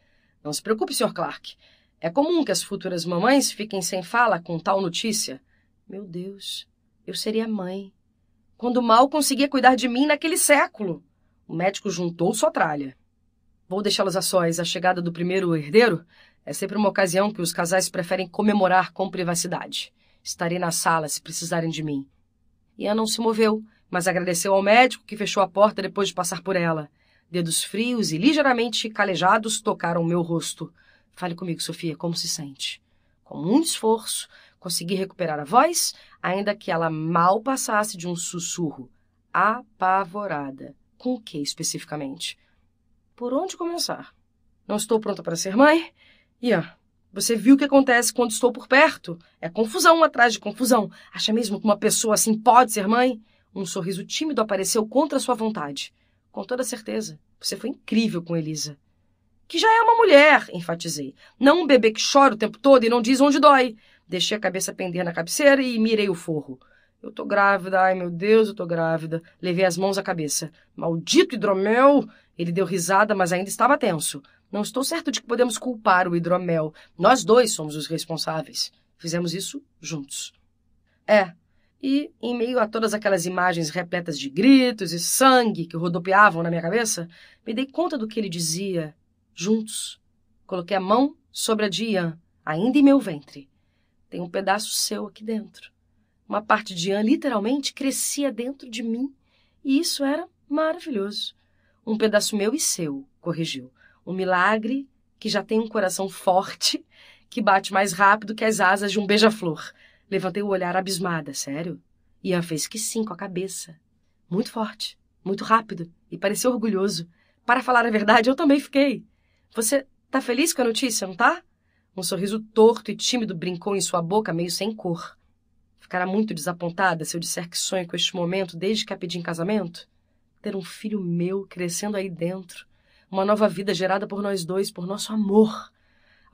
Não se preocupe, Sr. Clark. É comum que as futuras mamães fiquem sem fala com tal notícia. Meu Deus, eu seria mãe. Quando mal conseguia cuidar de mim naquele século. O médico juntou sua tralha. Vou deixá-los a sós. A chegada do primeiro herdeiro é sempre uma ocasião que os casais preferem comemorar com privacidade. Estarei na sala se precisarem de mim. Ian não se moveu, mas agradeceu ao médico que fechou a porta depois de passar por ela. Dedos frios e ligeiramente calejados tocaram meu rosto. Fale comigo, Sofia, como se sente? Com muito esforço, consegui recuperar a voz, ainda que ela mal passasse de um sussurro. Apavorada. Com o que especificamente? Por onde começar? Não estou pronta para ser mãe? Ian, você viu o que acontece quando estou por perto? É confusão atrás de confusão. Acha mesmo que uma pessoa assim pode ser mãe? Um sorriso tímido apareceu contra sua vontade. Com toda certeza. Você foi incrível com Elisa. Que já é uma mulher, enfatizei. Não um bebê que chora o tempo todo e não diz onde dói. Deixei a cabeça pender na cabeceira e mirei o forro. Eu tô grávida, ai meu Deus, eu tô grávida. Levei as mãos à cabeça. Maldito hidromel! Ele deu risada, mas ainda estava tenso. Não estou certo de que podemos culpar o hidromel. Nós dois somos os responsáveis. Fizemos isso juntos. É, e, em meio a todas aquelas imagens repletas de gritos e sangue que rodopiavam na minha cabeça, me dei conta do que ele dizia. Juntos. Coloquei a mão sobre a de Ian, ainda em meu ventre. Tem um pedaço seu aqui dentro. Uma parte de Ian literalmente crescia dentro de mim. E isso era maravilhoso. Um pedaço meu e seu, corrigiu. Um milagre que já tem um coração forte que bate mais rápido que as asas de um beija-flor Levantei o olhar abismada, sério? Ian fez que sim com a cabeça. Muito forte, muito rápido e pareceu orgulhoso. Para falar a verdade, eu também fiquei. Você tá feliz com a notícia, não tá? Um sorriso torto e tímido brincou em sua boca, meio sem cor. Ficará muito desapontada se eu disser que sonho com este momento desde que a pedi em casamento? Ter um filho meu crescendo aí dentro. Uma nova vida gerada por nós dois, por nosso amor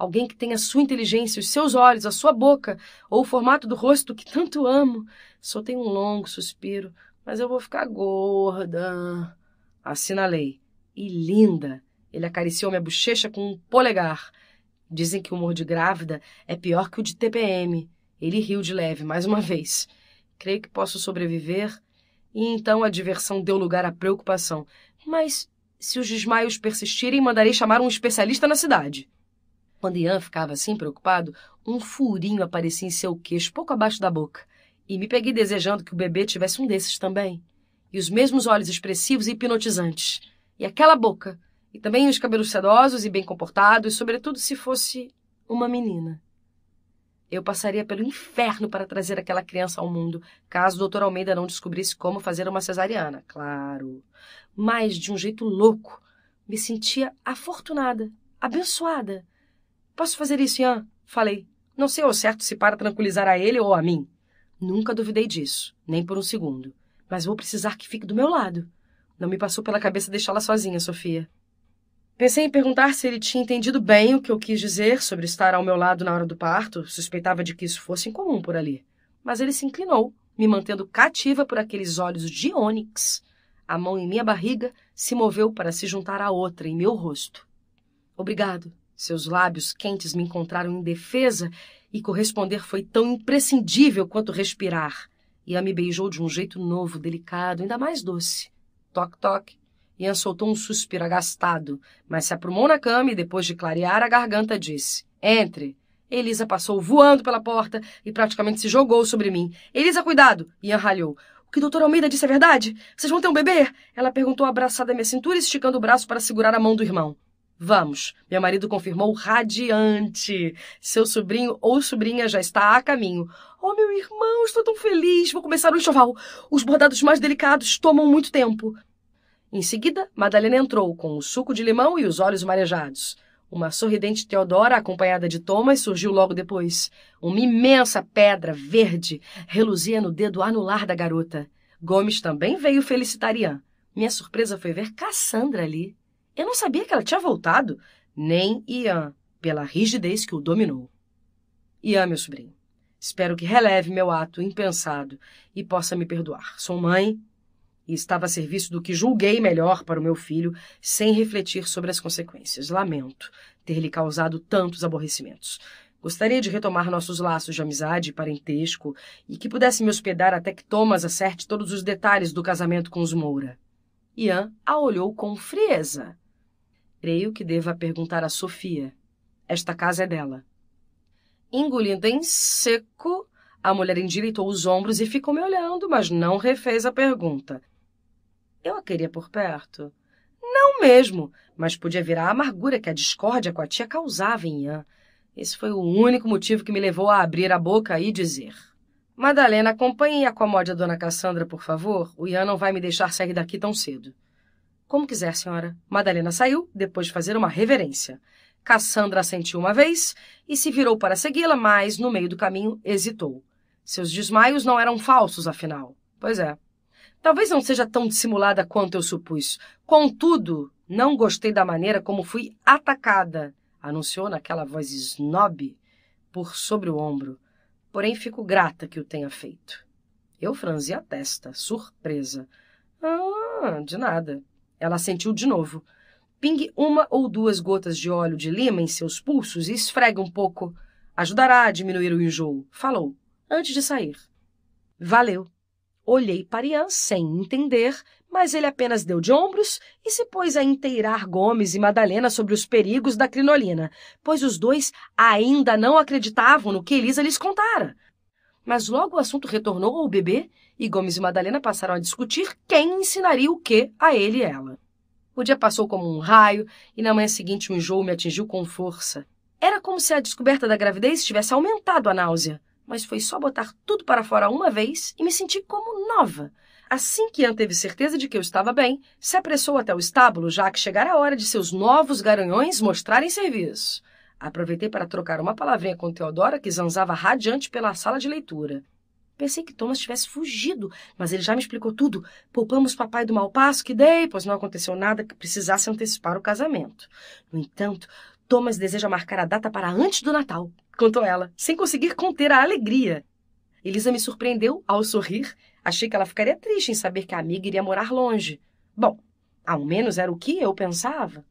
alguém que tem a sua inteligência, os seus olhos, a sua boca ou o formato do rosto que tanto amo. Soltei um longo suspiro, mas eu vou ficar gorda. Assinalei. E linda! Ele acariciou minha bochecha com um polegar. Dizem que o humor de grávida é pior que o de TPM. Ele riu de leve, mais uma vez. Creio que posso sobreviver. E então a diversão deu lugar à preocupação. Mas se os desmaios persistirem, mandarei chamar um especialista na cidade. Quando Ian ficava assim preocupado, um furinho aparecia em seu queixo, pouco abaixo da boca, e me peguei desejando que o bebê tivesse um desses também. E os mesmos olhos expressivos e hipnotizantes. E aquela boca. E também os cabelos sedosos e bem comportados, sobretudo se fosse uma menina. Eu passaria pelo inferno para trazer aquela criança ao mundo, caso o doutor Almeida não descobrisse como fazer uma cesariana, claro. Mas, de um jeito louco, me sentia afortunada, abençoada. Posso fazer isso, Ian? Falei. Não sei ao certo se para tranquilizar a ele ou a mim. Nunca duvidei disso, nem por um segundo. Mas vou precisar que fique do meu lado. Não me passou pela cabeça deixá-la sozinha, Sofia. Pensei em perguntar se ele tinha entendido bem o que eu quis dizer sobre estar ao meu lado na hora do parto, suspeitava de que isso fosse incomum por ali. Mas ele se inclinou, me mantendo cativa por aqueles olhos de ônix. A mão em minha barriga se moveu para se juntar à outra em meu rosto. Obrigado, seus lábios quentes me encontraram indefesa e corresponder foi tão imprescindível quanto respirar. Ian me beijou de um jeito novo, delicado, ainda mais doce. Toc, toc. Ian soltou um suspiro agastado, mas se aprumou na cama e, depois de clarear a garganta, disse: Entre. Elisa passou voando pela porta e praticamente se jogou sobre mim. Elisa, cuidado! Ian ralhou. O que o doutor Almeida disse é verdade? Vocês vão ter um bebê? Ela perguntou abraçada à minha cintura e esticando o braço para segurar a mão do irmão. Vamos. Meu marido confirmou radiante. Seu sobrinho ou sobrinha já está a caminho. Oh, meu irmão, estou tão feliz. Vou começar o enxoval. Os bordados mais delicados tomam muito tempo. Em seguida, Madalena entrou com o suco de limão e os olhos marejados. Uma sorridente Teodora, acompanhada de Thomas, surgiu logo depois. Uma imensa pedra verde reluzia no dedo anular da garota. Gomes também veio felicitar Ian. Minha surpresa foi ver Cassandra ali. Eu não sabia que ela tinha voltado, nem Ian, pela rigidez que o dominou. Ian, meu sobrinho, espero que releve meu ato impensado e possa me perdoar. Sou mãe e estava a serviço do que julguei melhor para o meu filho, sem refletir sobre as consequências. Lamento ter-lhe causado tantos aborrecimentos. Gostaria de retomar nossos laços de amizade e parentesco e que pudesse me hospedar até que Thomas acerte todos os detalhes do casamento com os Moura. Ian a olhou com frieza. Creio que deva perguntar a Sofia. Esta casa é dela. Engolindo em seco, a mulher endireitou os ombros e ficou me olhando, mas não refez a pergunta. Eu a queria por perto. Não mesmo, mas podia virar a amargura que a discórdia com a tia causava em Ian. Esse foi o único motivo que me levou a abrir a boca e dizer: Madalena, acompanhe e acomode a dona Cassandra, por favor. O Ian não vai me deixar sair daqui tão cedo. Como quiser, senhora. Madalena saiu, depois de fazer uma reverência. Cassandra assentiu uma vez e se virou para segui-la, mas, no meio do caminho, hesitou. Seus desmaios não eram falsos, afinal. Pois é. Talvez não seja tão dissimulada quanto eu supus. Contudo, não gostei da maneira como fui atacada, anunciou naquela voz snob por sobre o ombro. Porém, fico grata que o tenha feito. Eu franzi a testa, surpresa. Ah, de nada. Ela sentiu de novo. Pingue uma ou duas gotas de óleo de lima em seus pulsos e esfregue um pouco. Ajudará a diminuir o enjoo, falou, antes de sair. Valeu. Olhei para Ian sem entender, mas ele apenas deu de ombros e se pôs a inteirar Gomes e Madalena sobre os perigos da crinolina, pois os dois ainda não acreditavam no que Elisa lhes contara. Mas logo o assunto retornou ao bebê e Gomes e Madalena passaram a discutir quem ensinaria o que a ele e ela. O dia passou como um raio e na manhã seguinte um enjoo me atingiu com força. Era como se a descoberta da gravidez tivesse aumentado a náusea, mas foi só botar tudo para fora uma vez e me senti como nova. Assim que Ian teve certeza de que eu estava bem, se apressou até o estábulo, já que chegara a hora de seus novos garanhões mostrarem serviço. Aproveitei para trocar uma palavrinha com Teodora, que zanzava radiante pela sala de leitura. Pensei que Thomas tivesse fugido, mas ele já me explicou tudo. Poupamos papai do mau passo que dei, pois não aconteceu nada que precisasse antecipar o casamento. No entanto, Thomas deseja marcar a data para antes do Natal, contou ela, sem conseguir conter a alegria. Elisa me surpreendeu ao sorrir. Achei que ela ficaria triste em saber que a amiga iria morar longe. Bom, ao menos era o que eu pensava.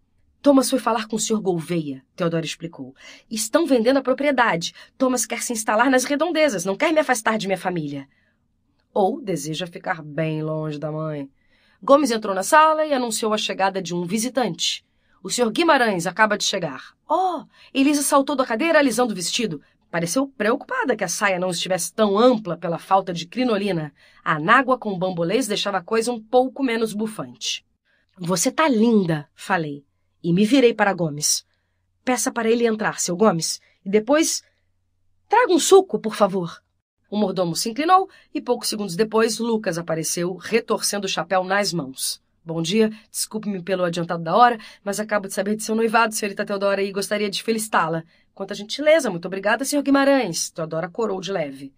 Thomas foi falar com o Sr. Gouveia, Teodoro explicou. Estão vendendo a propriedade. Thomas quer se instalar nas redondezas, não quer me afastar de minha família. Ou deseja ficar bem longe da mãe. Gomes entrou na sala e anunciou a chegada de um visitante. O Sr. Guimarães acaba de chegar. Oh! Elisa saltou da cadeira alisando o vestido. Pareceu preocupada que a saia não estivesse tão ampla pela falta de crinolina. A nágua com bambolês deixava a coisa um pouco menos bufante. Você tá linda, falei. E me virei para Gomes. Peça para ele entrar, seu Gomes, e depois. Traga um suco, por favor. O mordomo se inclinou e poucos segundos depois Lucas apareceu, retorcendo o chapéu nas mãos. Bom dia, desculpe-me pelo adiantado da hora, mas acabo de saber de seu noivado, senhorita Teodora, e gostaria de felicitá-la. Quanta gentileza, muito obrigada, senhor Guimarães. Teodora corou de leve.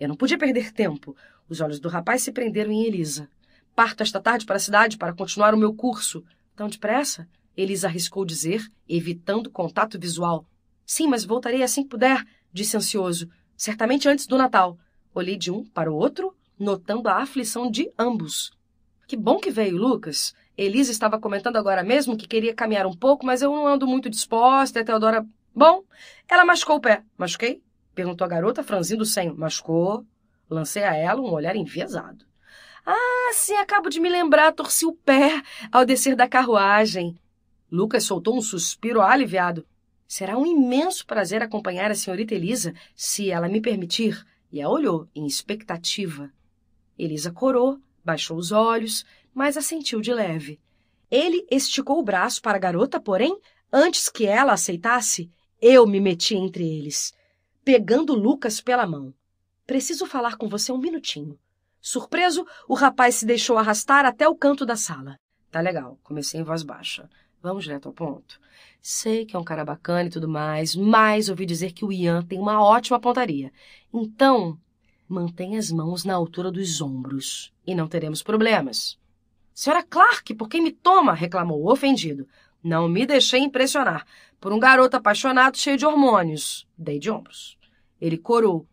Eu não podia perder tempo. Os olhos do rapaz se prenderam em Elisa. Parto esta tarde para a cidade para continuar o meu curso. Tão depressa? Elisa arriscou dizer, evitando contato visual. Sim, mas voltarei assim que puder, disse ansioso. Certamente antes do Natal. Olhei de um para o outro, notando a aflição de ambos. Que bom que veio, Lucas. Elisa estava comentando agora mesmo que queria caminhar um pouco, mas eu não ando muito disposta, e a Teodora. Bom, ela machucou o pé. Machuquei? Perguntou a garota, franzindo o senho. Machucou? Lancei a ela um olhar enviesado. Ah, sim, acabo de me lembrar, torci o pé ao descer da carruagem. Lucas soltou um suspiro aliviado. Será um imenso prazer acompanhar a senhorita Elisa, se ela me permitir. E a olhou, em expectativa. Elisa corou, baixou os olhos, mas assentiu de leve. Ele esticou o braço para a garota, porém, antes que ela aceitasse, eu me meti entre eles, pegando Lucas pela mão. Preciso falar com você um minutinho. Surpreso, o rapaz se deixou arrastar até o canto da sala. Tá legal, comecei em voz baixa. Vamos direto ao ponto. Sei que é um cara bacana e tudo mais, mas ouvi dizer que o Ian tem uma ótima pontaria. Então, mantenha as mãos na altura dos ombros e não teremos problemas. Senhora Clark, por quem me toma? reclamou, ofendido. Não me deixei impressionar por um garoto apaixonado cheio de hormônios. Dei de ombros. Ele corou.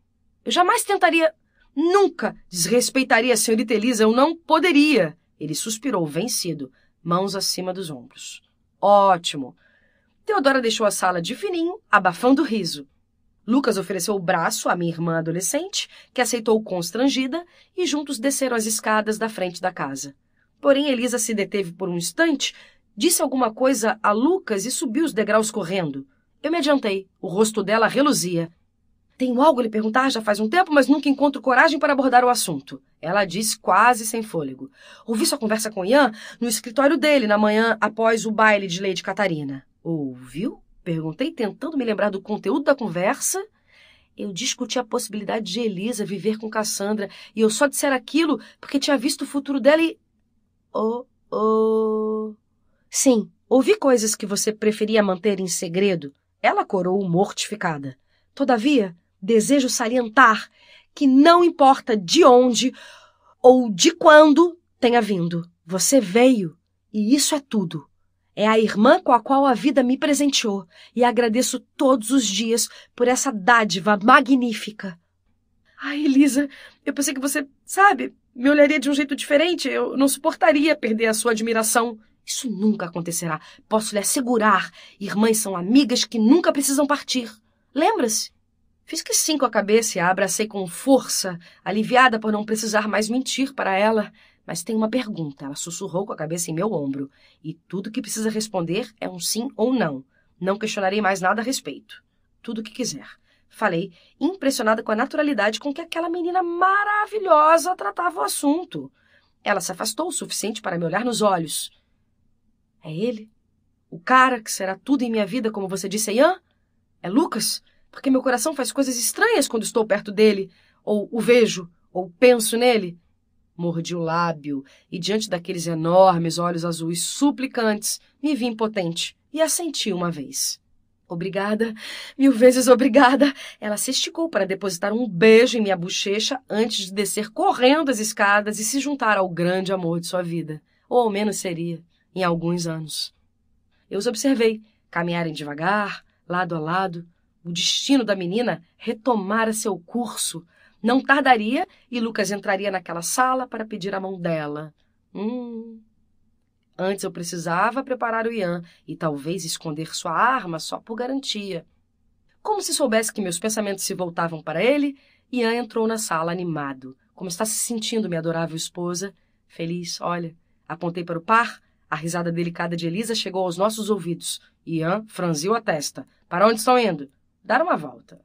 Eu jamais tentaria. Nunca desrespeitaria a senhorita Elisa, eu não poderia. Ele suspirou, vencido, mãos acima dos ombros. Ótimo. Teodora deixou a sala de fininho, abafando o riso. Lucas ofereceu o braço à minha irmã adolescente, que aceitou constrangida, e juntos desceram as escadas da frente da casa. Porém, Elisa se deteve por um instante, disse alguma coisa a Lucas e subiu os degraus correndo. Eu me adiantei. O rosto dela reluzia. Tenho algo a lhe perguntar já faz um tempo, mas nunca encontro coragem para abordar o assunto. Ela disse quase sem fôlego. Ouvi sua conversa com Ian no escritório dele na manhã após o baile de Lady Catarina. Ouviu? Perguntei, tentando me lembrar do conteúdo da conversa. Eu discuti a possibilidade de Elisa viver com Cassandra e eu só disse aquilo porque tinha visto o futuro dela e. Oh, oh. Sim, ouvi coisas que você preferia manter em segredo. Ela corou mortificada. Todavia, desejo salientar que não importa de onde ou de quando tenha vindo, você veio e isso é tudo. É a irmã com a qual a vida me presenteou e agradeço todos os dias por essa dádiva magnífica. Ai, Elisa, eu pensei que você, sabe, me olharia de um jeito diferente. Eu não suportaria perder a sua admiração. Isso nunca acontecerá. Posso lhe assegurar. Irmãs são amigas que nunca precisam partir. Lembra-se? Fiz que sim com a cabeça e a abracei com força, aliviada por não precisar mais mentir para ela. Mas tem uma pergunta. Ela sussurrou com a cabeça em meu ombro. E tudo que precisa responder é um sim ou não. Não questionarei mais nada a respeito. Tudo o que quiser. Falei, impressionada com a naturalidade com que aquela menina maravilhosa tratava o assunto. Ela se afastou o suficiente para me olhar nos olhos. É ele? O cara que será tudo em minha vida, como você disse, Ian? É Lucas? porque meu coração faz coisas estranhas quando estou perto dele, ou o vejo, ou penso nele. Mordi o lábio e, diante daqueles enormes olhos azuis suplicantes, me vi impotente e assenti uma vez. Obrigada, mil vezes obrigada. Ela se esticou para depositar um beijo em minha bochecha antes de descer correndo as escadas e se juntar ao grande amor de sua vida. Ou ao menos seria, em alguns anos. Eu os observei caminharem devagar, lado a lado, o destino da menina retomara seu curso. Não tardaria e Lucas entraria naquela sala para pedir a mão dela. Hum. Antes eu precisava preparar o Ian e talvez esconder sua arma só por garantia. Como se soubesse que meus pensamentos se voltavam para ele, Ian entrou na sala animado. Como está se sentindo, minha adorável esposa? Feliz, olha. Apontei para o par. A risada delicada de Elisa chegou aos nossos ouvidos. Ian franziu a testa. Para onde estão indo? dar uma volta.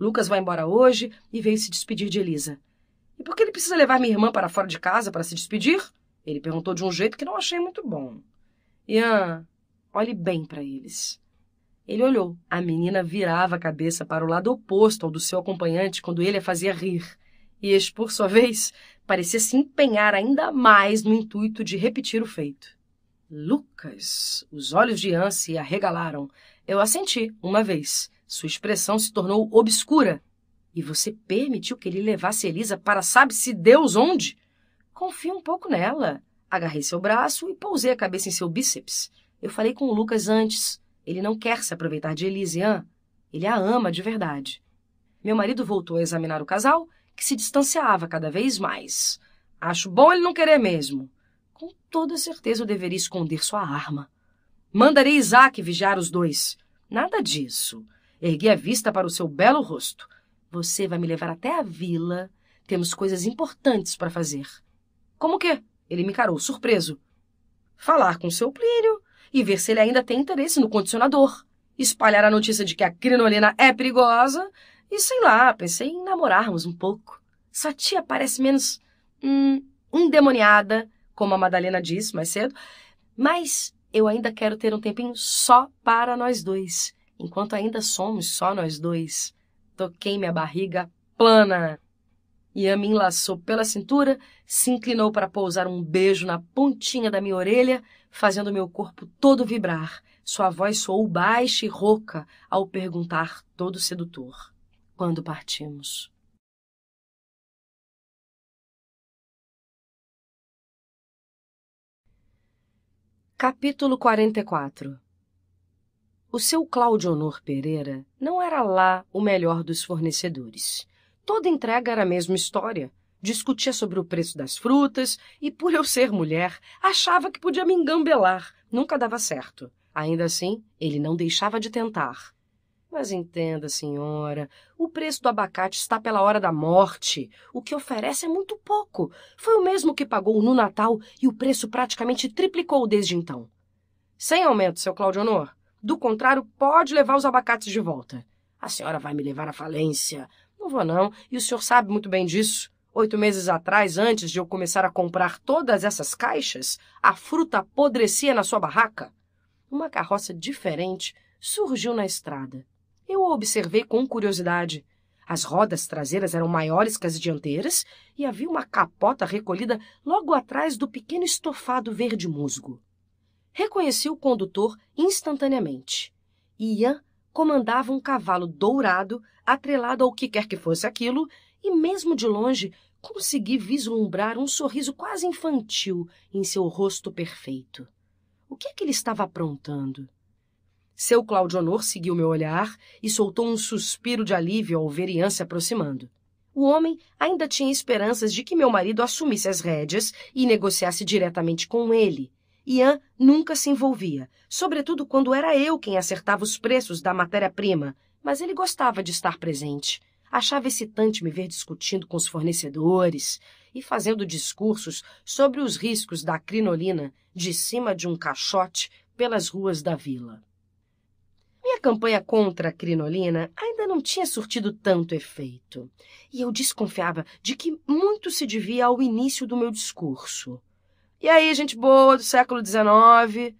Lucas vai embora hoje e veio se despedir de Elisa. E por que ele precisa levar minha irmã para fora de casa para se despedir? Ele perguntou de um jeito que não achei muito bom. Ian, olhe bem para eles. Ele olhou. A menina virava a cabeça para o lado oposto ao do seu acompanhante quando ele a fazia rir. E, este, por sua vez, parecia se empenhar ainda mais no intuito de repetir o feito. Lucas! Os olhos de Ian se arregalaram. Eu assenti, uma vez. Sua expressão se tornou obscura e você permitiu que ele levasse Elisa para sabe-se Deus onde? Confie um pouco nela. Agarrei seu braço e pousei a cabeça em seu bíceps. Eu falei com o Lucas antes. Ele não quer se aproveitar de Elisian. Ele a ama de verdade. Meu marido voltou a examinar o casal, que se distanciava cada vez mais. Acho bom ele não querer mesmo. Com toda certeza eu deveria esconder sua arma. Mandarei Isaac vigiar os dois. Nada disso ergui a vista para o seu belo rosto. Você vai me levar até a vila. Temos coisas importantes para fazer. Como que? Ele me encarou, surpreso. Falar com seu Plínio e ver se ele ainda tem interesse no condicionador. Espalhar a notícia de que a crinolina é perigosa. E sei lá, pensei em namorarmos um pouco. Sua tia parece menos. Hum, endemoniada, como a Madalena disse mais cedo. Mas eu ainda quero ter um tempinho só para nós dois. Enquanto ainda somos só nós dois, toquei minha barriga plana. Yamin laçou pela cintura, se inclinou para pousar um beijo na pontinha da minha orelha, fazendo meu corpo todo vibrar. Sua voz soou baixa e rouca ao perguntar, todo sedutor: Quando partimos? Capítulo 44 o seu Cláudio Honor Pereira não era lá o melhor dos fornecedores. Toda entrega era a mesma história. Discutia sobre o preço das frutas e, por eu ser mulher, achava que podia me engambelar. Nunca dava certo. Ainda assim, ele não deixava de tentar. Mas entenda, senhora, o preço do abacate está pela hora da morte. O que oferece é muito pouco. Foi o mesmo que pagou no Natal e o preço praticamente triplicou desde então. Sem aumento, seu Cláudio Honor. Do contrário, pode levar os abacates de volta. A senhora vai me levar à falência. Não vou, não, e o senhor sabe muito bem disso. Oito meses atrás, antes de eu começar a comprar todas essas caixas, a fruta apodrecia na sua barraca. Uma carroça diferente surgiu na estrada. Eu a observei com curiosidade. As rodas traseiras eram maiores que as dianteiras e havia uma capota recolhida logo atrás do pequeno estofado verde musgo reconheci o condutor instantaneamente. Ian comandava um cavalo dourado atrelado ao que quer que fosse aquilo, e mesmo de longe consegui vislumbrar um sorriso quase infantil em seu rosto perfeito. O que é que ele estava aprontando? Seu Claudio Claudionor seguiu meu olhar e soltou um suspiro de alívio ao ver Ian se aproximando. O homem ainda tinha esperanças de que meu marido assumisse as rédeas e negociasse diretamente com ele, Ian nunca se envolvia, sobretudo quando era eu quem acertava os preços da matéria-prima, mas ele gostava de estar presente. Achava excitante me ver discutindo com os fornecedores e fazendo discursos sobre os riscos da crinolina de cima de um caixote pelas ruas da vila. Minha campanha contra a crinolina ainda não tinha surtido tanto efeito, e eu desconfiava de que muito se devia ao início do meu discurso. E aí, gente boa do século XIX.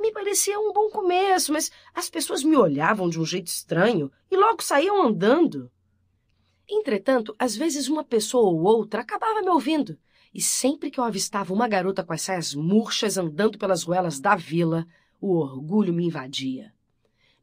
Me parecia um bom começo, mas as pessoas me olhavam de um jeito estranho e logo saíam andando. Entretanto, às vezes uma pessoa ou outra acabava me ouvindo, e sempre que eu avistava uma garota com as saias murchas andando pelas ruelas da vila, o orgulho me invadia.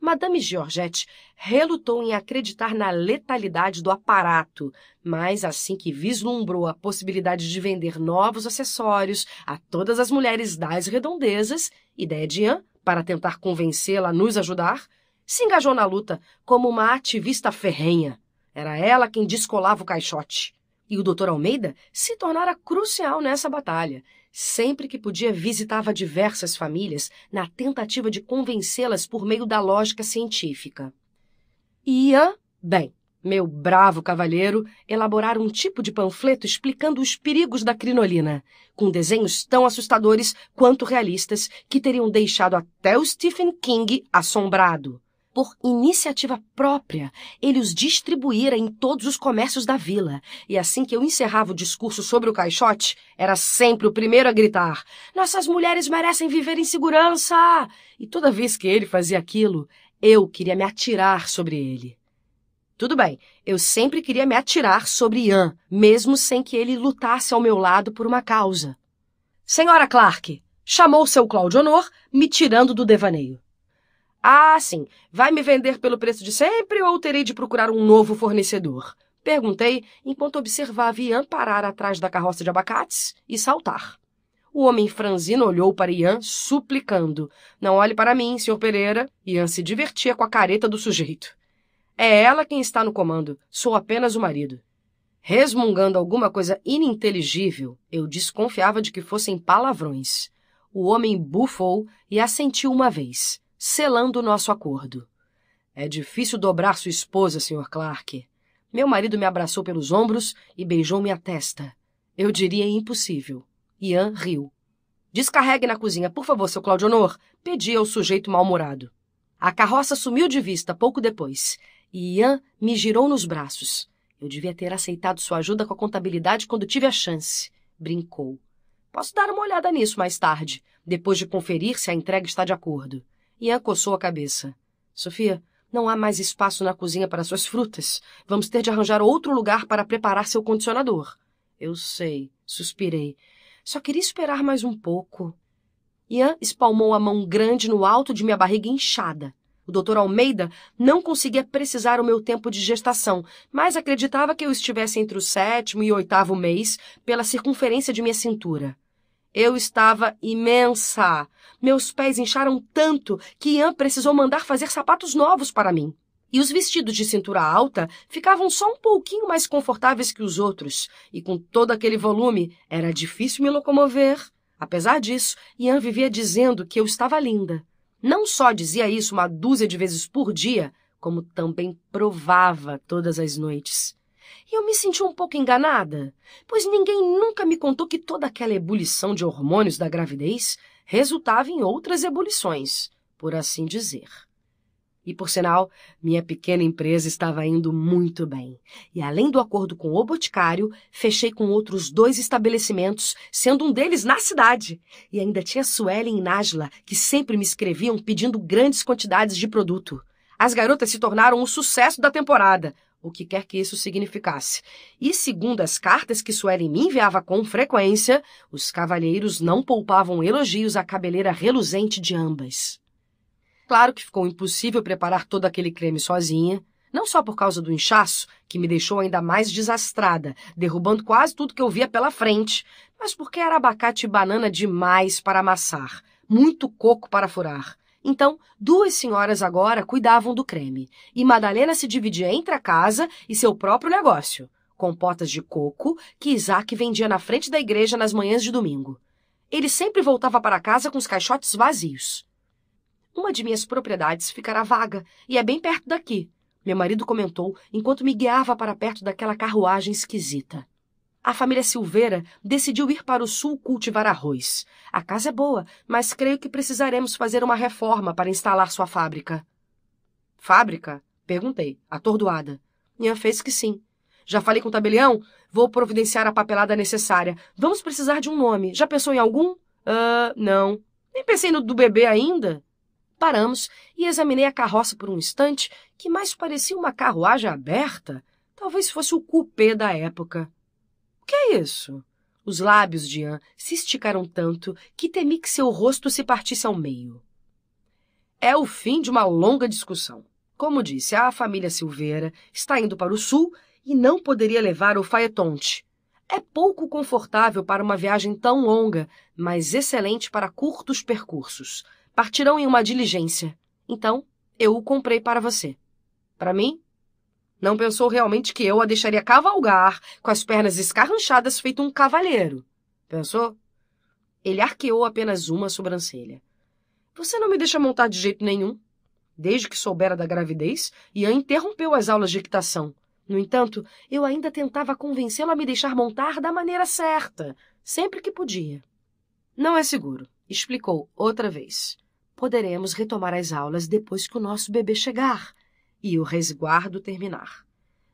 Madame Georgette relutou em acreditar na letalidade do aparato, mas assim que vislumbrou a possibilidade de vender novos acessórios a todas as mulheres das redondezas, ideia de Anne, para tentar convencê-la a nos ajudar, se engajou na luta como uma ativista ferrenha. Era ela quem descolava o caixote. E o Dr. Almeida se tornara crucial nessa batalha. Sempre que podia, visitava diversas famílias na tentativa de convencê-las por meio da lógica científica. Ia, bem, meu bravo cavalheiro, elaborar um tipo de panfleto explicando os perigos da crinolina, com desenhos tão assustadores quanto realistas que teriam deixado até o Stephen King assombrado por iniciativa própria, ele os distribuíra em todos os comércios da vila. E assim que eu encerrava o discurso sobre o caixote, era sempre o primeiro a gritar: Nossas mulheres merecem viver em segurança! E toda vez que ele fazia aquilo, eu queria me atirar sobre ele. Tudo bem, eu sempre queria me atirar sobre Ian, mesmo sem que ele lutasse ao meu lado por uma causa. Senhora Clark, chamou seu Claudio Honor, me tirando do devaneio. Ah, sim. Vai me vender pelo preço de sempre ou terei de procurar um novo fornecedor? Perguntei enquanto observava Ian parar atrás da carroça de abacates e saltar. O homem franzino olhou para Ian, suplicando. Não olhe para mim, senhor Pereira. Ian se divertia com a careta do sujeito. É ela quem está no comando. Sou apenas o marido. Resmungando alguma coisa ininteligível, eu desconfiava de que fossem palavrões. O homem bufou e assentiu uma vez selando o nosso acordo. É difícil dobrar sua esposa, Sr. Clark. Meu marido me abraçou pelos ombros e beijou minha testa. Eu diria impossível. Ian riu. Descarregue na cozinha, por favor, seu Honor. pedi ao sujeito mal-humorado. A carroça sumiu de vista pouco depois, e Ian me girou nos braços. Eu devia ter aceitado sua ajuda com a contabilidade quando tive a chance, brincou. Posso dar uma olhada nisso mais tarde, depois de conferir se a entrega está de acordo. Ian coçou a cabeça. Sofia, não há mais espaço na cozinha para suas frutas. Vamos ter de arranjar outro lugar para preparar seu condicionador. Eu sei, suspirei. Só queria esperar mais um pouco. Ian espalmou a mão grande no alto de minha barriga inchada. O doutor Almeida não conseguia precisar o meu tempo de gestação, mas acreditava que eu estivesse entre o sétimo e oitavo mês pela circunferência de minha cintura. Eu estava imensa. Meus pés incharam tanto que Ian precisou mandar fazer sapatos novos para mim. E os vestidos de cintura alta ficavam só um pouquinho mais confortáveis que os outros, e com todo aquele volume era difícil me locomover. Apesar disso, Ian vivia dizendo que eu estava linda. Não só dizia isso uma dúzia de vezes por dia, como também provava todas as noites. Eu me senti um pouco enganada, pois ninguém nunca me contou que toda aquela ebulição de hormônios da gravidez resultava em outras ebulições, por assim dizer. E, por sinal, minha pequena empresa estava indo muito bem. E, além do acordo com o Boticário, fechei com outros dois estabelecimentos, sendo um deles na cidade. E ainda tinha Sueli e Nájila, que sempre me escreviam pedindo grandes quantidades de produto. As garotas se tornaram o sucesso da temporada, o que quer que isso significasse. E segundo as cartas que Suelen me enviava com frequência, os cavalheiros não poupavam elogios à cabeleira reluzente de ambas. Claro que ficou impossível preparar todo aquele creme sozinha, não só por causa do inchaço, que me deixou ainda mais desastrada, derrubando quase tudo que eu via pela frente, mas porque era abacate e banana demais para amassar, muito coco para furar então, duas senhoras agora cuidavam do creme, e Madalena se dividia entre a casa e seu próprio negócio, compotas de coco que Isaac vendia na frente da igreja nas manhãs de domingo. Ele sempre voltava para casa com os caixotes vazios. Uma de minhas propriedades ficará vaga e é bem perto daqui, meu marido comentou enquanto me guiava para perto daquela carruagem esquisita. A família Silveira decidiu ir para o sul cultivar arroz. A casa é boa, mas creio que precisaremos fazer uma reforma para instalar sua fábrica. Fábrica? Perguntei, atordoada. Minha fez que sim. Já falei com o tabelião? Vou providenciar a papelada necessária. Vamos precisar de um nome. Já pensou em algum? Ah, uh, não. Nem pensei no do bebê ainda. Paramos e examinei a carroça por um instante, que mais parecia uma carruagem aberta. Talvez fosse o coupé da época. O que é isso? Os lábios de Anne se esticaram tanto que temi que seu rosto se partisse ao meio. É o fim de uma longa discussão. Como disse, a família Silveira está indo para o sul e não poderia levar o Faetonte. É pouco confortável para uma viagem tão longa, mas excelente para curtos percursos. Partirão em uma diligência. Então, eu o comprei para você. Para mim, não pensou realmente que eu a deixaria cavalgar com as pernas escarranchadas feito um cavalheiro. Pensou? Ele arqueou apenas uma sobrancelha. Você não me deixa montar de jeito nenhum. Desde que soubera da gravidez, Ian interrompeu as aulas de equitação. No entanto, eu ainda tentava convencê-lo a me deixar montar da maneira certa, sempre que podia. Não é seguro, explicou outra vez. Poderemos retomar as aulas depois que o nosso bebê chegar e o resguardo terminar.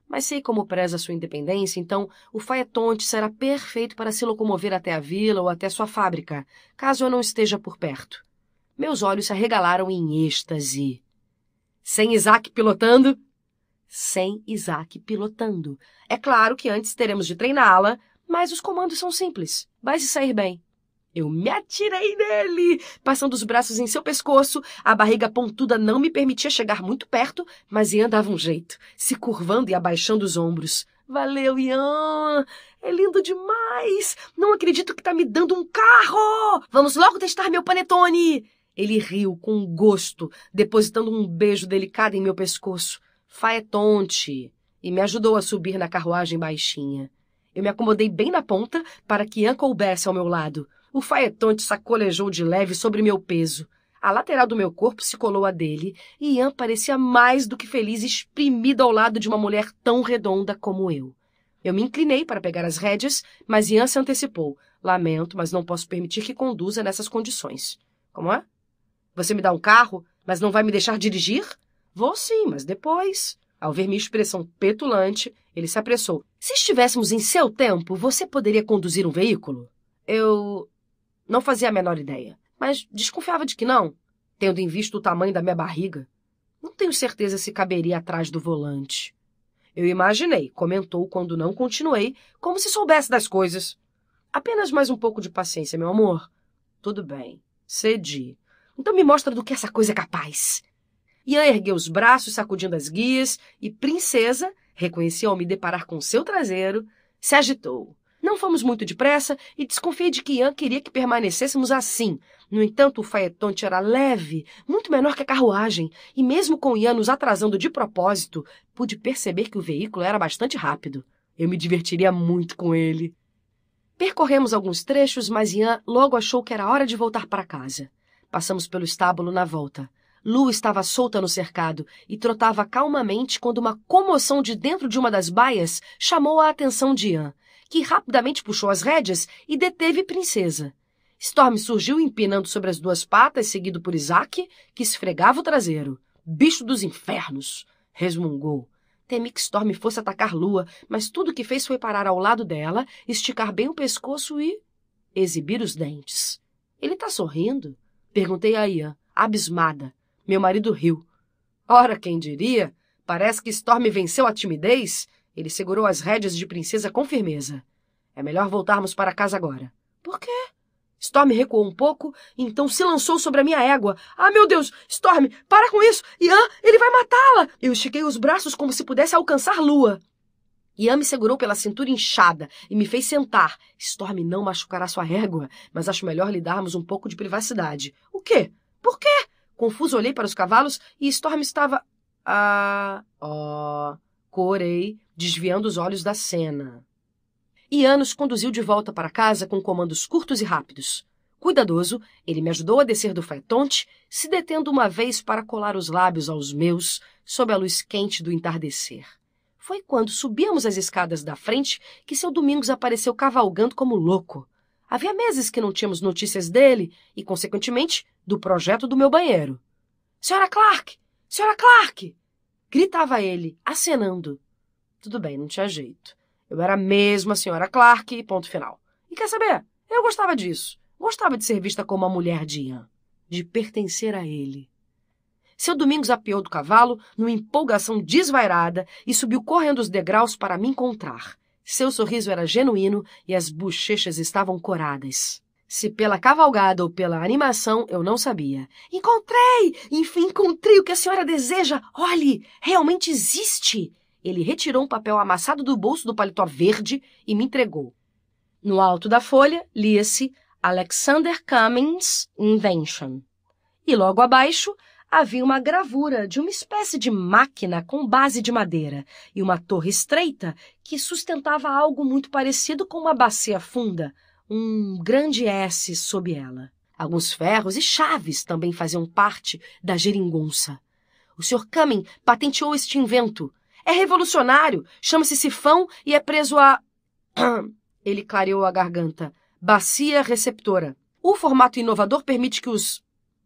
Mas sei como preza sua independência, então o faetonte será perfeito para se locomover até a vila ou até sua fábrica, caso eu não esteja por perto. Meus olhos se arregalaram em êxtase. Sem Isaac pilotando? Sem Isaac pilotando. É claro que antes teremos de treiná-la, mas os comandos são simples. Vai se sair bem. Eu me atirei nele, passando os braços em seu pescoço. A barriga pontuda não me permitia chegar muito perto, mas Ian dava um jeito, se curvando e abaixando os ombros. Valeu, Ian! É lindo demais! Não acredito que está me dando um carro! Vamos logo testar meu panetone! Ele riu com gosto, depositando um beijo delicado em meu pescoço. Faetonte! E me ajudou a subir na carruagem baixinha. Eu me acomodei bem na ponta para que Ian coubesse ao meu lado. O faetonte sacolejou de leve sobre meu peso. A lateral do meu corpo se colou à dele, e Ian parecia mais do que feliz exprimido ao lado de uma mulher tão redonda como eu. Eu me inclinei para pegar as rédeas, mas Ian se antecipou. Lamento, mas não posso permitir que conduza nessas condições. Como é? Você me dá um carro, mas não vai me deixar dirigir? Vou sim, mas depois. Ao ver minha expressão petulante, ele se apressou. Se estivéssemos em seu tempo, você poderia conduzir um veículo? Eu. Não fazia a menor ideia, mas desconfiava de que não, tendo em vista o tamanho da minha barriga. Não tenho certeza se caberia atrás do volante. Eu imaginei, comentou quando não continuei, como se soubesse das coisas. Apenas mais um pouco de paciência, meu amor. Tudo bem, cedi. Então me mostra do que essa coisa é capaz. Ian ergueu os braços, sacudindo as guias, e Princesa, reconheceu ao me deparar com seu traseiro, se agitou. Não fomos muito depressa e desconfiei de que Ian queria que permanecêssemos assim. No entanto, o faetonte era leve, muito menor que a carruagem, e mesmo com Ian nos atrasando de propósito, pude perceber que o veículo era bastante rápido. Eu me divertiria muito com ele. Percorremos alguns trechos, mas Ian logo achou que era hora de voltar para casa. Passamos pelo estábulo na volta. Lu estava solta no cercado e trotava calmamente quando uma comoção de dentro de uma das baias chamou a atenção de Ian que rapidamente puxou as rédeas e deteve Princesa. Storm surgiu empinando sobre as duas patas, seguido por Isaac, que esfregava o traseiro. Bicho dos infernos! resmungou. Temi que Storm fosse atacar Lua, mas tudo o que fez foi parar ao lado dela, esticar bem o pescoço e. exibir os dentes. Ele tá sorrindo? Perguntei a Ian, abismada. Meu marido riu. Ora, quem diria? Parece que Storm venceu a timidez. Ele segurou as rédeas de princesa com firmeza. É melhor voltarmos para casa agora. Por quê? Storm recuou um pouco, então se lançou sobre a minha égua. Ah, meu Deus! Storm, para com isso! Ian, ele vai matá-la! Eu estiquei os braços como se pudesse alcançar Lua. Ian me segurou pela cintura inchada e me fez sentar. Storm não machucará sua égua, mas acho melhor lhe darmos um pouco de privacidade. O quê? Por quê? Confuso olhei para os cavalos e Storm estava. Ah. Ó. Oh, corei desviando os olhos da cena. Ian anos conduziu de volta para casa com comandos curtos e rápidos. Cuidadoso, ele me ajudou a descer do faetonte, se detendo uma vez para colar os lábios aos meus sob a luz quente do entardecer. Foi quando subíamos as escadas da frente que seu Domingos apareceu cavalgando como louco. Havia meses que não tínhamos notícias dele e, consequentemente, do projeto do meu banheiro. Senhora Clark! Senhora Clark! gritava ele, acenando. Tudo bem, não tinha jeito. Eu era mesmo a senhora Clark, ponto final. E quer saber? Eu gostava disso. Gostava de ser vista como a mulher de Ian, de pertencer a ele. Seu Domingos apeou do cavalo, numa empolgação desvairada, e subiu correndo os degraus para me encontrar. Seu sorriso era genuíno e as bochechas estavam coradas. Se pela cavalgada ou pela animação, eu não sabia. Encontrei! Enfim, encontrei o que a senhora deseja! Olhe! Realmente existe! Ele retirou um papel amassado do bolso do paletó verde e me entregou. No alto da folha, lia-se Alexander Cummings Invention. E logo abaixo havia uma gravura de uma espécie de máquina com base de madeira e uma torre estreita que sustentava algo muito parecido com uma bacia funda, um grande S sob ela. Alguns ferros e chaves também faziam parte da geringonça. O Sr. Cumming patenteou este invento, é revolucionário, chama-se Sifão e é preso a. (clears throat) Ele clareou a garganta. Bacia receptora. O formato inovador permite que os.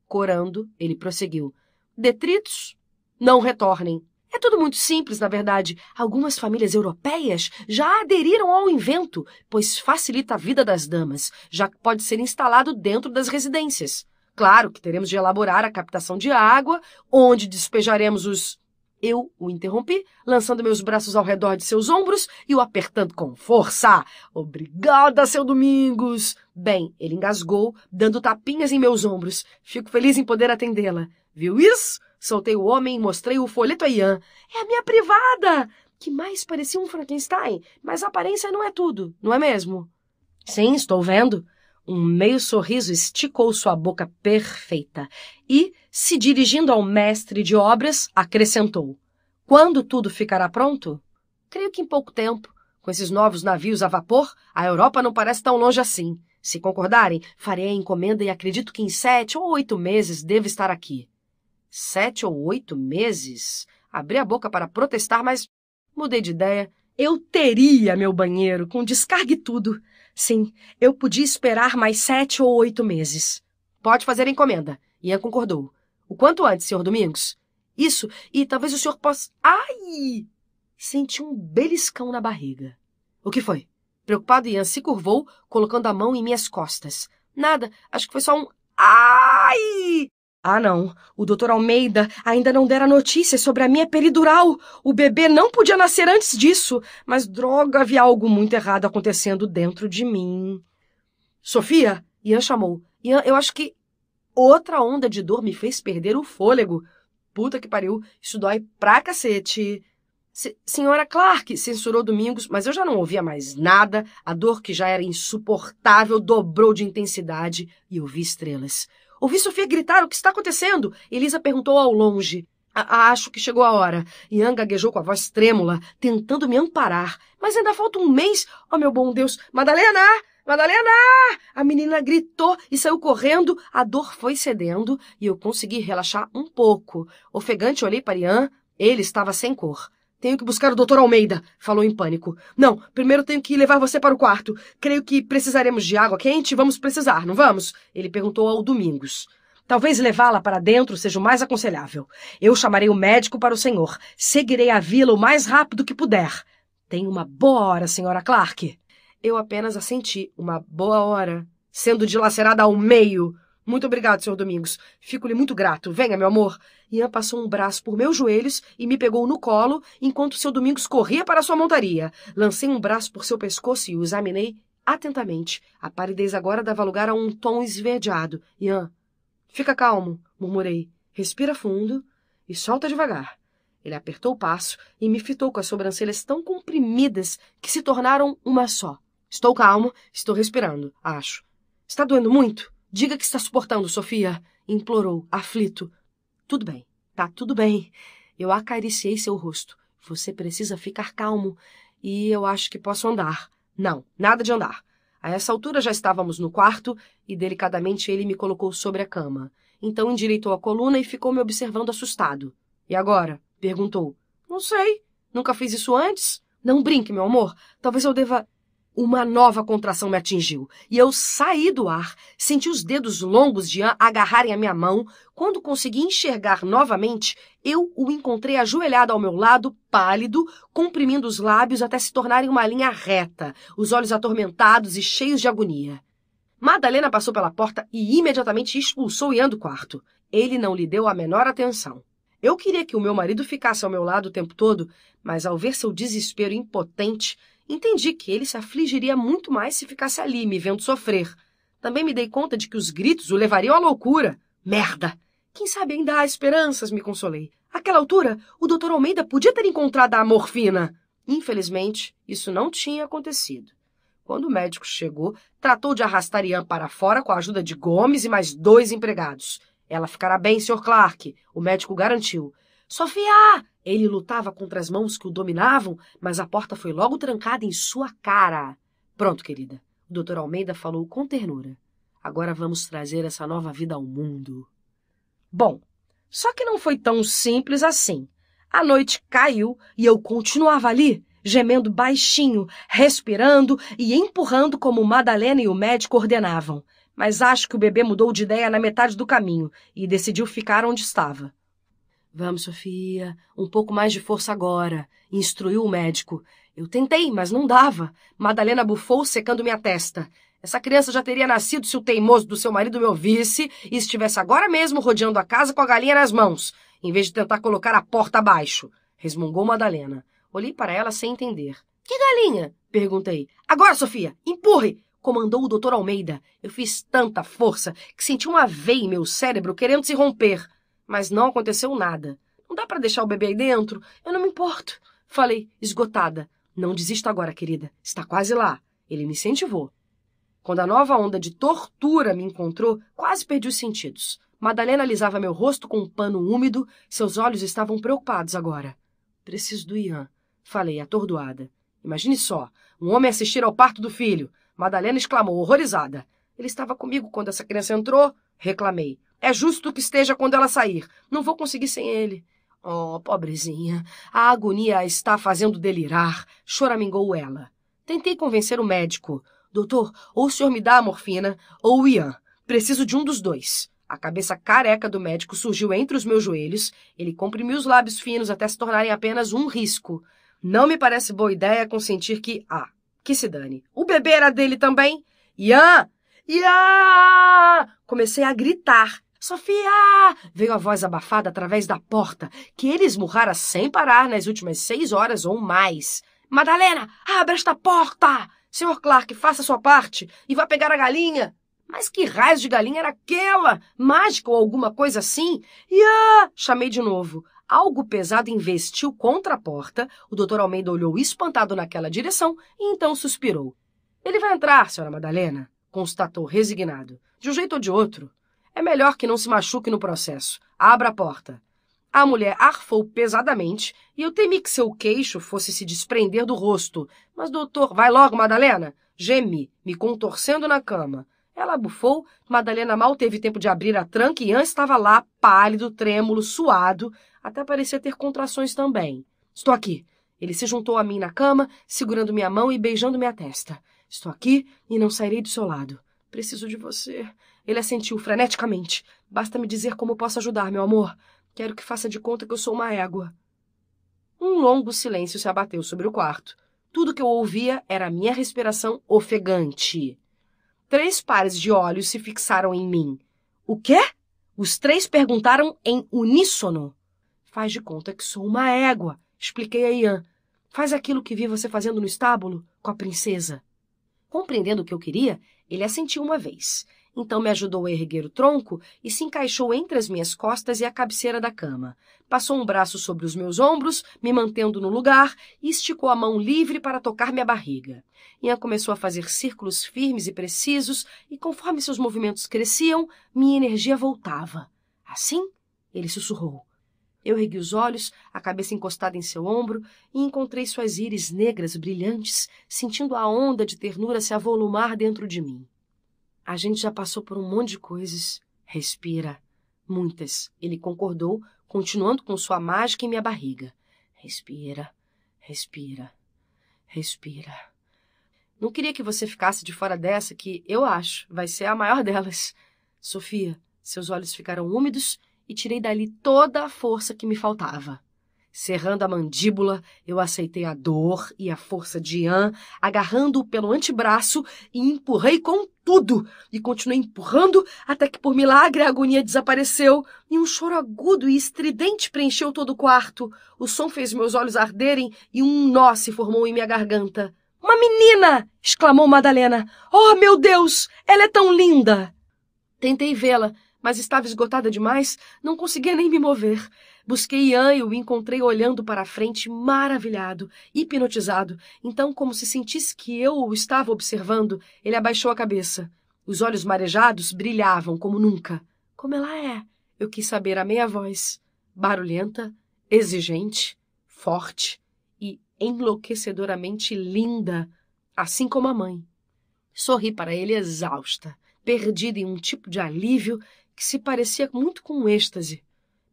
Corando, ele prosseguiu. Detritos não retornem. É tudo muito simples, na verdade. Algumas famílias europeias já aderiram ao invento, pois facilita a vida das damas, já que pode ser instalado dentro das residências. Claro que teremos de elaborar a captação de água, onde despejaremos os eu o interrompi, lançando meus braços ao redor de seus ombros e o apertando com força. Obrigada, seu Domingos! Bem, ele engasgou, dando tapinhas em meus ombros. Fico feliz em poder atendê-la. Viu isso? Soltei o homem e mostrei o folheto a Ian. É a minha privada! Que mais parecia um Frankenstein, mas a aparência não é tudo, não é mesmo? Sim, estou vendo. Um meio sorriso esticou sua boca perfeita e, se dirigindo ao mestre de obras, acrescentou: Quando tudo ficará pronto? Creio que em pouco tempo. Com esses novos navios a vapor, a Europa não parece tão longe assim. Se concordarem, farei a encomenda e acredito que em sete ou oito meses devo estar aqui. Sete ou oito meses? Abri a boca para protestar, mas mudei de ideia. Eu teria meu banheiro, com descarga e tudo. Sim, eu podia esperar mais sete ou oito meses. Pode fazer a encomenda. Ian concordou. O quanto antes, senhor Domingos? Isso, e talvez o senhor possa. Ai! Senti um beliscão na barriga. O que foi? Preocupado, Ian se curvou, colocando a mão em minhas costas. Nada, acho que foi só um. Ai! Ah, não. O doutor Almeida ainda não dera notícias sobre a minha peridural. O bebê não podia nascer antes disso. Mas, droga, havia algo muito errado acontecendo dentro de mim. Sofia! Ian chamou. Ian, eu acho que outra onda de dor me fez perder o fôlego. Puta que pariu, isso dói pra cacete. Se, senhora Clark, censurou Domingos, mas eu já não ouvia mais nada. A dor que já era insuportável dobrou de intensidade e eu vi estrelas. Ouvi Sofia gritar: O que está acontecendo? Elisa perguntou ao longe. acho que chegou a hora. Ian gaguejou com a voz trêmula, tentando me amparar. Mas ainda falta um mês. Oh, meu bom Deus! Madalena! Madalena! A menina gritou e saiu correndo. A dor foi cedendo e eu consegui relaxar um pouco. Ofegante, olhei para Ian. Ele estava sem cor. Tenho que buscar o Dr. Almeida, falou em pânico. Não, primeiro tenho que levar você para o quarto. Creio que precisaremos de água quente. Vamos precisar, não vamos? Ele perguntou ao Domingos. Talvez levá-la para dentro seja o mais aconselhável. Eu chamarei o médico para o senhor. Seguirei a vila o mais rápido que puder. Tem uma boa hora, senhora Clark. Eu apenas assenti. Uma boa hora. Sendo dilacerada ao meio muito obrigado, senhor Domingos. Fico-lhe muito grato. Venha, meu amor. Ian passou um braço por meus joelhos e me pegou no colo, enquanto o seu Domingos corria para sua montaria. Lancei um braço por seu pescoço e o examinei atentamente. A palidez agora dava lugar a um tom esverdeado. Ian, fica calmo, murmurei. Respira fundo e solta devagar. Ele apertou o passo e me fitou com as sobrancelhas tão comprimidas que se tornaram uma só. Estou calmo, estou respirando, acho. Está doendo muito? Diga que está suportando, Sofia, implorou, aflito. Tudo bem, tá tudo bem. Eu acariciei seu rosto. Você precisa ficar calmo. E eu acho que posso andar. Não, nada de andar. A essa altura já estávamos no quarto e delicadamente ele me colocou sobre a cama. Então endireitou a coluna e ficou me observando assustado. E agora? perguntou. Não sei. Nunca fiz isso antes. Não brinque, meu amor. Talvez eu deva. Uma nova contração me atingiu e eu saí do ar, senti os dedos longos de Ian agarrarem a minha mão. Quando consegui enxergar novamente, eu o encontrei ajoelhado ao meu lado, pálido, comprimindo os lábios até se tornarem uma linha reta, os olhos atormentados e cheios de agonia. Madalena passou pela porta e imediatamente expulsou Ian do quarto. Ele não lhe deu a menor atenção. Eu queria que o meu marido ficasse ao meu lado o tempo todo, mas ao ver seu desespero impotente, Entendi que ele se afligiria muito mais se ficasse ali, me vendo sofrer. Também me dei conta de que os gritos o levariam à loucura. Merda! Quem sabe ainda há esperanças, me consolei. Aquela altura, o Dr. Almeida podia ter encontrado a morfina. Infelizmente, isso não tinha acontecido. Quando o médico chegou, tratou de arrastar Ian para fora com a ajuda de Gomes e mais dois empregados. Ela ficará bem, Sr. Clark, o médico garantiu. Sofia! Ele lutava contra as mãos que o dominavam, mas a porta foi logo trancada em sua cara. Pronto, querida. O doutor Almeida falou com ternura. Agora vamos trazer essa nova vida ao mundo. Bom, só que não foi tão simples assim. A noite caiu e eu continuava ali, gemendo baixinho, respirando e empurrando como Madalena e o médico ordenavam. Mas acho que o bebê mudou de ideia na metade do caminho e decidiu ficar onde estava. Vamos, Sofia, um pouco mais de força agora, instruiu o médico. Eu tentei, mas não dava. Madalena bufou, secando minha testa. Essa criança já teria nascido se o teimoso do seu marido me ouvisse e estivesse agora mesmo rodeando a casa com a galinha nas mãos, em vez de tentar colocar a porta abaixo, resmungou Madalena. Olhei para ela sem entender. Que galinha? perguntei. Agora, Sofia, empurre! comandou o doutor Almeida. Eu fiz tanta força que senti uma veia em meu cérebro querendo se romper. Mas não aconteceu nada. Não dá para deixar o bebê aí dentro? Eu não me importo. Falei, esgotada. Não desista agora, querida. Está quase lá. Ele me incentivou. Quando a nova onda de tortura me encontrou, quase perdi os sentidos. Madalena alisava meu rosto com um pano úmido. Seus olhos estavam preocupados agora. Preciso do Ian. Falei, atordoada. Imagine só, um homem assistir ao parto do filho. Madalena exclamou, horrorizada. Ele estava comigo quando essa criança entrou? Reclamei. É justo que esteja quando ela sair. Não vou conseguir sem ele. Oh, pobrezinha. A agonia a está fazendo delirar. Choramingou ela. Tentei convencer o médico. Doutor, ou o senhor me dá a morfina, ou o Ian. Preciso de um dos dois. A cabeça careca do médico surgiu entre os meus joelhos. Ele comprimiu os lábios finos até se tornarem apenas um risco. Não me parece boa ideia consentir que. Ah, que se dane. O bebê era dele também? Ian! Ian! Comecei a gritar, Sofia! Veio a voz abafada através da porta, que ele esmurrara sem parar nas últimas seis horas ou mais. Madalena, abra esta porta! Senhor Clark, faça sua parte e vá pegar a galinha! Mas que raio de galinha era aquela? Mágica ou alguma coisa assim? Iá! Chamei de novo. Algo pesado investiu contra a porta. O doutor Almeida olhou espantado naquela direção e então suspirou. Ele vai entrar, senhora Madalena, constatou resignado. De um jeito ou de outro. É melhor que não se machuque no processo. Abra a porta. A mulher arfou pesadamente e eu temi que seu queixo fosse se desprender do rosto. Mas, doutor, vai logo, Madalena! Gemi, me contorcendo na cama. Ela bufou, Madalena mal teve tempo de abrir a tranca e Ian estava lá, pálido, trêmulo, suado, até parecia ter contrações também. Estou aqui. Ele se juntou a mim na cama, segurando minha mão e beijando minha testa. Estou aqui e não sairei do seu lado. Preciso de você. Ele assentiu freneticamente. Basta me dizer como posso ajudar, meu amor. Quero que faça de conta que eu sou uma égua. Um longo silêncio se abateu sobre o quarto. Tudo que eu ouvia era a minha respiração ofegante. Três pares de olhos se fixaram em mim. O quê? Os três perguntaram em uníssono. Faz de conta que sou uma égua, expliquei a Ian. Faz aquilo que vi você fazendo no estábulo com a princesa. Compreendendo o que eu queria, ele assentiu uma vez então me ajudou a erguer o tronco e se encaixou entre as minhas costas e a cabeceira da cama. Passou um braço sobre os meus ombros, me mantendo no lugar, e esticou a mão livre para tocar minha barriga. Ian começou a fazer círculos firmes e precisos, e conforme seus movimentos cresciam, minha energia voltava. Assim, ele sussurrou. Eu ergui os olhos, a cabeça encostada em seu ombro, e encontrei suas íris negras brilhantes, sentindo a onda de ternura se avolumar dentro de mim. A gente já passou por um monte de coisas. Respira. Muitas. Ele concordou, continuando com sua mágica em minha barriga. Respira, respira, respira. Não queria que você ficasse de fora dessa, que eu acho vai ser a maior delas. Sofia, seus olhos ficaram úmidos e tirei dali toda a força que me faltava. Cerrando a mandíbula, eu aceitei a dor e a força de Ian, agarrando-o pelo antebraço e empurrei com tudo. E continuei empurrando até que, por milagre, a agonia desapareceu e um choro agudo e estridente preencheu todo o quarto. O som fez meus olhos arderem e um nó se formou em minha garganta. Uma menina! exclamou Madalena. Oh, meu Deus! Ela é tão linda! Tentei vê-la, mas estava esgotada demais, não conseguia nem me mover. Busquei Ian e o encontrei olhando para a frente, maravilhado, hipnotizado. Então, como se sentisse que eu o estava observando, ele abaixou a cabeça. Os olhos marejados brilhavam como nunca. Como ela é? Eu quis saber a meia voz. Barulhenta, exigente, forte e enlouquecedoramente linda, assim como a mãe. Sorri para ele exausta, perdida em um tipo de alívio que se parecia muito com êxtase.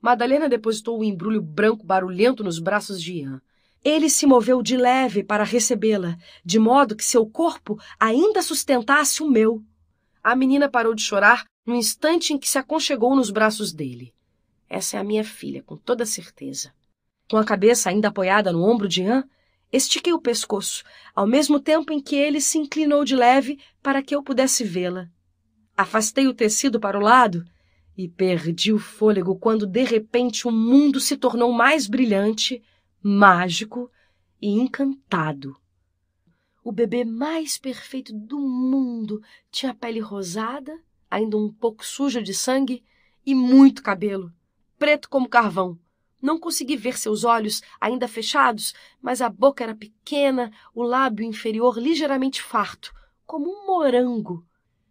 Madalena depositou o um embrulho branco barulhento nos braços de Ian. Ele se moveu de leve para recebê-la, de modo que seu corpo ainda sustentasse o meu. A menina parou de chorar no instante em que se aconchegou nos braços dele. Essa é a minha filha, com toda certeza. Com a cabeça ainda apoiada no ombro de Anne, estiquei o pescoço, ao mesmo tempo em que ele se inclinou de leve para que eu pudesse vê-la. Afastei o tecido para o lado e perdi o fôlego quando de repente o mundo se tornou mais brilhante, mágico e encantado. O bebê mais perfeito do mundo tinha a pele rosada, ainda um pouco suja de sangue e muito cabelo, preto como carvão. Não consegui ver seus olhos, ainda fechados, mas a boca era pequena, o lábio inferior ligeiramente farto, como um morango.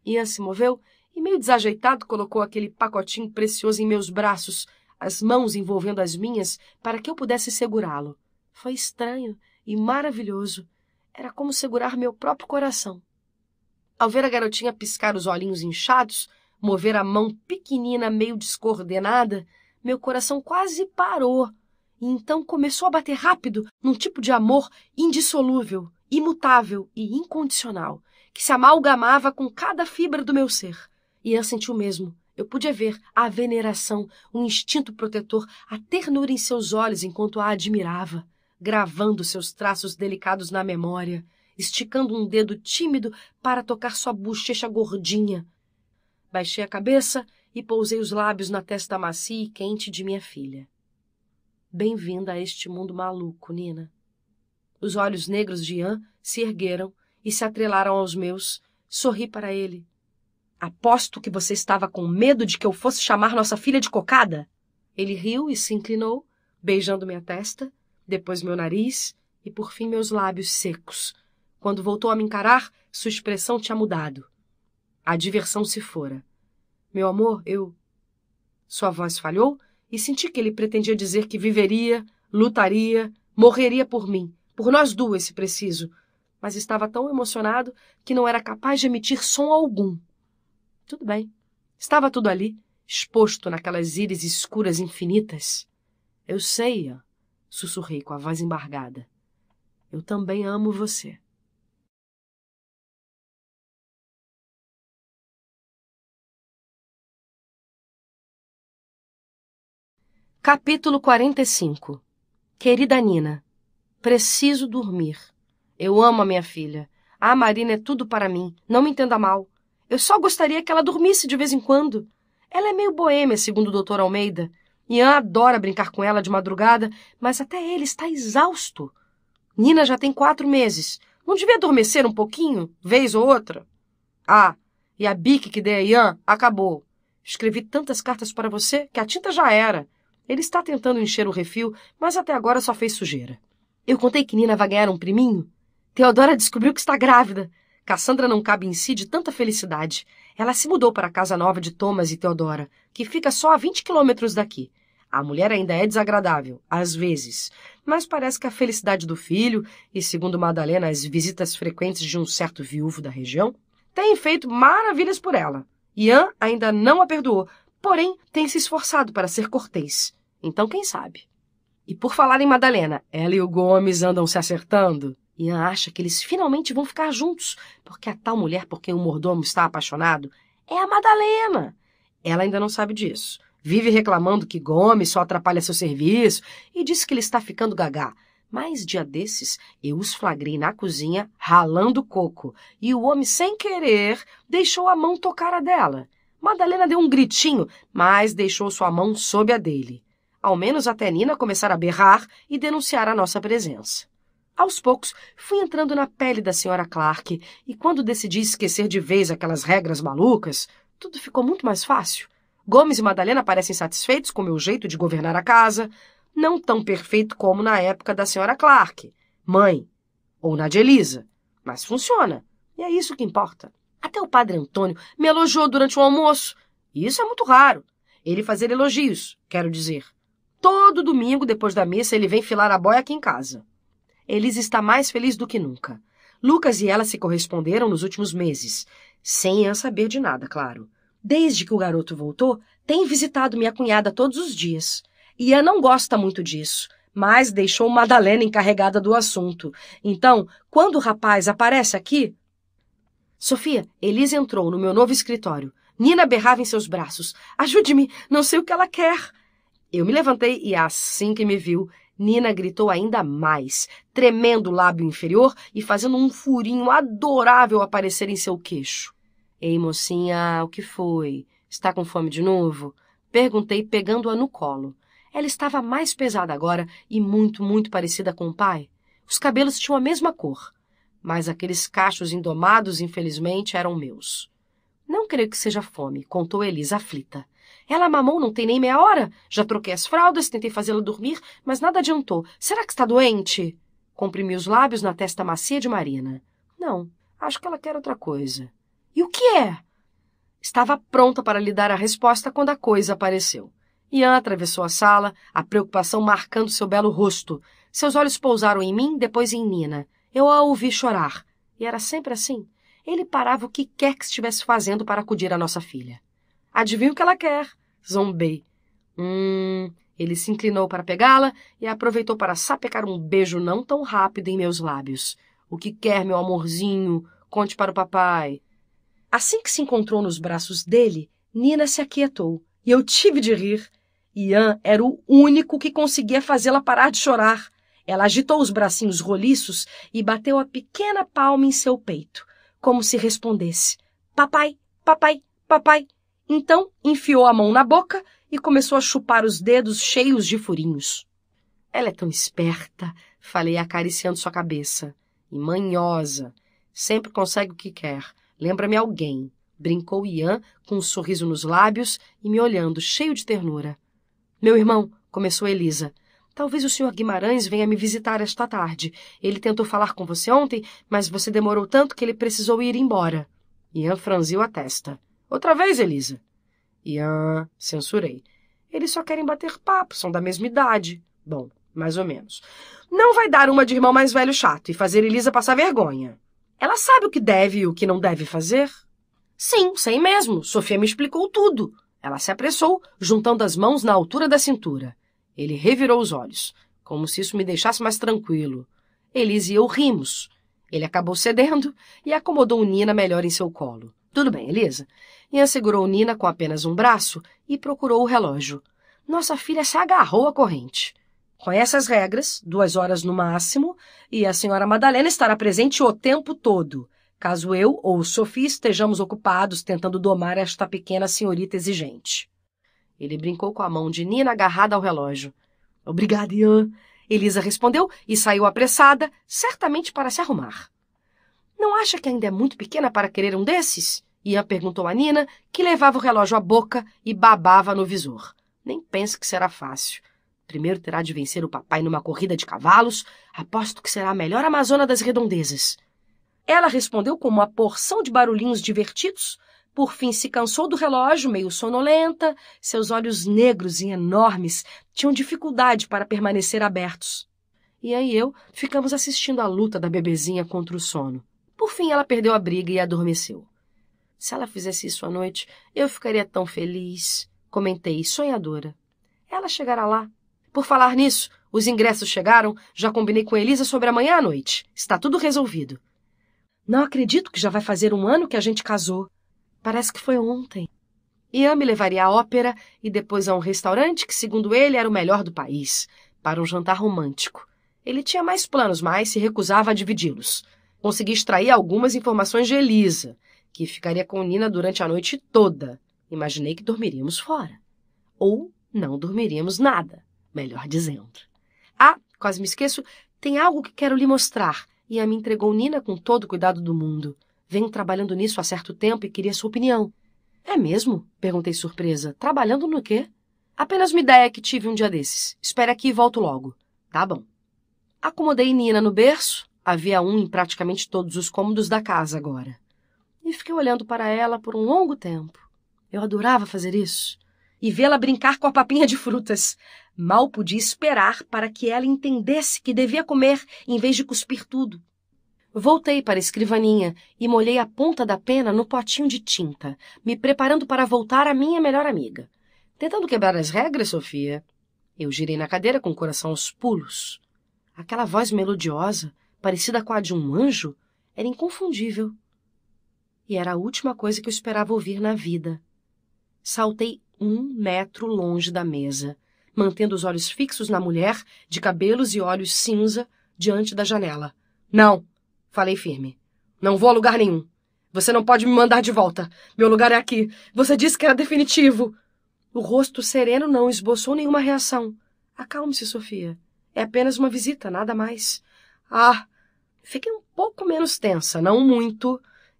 Ian se moveu e meio desajeitado colocou aquele pacotinho precioso em meus braços, as mãos envolvendo as minhas, para que eu pudesse segurá-lo. Foi estranho e maravilhoso. Era como segurar meu próprio coração. Ao ver a garotinha piscar os olhinhos inchados, mover a mão pequenina meio descoordenada, meu coração quase parou. E então começou a bater rápido num tipo de amor indissolúvel, imutável e incondicional, que se amalgamava com cada fibra do meu ser. Ian sentiu mesmo. Eu podia ver a veneração, um instinto protetor, a ternura em seus olhos enquanto a admirava, gravando seus traços delicados na memória, esticando um dedo tímido para tocar sua bochecha gordinha. Baixei a cabeça e pousei os lábios na testa macia e quente de minha filha. Bem-vinda a este mundo maluco, Nina. Os olhos negros de Ian se ergueram e se atrelaram aos meus. Sorri para ele, Aposto que você estava com medo de que eu fosse chamar nossa filha de cocada. Ele riu e se inclinou, beijando minha testa, depois meu nariz e por fim meus lábios secos. Quando voltou a me encarar, sua expressão tinha mudado. A diversão se fora. Meu amor, eu. Sua voz falhou e senti que ele pretendia dizer que viveria, lutaria, morreria por mim, por nós duas, se preciso. Mas estava tão emocionado que não era capaz de emitir som algum. Tudo bem. Estava tudo ali, exposto naquelas íris escuras infinitas. Eu sei, ó, sussurrei com a voz embargada. Eu também amo você. Capítulo 45 Querida Nina, preciso dormir. Eu amo a minha filha. A Marina é tudo para mim. Não me entenda mal. Eu só gostaria que ela dormisse de vez em quando. Ela é meio boêmia, segundo o Dr. Almeida. Ian adora brincar com ela de madrugada, mas até ele está exausto. Nina já tem quatro meses. Não devia adormecer um pouquinho, vez ou outra? Ah, e a bique que dei a Ian acabou. Escrevi tantas cartas para você que a tinta já era. Ele está tentando encher o refil, mas até agora só fez sujeira. Eu contei que Nina vai ganhar um priminho. Teodora descobriu que está grávida. Cassandra não cabe em si de tanta felicidade. Ela se mudou para a casa nova de Thomas e Teodora, que fica só a 20 quilômetros daqui. A mulher ainda é desagradável, às vezes, mas parece que a felicidade do filho, e segundo Madalena, as visitas frequentes de um certo viúvo da região, têm feito maravilhas por ela. Ian ainda não a perdoou, porém tem se esforçado para ser cortês. Então, quem sabe? E por falar em Madalena, ela e o Gomes andam se acertando? Ian acha que eles finalmente vão ficar juntos, porque a tal mulher por quem o mordomo está apaixonado é a Madalena. Ela ainda não sabe disso. Vive reclamando que Gomes só atrapalha seu serviço e diz que ele está ficando gagá. Mas dia desses, eu os flagrei na cozinha ralando coco e o homem, sem querer, deixou a mão tocar a dela. Madalena deu um gritinho, mas deixou sua mão sob a dele. Ao menos até Nina começar a berrar e denunciar a nossa presença. Aos poucos, fui entrando na pele da senhora Clark, e quando decidi esquecer de vez aquelas regras malucas, tudo ficou muito mais fácil. Gomes e Madalena parecem satisfeitos com o meu jeito de governar a casa, não tão perfeito como na época da senhora Clark, mãe, ou na de Elisa, mas funciona, e é isso que importa. Até o padre Antônio me elogiou durante o almoço, e isso é muito raro. Ele fazer elogios, quero dizer. Todo domingo, depois da missa, ele vem filar a boia aqui em casa. Elis está mais feliz do que nunca. Lucas e ela se corresponderam nos últimos meses, sem Ian saber de nada, claro. Desde que o garoto voltou, tem visitado minha cunhada todos os dias. Ian não gosta muito disso, mas deixou Madalena encarregada do assunto. Então, quando o rapaz aparece aqui. Sofia, Elis entrou no meu novo escritório. Nina berrava em seus braços. Ajude-me, não sei o que ela quer. Eu me levantei e, assim que me viu, Nina gritou ainda mais, tremendo o lábio inferior e fazendo um furinho adorável aparecer em seu queixo. Ei, mocinha, o que foi? Está com fome de novo? Perguntei, pegando-a no colo. Ela estava mais pesada agora e muito, muito parecida com o pai. Os cabelos tinham a mesma cor, mas aqueles cachos indomados, infelizmente, eram meus. Não creio que seja fome, contou Elisa aflita. Ela mamou não tem nem meia hora. Já troquei as fraldas, tentei fazê-la dormir, mas nada adiantou. Será que está doente? Comprimi os lábios na testa macia de Marina. Não, acho que ela quer outra coisa. E o que é? Estava pronta para lhe dar a resposta quando a coisa apareceu. Ian atravessou a sala, a preocupação marcando seu belo rosto. Seus olhos pousaram em mim, depois em Nina. Eu a ouvi chorar. E era sempre assim. Ele parava o que quer que estivesse fazendo para acudir a nossa filha. Adivinha o que ela quer? zombei. Hum. Ele se inclinou para pegá-la e aproveitou para sapecar um beijo não tão rápido em meus lábios. O que quer, meu amorzinho? Conte para o papai. Assim que se encontrou nos braços dele, Nina se aquietou e eu tive de rir. Ian era o único que conseguia fazê-la parar de chorar. Ela agitou os bracinhos roliços e bateu a pequena palma em seu peito, como se respondesse: Papai, papai, papai. Então enfiou a mão na boca e começou a chupar os dedos cheios de furinhos. Ela é tão esperta, falei acariciando sua cabeça. E manhosa. Sempre consegue o que quer. Lembra-me alguém. Brincou Ian, com um sorriso nos lábios e me olhando, cheio de ternura. Meu irmão, começou Elisa. Talvez o senhor Guimarães venha me visitar esta tarde. Ele tentou falar com você ontem, mas você demorou tanto que ele precisou ir embora. Ian franziu a testa. Outra vez, Elisa. Ian, censurei. Eles só querem bater papo, são da mesma idade. Bom, mais ou menos. Não vai dar uma de irmão mais velho chato e fazer Elisa passar vergonha. Ela sabe o que deve e o que não deve fazer? Sim, sei mesmo. Sofia me explicou tudo. Ela se apressou, juntando as mãos na altura da cintura. Ele revirou os olhos, como se isso me deixasse mais tranquilo. Elisa e eu rimos. Ele acabou cedendo e acomodou Nina melhor em seu colo. Tudo bem, Elisa. Ian segurou Nina com apenas um braço e procurou o relógio. Nossa filha se agarrou à corrente. Conhece as regras, duas horas no máximo, e a senhora Madalena estará presente o tempo todo, caso eu ou Sophie estejamos ocupados tentando domar esta pequena senhorita exigente. Ele brincou com a mão de Nina agarrada ao relógio. Obrigada, Ian. Elisa respondeu e saiu apressada, certamente para se arrumar. Não acha que ainda é muito pequena para querer um desses? Ian perguntou a Nina, que levava o relógio à boca e babava no visor. Nem pense que será fácil. Primeiro terá de vencer o papai numa corrida de cavalos. Aposto que será a melhor amazona das redondezas. Ela respondeu com uma porção de barulhinhos divertidos. Por fim, se cansou do relógio, meio sonolenta. Seus olhos negros e enormes tinham dificuldade para permanecer abertos. E e eu ficamos assistindo a luta da bebezinha contra o sono. Por fim, ela perdeu a briga e adormeceu. Se ela fizesse isso à noite, eu ficaria tão feliz, comentei, sonhadora. Ela chegará lá. Por falar nisso, os ingressos chegaram, já combinei com Elisa sobre amanhã à noite. Está tudo resolvido. Não acredito que já vai fazer um ano que a gente casou. Parece que foi ontem. Ian me levaria à ópera e depois a um restaurante que, segundo ele, era o melhor do país, para um jantar romântico. Ele tinha mais planos, mas se recusava a dividi-los. Consegui extrair algumas informações de Elisa, que ficaria com Nina durante a noite toda. Imaginei que dormiríamos fora. Ou não dormiríamos nada, melhor dizendo. Ah, quase me esqueço, tem algo que quero lhe mostrar. E a me entregou Nina com todo o cuidado do mundo. Venho trabalhando nisso há certo tempo e queria sua opinião. É mesmo? Perguntei surpresa. Trabalhando no quê? Apenas uma ideia que tive um dia desses. Espere aqui e volto logo. Tá bom. Acomodei Nina no berço. Havia um em praticamente todos os cômodos da casa agora e fiquei olhando para ela por um longo tempo. Eu adorava fazer isso e vê-la brincar com a papinha de frutas. Mal podia esperar para que ela entendesse que devia comer em vez de cuspir tudo. Voltei para a escrivaninha e molhei a ponta da pena no potinho de tinta, me preparando para voltar à minha melhor amiga. Tentando quebrar as regras, Sofia. Eu girei na cadeira com o coração aos pulos. Aquela voz melodiosa, parecida com a de um anjo, era inconfundível e era a última coisa que eu esperava ouvir na vida. Saltei um metro longe da mesa, mantendo os olhos fixos na mulher, de cabelos e olhos cinza, diante da janela. Não! Falei firme. Não vou a lugar nenhum. Você não pode me mandar de volta. Meu lugar é aqui. Você disse que era definitivo. O rosto sereno não esboçou nenhuma reação. Acalme-se, Sofia. É apenas uma visita, nada mais. Ah! Fiquei um pouco menos tensa, não muito,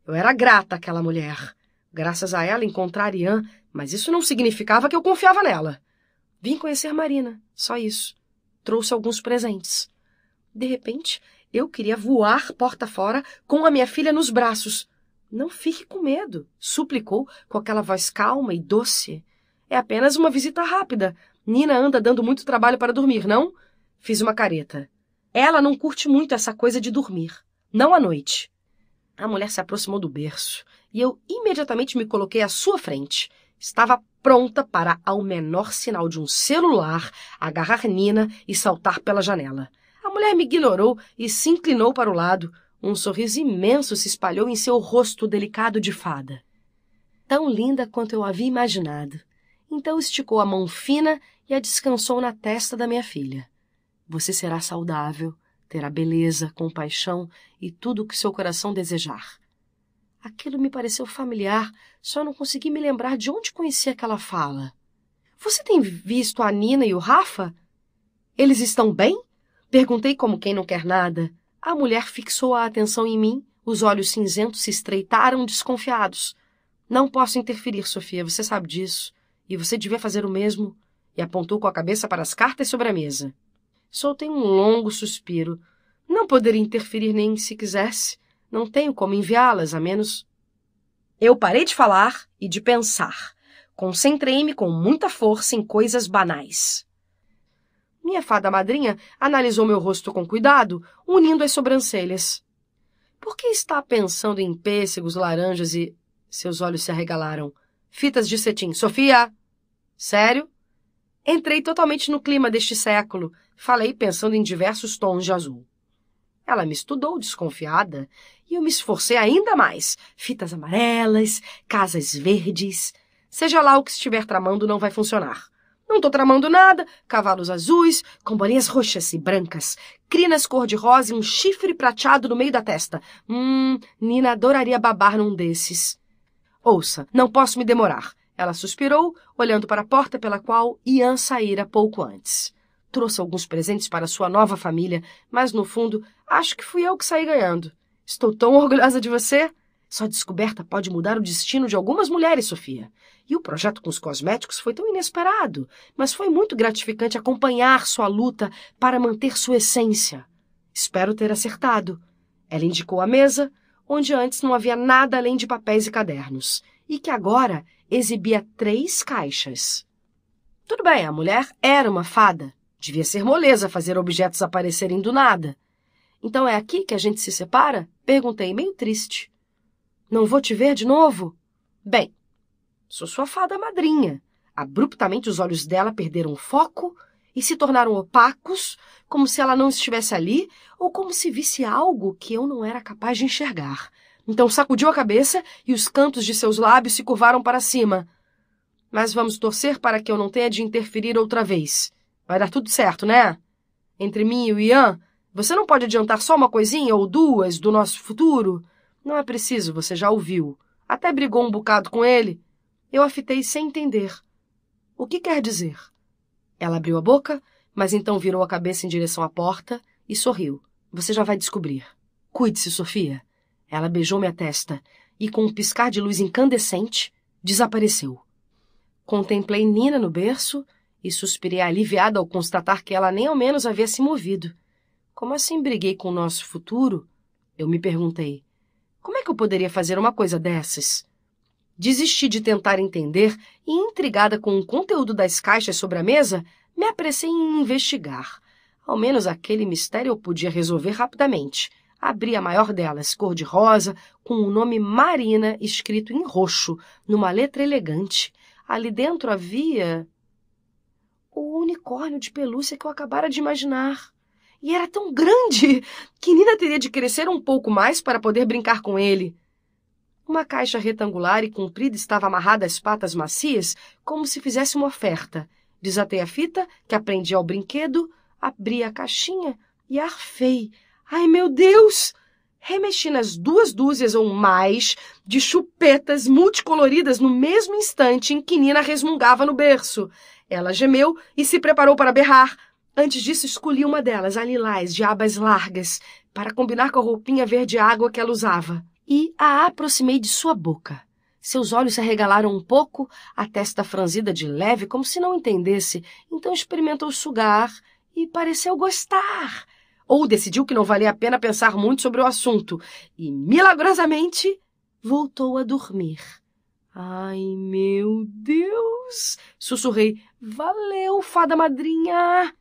eu era grata àquela mulher. Graças a ela encontrar Ian, mas isso não significava que eu confiava nela. Vim conhecer Marina, só isso. Trouxe alguns presentes. De repente, eu queria voar porta fora com a minha filha nos braços. Não fique com medo, suplicou com aquela voz calma e doce. É apenas uma visita rápida. Nina anda dando muito trabalho para dormir, não? Fiz uma careta. Ela não curte muito essa coisa de dormir. Não à noite. A mulher se aproximou do berço e eu imediatamente me coloquei à sua frente. Estava pronta para, ao menor sinal de um celular, agarrar Nina e saltar pela janela. A mulher me ignorou e se inclinou para o lado. Um sorriso imenso se espalhou em seu rosto delicado de fada. Tão linda quanto eu havia imaginado. Então esticou a mão fina e a descansou na testa da minha filha. Você será saudável, Terá beleza, compaixão e tudo o que seu coração desejar. Aquilo me pareceu familiar, só não consegui me lembrar de onde conheci aquela fala. Você tem visto a Nina e o Rafa? Eles estão bem? Perguntei como quem não quer nada. A mulher fixou a atenção em mim, os olhos cinzentos se estreitaram desconfiados. Não posso interferir, Sofia, você sabe disso. E você devia fazer o mesmo. E apontou com a cabeça para as cartas sobre a mesa soltei um longo suspiro. Não poderia interferir nem se quisesse. Não tenho como enviá-las, a menos. Eu parei de falar e de pensar. Concentrei-me com muita força em coisas banais. Minha fada madrinha analisou meu rosto com cuidado, unindo as sobrancelhas. Por que está pensando em pêssegos, laranjas e. Seus olhos se arregalaram. Fitas de cetim. Sofia! Sério? Entrei totalmente no clima deste século. Falei pensando em diversos tons de azul. Ela me estudou desconfiada e eu me esforcei ainda mais. Fitas amarelas, casas verdes. Seja lá o que estiver tramando, não vai funcionar. Não estou tramando nada. Cavalos azuis, com bolinhas roxas e brancas, crinas cor-de-rosa e um chifre prateado no meio da testa. Hum, Nina adoraria babar num desses. Ouça, não posso me demorar. Ela suspirou, olhando para a porta pela qual Ian saíra pouco antes. Trouxe alguns presentes para sua nova família, mas no fundo, acho que fui eu que saí ganhando. Estou tão (laughs) orgulhosa de você! Sua descoberta pode mudar o destino de algumas mulheres, Sofia. E o projeto com os cosméticos foi tão inesperado, mas foi muito gratificante acompanhar sua luta para manter sua essência. Espero ter acertado. Ela indicou a mesa, onde antes não havia nada além de papéis e cadernos, e que agora exibia três caixas. Tudo bem, a mulher era uma fada, Devia ser moleza fazer objetos aparecerem do nada. Então é aqui que a gente se separa? Perguntei, meio triste. Não vou te ver de novo? Bem, sou sua fada madrinha. Abruptamente os olhos dela perderam o foco e se tornaram opacos, como se ela não estivesse ali ou como se visse algo que eu não era capaz de enxergar. Então sacudiu a cabeça e os cantos de seus lábios se curvaram para cima. Mas vamos torcer para que eu não tenha de interferir outra vez. Vai dar tudo certo, né? Entre mim e o Ian, você não pode adiantar só uma coisinha ou duas do nosso futuro? Não é preciso, você já ouviu. Até brigou um bocado com ele. Eu a fitei sem entender. O que quer dizer? Ela abriu a boca, mas então virou a cabeça em direção à porta e sorriu. Você já vai descobrir. Cuide-se, Sofia. Ela beijou minha testa e, com um piscar de luz incandescente, desapareceu. Contemplei Nina no berço e suspirei aliviada ao constatar que ela nem ao menos havia se movido. Como assim briguei com o nosso futuro? Eu me perguntei. Como é que eu poderia fazer uma coisa dessas? Desisti de tentar entender e, intrigada com o conteúdo das caixas sobre a mesa, me apressei em investigar. Ao menos aquele mistério eu podia resolver rapidamente. Abri a maior delas, cor-de-rosa, com o nome Marina escrito em roxo, numa letra elegante. Ali dentro havia o unicórnio de pelúcia que eu acabara de imaginar. E era tão grande que Nina teria de crescer um pouco mais para poder brincar com ele. Uma caixa retangular e comprida estava amarrada às patas macias, como se fizesse uma oferta. Desatei a fita, que aprendi ao brinquedo, abri a caixinha e arfei. Ai, meu Deus! Remexi nas duas dúzias ou mais de chupetas multicoloridas no mesmo instante em que Nina resmungava no berço. Ela gemeu e se preparou para berrar. Antes disso, escolhi uma delas, a lilás, de abas largas, para combinar com a roupinha verde água que ela usava. E a aproximei de sua boca. Seus olhos se arregalaram um pouco, a testa franzida de leve, como se não entendesse. Então experimentou sugar e pareceu gostar. Ou decidiu que não valia a pena pensar muito sobre o assunto. E, milagrosamente, voltou a dormir. Ai, meu Deus! Sussurrei. Valeu, fada madrinha!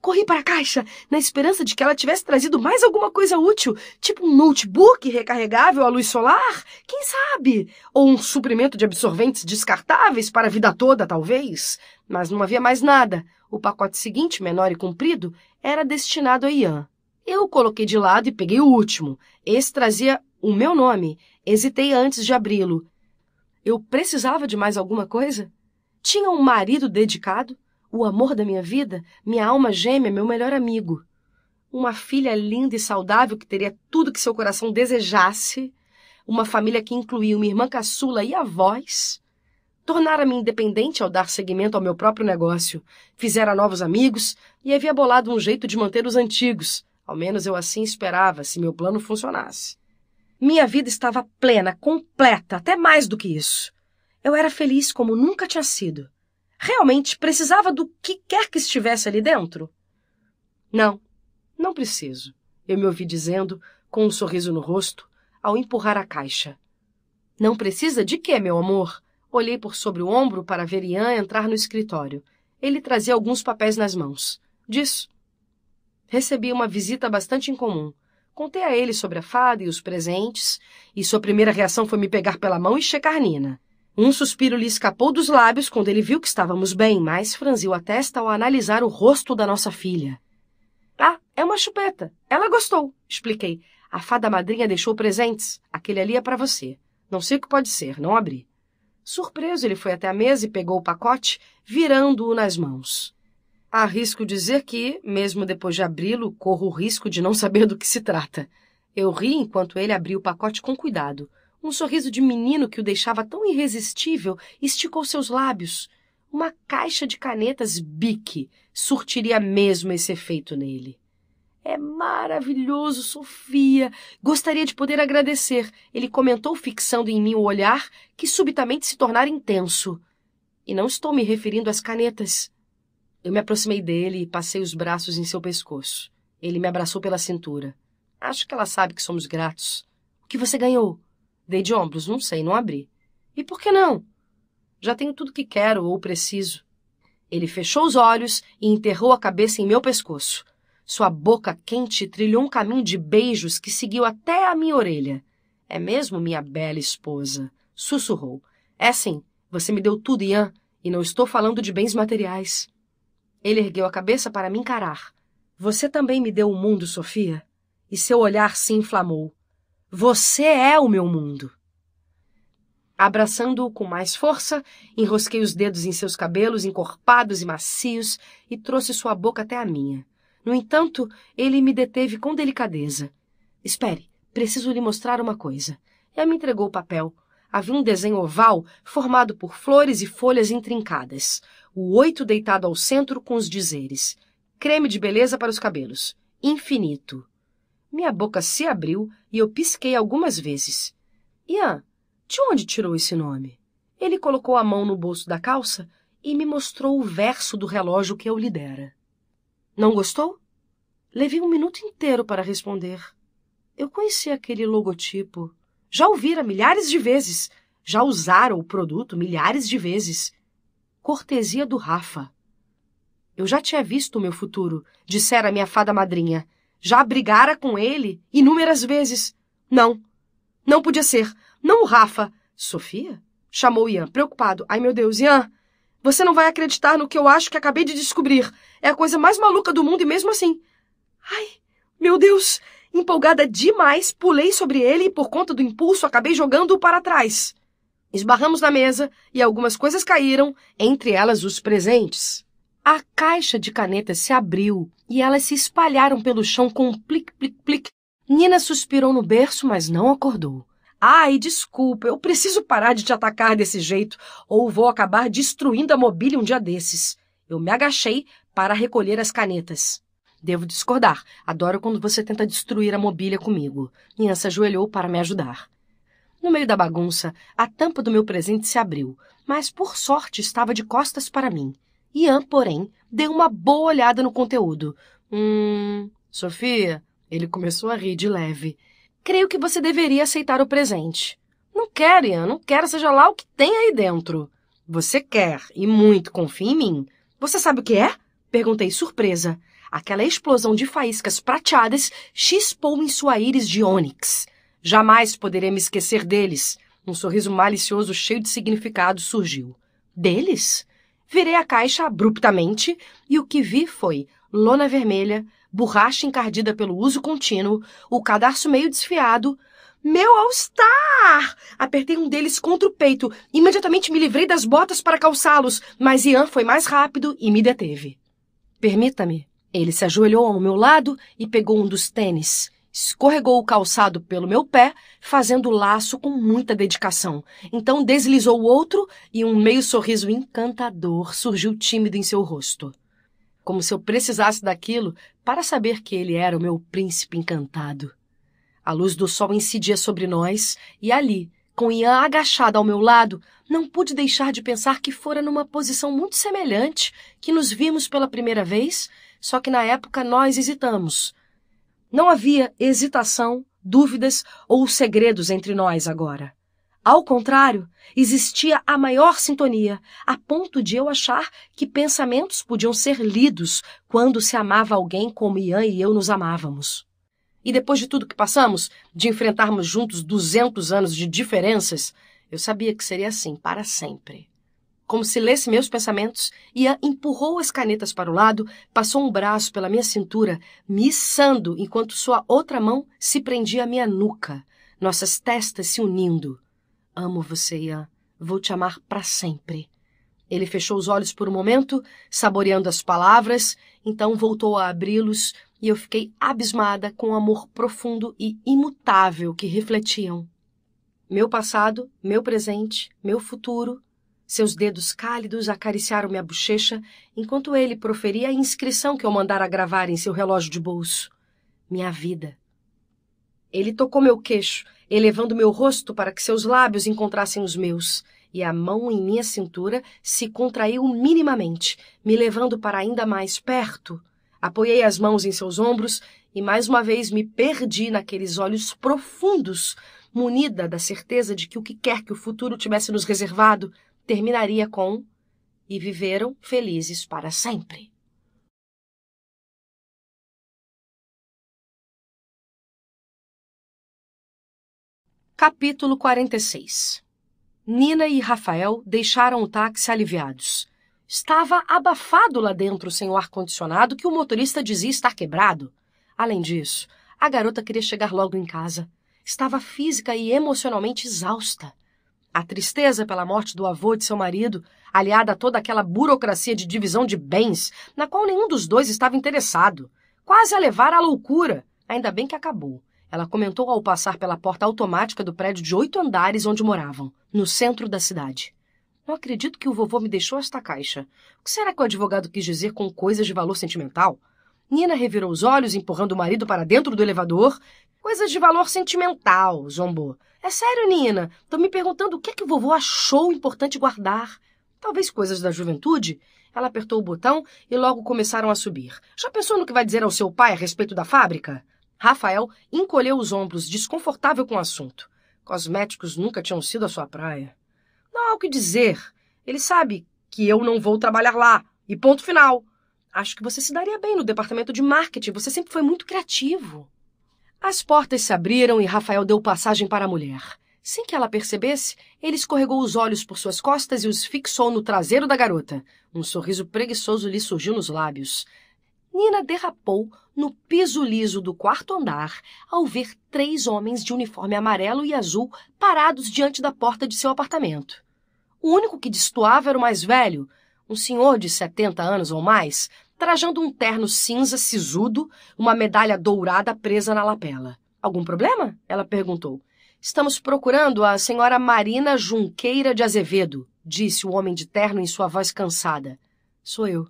Corri para a caixa, na esperança de que ela tivesse trazido mais alguma coisa útil, tipo um notebook recarregável à luz solar, quem sabe? Ou um suprimento de absorventes descartáveis para a vida toda, talvez. Mas não havia mais nada. O pacote seguinte, menor e comprido, era destinado a Ian. Eu coloquei de lado e peguei o último. Esse trazia o meu nome. Hesitei antes de abri-lo. Eu precisava de mais alguma coisa? Tinha um marido dedicado, o amor da minha vida, minha alma gêmea, meu melhor amigo. Uma filha linda e saudável que teria tudo que seu coração desejasse, uma família que incluía uma irmã caçula e avós. Tornara-me independente ao dar seguimento ao meu próprio negócio. Fizera novos amigos e havia bolado um jeito de manter os antigos. Ao menos eu assim esperava, se meu plano funcionasse. Minha vida estava plena, completa, até mais do que isso. Eu era feliz como nunca tinha sido. Realmente precisava do que quer que estivesse ali dentro? Não, não preciso, eu me ouvi dizendo, com um sorriso no rosto, ao empurrar a caixa. Não precisa de quê, meu amor? Olhei por sobre o ombro para ver Ian entrar no escritório. Ele trazia alguns papéis nas mãos. Disso. Recebi uma visita bastante incomum. Contei a ele sobre a fada e os presentes, e sua primeira reação foi me pegar pela mão e checar Nina. Um suspiro lhe escapou dos lábios quando ele viu que estávamos bem, mas franziu a testa ao analisar o rosto da nossa filha. Ah, é uma chupeta. Ela gostou, expliquei. A fada madrinha deixou presentes. Aquele ali é para você. Não sei o que pode ser, não abri. Surpreso, ele foi até a mesa e pegou o pacote, virando-o nas mãos. Arrisco dizer que, mesmo depois de abri-lo, corro o risco de não saber do que se trata. Eu ri enquanto ele abria o pacote com cuidado. Um sorriso de menino que o deixava tão irresistível esticou seus lábios. Uma caixa de canetas Bic surtiria mesmo esse efeito nele. É maravilhoso, Sofia! Gostaria de poder agradecer. Ele comentou, fixando em mim o olhar, que subitamente se tornara intenso. E não estou me referindo às canetas. Eu me aproximei dele e passei os braços em seu pescoço. Ele me abraçou pela cintura. Acho que ela sabe que somos gratos. O que você ganhou? Dei de ombros, não sei, não abri. E por que não? Já tenho tudo que quero ou preciso. Ele fechou os olhos e enterrou a cabeça em meu pescoço. Sua boca quente trilhou um caminho de beijos que seguiu até a minha orelha. É mesmo minha bela esposa? Sussurrou. É sim, você me deu tudo, Ian, e não estou falando de bens materiais. Ele ergueu a cabeça para me encarar. Você também me deu o um mundo, Sofia? E seu olhar se inflamou. Você é o meu mundo. Abraçando-o com mais força, enrosquei os dedos em seus cabelos encorpados e macios e trouxe sua boca até a minha. No entanto, ele me deteve com delicadeza. Espere, preciso lhe mostrar uma coisa. Ela me entregou o papel. Havia um desenho oval formado por flores e folhas intrincadas o oito deitado ao centro com os dizeres: creme de beleza para os cabelos, infinito. Minha boca se abriu e eu pisquei algumas vezes. Ian, de onde tirou esse nome? Ele colocou a mão no bolso da calça e me mostrou o verso do relógio que eu lhe dera. Não gostou? Levei um minuto inteiro para responder. Eu conhecia aquele logotipo. Já o vira milhares de vezes. Já usara o produto milhares de vezes. Cortesia do Rafa. Eu já tinha visto o meu futuro, dissera minha fada madrinha. Já brigara com ele inúmeras vezes. Não. Não podia ser. Não o Rafa. Sofia? Chamou Ian, preocupado. Ai, meu Deus, Ian! Você não vai acreditar no que eu acho que acabei de descobrir. É a coisa mais maluca do mundo e mesmo assim. Ai, meu Deus! Empolgada demais, pulei sobre ele e, por conta do impulso, acabei jogando-o para trás. Esbarramos na mesa e algumas coisas caíram, entre elas os presentes. A caixa de canetas se abriu e elas se espalharam pelo chão com um plic, plic, plic. Nina suspirou no berço, mas não acordou. Ai, desculpa, eu preciso parar de te atacar desse jeito, ou vou acabar destruindo a mobília um dia desses. Eu me agachei para recolher as canetas. Devo discordar. Adoro quando você tenta destruir a mobília comigo. Nina se ajoelhou para me ajudar. No meio da bagunça, a tampa do meu presente se abriu, mas por sorte estava de costas para mim. Ian, porém, deu uma boa olhada no conteúdo. Hum. Sofia, ele começou a rir de leve. Creio que você deveria aceitar o presente. Não quero, Ian, não quero, seja lá o que tem aí dentro. Você quer, e muito confia em mim. Você sabe o que é? Perguntei surpresa. Aquela explosão de faíscas prateadas chispou em sua íris de ônix. Jamais poderei me esquecer deles. Um sorriso malicioso cheio de significado surgiu. Deles? Virei a caixa abruptamente e o que vi foi lona vermelha, borracha encardida pelo uso contínuo, o cadarço meio desfiado. Meu All-Star! Apertei um deles contra o peito. Imediatamente me livrei das botas para calçá-los, mas Ian foi mais rápido e me deteve. Permita-me. Ele se ajoelhou ao meu lado e pegou um dos tênis escorregou o calçado pelo meu pé, fazendo o laço com muita dedicação. Então deslizou o outro e um meio sorriso encantador surgiu tímido em seu rosto. Como se eu precisasse daquilo para saber que ele era o meu príncipe encantado. A luz do sol incidia sobre nós e ali, com Ian agachada ao meu lado, não pude deixar de pensar que fora numa posição muito semelhante que nos vimos pela primeira vez, só que na época nós hesitamos não havia hesitação, dúvidas ou segredos entre nós agora. Ao contrário, existia a maior sintonia, a ponto de eu achar que pensamentos podiam ser lidos quando se amava alguém como Ian e eu nos amávamos. E depois de tudo que passamos, de enfrentarmos juntos 200 anos de diferenças, eu sabia que seria assim para sempre como se lesse meus pensamentos, e empurrou as canetas para o lado, passou um braço pela minha cintura, me enquanto sua outra mão se prendia à minha nuca, nossas testas se unindo. Amo você, Ian. Vou te amar para sempre. Ele fechou os olhos por um momento, saboreando as palavras, então voltou a abri-los e eu fiquei abismada com o amor profundo e imutável que refletiam. Meu passado, meu presente, meu futuro, seus dedos cálidos acariciaram minha bochecha enquanto ele proferia a inscrição que eu mandara gravar em seu relógio de bolso. Minha vida. Ele tocou meu queixo, elevando meu rosto para que seus lábios encontrassem os meus, e a mão em minha cintura se contraiu minimamente, me levando para ainda mais perto. Apoiei as mãos em seus ombros e mais uma vez me perdi naqueles olhos profundos, munida da certeza de que o que quer que o futuro tivesse nos reservado terminaria com E viveram felizes para sempre. Capítulo 46 Nina e Rafael deixaram o táxi aliviados. Estava abafado lá dentro sem o ar-condicionado que o motorista dizia estar quebrado. Além disso, a garota queria chegar logo em casa. Estava física e emocionalmente exausta. A tristeza pela morte do avô e de seu marido, aliada a toda aquela burocracia de divisão de bens, na qual nenhum dos dois estava interessado, quase a levar à loucura. Ainda bem que acabou. Ela comentou ao passar pela porta automática do prédio de oito andares onde moravam, no centro da cidade. Não acredito que o vovô me deixou esta caixa. O que será que o advogado quis dizer com coisas de valor sentimental? Nina revirou os olhos, empurrando o marido para dentro do elevador. Coisas de valor sentimental, zombou. É sério, Nina. Tô me perguntando o que é que vovô achou importante guardar. Talvez coisas da juventude? Ela apertou o botão e logo começaram a subir. Já pensou no que vai dizer ao seu pai a respeito da fábrica? Rafael encolheu os ombros, desconfortável com o assunto. Cosméticos nunca tinham sido a sua praia. Não há o que dizer. Ele sabe que eu não vou trabalhar lá. E ponto final. Acho que você se daria bem no departamento de marketing. Você sempre foi muito criativo. As portas se abriram e Rafael deu passagem para a mulher. Sem que ela percebesse, ele escorregou os olhos por suas costas e os fixou no traseiro da garota. Um sorriso preguiçoso lhe surgiu nos lábios. Nina derrapou no piso liso do quarto andar ao ver três homens de uniforme amarelo e azul parados diante da porta de seu apartamento. O único que destoava era o mais velho, um senhor de setenta anos ou mais, trajando um terno cinza sisudo, uma medalha dourada presa na lapela. Algum problema? Ela perguntou. Estamos procurando a senhora Marina Junqueira de Azevedo, disse o homem de terno em sua voz cansada. Sou eu.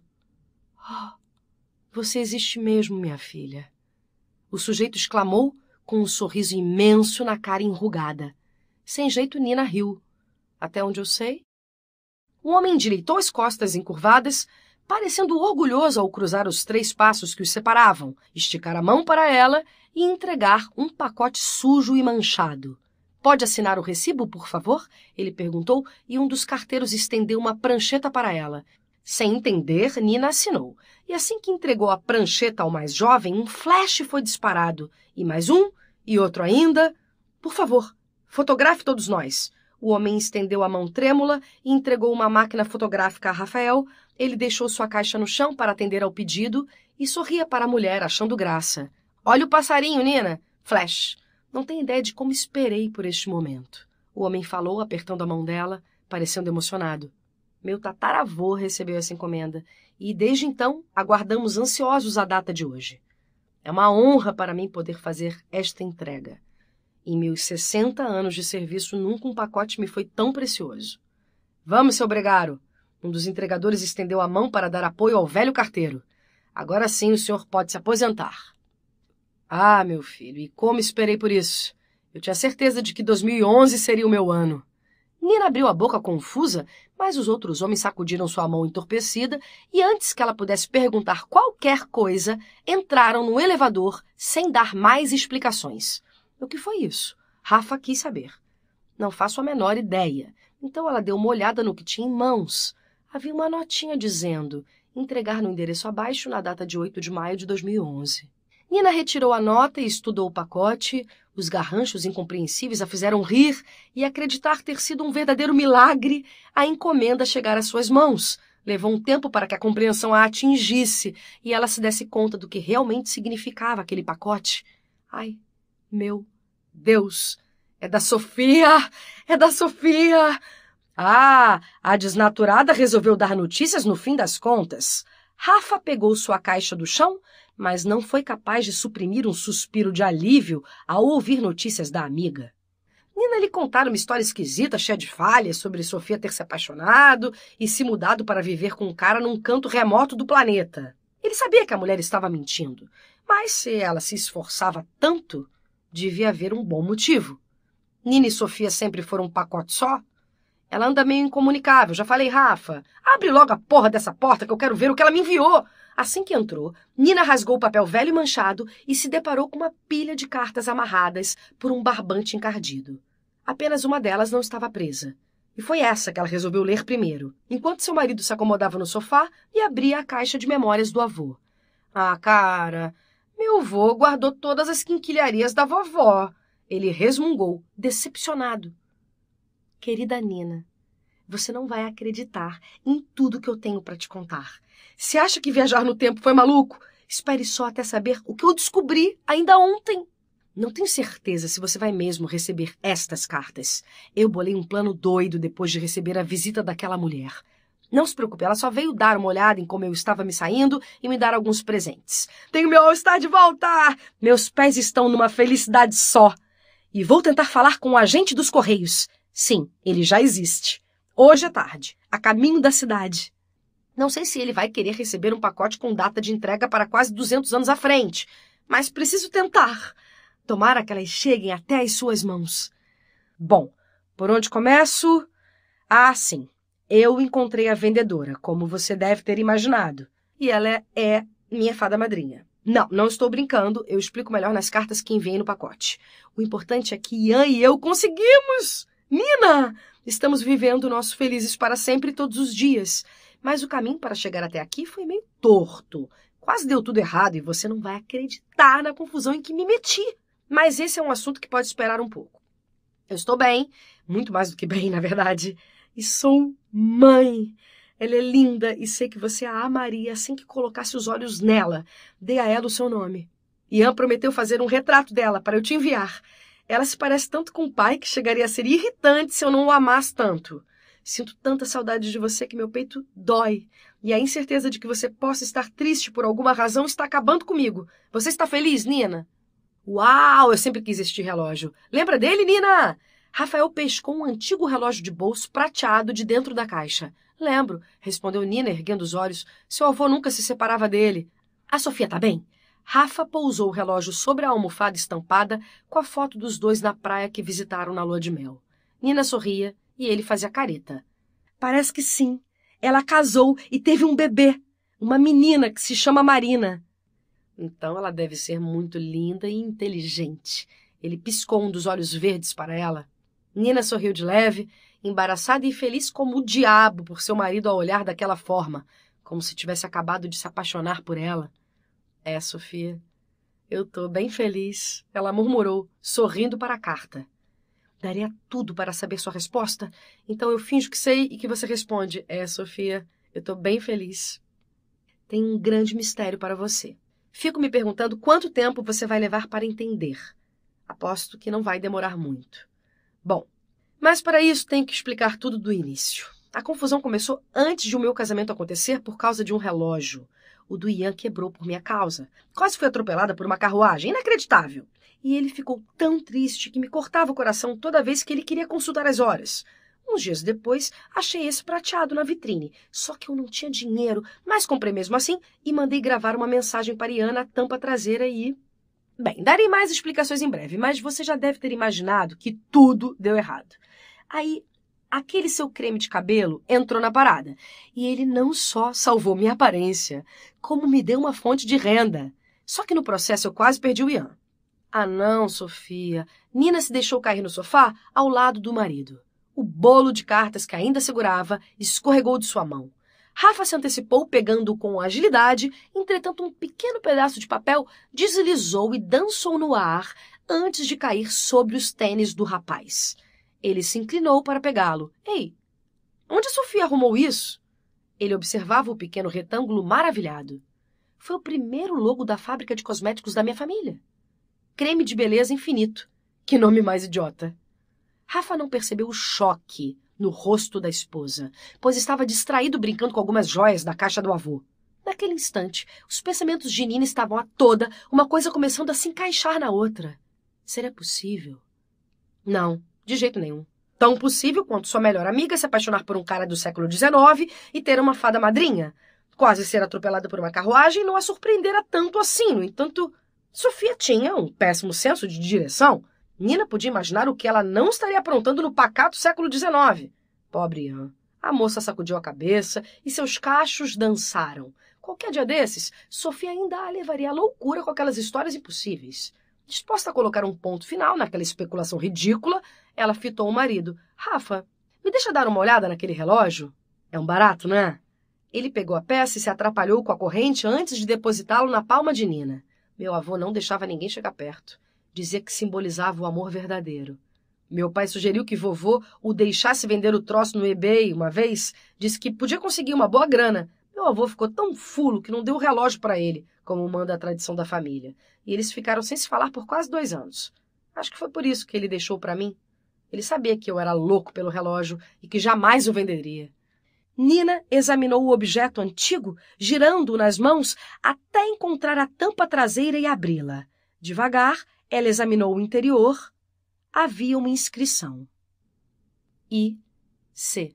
Oh, você existe mesmo, minha filha. O sujeito exclamou com um sorriso imenso na cara enrugada. Sem jeito, Nina riu. Até onde eu sei. O homem endireitou as costas encurvadas, parecendo orgulhoso ao cruzar os três passos que os separavam, esticar a mão para ela e entregar um pacote sujo e manchado. Pode assinar o recibo, por favor? Ele perguntou e um dos carteiros estendeu uma prancheta para ela. Sem entender, Nina assinou. E assim que entregou a prancheta ao mais jovem, um flash foi disparado. E mais um, e outro ainda. Por favor, fotografe todos nós. O homem estendeu a mão trêmula e entregou uma máquina fotográfica a Rafael, ele deixou sua caixa no chão para atender ao pedido e sorria para a mulher, achando graça. Olha o passarinho, Nina! Flash! Não tem ideia de como esperei por este momento. O homem falou, apertando a mão dela, parecendo emocionado. Meu tataravô recebeu essa encomenda e, desde então, aguardamos ansiosos a data de hoje. É uma honra para mim poder fazer esta entrega. Em meus 60 anos de serviço, nunca um pacote me foi tão precioso. Vamos, seu Bregaro! Um dos entregadores estendeu a mão para dar apoio ao velho carteiro. Agora sim o senhor pode se aposentar. Ah, meu filho, e como esperei por isso? Eu tinha certeza de que 2011 seria o meu ano. Nina abriu a boca confusa, mas os outros homens sacudiram sua mão entorpecida e, antes que ela pudesse perguntar qualquer coisa, entraram no elevador sem dar mais explicações. O que foi isso? Rafa quis saber. Não faço a menor ideia. Então ela deu uma olhada no que tinha em mãos havia uma notinha dizendo entregar no endereço abaixo na data de 8 de maio de 2011. Nina retirou a nota e estudou o pacote. Os garranchos incompreensíveis a fizeram rir e acreditar ter sido um verdadeiro milagre a encomenda chegar às suas mãos. Levou um tempo para que a compreensão a atingisse e ela se desse conta do que realmente significava aquele pacote. Ai, meu Deus! É da Sofia! É da Sofia! Ah, a desnaturada resolveu dar notícias no fim das contas. Rafa pegou sua caixa do chão, mas não foi capaz de suprimir um suspiro de alívio ao ouvir notícias da amiga. Nina lhe contara uma história esquisita, cheia de falhas, sobre Sofia ter se apaixonado e se mudado para viver com um cara num canto remoto do planeta. Ele sabia que a mulher estava mentindo, mas se ela se esforçava tanto, devia haver um bom motivo. Nina e Sofia sempre foram um pacote só, ela anda meio incomunicável. Já falei, Rafa, abre logo a porra dessa porta que eu quero ver o que ela me enviou. Assim que entrou, Nina rasgou o papel velho e manchado e se deparou com uma pilha de cartas amarradas por um barbante encardido. Apenas uma delas não estava presa. E foi essa que ela resolveu ler primeiro, enquanto seu marido se acomodava no sofá e abria a caixa de memórias do avô. Ah, cara, meu avô guardou todas as quinquilharias da vovó. Ele resmungou, decepcionado. Querida Nina, você não vai acreditar em tudo que eu tenho para te contar. Se acha que viajar no tempo foi maluco? Espere só até saber o que eu descobri ainda ontem. Não tenho certeza se você vai mesmo receber estas cartas. Eu bolei um plano doido depois de receber a visita daquela mulher. Não se preocupe, ela só veio dar uma olhada em como eu estava me saindo e me dar alguns presentes. Tenho meu All-Star de volta! Meus pés estão numa felicidade só. E vou tentar falar com o agente dos Correios. Sim, ele já existe. Hoje à é tarde, a caminho da cidade. Não sei se ele vai querer receber um pacote com data de entrega para quase 200 anos à frente, mas preciso tentar. Tomara que elas cheguem até as suas mãos. Bom, por onde começo? Ah, sim. Eu encontrei a vendedora, como você deve ter imaginado. E ela é minha fada madrinha. Não, não estou brincando. Eu explico melhor nas cartas que enviei no pacote. O importante é que Ian e eu conseguimos! Nina! Estamos vivendo nossos felizes para sempre todos os dias. Mas o caminho para chegar até aqui foi meio torto. Quase deu tudo errado e você não vai acreditar na confusão em que me meti. Mas esse é um assunto que pode esperar um pouco. Eu estou bem, muito mais do que bem, na verdade. E sou mãe. Ela é linda e sei que você a amaria assim que colocasse os olhos nela. Dê a ela o seu nome. Ian prometeu fazer um retrato dela para eu te enviar. Ela se parece tanto com o pai que chegaria a ser irritante se eu não o amasse tanto. Sinto tanta saudade de você que meu peito dói. E a incerteza de que você possa estar triste por alguma razão está acabando comigo. Você está feliz, Nina? Uau, eu sempre quis este relógio. Lembra dele, Nina? Rafael pescou um antigo relógio de bolso prateado de dentro da caixa. Lembro, respondeu Nina, erguendo os olhos. Seu avô nunca se separava dele. A Sofia está bem? Rafa pousou o relógio sobre a almofada estampada com a foto dos dois na praia que visitaram na lua de mel. Nina sorria e ele fazia careta. Parece que sim. Ela casou e teve um bebê. Uma menina que se chama Marina. Então ela deve ser muito linda e inteligente. Ele piscou um dos olhos verdes para ela. Nina sorriu de leve, embaraçada e feliz como o diabo por seu marido a olhar daquela forma, como se tivesse acabado de se apaixonar por ela. É, Sofia, eu tô bem feliz. Ela murmurou, sorrindo para a carta. Daria tudo para saber sua resposta, então eu finjo que sei e que você responde: É, Sofia, eu tô bem feliz. Tem um grande mistério para você. Fico me perguntando quanto tempo você vai levar para entender. Aposto que não vai demorar muito. Bom, mas para isso tenho que explicar tudo do início. A confusão começou antes de o meu casamento acontecer por causa de um relógio. O do Ian quebrou por minha causa. Quase fui atropelada por uma carruagem. Inacreditável! E ele ficou tão triste que me cortava o coração toda vez que ele queria consultar as horas. Uns dias depois, achei esse prateado na vitrine. Só que eu não tinha dinheiro, mas comprei mesmo assim e mandei gravar uma mensagem para Ian na tampa traseira e. Bem, darei mais explicações em breve, mas você já deve ter imaginado que tudo deu errado. Aí aquele seu creme de cabelo entrou na parada. E ele não só salvou minha aparência, como me deu uma fonte de renda. Só que no processo eu quase perdi o Ian. Ah, não, Sofia. Nina se deixou cair no sofá ao lado do marido. O bolo de cartas que ainda segurava escorregou de sua mão. Rafa se antecipou, pegando com agilidade, entretanto, um pequeno pedaço de papel deslizou e dançou no ar antes de cair sobre os tênis do rapaz. Ele se inclinou para pegá-lo. Ei, onde Sofia arrumou isso? Ele observava o pequeno retângulo maravilhado. Foi o primeiro logo da fábrica de cosméticos da minha família. Creme de beleza infinito. Que nome mais idiota! Rafa não percebeu o choque no rosto da esposa, pois estava distraído brincando com algumas joias da caixa do avô. Naquele instante, os pensamentos de Nina estavam a toda, uma coisa começando a se encaixar na outra. Seria possível? Não, de jeito nenhum. Tão possível quanto sua melhor amiga se apaixonar por um cara do século XIX e ter uma fada madrinha. Quase ser atropelada por uma carruagem não a surpreendera tanto assim. No entanto, Sofia tinha um péssimo senso de direção. Nina podia imaginar o que ela não estaria aprontando no pacato século XIX. Pobre Ian. A moça sacudiu a cabeça e seus cachos dançaram. Qualquer dia desses, Sofia ainda a levaria à loucura com aquelas histórias impossíveis. Disposta a colocar um ponto final naquela especulação ridícula, ela fitou o marido. Rafa, me deixa dar uma olhada naquele relógio? É um barato, não é? Ele pegou a peça e se atrapalhou com a corrente antes de depositá-lo na palma de Nina. Meu avô não deixava ninguém chegar perto. Dizia que simbolizava o amor verdadeiro. Meu pai sugeriu que vovô o deixasse vender o troço no eBay uma vez. Disse que podia conseguir uma boa grana, meu avô ficou tão fulo que não deu o relógio para ele, como manda a tradição da família, e eles ficaram sem se falar por quase dois anos. Acho que foi por isso que ele deixou para mim. Ele sabia que eu era louco pelo relógio e que jamais o venderia. Nina examinou o objeto antigo, girando-o nas mãos até encontrar a tampa traseira e abri-la. Devagar, ela examinou o interior. Havia uma inscrição. I. C.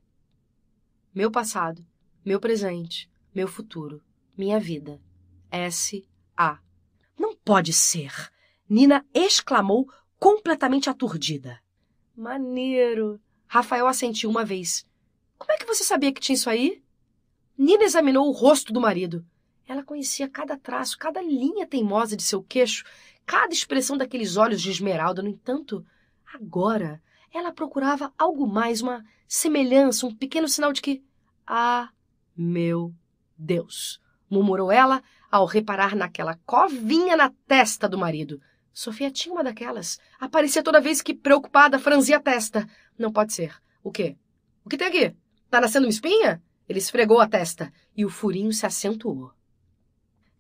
Meu passado, meu presente, meu futuro, minha vida. S.A. Não pode ser! Nina exclamou, completamente aturdida. Maneiro! Rafael assentiu uma vez. Como é que você sabia que tinha isso aí? Nina examinou o rosto do marido. Ela conhecia cada traço, cada linha teimosa de seu queixo, cada expressão daqueles olhos de esmeralda. No entanto, agora ela procurava algo mais, uma semelhança, um pequeno sinal de que. Ah, meu Deus, murmurou ela ao reparar naquela covinha na testa do marido. Sofia tinha uma daquelas. Aparecia toda vez que, preocupada, franzia a testa. Não pode ser. O quê? O que tem aqui? Tá nascendo uma espinha? Ele esfregou a testa e o furinho se acentuou.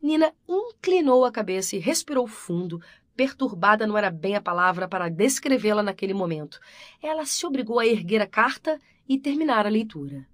Nina inclinou a cabeça e respirou fundo. Perturbada não era bem a palavra para descrevê-la naquele momento. Ela se obrigou a erguer a carta e terminar a leitura.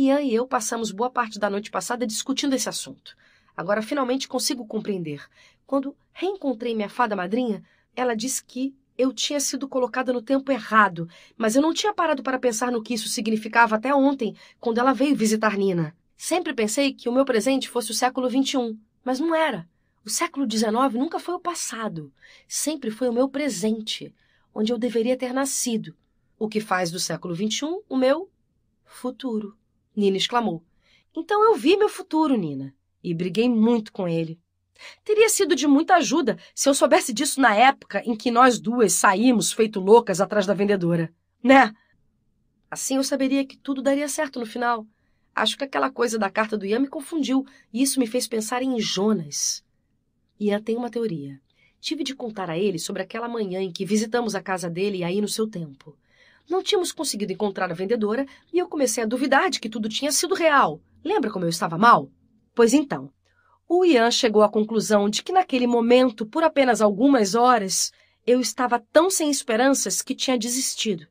Ian e eu passamos boa parte da noite passada discutindo esse assunto. Agora finalmente consigo compreender. Quando reencontrei minha fada madrinha, ela disse que eu tinha sido colocada no tempo errado, mas eu não tinha parado para pensar no que isso significava até ontem, quando ela veio visitar Nina. Sempre pensei que o meu presente fosse o século XXI, mas não era. O século XIX nunca foi o passado, sempre foi o meu presente, onde eu deveria ter nascido, o que faz do século XXI o meu futuro. Nina exclamou. Então eu vi meu futuro, Nina, e briguei muito com ele. Teria sido de muita ajuda se eu soubesse disso na época em que nós duas saímos feito loucas atrás da vendedora, né? Assim eu saberia que tudo daria certo no final. Acho que aquela coisa da carta do Ian me confundiu e isso me fez pensar em Jonas. Ian tem uma teoria. Tive de contar a ele sobre aquela manhã em que visitamos a casa dele e aí no seu tempo. Não tínhamos conseguido encontrar a vendedora e eu comecei a duvidar de que tudo tinha sido real. Lembra como eu estava mal? Pois então, o Ian chegou à conclusão de que naquele momento, por apenas algumas horas, eu estava tão sem esperanças que tinha desistido.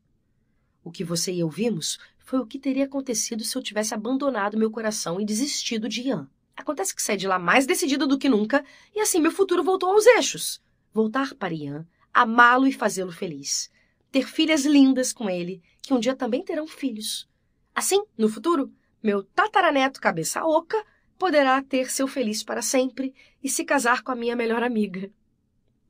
O que você e eu vimos foi o que teria acontecido se eu tivesse abandonado meu coração e desistido de Ian. Acontece que saí de lá mais decidida do que nunca, e assim meu futuro voltou aos eixos. Voltar para Ian, amá-lo e fazê-lo feliz ter filhas lindas com ele, que um dia também terão filhos. Assim, no futuro, meu tataraneto cabeça oca poderá ter seu feliz para sempre e se casar com a minha melhor amiga.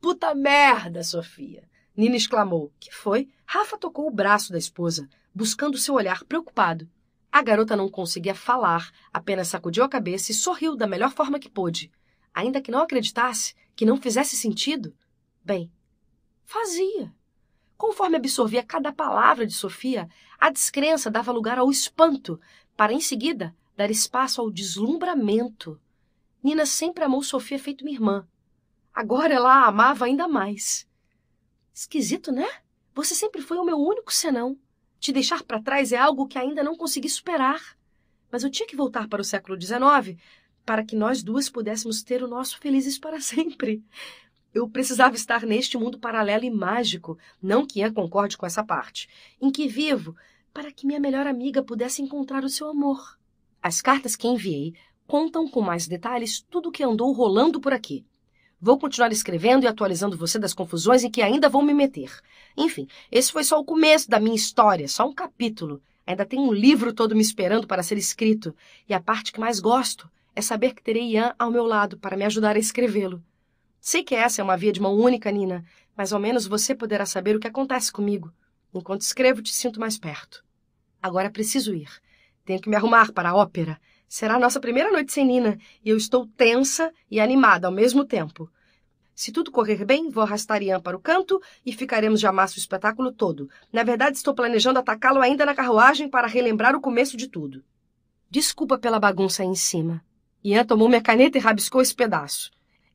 Puta merda, Sofia! Nina exclamou. Que foi? Rafa tocou o braço da esposa, buscando seu olhar preocupado. A garota não conseguia falar, apenas sacudiu a cabeça e sorriu da melhor forma que pôde. Ainda que não acreditasse, que não fizesse sentido. Bem, fazia. Conforme absorvia cada palavra de Sofia, a descrença dava lugar ao espanto, para em seguida dar espaço ao deslumbramento. Nina sempre amou Sofia feito minha irmã. Agora ela a amava ainda mais. Esquisito, né? Você sempre foi o meu único senão. Te deixar para trás é algo que ainda não consegui superar. Mas eu tinha que voltar para o século XIX para que nós duas pudéssemos ter o nosso felizes para sempre eu precisava estar neste mundo paralelo e mágico, não que Ian concorde com essa parte, em que vivo, para que minha melhor amiga pudesse encontrar o seu amor. As cartas que enviei contam com mais detalhes tudo o que andou rolando por aqui. Vou continuar escrevendo e atualizando você das confusões em que ainda vou me meter. Enfim, esse foi só o começo da minha história, só um capítulo. Ainda tem um livro todo me esperando para ser escrito, e a parte que mais gosto é saber que terei Ian ao meu lado para me ajudar a escrevê-lo. Sei que essa é uma via de mão única, Nina, mas ao menos você poderá saber o que acontece comigo. Enquanto escrevo, te sinto mais perto. Agora preciso ir. Tenho que me arrumar para a ópera. Será a nossa primeira noite sem Nina, e eu estou tensa e animada ao mesmo tempo. Se tudo correr bem, vou arrastar Ian para o canto e ficaremos de amasso o espetáculo todo. Na verdade, estou planejando atacá-lo ainda na carruagem para relembrar o começo de tudo. Desculpa pela bagunça aí em cima. Ian tomou minha caneta e rabiscou esse pedaço.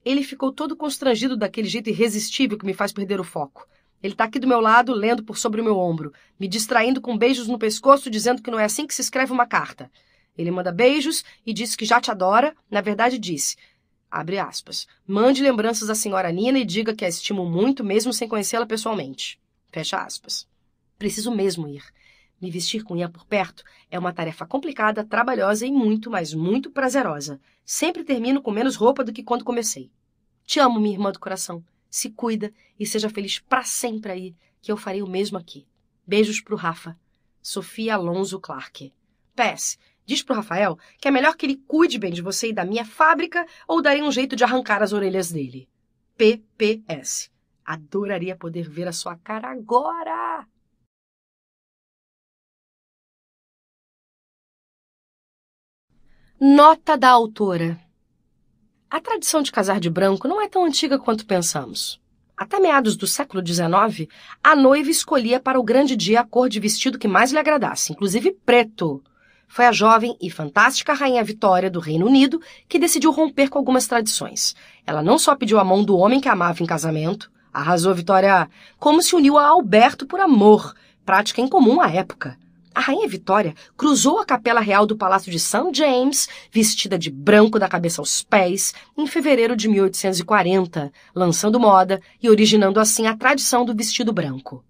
Ele ficou todo constrangido daquele jeito irresistível que me faz perder o foco. Ele está aqui do meu lado, lendo por sobre o meu ombro, me distraindo com beijos no pescoço, dizendo que não é assim que se escreve uma carta. Ele manda beijos e diz que já te adora. Na verdade, disse. Abre aspas. Mande lembranças à senhora Nina e diga que a estimo muito, mesmo sem conhecê-la pessoalmente. Fecha aspas. Preciso mesmo ir. Me vestir com Ian por perto é uma tarefa complicada, trabalhosa e muito, mas muito prazerosa. Sempre termino com menos roupa do que quando comecei. Te amo, minha irmã do coração. Se cuida e seja feliz para sempre aí, que eu farei o mesmo aqui. Beijos pro Rafa. Sofia Alonso Clark. P.S. diz pro Rafael que é melhor que ele cuide bem de você e da minha fábrica ou darei um jeito de arrancar as orelhas dele. PPS. Adoraria poder ver a sua cara agora! Nota da autora. A tradição de casar de branco não é tão antiga quanto pensamos. Até meados do século XIX, a noiva escolhia para o grande dia a cor de vestido que mais lhe agradasse, inclusive preto. Foi a jovem e fantástica Rainha Vitória do Reino Unido que decidiu romper com algumas tradições. Ela não só pediu a mão do homem que amava em casamento, arrasou Vitória, como se uniu a Alberto por amor, prática incomum à época. A rainha Vitória cruzou a capela real do Palácio de St. James, vestida de branco da cabeça aos pés, em fevereiro de 1840, lançando moda e originando assim a tradição do vestido branco.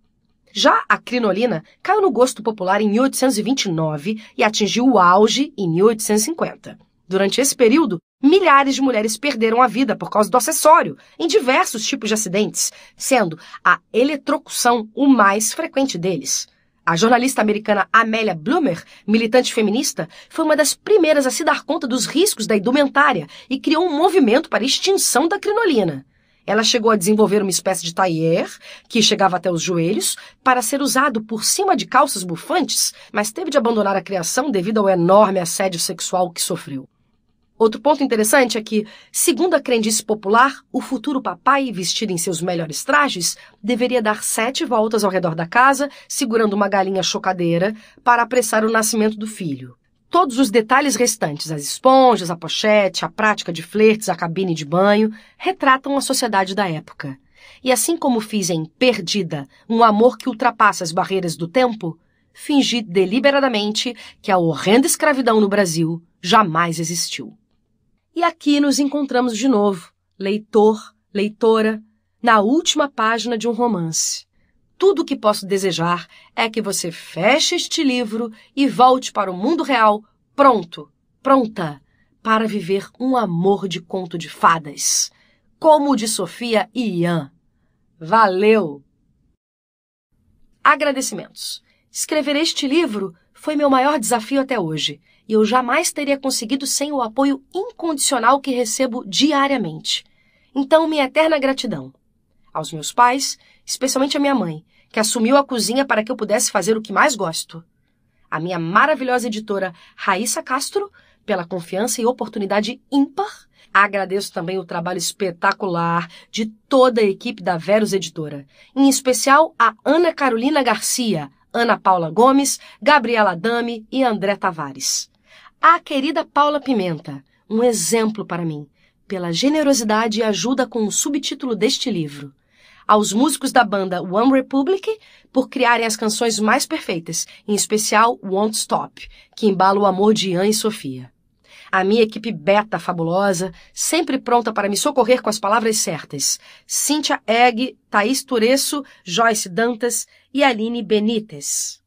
Já a crinolina caiu no gosto popular em 1829 e atingiu o auge em 1850. Durante esse período, milhares de mulheres perderam a vida por causa do acessório, em diversos tipos de acidentes, sendo a eletrocução o mais frequente deles. A jornalista americana Amélia Bloomer, militante feminista, foi uma das primeiras a se dar conta dos riscos da indumentária e criou um movimento para extinção da crinolina. Ela chegou a desenvolver uma espécie de tailleur, que chegava até os joelhos, para ser usado por cima de calças bufantes, mas teve de abandonar a criação devido ao enorme assédio sexual que sofreu. Outro ponto interessante é que, segundo a crendice popular, o futuro papai, vestido em seus melhores trajes, deveria dar sete voltas ao redor da casa, segurando uma galinha chocadeira, para apressar o nascimento do filho. Todos os detalhes restantes, as esponjas, a pochete, a prática de flertes, a cabine de banho, retratam a sociedade da época. E assim como fiz em Perdida, um amor que ultrapassa as barreiras do tempo, fingi deliberadamente que a horrenda escravidão no Brasil jamais existiu. E aqui nos encontramos de novo, leitor, leitora, na última página de um romance. Tudo o que posso desejar é que você feche este livro e volte para o mundo real pronto, pronta, para viver um amor de conto de fadas, como o de Sofia e Ian. Valeu! Agradecimentos. Escrever este livro foi meu maior desafio até hoje e eu jamais teria conseguido sem o apoio incondicional que recebo diariamente. Então, minha eterna gratidão aos meus pais, especialmente à minha mãe, que assumiu a cozinha para que eu pudesse fazer o que mais gosto. A minha maravilhosa editora Raíssa Castro, pela confiança e oportunidade ímpar. Agradeço também o trabalho espetacular de toda a equipe da Veros Editora, em especial a Ana Carolina Garcia, Ana Paula Gomes, Gabriela Dami e André Tavares à querida Paula Pimenta, um exemplo para mim, pela generosidade e ajuda com o subtítulo deste livro. Aos músicos da banda One Republic por criarem as canções mais perfeitas, em especial Won't Stop, que embala o amor de Ian e Sofia. A minha equipe beta fabulosa, sempre pronta para me socorrer com as palavras certas. Cíntia Egg, Thaís Tureço, Joyce Dantas e Aline Benítez.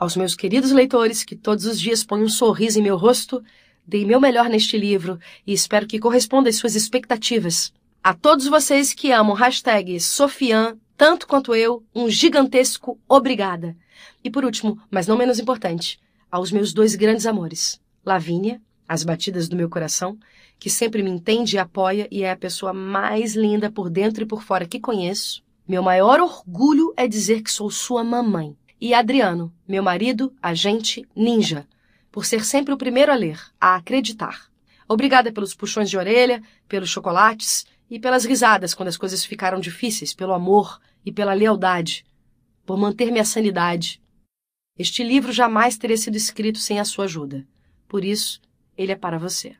Aos meus queridos leitores, que todos os dias põem um sorriso em meu rosto, dei meu melhor neste livro e espero que corresponda às suas expectativas. A todos vocês que amam hashtag Sofian, tanto quanto eu, um gigantesco obrigada. E por último, mas não menos importante, aos meus dois grandes amores, Lavínia, as batidas do meu coração, que sempre me entende e apoia e é a pessoa mais linda por dentro e por fora que conheço. Meu maior orgulho é dizer que sou sua mamãe e Adriano, meu marido, agente, ninja, por ser sempre o primeiro a ler, a acreditar. Obrigada pelos puxões de orelha, pelos chocolates e pelas risadas quando as coisas ficaram difíceis, pelo amor e pela lealdade, por manter minha sanidade. Este livro jamais teria sido escrito sem a sua ajuda. Por isso, ele é para você.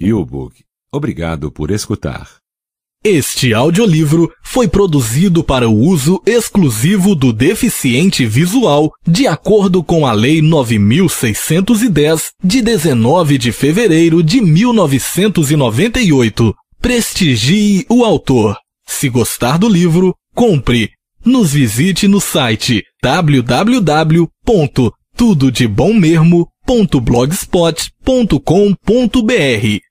E o book. Obrigado por escutar. Este audiolivro foi produzido para o uso exclusivo do deficiente visual, de acordo com a Lei 9610, de 19 de fevereiro de 1998. Prestigie o autor. Se gostar do livro, compre. Nos visite no site www.tudodebommermo.blogspot.com.br